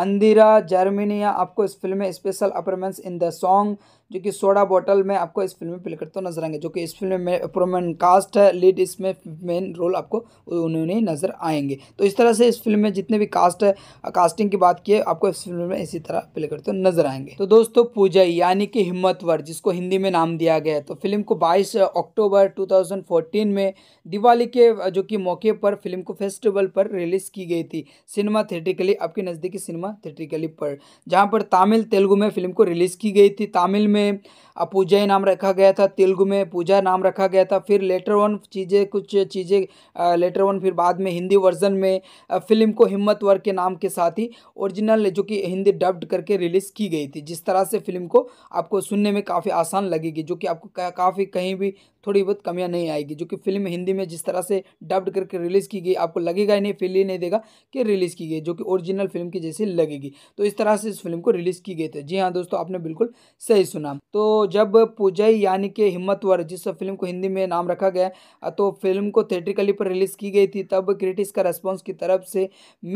अंदिरा जर्मिनिया आपको इस फिल्म में special appearance in the song जो कि सोडा बॉटल में आपको इस फिल्म में प्ले करते हुए नजर आएंगे जो कि इस फिल्म में प्रोमेन कास्ट है लीड इसमें मेन रोल आपको उन्होंने नजर आएंगे तो इस तरह से इस फिल्म में जितने भी कास्ट है कास्टिंग की बात की है आपको इस फिल्म में इसी तरह प्ले करते हुए नजर आएंगे तो दोस्तों पूजा यानी कि हिम्मतवर जिसको हिंदी में नाम दिया गया है तो फिल्म को बाईस अक्टूबर टू में दिवाली के जो कि मौके पर फिल्म को फेस्टिवल पर रिलीज़ की गई थी सिनेमा थिएटिकली आपके नज़दीकी सिनेमा थिएटिकली पर जहाँ पर तमिल तेलुगु में फिल्म को रिलीज़ की गई थी तमिल में में अपूजय नाम रखा गया था तेलुगु में पूजा नाम रखा गया था फिर लेटर वन चीज़ें कुछ चीज़ें लेटर वन फिर बाद में हिंदी वर्जन में फिल्म को हिम्मत वर्ग के नाम के साथ ही ओरिजिनल जो कि हिंदी डब्ड करके रिलीज़ की गई थी जिस तरह से फिल्म को आपको सुनने में काफ़ी आसान लगेगी जो कि आपको काफ़ी कहीं भी थोड़ी बहुत कमियाँ नहीं आएगी जो कि फिल्म हिंदी में जिस तरह से डब्ड करके रिलीज़ की गई आपको लगेगा ही नहीं फील ही नहीं देगा कि रिलीज़ की गई जो कि ओरिजिनल फिल्म की जैसी लगेगी तो इस तरह से इस फिल्म को रिलीज़ की गई थी जी हाँ दोस्तों आपने बिल्कुल सही सुना तो जब पुजय यानी कि हिम्मतवर जिस फिल्म को हिंदी में नाम रखा गया तो फिल्म को थिएट्रिकली पर रिलीज़ की गई थी तब क्रिटिक्स का रेस्पॉन्स की तरफ से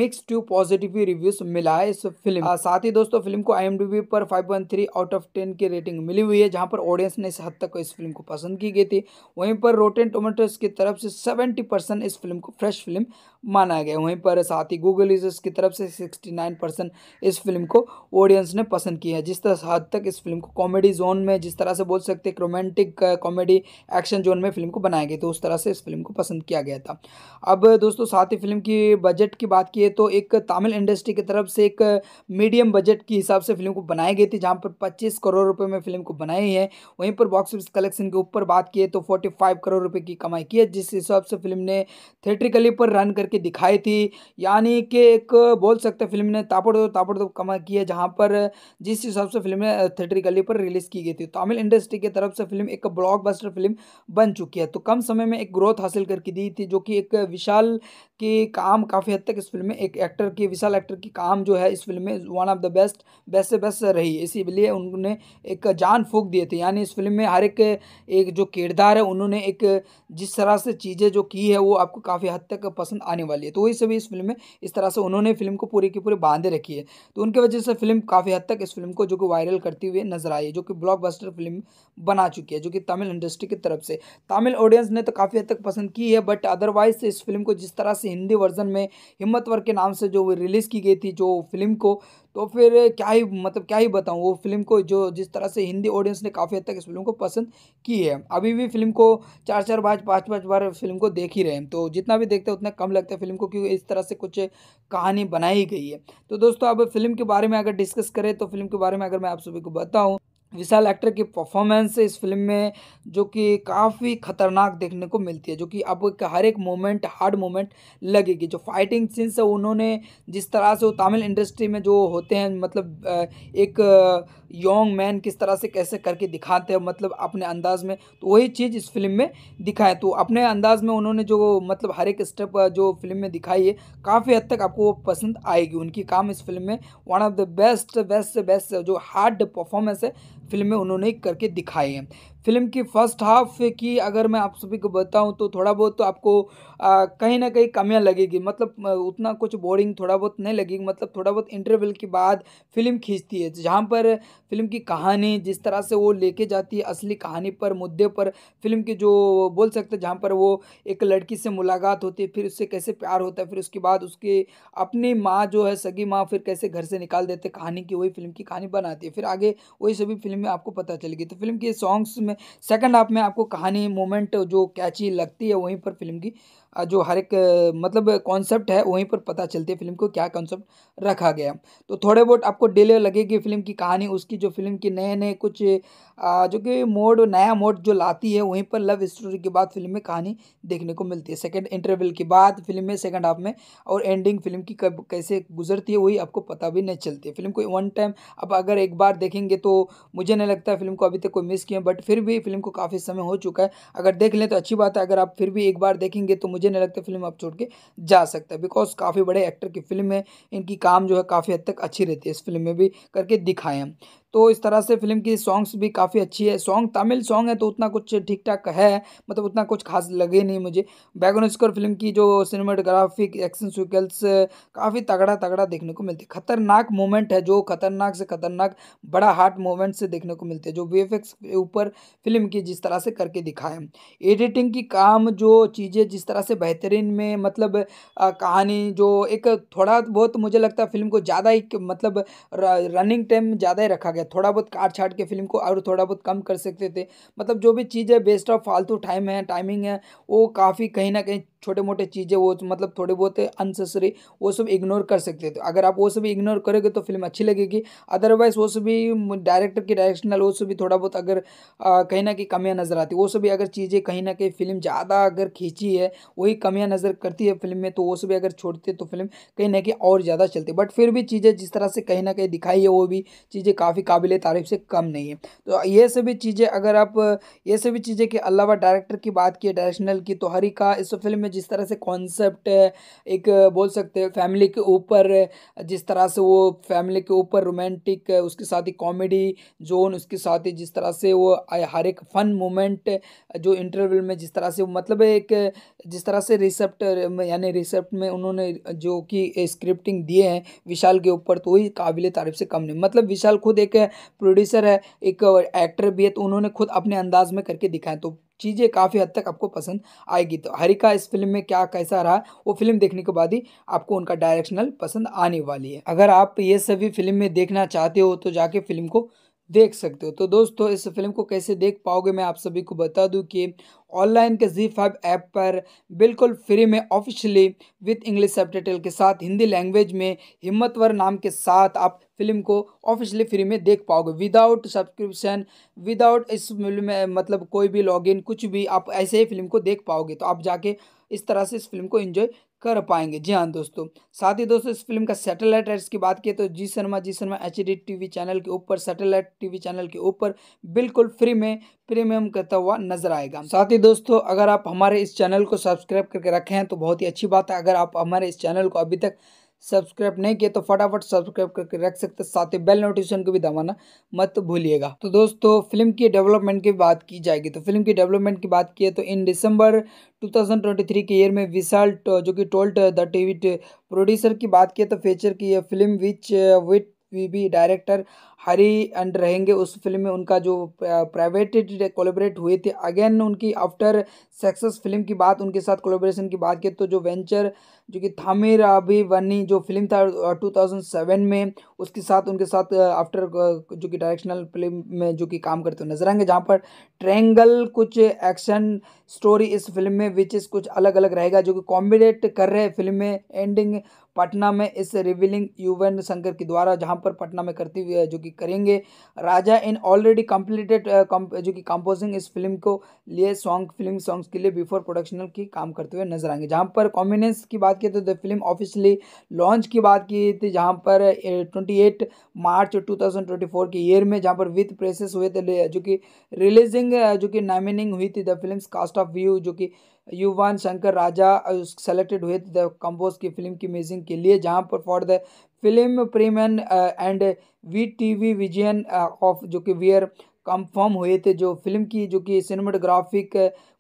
मिक्स टू पॉजिटिव रिव्यूज मिला है इस फिल्म साथ ही दोस्तों फिल्म को आई पर फाइव आउट ऑफ टेन की रेटिंग मिली हुई है जहाँ पर ऑडियंस ने इस हद तक इस फिल्म को पसंद की गई थी वहीं पर रोटेन टोमेटोज की तरफ से सेवेंटी इस फिल्म को फ्रेश फिल्म माना गया वहीं पर साथ ही गूगल यूजर्स की तरफ से सिक्सटी नाइन परसेंट इस फिल्म को ऑडियंस ने पसंद किया है जिस तरह हद तक इस फिल्म को कॉमेडी जोन में जिस तरह से बोल सकते हैं रोमांटिक कॉमेडी एक्शन जोन में फिल्म को बनाया गया तो उस तरह से इस फिल्म को पसंद किया गया था अब दोस्तों साथ ही फिल्म की बजट की बात की तो एक तमिल इंडस्ट्री की तरफ से एक मीडियम बजट के हिसाब से फिल्म को बनाई गई थी जहाँ पर पच्चीस करोड़ रुपये में फिल्म को बनाई है वहीं पर बॉक्स ऑफिस कलेक्शन के ऊपर बात की तो फोर्टी करोड़ रुपये की कमाई की है जिस हिसाब से फिल्म ने थिएट्रिकली पर रन करके दिखाई थी यानी कि एक बोल सकते फिल्म ने तापड़ तापड़ो तापड़ दो कमा की है जहाँ पर जिस हिसाब से फिल्म ने थिएट्रिकली पर रिलीज़ की गई थी तमिल इंडस्ट्री की तरफ से फिल्म एक ब्लॉकबस्टर फिल्म बन चुकी है तो कम समय में एक ग्रोथ हासिल करके दी थी जो कि एक विशाल की काम काफ़ी हद तक इस फिल्म में एक एक्टर की विशाल एक्टर की काम जो है इस फिल्म में one of the best best से बेस्ट रही इसीलिए उन्होंने एक जान फूक दिए थे यानी इस फिल्म में हर एक एक जो किरदार है उन्होंने एक जिस तरह से चीज़ें जो की है वो आपको काफ़ी हद तक पसंद आने वाली है तो वही सभी इस फिल्म में इस तरह से उन्होंने फिल्म को पूरी की पूरी बांधे रखी है तो उनकी वजह से फिल्म काफ़ी हद तक इस फिल्म को जो कि वायरल करती हुई नजर आई जो कि ब्लॉक ब्लॉकबस्टर फिल्म बना चुकी है जो कि तमिल इंडस्ट्री की तरफ से तमिल ऑडियंस ने तो काफ़ी हद तक पसंद की है बट अदरवाइज इस फिल्म को जिस तरह से हिंदी वर्जन में हिम्मतवर के नाम से जो रिलीज़ की गई थी जो फिल्म को तो फिर क्या ही मतलब क्या ही बताऊँ वो फिल्म को जो जिस तरह से हिंदी ऑडियंस ने काफ़ी हद तक इस फिल्म को पसंद की है अभी भी फिल्म को चार चार बार पाँच पाँच बार फिल्म को देख ही रहे हैं तो जितना भी देखते हैं उतना कम लगता है फिल्म को क्योंकि इस तरह से कुछ कहानी बनाई गई है तो दोस्तों अब फिल्म के बारे में अगर डिस्कस करें तो फिल्म के बारे में अगर मैं आप सभी को बताऊँ विशाल एक्टर की परफॉर्मेंस इस फिल्म में जो कि काफ़ी खतरनाक देखने को मिलती है जो कि एक हर एक मोमेंट हार्ड मोमेंट लगेगी जो फाइटिंग सीन्स है उन्होंने जिस तरह से वो तमिल इंडस्ट्री में जो होते हैं मतलब एक यंग मैन किस तरह से कैसे करके दिखाते हैं मतलब अपने अंदाज में तो वही चीज़ इस फिल्म में दिखाए तो अपने अंदाज में उन्होंने जो मतलब हर एक स्टेप जो फिल्म में दिखाई है काफ़ी हद तक आपको वो पसंद आएगी उनकी काम इस फिल्म में one of the best best best जो हार्ड परफॉर्मेंस है फिल्म में उन्होंने करके दिखाई है फिल्म की फ़र्स्ट हाफ की अगर मैं आप सभी को बताऊं तो थोड़ा बहुत तो आपको कहीं ना कहीं कमियां लगेगी मतलब उतना कुछ बोरिंग थोड़ा बहुत नहीं लगेगी मतलब थोड़ा बहुत इंटरवल के बाद फिल्म खींचती है जहां पर फिल्म की कहानी जिस तरह से वो लेके जाती है असली कहानी पर मुद्दे पर फिल्म की जो बोल सकते जहाँ पर वो एक लड़की से मुलाकात होती है फिर उससे कैसे प्यार होता है फिर उसके बाद उसके अपनी माँ जो है सगी माँ फिर कैसे घर से निकाल देते कहानी की वही फिल्म की कहानी बनाती है फिर आगे वही सभी फिल्म में आपको पता चलेगी तो फिल्म के सॉन्ग्स में में सेकंड हाफ में आपको कहानी मोमेंट जो कैची लगती है वहीं पर फिल्म की जो हर एक मतलब कॉन्सेप्ट है वहीं पर पता चलती है फिल्म को क्या कॉन्सेप्ट रखा गया तो थोड़े बहुत आपको डिले लगेगी फिल्म की कहानी उसकी जो फिल्म की नए नए कुछ जो कि मोड नया मोड जो लाती है वहीं पर लव स्टोरी के बाद फिल्म में कहानी देखने को मिलती है सेकेंड इंटरवल के बाद फिल्म में सेकेंड हाफ में और एंडिंग फिल्म की कब कैसे गुजरती है वही आपको पता भी नहीं चलती है फिल्म को वन टाइम अब अगर एक बार देखेंगे तो मुझे नहीं लगता फिल्म को अभी तक कोई मिस किया बट फिर भी फिल्म को काफ़ी समय हो चुका है अगर देख लें तो अच्छी बात है अगर आप फिर भी एक बार देखेंगे तो मुझे नहीं लगता फिल्म आप छोड़ के जा सकता है बिकॉज काफ़ी बड़े एक्टर की फिल्म है इनकी काम जो है काफ़ी हद तक अच्छी रहती है इस फिल्म में भी करके दिखाएँ तो इस तरह से फिल्म की सॉन्ग्स भी काफ़ी अच्छी है सॉन्ग तमिल सॉन्ग है तो उतना कुछ ठीक ठाक है मतलब उतना कुछ खास लगे नहीं मुझे बैगनस्कर फिल्म की जो सिनेमाटोग्राफिक एक्शन सिक्वेंस काफ़ी तगड़ा तगड़ा देखने को मिलती है खतरनाक मोमेंट है जो खतरनाक से खतरनाक बड़ा हार्ट मोमेंट से देखने को मिलते हैं जो वी के ऊपर फिल्म की जिस तरह से करके दिखाए एडिटिंग की काम जो चीज़ें जिस तरह से बेहतरीन में मतलब आ, कहानी जो एक थोड़ा बहुत मुझे लगता है फिल्म को ज़्यादा ही मतलब रनिंग टाइम ज़्यादा ही रखा गया गया थोड़ा बहुत काट छाट के फिल्म को और थोड़ा बहुत कम कर सकते थे मतलब जो भी चीज़ है बेस्ट ऑफ फालतू टाइम है टाइमिंग है वो काफ़ी कहीं ना कहीं छोटे मोटे चीज़ें वो तो मतलब थोड़े बहुत अनसेसरी वो सब इग्नोर कर सकते थे तो अगर आप वो सब इग्नोर करोगे तो फिल्म अच्छी लगेगी अदरवाइज वो सभी डायरेक्टर की डायरेक्शनल वो सभी थोड़ा बहुत अगर कहीं ना कहीं कमियाँ नज़र आती वो सभी अगर चीज़ें कहीं ना कहीं फिल्म ज़्यादा अगर खींची है वही कमियाँ नज़र करती है फिल्म में तो वो सभी अगर छोड़ते तो फिल्म कहीं ना कहीं और ज़्यादा चलती बट फिर भी चीज़ें जिस तरह से कहीं ना कहीं दिखाई है वो भी चीज़ें काफ़ी काबिल तारीफ से कम नहीं है तो ये सभी चीज़ें अगर आप ये सभी चीज़ें के अलावा डायरेक्टर की बात की डायरेक्शनल की तो हरिका इस फिल्म में जिस तरह से कॉन्सेप्ट एक बोल सकते हैं फैमिली के ऊपर जिस तरह से वो फैमिली के ऊपर रोमांटिक उसके साथ ही कॉमेडी जोन उसके साथ ही जिस तरह से वो हर एक फन मोमेंट जो इंटरवल में जिस तरह से मतलब एक जिस तरह से रिसेप्ट यानी रिसेप्ट में उन्होंने जो कि स्क्रिप्टिंग दिए हैं विशाल के ऊपर तो वही काबिल तारीफ से कम नहीं मतलब विशाल खुद एक प्रोड्यूसर है एक एक्टर भी है तो उन्होंने खुद अपने अंदाज में करके दिखाया तो चीज़ें काफ़ी हद तक आपको पसंद आएगी तो हरिका इस फिल्म में क्या कैसा रहा वो फिल्म देखने के बाद ही आपको उनका डायरेक्शनल पसंद आने वाली है अगर आप ये सभी फिल्म में देखना चाहते हो तो जाके फिल्म को देख सकते हो तो दोस्तों इस फिल्म को कैसे देख पाओगे मैं आप सभी को बता दूं कि ऑनलाइन के जी फाइव ऐप पर बिल्कुल फ्री में ऑफिशियली विथ इंग्लिश सब के साथ हिंदी लैंग्वेज में हिम्मतवर नाम के साथ आप फिल्म को ऑफिशियली फ्री में देख पाओगे विदाउट सब्सक्रिप्शन विदाउट इस फिल्म में मतलब कोई भी लॉगिन कुछ भी आप ऐसे ही फिल्म को देख पाओगे तो आप जाके इस तरह से इस फिल्म को इन्जॉय कर पाएंगे जी हाँ दोस्तों साथ ही दोस्तों इस फिल्म का सैटेलाइट राइट्स की बात की तो जी शर्मा जी Sharma H D T channel के ऊपर सैटेलाइट टीवी चैनल के ऊपर बिल्कुल फ्री में प्रीमियम करता हुआ नजर आएगा साथ ही दोस्तों अगर आप हमारे इस चैनल को सब्सक्राइब करके रखे हैं तो बहुत ही अच्छी बात है अगर आप हमारे इस चैनल को अभी तक सब्सक्राइब नहीं किया तो फटाफट सब्सक्राइब करके रख सकते हैं साथ ही बेल नोटिफिकेशन को भी दबाना मत भूलिएगा तो दोस्तों फिल्म की डेवलपमेंट की बात की जाएगी तो फिल्म की डेवलपमेंट की बात की है तो इन दिसंबर 2023 के ईयर में विशाल जो कि टोल्ट द टीवी प्रोड्यूसर की बात की तो फीचर की film which with V director Hari and रहेंगे उस फिल्म में उनका जो प्राइवेट कोलेबरेट हुए थे अगेन उनकी आफ्टर सक्सेस फिल्म की बात उनके साथ कोलेबरेशन की बात की तो जो वेंचर जो कि थामिर अभी वनी जो फिल्म था 2007 में उसके साथ उनके साथ आफ्टर जो कि डायरेक्शनल फिल्म में जो कि काम करते हुए नजर आएंगे जहाँ पर ट्रेंगल कुछ एक्शन स्टोरी इस फिल्म में विच इस कुछ अलग अलग रहेगा जो कि कॉम्बिनेट कर रहे फिल्म में एंडिंग पटना में इस रिविलिंग यूवन शंकर के द्वारा जहां पर पटना में करती हुई जो कि करेंगे राजा इन ऑलरेडी कंप्लीटेड जो कि कंपोजिंग इस फिल्म को लिए सॉन्ग फिल्म सॉन्ग्स के लिए बिफोर प्रोडक्शनल की काम करते हुए नजर आएंगे जहाँ पर कॉम्बिनेंस की बात की तो द फिल्म ऑफिशियली लॉन्च की बात की थी जहाँ पर twenty eight March two thousand twenty four के ईयर में जहाँ पर विथ प्रेसेस हुए थे जो कि रिलीजिंग जो कि नॉमिनिंग हुई थी the film cast of view जो कि युवान शंकर राजा सेलेक्टेड हुए द कम्बोज की फिल्म की मेजिंग के लिए जहाँ पर for the film Prem and V T V vision of जो कि वियर कंफर्म हुए थे जो फिल्म की जो कि सिनेमाटोग्राफिक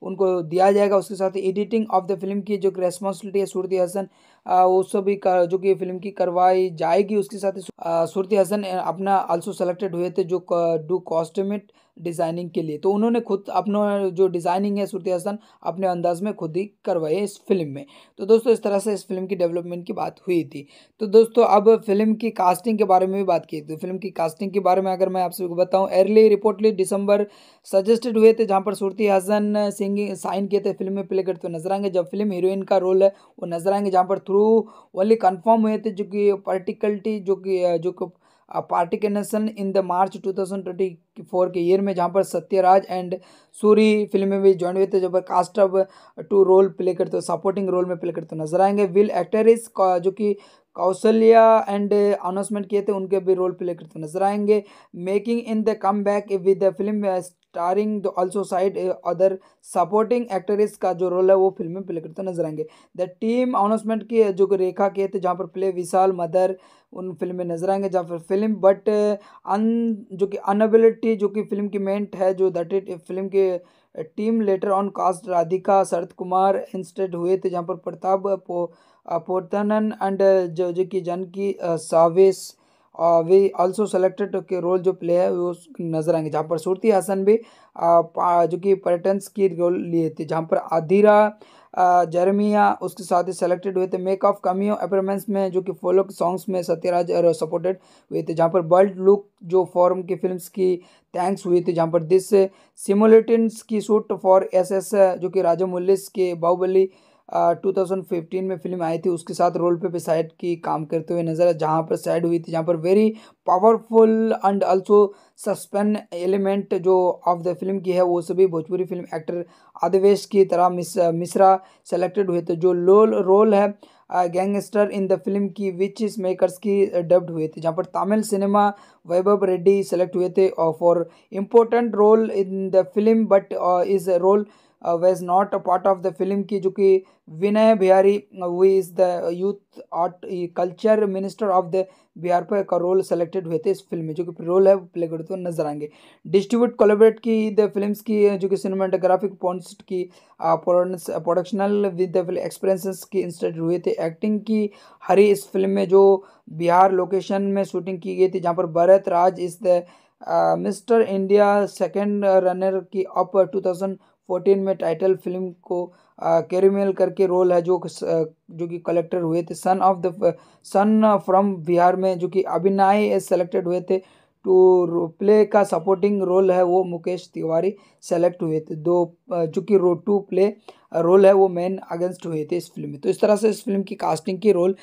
उनको दिया जाएगा उसके साथ एडिटिंग ऑफ द फिल्म की जो कि रेस्पॉन्सिबिलिटी है सूरती हसन सब भी कर, जो कि फिल्म की करवाई जाएगी उसके साथ सूरती हसन अपना आल्सो सेलेक्टेड हुए थे जो डू कॉस्टमेट डिज़ाइनिंग के लिए तो उन्होंने खुद अपना जो डिज़ाइनिंग है श्रुति हसन अपने अंदाज में खुद ही करवाई है इस फिल्म में तो दोस्तों इस तरह से इस फिल्म की डेवलपमेंट की बात हुई थी तो दोस्तों अब फिल्म की कास्टिंग के बारे में भी बात की तो फिल्म की कास्टिंग के बारे में अगर मैं आप बताऊँ अर्ली रिपोर्टली डिसंबर सजेस्टेड हुए थे जहाँ पर सूरती हसन सिंगिंग साइन किए थे फिल्म में प्ले करते हुए नजर आएंगे जब फिल्म हीरोइन का रोल है वो नजर आएंगे जहाँ पर थ्रू ओनली कन्फर्म हुए थे जो कि पर्टिकल्टी जो कि जो पार्टी के नेशन इन द मार्च 2024 के ईयर में जहाँ पर सत्यराज एंड सूरी फिल्म में भी ज्वाइन हुए थे जब कास्ट अब टू रोल प्ले करते हुए सपोर्टिंग रोल में प्ले करते नजर आएंगे विल एक्टर इस जो कि कौशल्या एंड अनाउंसमेंट किए थे उनके भी रोल प्ले करते नजर आएंगे making in the come back with the film starring the also side other supporting actress का जो रोल है वो फिल्म में प्ले करते नजर आएंगे द टीम अनाउंसमेंट की जो रेखा के थे जहाँ पर प्ले विशाल मदर उन फिल्म में नजर आएंगे जहाँ पर फिल्म बट अन जो कि अनबिलिटी जो कि फिल्म की मेंट है जो दैट इट फिल्म के team later on cast Radhika Sarath Kumar instead हुए थे जहाँ पर प्रताप पो पोर्तनन एंड uh, जो जो कि की uh, सावेश वे ऑल्सो सेलेक्टेड के रोल जो प्ले है वो नजर आएंगे जहाँ पर सूरती हसन भी जो कि पर्यटन की रोल लिए थे जहाँ पर आधीरा जर्मिया उसके साथ ही सेलेक्टेड हुए थे मेक ऑफ कमियो अपरमेंस में जो कि फोलोक सॉन्ग्स में सत्यराज और सपोर्टेड हुए थे जहाँ पर वर्ल्ड लुक जो फॉर्म की फिल्म्स की थैंक्स हुई थी जहाँ पर दिस सिमुलेटिन की शूट फॉर एस एस जो कि राजा मुल्लिस के बाहुबली 2015 में फिल्म आई थी उसके साथ रोल पे भी साइड की काम करते हुए नज़र जहाँ पर सैड हुई थी जहाँ पर very powerful and also suspense element जो ऑफ द फिल्म की है वो सभी भोजपुरी फिल्म एक्टर आदिवेश की तरह मिस मिश्रा सेलेक्टेड हुए थे जो लोल रोल है गैंगस्टर इन द फिल्म की विच इस मेकर्स की डब्ड हुए थे जहाँ पर तमिल सिनेमा वैभव रेड्डी सेलेक्ट हुए थे for important role in the film but इस role was not a part of the film की जो कि विनय बिहारी हुई is the youth art culture minister of the Bihar पर का रोल सेलेक्टेड हुए थे इस फिल्म में जो कि रोल है वो प्ले करते हुए नजर आएंगे डिस्ट्रीब्यूट कोलेबरेट की द फिल्म की uh, जो कि सिनेमाटोग्राफिक पॉइंट की प्रोडक्शनल विद द की इंस्टेड हुए थे एक्टिंग की हरी इस फिल्म में जो बिहार लोकेशन में शूटिंग की गई थी जहाँ पर भरत राज इस the mister India second runner की अप टू थाउजेंड फोर्टीन में टाइटल फिल्म को कैरेमेल करके रोल है जो जो कि कलेक्टर हुए थे son of the son from Bihar में जो कि अभिनय सेलेक्टेड हुए थे टू प्ले का सपोर्टिंग रोल है वो मुकेश तिवारी सेलेक्ट हुए थे दो जो कि रो टू प्ले रोल है वो मेन अगेंस्ट हुए थे इस फिल्म में तो इस तरह से इस फिल्म की कास्टिंग की रोल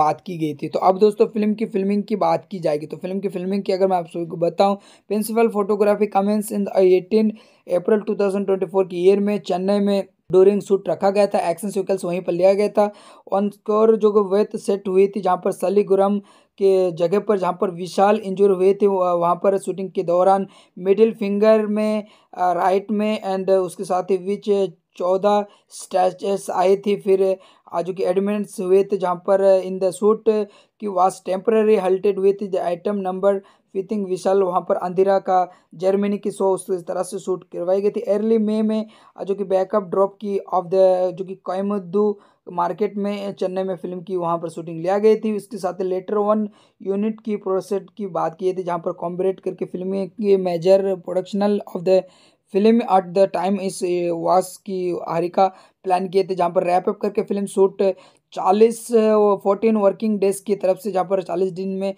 बात की गई थी तो अब दोस्तों फिल्म की फिल्मिंग की बात की जाएगी तो फिल्म की फिल्मिंग की अगर मैं आप सभी को बताऊं principal photography commence in eighteen April four की ईयर में चेन्नई में डोरिंग सूट रखा गया था एक्शन सिक्वेंस वहीं पर लिया गया था ऑन स्कोर जो वेत सेट हुई थी जहां पर सलीगुरम के जगह पर जहां पर विशाल इंजर हुए थे वहां पर शूटिंग के दौरान मिडिल फिंगर में राइट में एंड उसके साथ ही बीच चौदह स्टैचेस आई थी फिर जो कि एडमिट्स हुए थे जहाँ पर इन द सूट की वास टेम्पररी हल्टेड हुए थे आइटम नंबर फिथिंग विशाल वहाँ पर अंधेरा का जर्मनी की शो उस तरह से शूट करवाई गई थी अर्ली मे में जो कि बैकअप ड्रॉप की ऑफ द जो कि कोयमुद्दू मार्केट में चेन्नई में फिल्म की वहाँ पर शूटिंग लिया गई थी उसके साथ लेटर वन यूनिट की प्रोसेट की बात की थी जहाँ पर कॉम्बरेट करके फिल्म की major प्रोडक्शनल of the film at the time इस वास की हरिका प्लान किए थे जहाँ पर रैपअप करके फिल्म शूट चालीस फोर्टीन वर्किंग डेज की तरफ से जहाँ पर चालीस दिन में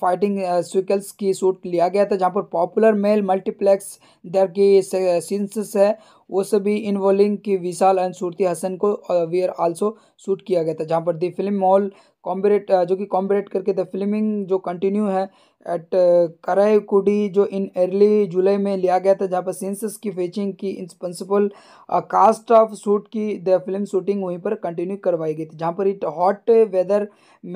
फाइटिंग स्विकल्स की शूट लिया गया था जहाँ पर पॉपुलर मेल मल्टीप्लेक्स दर की सीन्स है वो सभी इन्वॉल्विंग की विशाल एंड सूरती हसन को वी आर आल्सो शूट किया गया था जहाँ पर दी फिल्म मॉल कॉम्बरेट जो कि कॉम्बरेट करके द फिल्मिंग जो कंटिन्यू है एट कराईकुडी uh, जो इन अर्ली जुलाई में लिया गया था जहाँ पर सेंसस की फेचिंग की in principal cast of shoot की द फिल्म शूटिंग वहीं पर कंटिन्यू करवाई गई थी जहाँ पर इट हॉट वेदर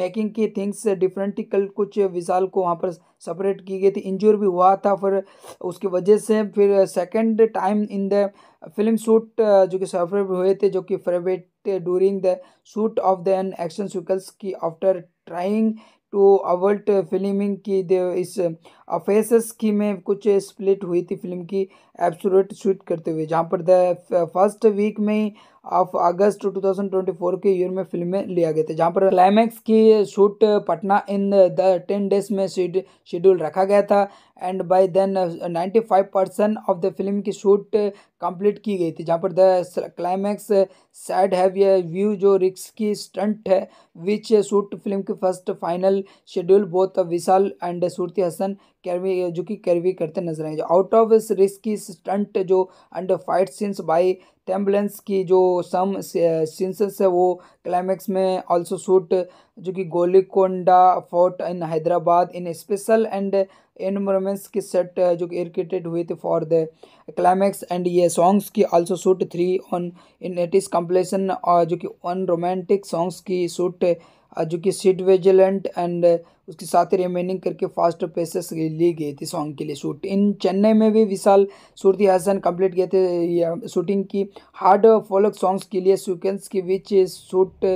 मेकिंग की थिंग्स डिफरेंट कल कुछ विशाल को वहाँ पर सेपरेट की गई थी इंजोर भी हुआ था फिर उसकी वजह से फिर second time in the film shoot जो कि सफरेट हुए थे जो कि favourite during the shoot of the an action sicles की आफ्टर ट्राइंग टू अवल्ट फिल्मिंग की इस अफेस uh, की में कुछ स्प्लिट हुई थी फिल्म की एब्सोलूट शूट करते हुए जहां पर द फर्स्ट वीक में ऑफ अगस्त 2024 के ईयर में फिल्म में लिया गया था जहां पर क्लाइमैक्स की shoot Patna in the ten days में शेड्यूल रखा गया था and by then ninety five percent of the film की शूट uh, कंप्लीट की गई थी जहाँ पर द क्लाइमैक्स सैड हैव ये व्यू जो रिक्स की स्टंट है विच uh, शूट फिल्म की फर्स्ट फाइनल शेड्यूल बहुत विशाल एंड सूरती हसन कैरवी uh, जो कि कैरवी करते नजर आएंगे आउट ऑफ रिस्क की स्टंट जो एंड फाइट सीन्स बाई टेम्बलेंस की जो सम सीन्स है वो क्लाइमैक्स में ऑल्सो शूट जो कि Golconda fort in Hyderabad in special and एनमेंट्स के सेट जो कि एयरकेटेड हुए थे फॉर द क्लाइमैक्स एंड ये सॉन्ग्स की also shoot three on in it is कम्पलेसन जो कि वन रोमांटिक सॉन्ग्स की शूट जो कि सीट वेजिलेंट एंड उसके साथ ही रिमेनिंग करके फास्ट पेसेस ली गई थी सॉन्ग के लिए शूट इन चेन्नई में भी विशाल सूर्ति हसन कंप्लीट किए थे शूटिंग की हार्ड फॉलोक सॉन्ग्स के लिए सीक्वेंस के बीच शूट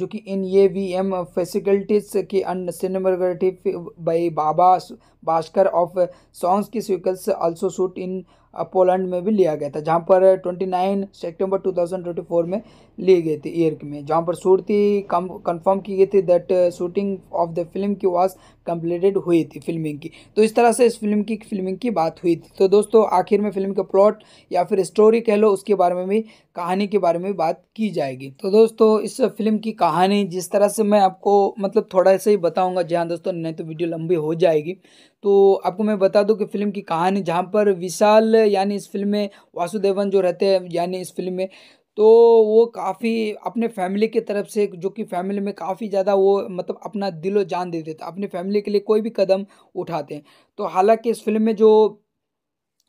जो कि इन ये वी एम फेसिकल्टीज की अन cinematography by Baba Bhaskar of songs की sequence also shoot in Poland में भी लिया गया था जहां पर 29 सितंबर 2024 में लिए गए थे एयर में जहाँ पर सूरती कंफर्म गई थी that shooting of the film की वॉज कंप्लीटेड हुई थी फिल्मिंग की तो इस तरह से इस फिल्म की फिल्मिंग की बात हुई थी तो दोस्तों आखिर में फिल्म का प्लॉट या फिर स्टोरी कह लो उसके बारे में भी कहानी के बारे में बात की जाएगी तो दोस्तों इस फिल्म की कहानी जिस तरह से मैं आपको मतलब थोड़ा सा ही बताऊँगा जी हाँ दोस्तों नहीं तो वीडियो लंबी हो जाएगी तो आपको मैं बता दूं कि फिल्म की कहानी जहाँ पर विशाल यानी इस फिल्म में वासुदेवन जो रहते हैं यानी इस फिल्म में तो वो काफ़ी अपने फैमिली की तरफ से जो कि फैमिली में काफ़ी ज़्यादा वो मतलब अपना दिलो जान दे देते अपने फैमिली के लिए कोई भी कदम उठाते हैं तो हालांकि इस फिल्म में जो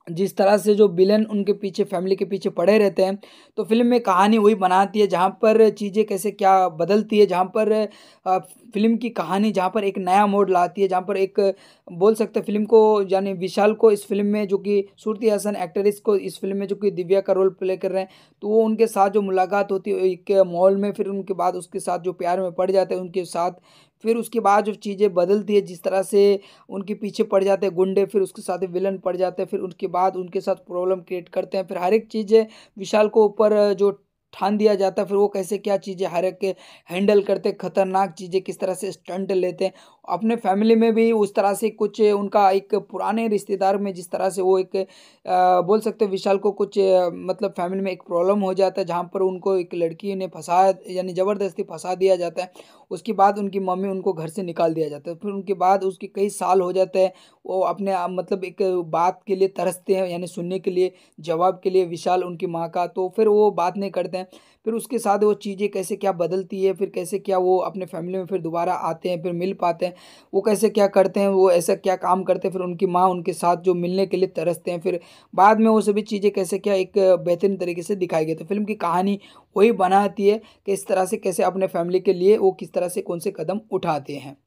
जिस तरह से जो बिलन उनके पीछे फैमिली के पीछे पड़े रहते हैं तो फिल्म में कहानी वही बनाती है जहाँ पर चीज़ें कैसे क्या बदलती है जहाँ पर फिल्म की कहानी जहाँ पर एक नया मोड लाती है जहाँ पर एक बोल सकते हैं फिल्म को यानी विशाल को इस फिल्म में जो कि सूरती हसन एक्ट्रेस को इस फिल्म में जो कि दिव्या का रोल प्ले कर रहे हैं तो वो उनके साथ जो मुलाकात होती है एक मॉल में फिर उनके बाद उसके साथ जो प्यार में पड़ जाते हैं उनके साथ फिर उसके बाद जो चीज़ें बदलती है जिस तरह से उनके पीछे पड़ जाते हैं गुंडे फिर उसके साथ विलन पड़ जाते हैं फिर उनके बाद उनके साथ प्रॉब्लम क्रिएट करते हैं फिर हर एक चीज़ें विशाल को ऊपर जो ठान दिया जाता है फिर वो कैसे क्या चीज़ें हर एक हैंडल करते खतरनाक चीज़ें किस तरह से स्टंट लेते हैं अपने फैमिली में भी उस तरह से कुछ उनका एक पुराने रिश्तेदार में जिस तरह से वो एक बोल सकते विशाल को कुछ मतलब फैमिली में एक प्रॉब्लम हो जाता है जहाँ पर उनको एक लड़की ने फंसा यानी ज़बरदस्ती फंसा दिया जाता है उसके बाद उनकी मम्मी उनको घर से निकाल दिया जाता है फिर उनके बाद उसके कई साल हो जाते हैं वो अपने मतलब एक बात के लिए तरसते हैं यानी सुनने के लिए जवाब के लिए विशाल उनकी माँ का तो फिर वो बात नहीं करते हैं फिर उसके साथ वो चीज़ें कैसे क्या बदलती है फिर कैसे क्या वो अपने फैमिली में फिर दोबारा आते हैं फिर मिल पाते हैं वो कैसे क्या करते हैं वो ऐसा क्या काम करते हैं फिर उनकी माँ उनके साथ जो मिलने के लिए तरसते हैं फिर बाद में वो सभी चीज़ें कैसे क्या एक बेहतरीन तरीके से दिखाई गई तो फिल्म की कहानी वही बनाती है कि इस तरह से कैसे अपने फैमिली के लिए वो किस तरह से कौन से कदम उठाते हैं